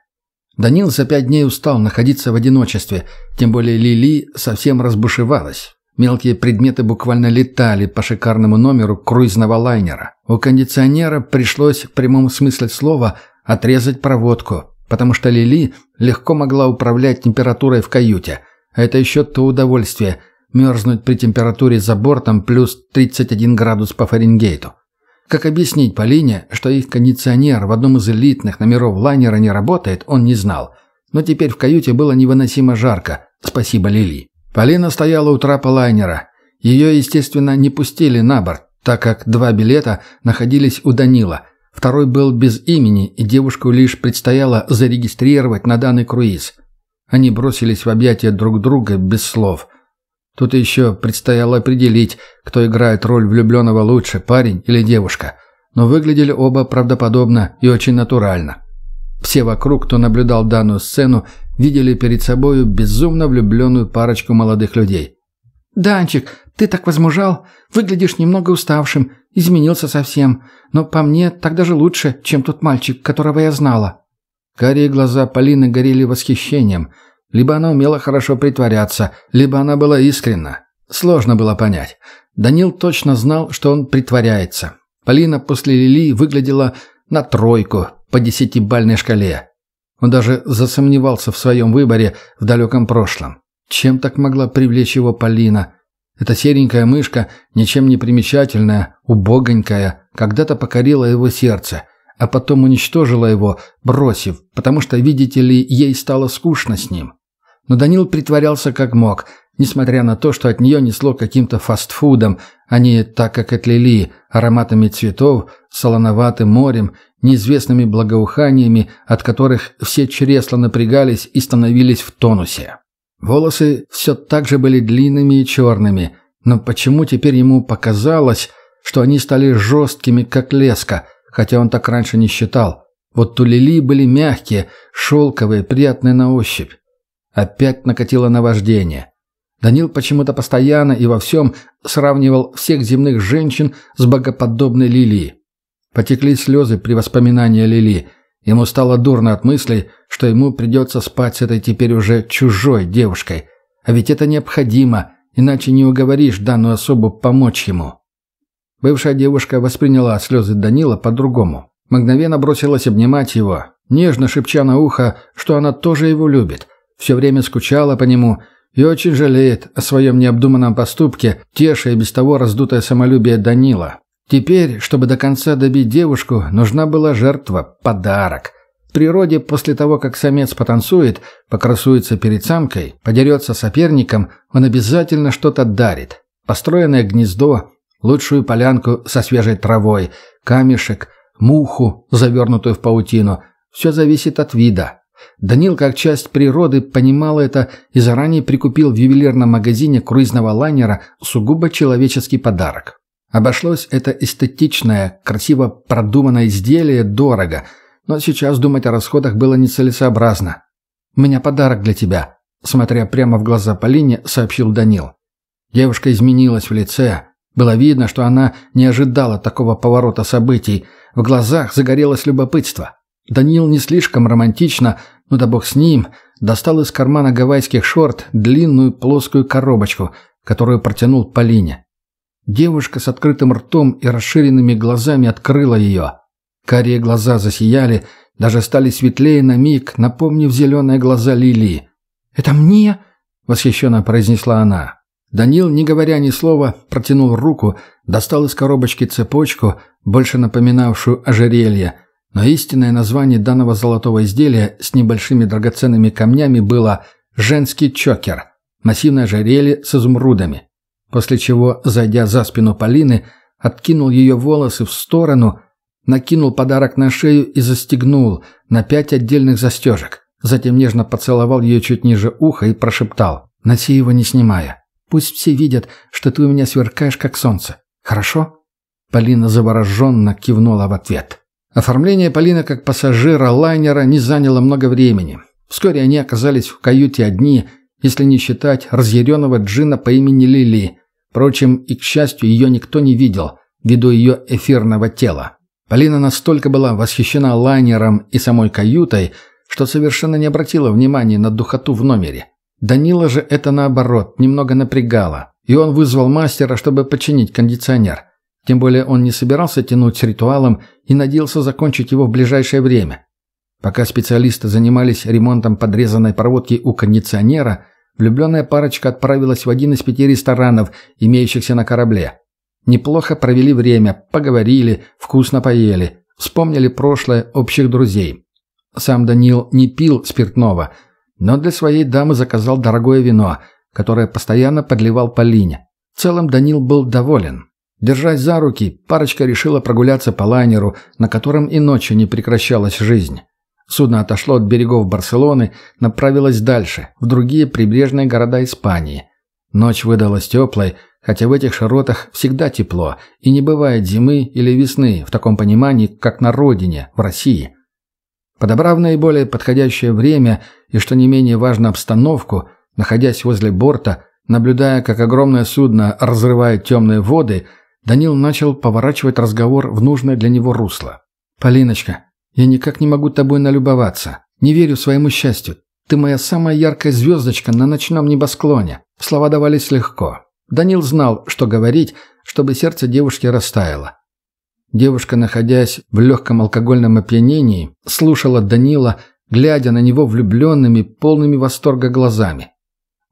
Данил за пять дней устал находиться в одиночестве, тем более Лили совсем разбушевалась. Мелкие предметы буквально летали по шикарному номеру круизного лайнера. У кондиционера пришлось в прямом смысле слова отрезать проводку, потому что Лили легко могла управлять температурой в каюте. А это еще то удовольствие – мерзнуть при температуре за бортом плюс 31 градус по Фаренгейту. Как объяснить Полине, что их кондиционер в одном из элитных номеров лайнера не работает, он не знал. Но теперь в каюте было невыносимо жарко. Спасибо Лили. Полина стояла у трапа лайнера. Ее, естественно, не пустили на борт, так как два билета находились у Данила. Второй был без имени, и девушку лишь предстояло зарегистрировать на данный круиз. Они бросились в объятия друг друга без слов – Тут еще предстояло определить, кто играет роль влюбленного лучше, парень или девушка. Но выглядели оба правдоподобно и очень натурально. Все вокруг, кто наблюдал данную сцену, видели перед собою безумно влюбленную парочку молодых людей. «Данчик, ты так возмужал, выглядишь немного уставшим, изменился совсем, но по мне так даже лучше, чем тот мальчик, которого я знала». Карие глаза Полины горели восхищением – либо она умела хорошо притворяться, либо она была искренна. Сложно было понять. Данил точно знал, что он притворяется. Полина после Лили выглядела на тройку по десятибальной шкале. Он даже засомневался в своем выборе в далеком прошлом. Чем так могла привлечь его Полина? Эта серенькая мышка, ничем не примечательная, убогонькая, когда-то покорила его сердце – а потом уничтожила его, бросив, потому что, видите ли, ей стало скучно с ним. Но Данил притворялся как мог, несмотря на то, что от нее несло каким-то фастфудом, а не, так как от Лили, ароматами цветов, солоноватым морем, неизвестными благоуханиями, от которых все чресла напрягались и становились в тонусе. Волосы все так же были длинными и черными, но почему теперь ему показалось, что они стали жесткими, как леска – хотя он так раньше не считал. Вот тулели были мягкие, шелковые, приятные на ощупь. Опять накатило наваждение. Данил почему-то постоянно и во всем сравнивал всех земных женщин с богоподобной Лили. Потекли слезы при воспоминании о Лили. Ему стало дурно от мысли, что ему придется спать с этой теперь уже чужой девушкой. А ведь это необходимо, иначе не уговоришь данную особу помочь ему. Бывшая девушка восприняла слезы Данила по-другому. Мгновенно бросилась обнимать его, нежно шепча на ухо, что она тоже его любит. Все время скучала по нему и очень жалеет о своем необдуманном поступке, теша и без того раздутое самолюбие Данила. Теперь, чтобы до конца добить девушку, нужна была жертва, подарок. В природе после того, как самец потанцует, покрасуется перед самкой, подерется соперником, он обязательно что-то дарит. Построенное гнездо, лучшую полянку со свежей травой, камешек, муху, завернутую в паутину. Все зависит от вида. Данил, как часть природы, понимал это и заранее прикупил в ювелирном магазине круизного лайнера сугубо человеческий подарок. Обошлось это эстетичное, красиво продуманное изделие дорого, но сейчас думать о расходах было нецелесообразно. «У меня подарок для тебя», — смотря прямо в глаза Полине, сообщил Данил. Девушка изменилась в лице, было видно, что она не ожидала такого поворота событий. В глазах загорелось любопытство. Даниил не слишком романтично, но да бог с ним, достал из кармана гавайских шорт длинную плоскую коробочку, которую протянул Полине. Девушка с открытым ртом и расширенными глазами открыла ее. Карие глаза засияли, даже стали светлее на миг, напомнив зеленые глаза Лилии. «Это мне?» — восхищенно произнесла она. Данил, не говоря ни слова, протянул руку, достал из коробочки цепочку, больше напоминавшую ожерелье, но истинное название данного золотого изделия с небольшими драгоценными камнями было «женский чокер» – массивное ожерелье с изумрудами. После чего, зайдя за спину Полины, откинул ее волосы в сторону, накинул подарок на шею и застегнул на пять отдельных застежек. Затем нежно поцеловал ее чуть ниже уха и прошептал «Носи его, не снимая». Пусть все видят, что ты у меня сверкаешь, как солнце. Хорошо?» Полина завороженно кивнула в ответ. Оформление Полина как пассажира лайнера не заняло много времени. Вскоре они оказались в каюте одни, если не считать разъяренного джина по имени Лили. Впрочем, и, к счастью, ее никто не видел, ввиду ее эфирного тела. Полина настолько была восхищена лайнером и самой каютой, что совершенно не обратила внимания на духоту в номере – Данила же это наоборот, немного напрягало, и он вызвал мастера, чтобы починить кондиционер. Тем более он не собирался тянуть с ритуалом и надеялся закончить его в ближайшее время. Пока специалисты занимались ремонтом подрезанной проводки у кондиционера, влюбленная парочка отправилась в один из пяти ресторанов, имеющихся на корабле. Неплохо провели время, поговорили, вкусно поели, вспомнили прошлое общих друзей. Сам Данил не пил спиртного – но для своей дамы заказал дорогое вино, которое постоянно подливал Полине. В целом Данил был доволен. Держась за руки, парочка решила прогуляться по лайнеру, на котором и ночью не прекращалась жизнь. Судно отошло от берегов Барселоны, направилось дальше, в другие прибрежные города Испании. Ночь выдалась теплой, хотя в этих широтах всегда тепло, и не бывает зимы или весны в таком понимании, как на родине, в России. Подобрав наиболее подходящее время и, что не менее важно, обстановку, находясь возле борта, наблюдая, как огромное судно разрывает темные воды, Данил начал поворачивать разговор в нужное для него русло. «Полиночка, я никак не могу тобой налюбоваться. Не верю своему счастью. Ты моя самая яркая звездочка на ночном небосклоне». Слова давались легко. Данил знал, что говорить, чтобы сердце девушки растаяло. Девушка, находясь в легком алкогольном опьянении, слушала Данила, глядя на него влюбленными, полными восторга глазами.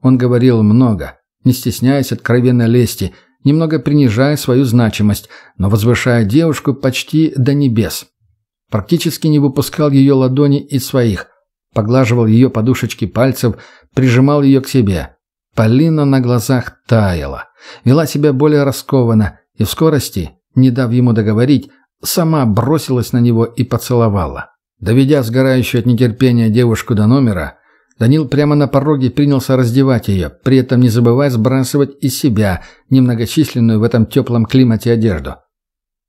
Он говорил много, не стесняясь откровенной лести, немного принижая свою значимость, но возвышая девушку почти до небес. Практически не выпускал ее ладони из своих, поглаживал ее подушечки пальцев, прижимал ее к себе. Полина на глазах таяла, вела себя более раскованно и в скорости не дав ему договорить, сама бросилась на него и поцеловала. Доведя сгорающую от нетерпения девушку до номера, Данил прямо на пороге принялся раздевать ее, при этом не забывая сбрасывать из себя немногочисленную в этом теплом климате одежду.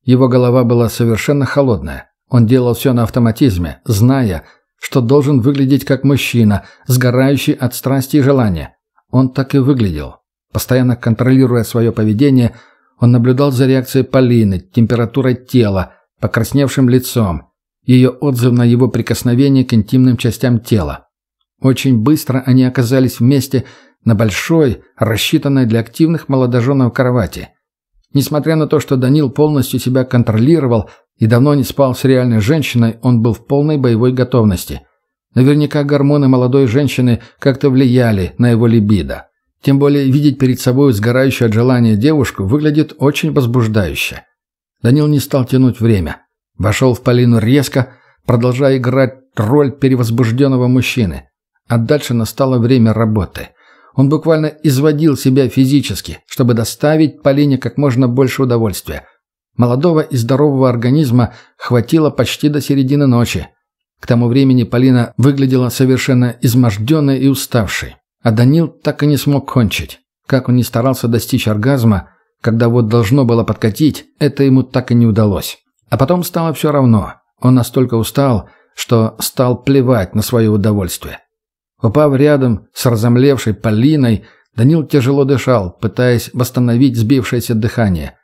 Его голова была совершенно холодная. Он делал все на автоматизме, зная, что должен выглядеть как мужчина, сгорающий от страсти и желания. Он так и выглядел. Постоянно контролируя свое поведение – он наблюдал за реакцией Полины, температурой тела, покрасневшим лицом, ее отзыв на его прикосновение к интимным частям тела. Очень быстро они оказались вместе на большой, рассчитанной для активных молодоженов кровати. Несмотря на то, что Данил полностью себя контролировал и давно не спал с реальной женщиной, он был в полной боевой готовности. Наверняка гормоны молодой женщины как-то влияли на его либидо. Тем более видеть перед собой сгорающую от желания девушку выглядит очень возбуждающе. Данил не стал тянуть время. Вошел в Полину резко, продолжая играть роль перевозбужденного мужчины. А дальше настало время работы. Он буквально изводил себя физически, чтобы доставить Полине как можно больше удовольствия. Молодого и здорового организма хватило почти до середины ночи. К тому времени Полина выглядела совершенно изможденной и уставшей. А Данил так и не смог кончить. Как он не старался достичь оргазма, когда вот должно было подкатить, это ему так и не удалось. А потом стало все равно. Он настолько устал, что стал плевать на свое удовольствие. Упав рядом с разомлевшей Полиной, Данил тяжело дышал, пытаясь восстановить сбившееся дыхание.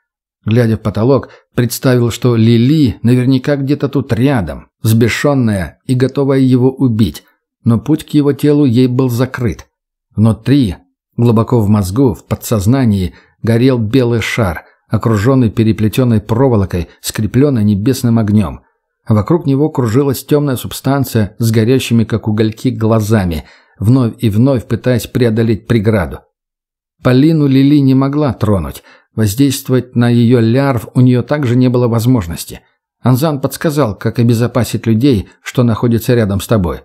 Глядя в потолок, представил, что Лили наверняка где-то тут рядом, сбешенная и готовая его убить, но путь к его телу ей был закрыт. Внутри, глубоко в мозгу, в подсознании, горел белый шар, окруженный переплетенной проволокой, скрепленной небесным огнем. вокруг него кружилась темная субстанция с горящими, как угольки, глазами, вновь и вновь пытаясь преодолеть преграду. Полину Лили не могла тронуть. Воздействовать на ее лярв у нее также не было возможности. Анзан подсказал, как обезопасить людей, что находятся рядом с тобой.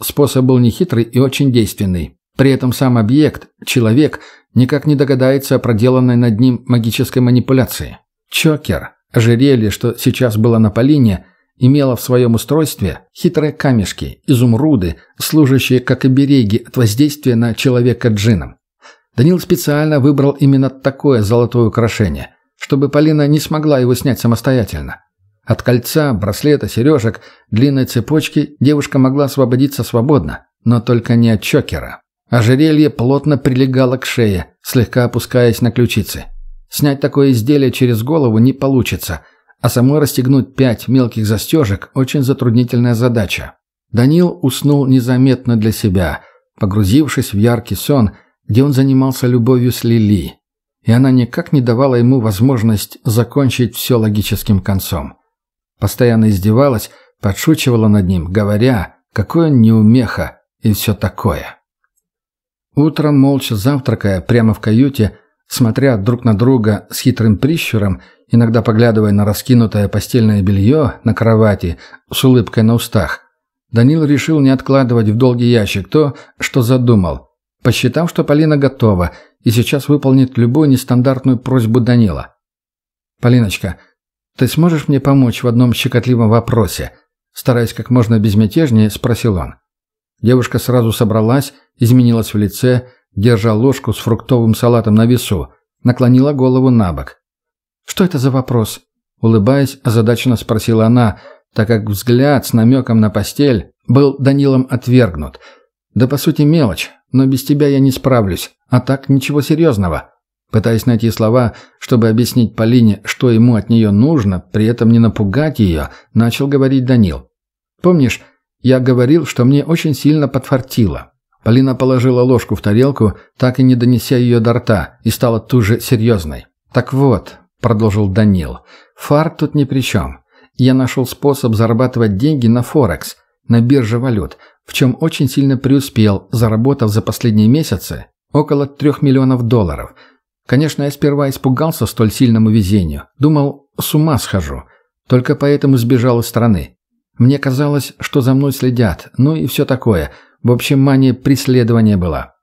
Способ был нехитрый и очень действенный. При этом сам объект, человек, никак не догадается о проделанной над ним магической манипуляции. Чокер, ожерелье, что сейчас было на Полине, имело в своем устройстве хитрые камешки, изумруды, служащие как обереги от воздействия на человека джином. Данил специально выбрал именно такое золотое украшение, чтобы Полина не смогла его снять самостоятельно. От кольца, браслета, сережек, длинной цепочки девушка могла освободиться свободно, но только не от чокера. Ожерелье плотно прилегало к шее, слегка опускаясь на ключицы. Снять такое изделие через голову не получится, а самой расстегнуть пять мелких застежек – очень затруднительная задача. Данил уснул незаметно для себя, погрузившись в яркий сон, где он занимался любовью с Лили. И она никак не давала ему возможность закончить все логическим концом. Постоянно издевалась, подшучивала над ним, говоря, какой он неумеха и все такое. Утром, молча завтракая, прямо в каюте, смотря друг на друга с хитрым прищуром, иногда поглядывая на раскинутое постельное белье на кровати с улыбкой на устах, Данил решил не откладывать в долгий ящик то, что задумал, посчитав, что Полина готова и сейчас выполнит любую нестандартную просьбу Данила. «Полиночка, ты сможешь мне помочь в одном щекотливом вопросе?» Стараясь как можно безмятежнее, спросил он. Девушка сразу собралась, изменилась в лице, держа ложку с фруктовым салатом на весу, наклонила голову на бок. «Что это за вопрос?» Улыбаясь, озадаченно спросила она, так как взгляд с намеком на постель был Данилом отвергнут. «Да по сути мелочь, но без тебя я не справлюсь, а так ничего серьезного». Пытаясь найти слова, чтобы объяснить Полине, что ему от нее нужно, при этом не напугать ее, начал говорить Данил. «Помнишь, я говорил, что мне очень сильно подфартило. Полина положила ложку в тарелку, так и не донеся ее до рта, и стала тут же серьезной. «Так вот», — продолжил Данил, — «фарт тут ни при чем. Я нашел способ зарабатывать деньги на Форекс, на бирже валют, в чем очень сильно преуспел, заработав за последние месяцы около трех миллионов долларов. Конечно, я сперва испугался столь сильному везению, думал, с ума схожу. Только поэтому сбежал из страны. Мне казалось, что за мной следят, ну и все такое. В общем, мания преследования была.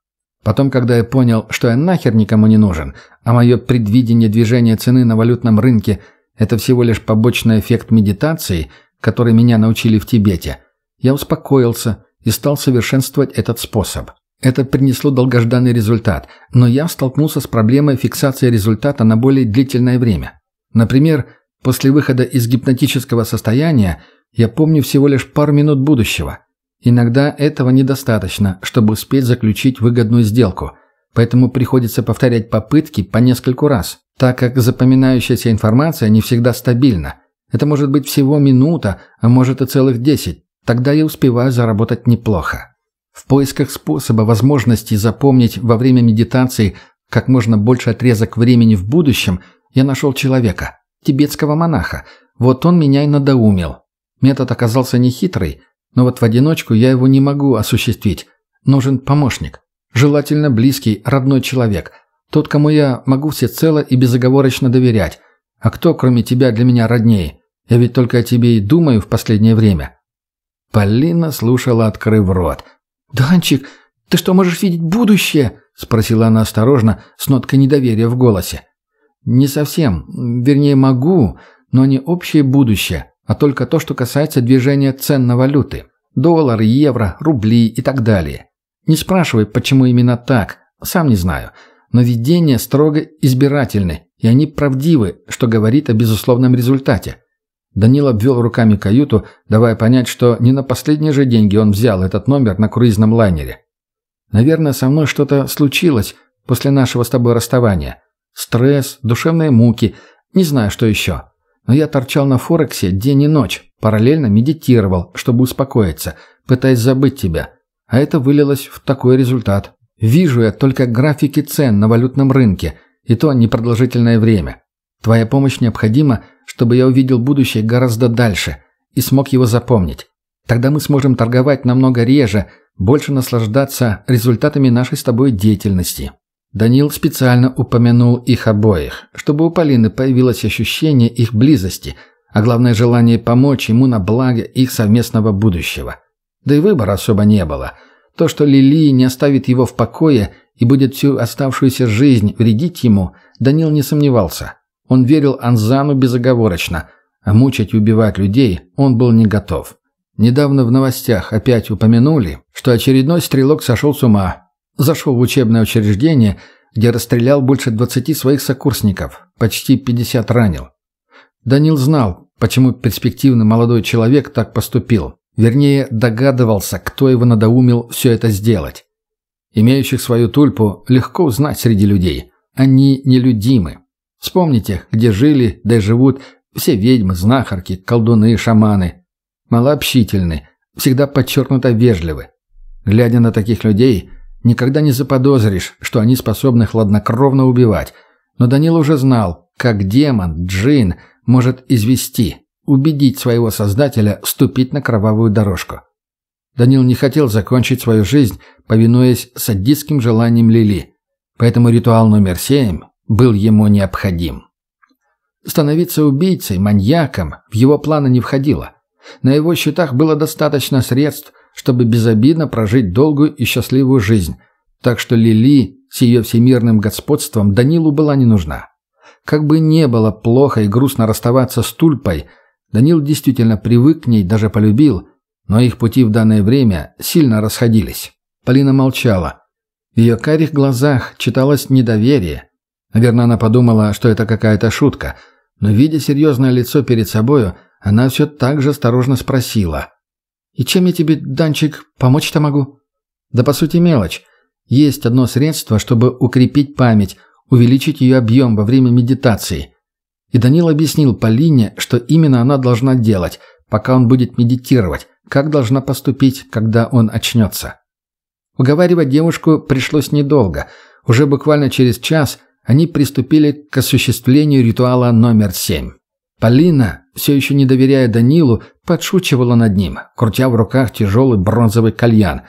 Потом, когда я понял, что я нахер никому не нужен, а мое предвидение движения цены на валютном рынке – это всего лишь побочный эффект медитации, который меня научили в Тибете, я успокоился и стал совершенствовать этот способ. Это принесло долгожданный результат, но я столкнулся с проблемой фиксации результата на более длительное время. Например, после выхода из гипнотического состояния – я помню всего лишь пару минут будущего. Иногда этого недостаточно, чтобы успеть заключить выгодную сделку, поэтому приходится повторять попытки по нескольку раз, так как запоминающаяся информация не всегда стабильна. Это может быть всего минута, а может и целых десять. Тогда я успеваю заработать неплохо. В поисках способа возможности запомнить во время медитации как можно больше отрезок времени в будущем, я нашел человека, тибетского монаха. Вот он меня и надоумил. Метод оказался нехитрый, но вот в одиночку я его не могу осуществить. Нужен помощник. Желательно близкий, родной человек. Тот, кому я могу всецело и безоговорочно доверять. А кто, кроме тебя, для меня роднее? Я ведь только о тебе и думаю в последнее время». Полина слушала, открыв рот. «Данчик, ты что, можешь видеть будущее?» – спросила она осторожно, с ноткой недоверия в голосе. «Не совсем. Вернее, могу, но не общее будущее, а только то, что касается движения цен на валюты. Доллар, евро, рубли и так далее. Не спрашивай, почему именно так, сам не знаю. Но видения строго избирательны, и они правдивы, что говорит о безусловном результате. Данил обвел руками каюту, давая понять, что не на последние же деньги он взял этот номер на круизном лайнере. «Наверное, со мной что-то случилось после нашего с тобой расставания. Стресс, душевные муки, не знаю, что еще. Но я торчал на Форексе день и ночь, параллельно медитировал, чтобы успокоиться, пытаясь забыть тебя. А это вылилось в такой результат. Вижу я только графики цен на валютном рынке, и то непродолжительное время. Твоя помощь необходима, чтобы я увидел будущее гораздо дальше и смог его запомнить. Тогда мы сможем торговать намного реже, больше наслаждаться результатами нашей с тобой деятельности. Данил специально упомянул их обоих, чтобы у Полины появилось ощущение их близости, а главное желание помочь ему на благо их совместного будущего. Да и выбора особо не было. То, что Лили не оставит его в покое и будет всю оставшуюся жизнь вредить ему, Данил не сомневался. Он верил Анзану безоговорочно, а мучать и убивать людей он был не готов. Недавно в новостях опять упомянули, что очередной стрелок сошел с ума, Зашел в учебное учреждение, где расстрелял больше 20 своих сокурсников, почти 50 ранил. Данил знал, почему перспективный молодой человек так поступил. Вернее, догадывался, кто его надоумил все это сделать. Имеющих свою тульпу легко узнать среди людей. Они нелюдимы. Вспомните, где жили, да и живут все ведьмы, знахарки, колдуны и шаманы. Малообщительны, всегда подчеркнуто вежливы. Глядя на таких людей, Никогда не заподозришь, что они способны хладнокровно убивать. Но Данил уже знал, как демон, джин, может извести, убедить своего создателя вступить на кровавую дорожку. Данил не хотел закончить свою жизнь, повинуясь садистским желаниям Лили. Поэтому ритуал номер семь был ему необходим. Становиться убийцей, маньяком в его планы не входило. На его счетах было достаточно средств – чтобы безобидно прожить долгую и счастливую жизнь. Так что Лили с ее всемирным господством Данилу была не нужна. Как бы не было плохо и грустно расставаться с Тульпой, Данил действительно привык к ней, даже полюбил, но их пути в данное время сильно расходились. Полина молчала. В ее карих глазах читалось недоверие. Наверное, она подумала, что это какая-то шутка, но, видя серьезное лицо перед собою, она все так же осторожно спросила. И чем я тебе, Данчик, помочь-то могу? Да по сути мелочь. Есть одно средство, чтобы укрепить память, увеличить ее объем во время медитации. И Данил объяснил Полине, что именно она должна делать, пока он будет медитировать, как должна поступить, когда он очнется. Уговаривать девушку пришлось недолго. Уже буквально через час они приступили к осуществлению ритуала номер семь. Полина, все еще не доверяя Данилу, подшучивала над ним, крутя в руках тяжелый бронзовый кальян.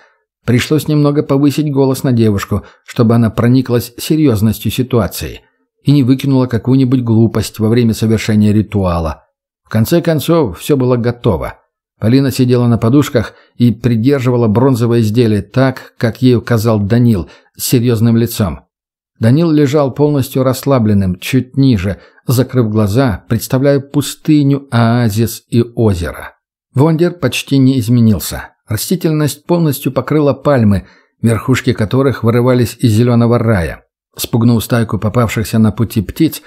Пришлось немного повысить голос на девушку, чтобы она прониклась серьезностью ситуации и не выкинула какую-нибудь глупость во время совершения ритуала. В конце концов, все было готово. Полина сидела на подушках и придерживала бронзовое изделие так, как ей указал Данил, с серьезным лицом. Данил лежал полностью расслабленным, чуть ниже, закрыв глаза, представляя пустыню, оазис и озеро. Вондер почти не изменился. Растительность полностью покрыла пальмы, верхушки которых вырывались из зеленого рая. Спугнув стайку попавшихся на пути птиц,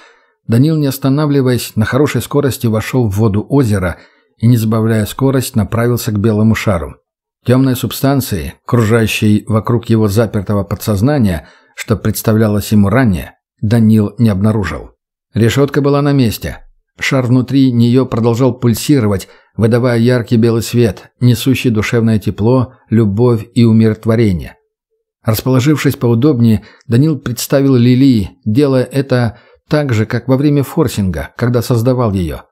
Данил, не останавливаясь, на хорошей скорости вошел в воду озера и, не сбавляя скорость, направился к белому шару. Темные субстанции, кружащие вокруг его запертого подсознания – что представлялось ему ранее, Данил не обнаружил. Решетка была на месте. Шар внутри нее продолжал пульсировать, выдавая яркий белый свет, несущий душевное тепло, любовь и умиротворение. Расположившись поудобнее, Данил представил Лилии, делая это так же, как во время форсинга, когда создавал ее.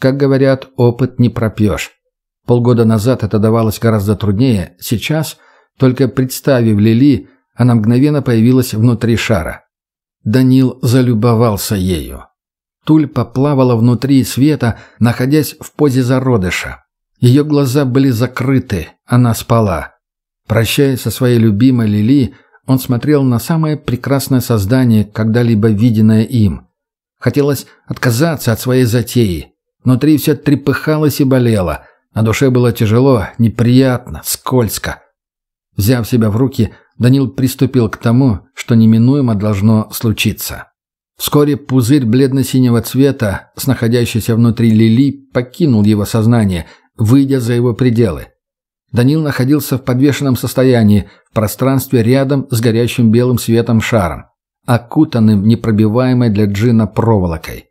Как говорят, опыт не пропьешь. Полгода назад это давалось гораздо труднее, сейчас, только представив Лили, она мгновенно появилась внутри шара. Данил залюбовался ею. Туль поплавала внутри света, находясь в позе зародыша. Ее глаза были закрыты, она спала. Прощаясь со своей любимой Лили, он смотрел на самое прекрасное создание, когда-либо виденное им. Хотелось отказаться от своей затеи. Внутри все трепыхалось и болело. На душе было тяжело, неприятно, скользко. Взяв себя в руки, Данил приступил к тому, что неминуемо должно случиться. Вскоре пузырь бледно-синего цвета, с находящейся внутри Лили, покинул его сознание, выйдя за его пределы. Данил находился в подвешенном состоянии, в пространстве рядом с горящим белым светом шаром, окутанным непробиваемой для Джина проволокой.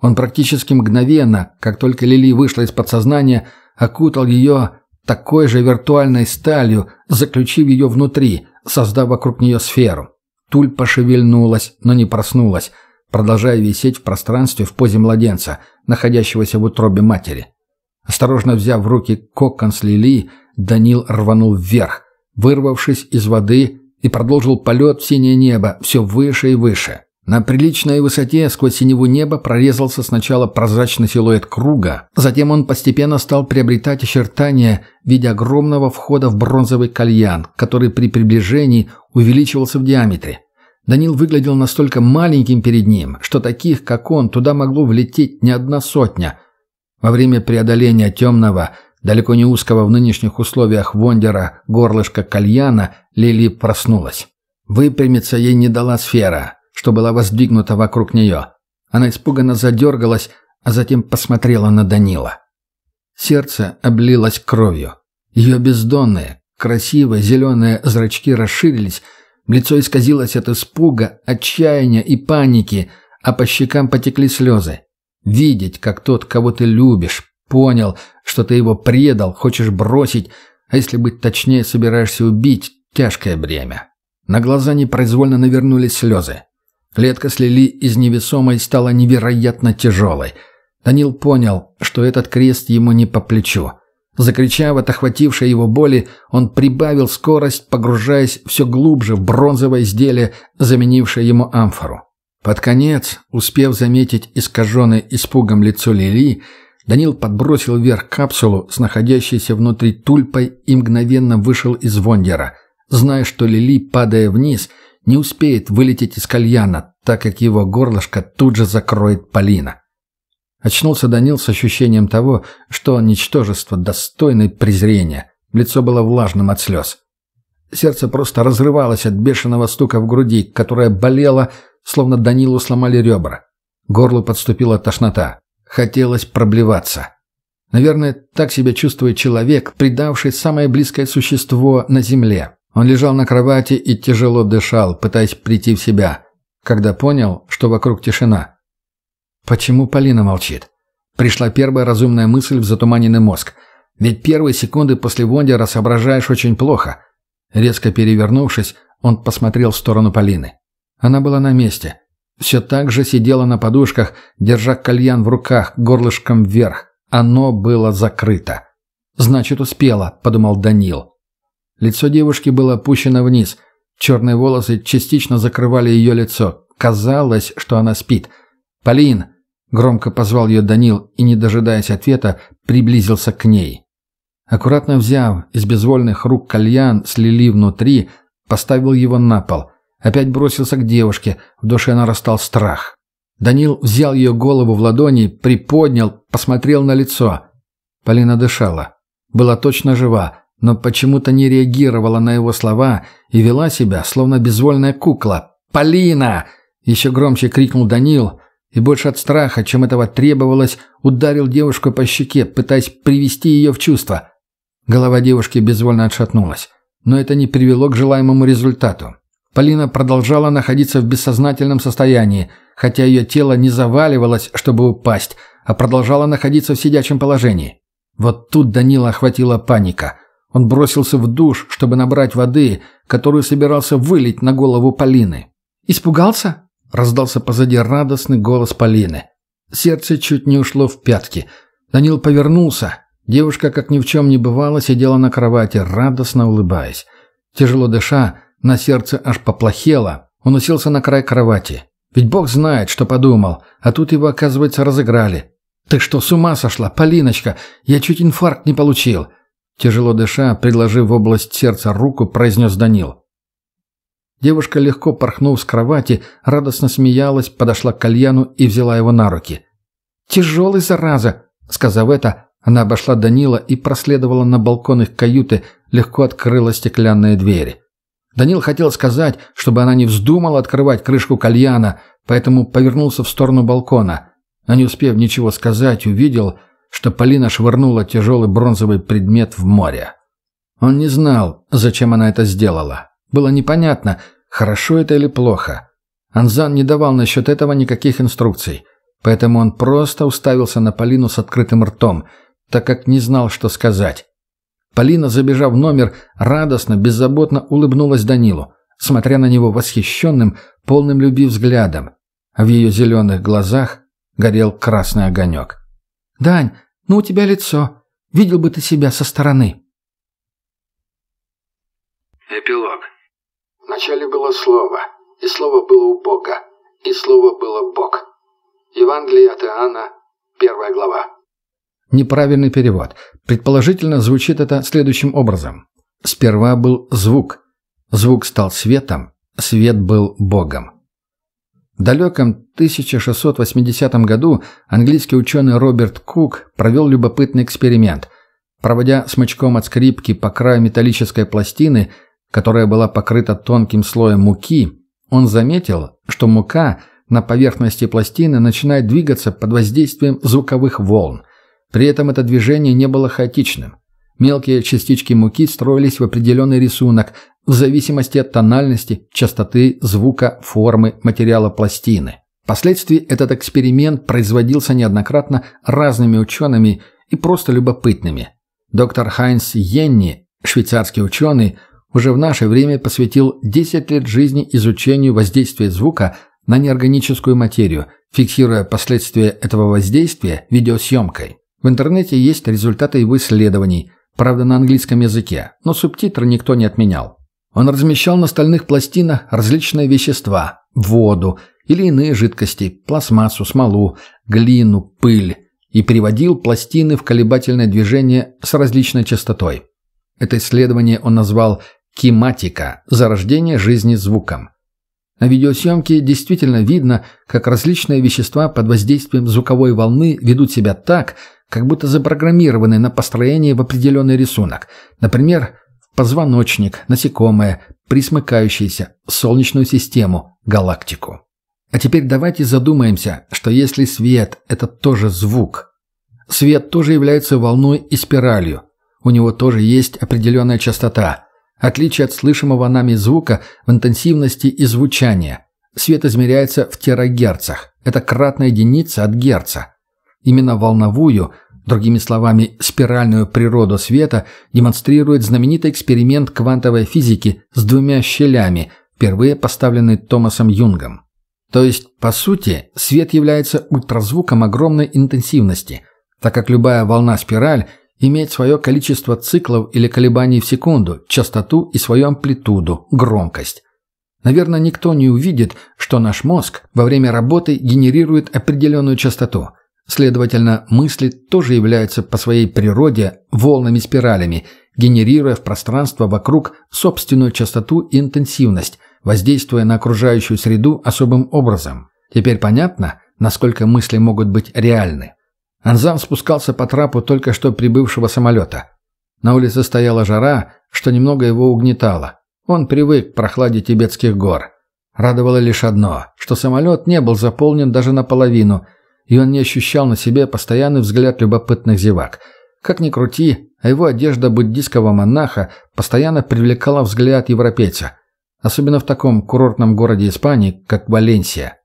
Он практически мгновенно, как только Лили вышла из подсознания, окутал ее такой же виртуальной сталью, заключив ее внутри, создав вокруг нее сферу. Туль пошевельнулась, но не проснулась, продолжая висеть в пространстве в позе младенца, находящегося в утробе матери. Осторожно взяв в руки кокон с лили, Данил рванул вверх, вырвавшись из воды и продолжил полет в синее небо все выше и выше. На приличной высоте сквозь синеву небо прорезался сначала прозрачный силуэт круга, затем он постепенно стал приобретать очертания в виде огромного входа в бронзовый кальян, который при приближении увеличивался в диаметре. Данил выглядел настолько маленьким перед ним, что таких, как он, туда могло влететь не одна сотня. Во время преодоления темного, далеко не узкого в нынешних условиях Вондера горлышка кальяна, Лили проснулась. Выпрямиться ей не дала сфера – что была воздвигнута вокруг нее. Она испуганно задергалась, а затем посмотрела на Данила. Сердце облилось кровью. Ее бездонные, красивые зеленые зрачки расширились, лицо исказилось от испуга, отчаяния и паники, а по щекам потекли слезы. Видеть, как тот, кого ты любишь, понял, что ты его предал, хочешь бросить, а если быть точнее, собираешься убить, тяжкое бремя. На глаза непроизвольно навернулись слезы. Клетка с Лили из невесомой стала невероятно тяжелой. Данил понял, что этот крест ему не по плечу. Закричав от охватившей его боли, он прибавил скорость, погружаясь все глубже в бронзовое изделие, заменившее ему амфору. Под конец, успев заметить искаженное испугом лицо Лили, Данил подбросил вверх капсулу с находящейся внутри тульпой и мгновенно вышел из вондера, зная, что Лили, падая вниз, не успеет вылететь из кальяна, так как его горлышко тут же закроет Полина. Очнулся Данил с ощущением того, что он ничтожество, достойное презрения. Лицо было влажным от слез. Сердце просто разрывалось от бешеного стука в груди, которая болела, словно Данилу сломали ребра. Горлу подступила тошнота. Хотелось проблеваться. Наверное, так себя чувствует человек, предавший самое близкое существо на земле. Он лежал на кровати и тяжело дышал, пытаясь прийти в себя, когда понял, что вокруг тишина. Почему Полина молчит? Пришла первая разумная мысль в затуманенный мозг. Ведь первые секунды после Вондера соображаешь очень плохо. Резко перевернувшись, он посмотрел в сторону Полины. Она была на месте. Все так же сидела на подушках, держа кальян в руках, горлышком вверх. Оно было закрыто. «Значит, успела», — подумал Данил. Лицо девушки было опущено вниз. Черные волосы частично закрывали ее лицо. Казалось, что она спит. «Полин!» — громко позвал ее Данил и, не дожидаясь ответа, приблизился к ней. Аккуратно взяв из безвольных рук кальян с лили внутри, поставил его на пол. Опять бросился к девушке, в душе нарастал страх. Данил взял ее голову в ладони, приподнял, посмотрел на лицо. Полина дышала. Была точно жива, но почему-то не реагировала на его слова и вела себя, словно безвольная кукла. «Полина!» – еще громче крикнул Данил, и больше от страха, чем этого требовалось, ударил девушку по щеке, пытаясь привести ее в чувство. Голова девушки безвольно отшатнулась, но это не привело к желаемому результату. Полина продолжала находиться в бессознательном состоянии, хотя ее тело не заваливалось, чтобы упасть, а продолжала находиться в сидячем положении. Вот тут Данила охватила паника. Он бросился в душ, чтобы набрать воды, которую собирался вылить на голову Полины. «Испугался?» – раздался позади радостный голос Полины. Сердце чуть не ушло в пятки. Данил повернулся. Девушка, как ни в чем не бывало, сидела на кровати, радостно улыбаясь. Тяжело дыша, на сердце аж поплохело. Он уселся на край кровати. Ведь бог знает, что подумал, а тут его, оказывается, разыграли. «Ты что, с ума сошла, Полиночка? Я чуть инфаркт не получил!» Тяжело дыша, предложив в область сердца руку, произнес Данил. Девушка, легко порхнув с кровати, радостно смеялась, подошла к кальяну и взяла его на руки. «Тяжелый, зараза!» Сказав это, она обошла Данила и проследовала на балкон их каюты, легко открыла стеклянные двери. Данил хотел сказать, чтобы она не вздумала открывать крышку кальяна, поэтому повернулся в сторону балкона. А не успев ничего сказать, увидел – что Полина швырнула тяжелый бронзовый предмет в море. Он не знал, зачем она это сделала. Было непонятно, хорошо это или плохо. Анзан не давал насчет этого никаких инструкций, поэтому он просто уставился на Полину с открытым ртом, так как не знал, что сказать. Полина, забежав в номер, радостно, беззаботно улыбнулась Данилу, смотря на него восхищенным, полным любви взглядом. В ее зеленых глазах горел красный огонек. «Дань, но ну, у тебя лицо. Видел бы ты себя со стороны. Эпилог. Вначале было слово, и слово было у Бога, и слово было Бог. Евангелие от Иоанна, первая глава. Неправильный перевод. Предположительно, звучит это следующим образом. Сперва был звук. Звук стал светом, свет был Богом. В далеком 1680 году английский ученый Роберт Кук провел любопытный эксперимент. Проводя смычком от скрипки по краю металлической пластины, которая была покрыта тонким слоем муки, он заметил, что мука на поверхности пластины начинает двигаться под воздействием звуковых волн. При этом это движение не было хаотичным. Мелкие частички муки строились в определенный рисунок, в зависимости от тональности, частоты, звука, формы, материала пластины. Впоследствии этот эксперимент производился неоднократно разными учеными и просто любопытными. Доктор Хайнс Йенни, швейцарский ученый, уже в наше время посвятил 10 лет жизни изучению воздействия звука на неорганическую материю, фиксируя последствия этого воздействия видеосъемкой. В интернете есть результаты его исследований, правда на английском языке, но субтитры никто не отменял. Он размещал на стальных пластинах различные вещества – воду или иные жидкости, пластмассу, смолу, глину, пыль и приводил пластины в колебательное движение с различной частотой. Это исследование он назвал «кематика» – зарождение жизни звуком. На видеосъемке действительно видно, как различные вещества под воздействием звуковой волны ведут себя так, как будто запрограммированы на построение в определенный рисунок. Например, позвоночник, насекомое, присмыкающееся, солнечную систему, галактику. А теперь давайте задумаемся, что если свет – это тоже звук. Свет тоже является волной и спиралью. У него тоже есть определенная частота. Отличие от слышимого нами звука в интенсивности и звучании. Свет измеряется в терагерцах. Это кратная единица от герца. Именно волновую – Другими словами, спиральную природу света демонстрирует знаменитый эксперимент квантовой физики с двумя щелями, впервые поставленный Томасом Юнгом. То есть, по сути, свет является ультразвуком огромной интенсивности, так как любая волна-спираль имеет свое количество циклов или колебаний в секунду, частоту и свою амплитуду, громкость. Наверное, никто не увидит, что наш мозг во время работы генерирует определенную частоту – Следовательно, мысли тоже являются по своей природе волнами-спиралями, генерируя в пространство вокруг собственную частоту и интенсивность, воздействуя на окружающую среду особым образом. Теперь понятно, насколько мысли могут быть реальны. Анзам спускался по трапу только что прибывшего самолета. На улице стояла жара, что немного его угнетало. Он привык к прохладе тибетских гор. Радовало лишь одно, что самолет не был заполнен даже наполовину – и он не ощущал на себе постоянный взгляд любопытных зевак. Как ни крути, а его одежда буддийского монаха постоянно привлекала взгляд европейца, особенно в таком курортном городе Испании, как Валенсия.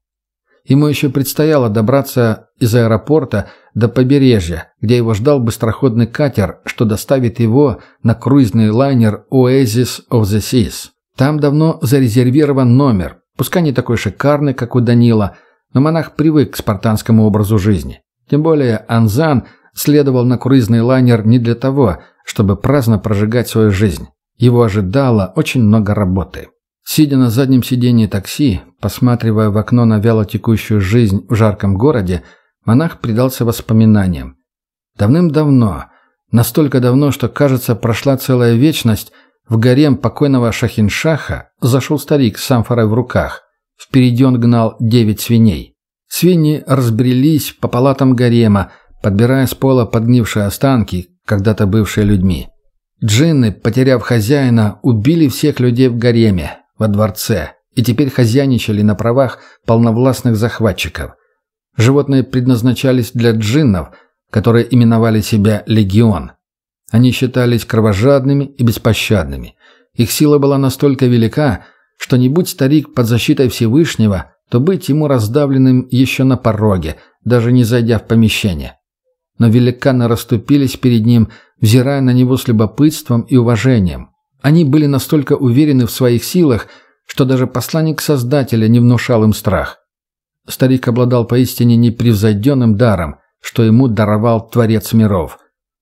Ему еще предстояло добраться из аэропорта до побережья, где его ждал быстроходный катер, что доставит его на круизный лайнер Oasis of the Seas. Там давно зарезервирован номер, пускай не такой шикарный, как у Данила – но монах привык к спартанскому образу жизни. Тем более Анзан следовал на круизный лайнер не для того, чтобы праздно прожигать свою жизнь. Его ожидало очень много работы. Сидя на заднем сидении такси, посматривая в окно на вяло текущую жизнь в жарком городе, монах предался воспоминаниям. Давным-давно, настолько давно, что, кажется, прошла целая вечность, в гарем покойного Шахиншаха зашел старик с амфорой в руках. Впереди он гнал девять свиней. Свиньи разбрелись по палатам гарема, подбирая с пола подгнившие останки, когда-то бывшие людьми. Джинны, потеряв хозяина, убили всех людей в гареме, во дворце, и теперь хозяйничали на правах полновластных захватчиков. Животные предназначались для джиннов, которые именовали себя «легион». Они считались кровожадными и беспощадными. Их сила была настолько велика – что не будь старик под защитой Всевышнего, то быть ему раздавленным еще на пороге, даже не зайдя в помещение. Но великаны расступились перед ним, взирая на него с любопытством и уважением. Они были настолько уверены в своих силах, что даже посланник Создателя не внушал им страх. Старик обладал поистине непревзойденным даром, что ему даровал Творец миров.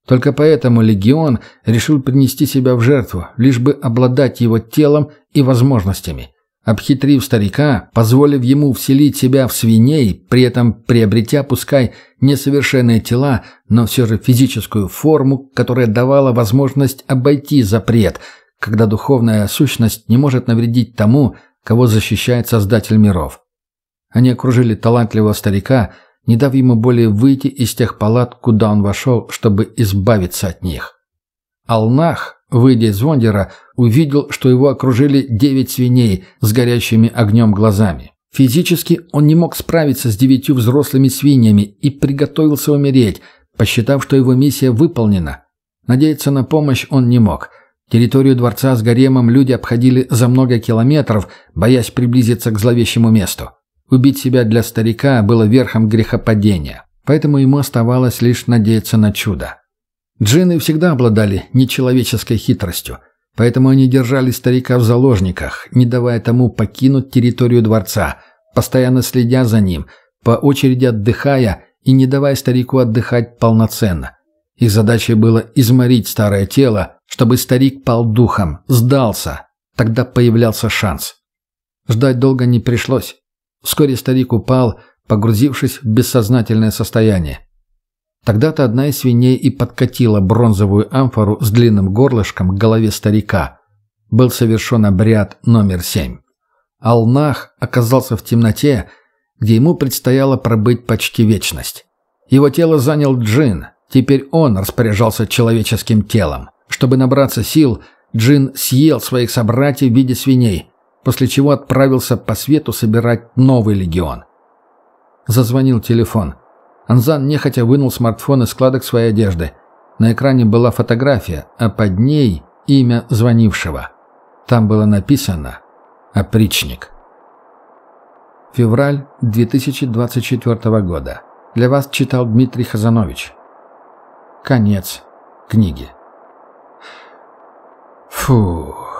Только поэтому легион решил принести себя в жертву, лишь бы обладать его телом и возможностями. Обхитрив старика, позволив ему вселить себя в свиней, при этом приобретя, пускай, несовершенные тела, но все же физическую форму, которая давала возможность обойти запрет, когда духовная сущность не может навредить тому, кого защищает Создатель миров. Они окружили талантливого старика, не дав ему более выйти из тех палат, куда он вошел, чтобы избавиться от них. Алнах, Выйдя из Вондера, увидел, что его окружили девять свиней с горящими огнем глазами. Физически он не мог справиться с девятью взрослыми свиньями и приготовился умереть, посчитав, что его миссия выполнена. Надеяться на помощь он не мог. Территорию дворца с гаремом люди обходили за много километров, боясь приблизиться к зловещему месту. Убить себя для старика было верхом грехопадения, поэтому ему оставалось лишь надеяться на чудо. Джинны всегда обладали нечеловеческой хитростью, поэтому они держали старика в заложниках, не давая тому покинуть территорию дворца, постоянно следя за ним, по очереди отдыхая и не давая старику отдыхать полноценно. Их задачей было изморить старое тело, чтобы старик пал духом, сдался. Тогда появлялся шанс. Ждать долго не пришлось. Вскоре старик упал, погрузившись в бессознательное состояние. Тогда-то одна из свиней и подкатила бронзовую амфору с длинным горлышком к голове старика. Был совершен обряд номер семь. Алнах оказался в темноте, где ему предстояло пробыть почти вечность. Его тело занял джин, теперь он распоряжался человеческим телом. Чтобы набраться сил, джин съел своих собратьев в виде свиней, после чего отправился по свету собирать новый легион. Зазвонил телефон – Анзан нехотя вынул смартфон из складок своей одежды. На экране была фотография, а под ней имя звонившего. Там было написано «Опричник». Февраль 2024 года. Для вас читал Дмитрий Хазанович. Конец книги. Фух.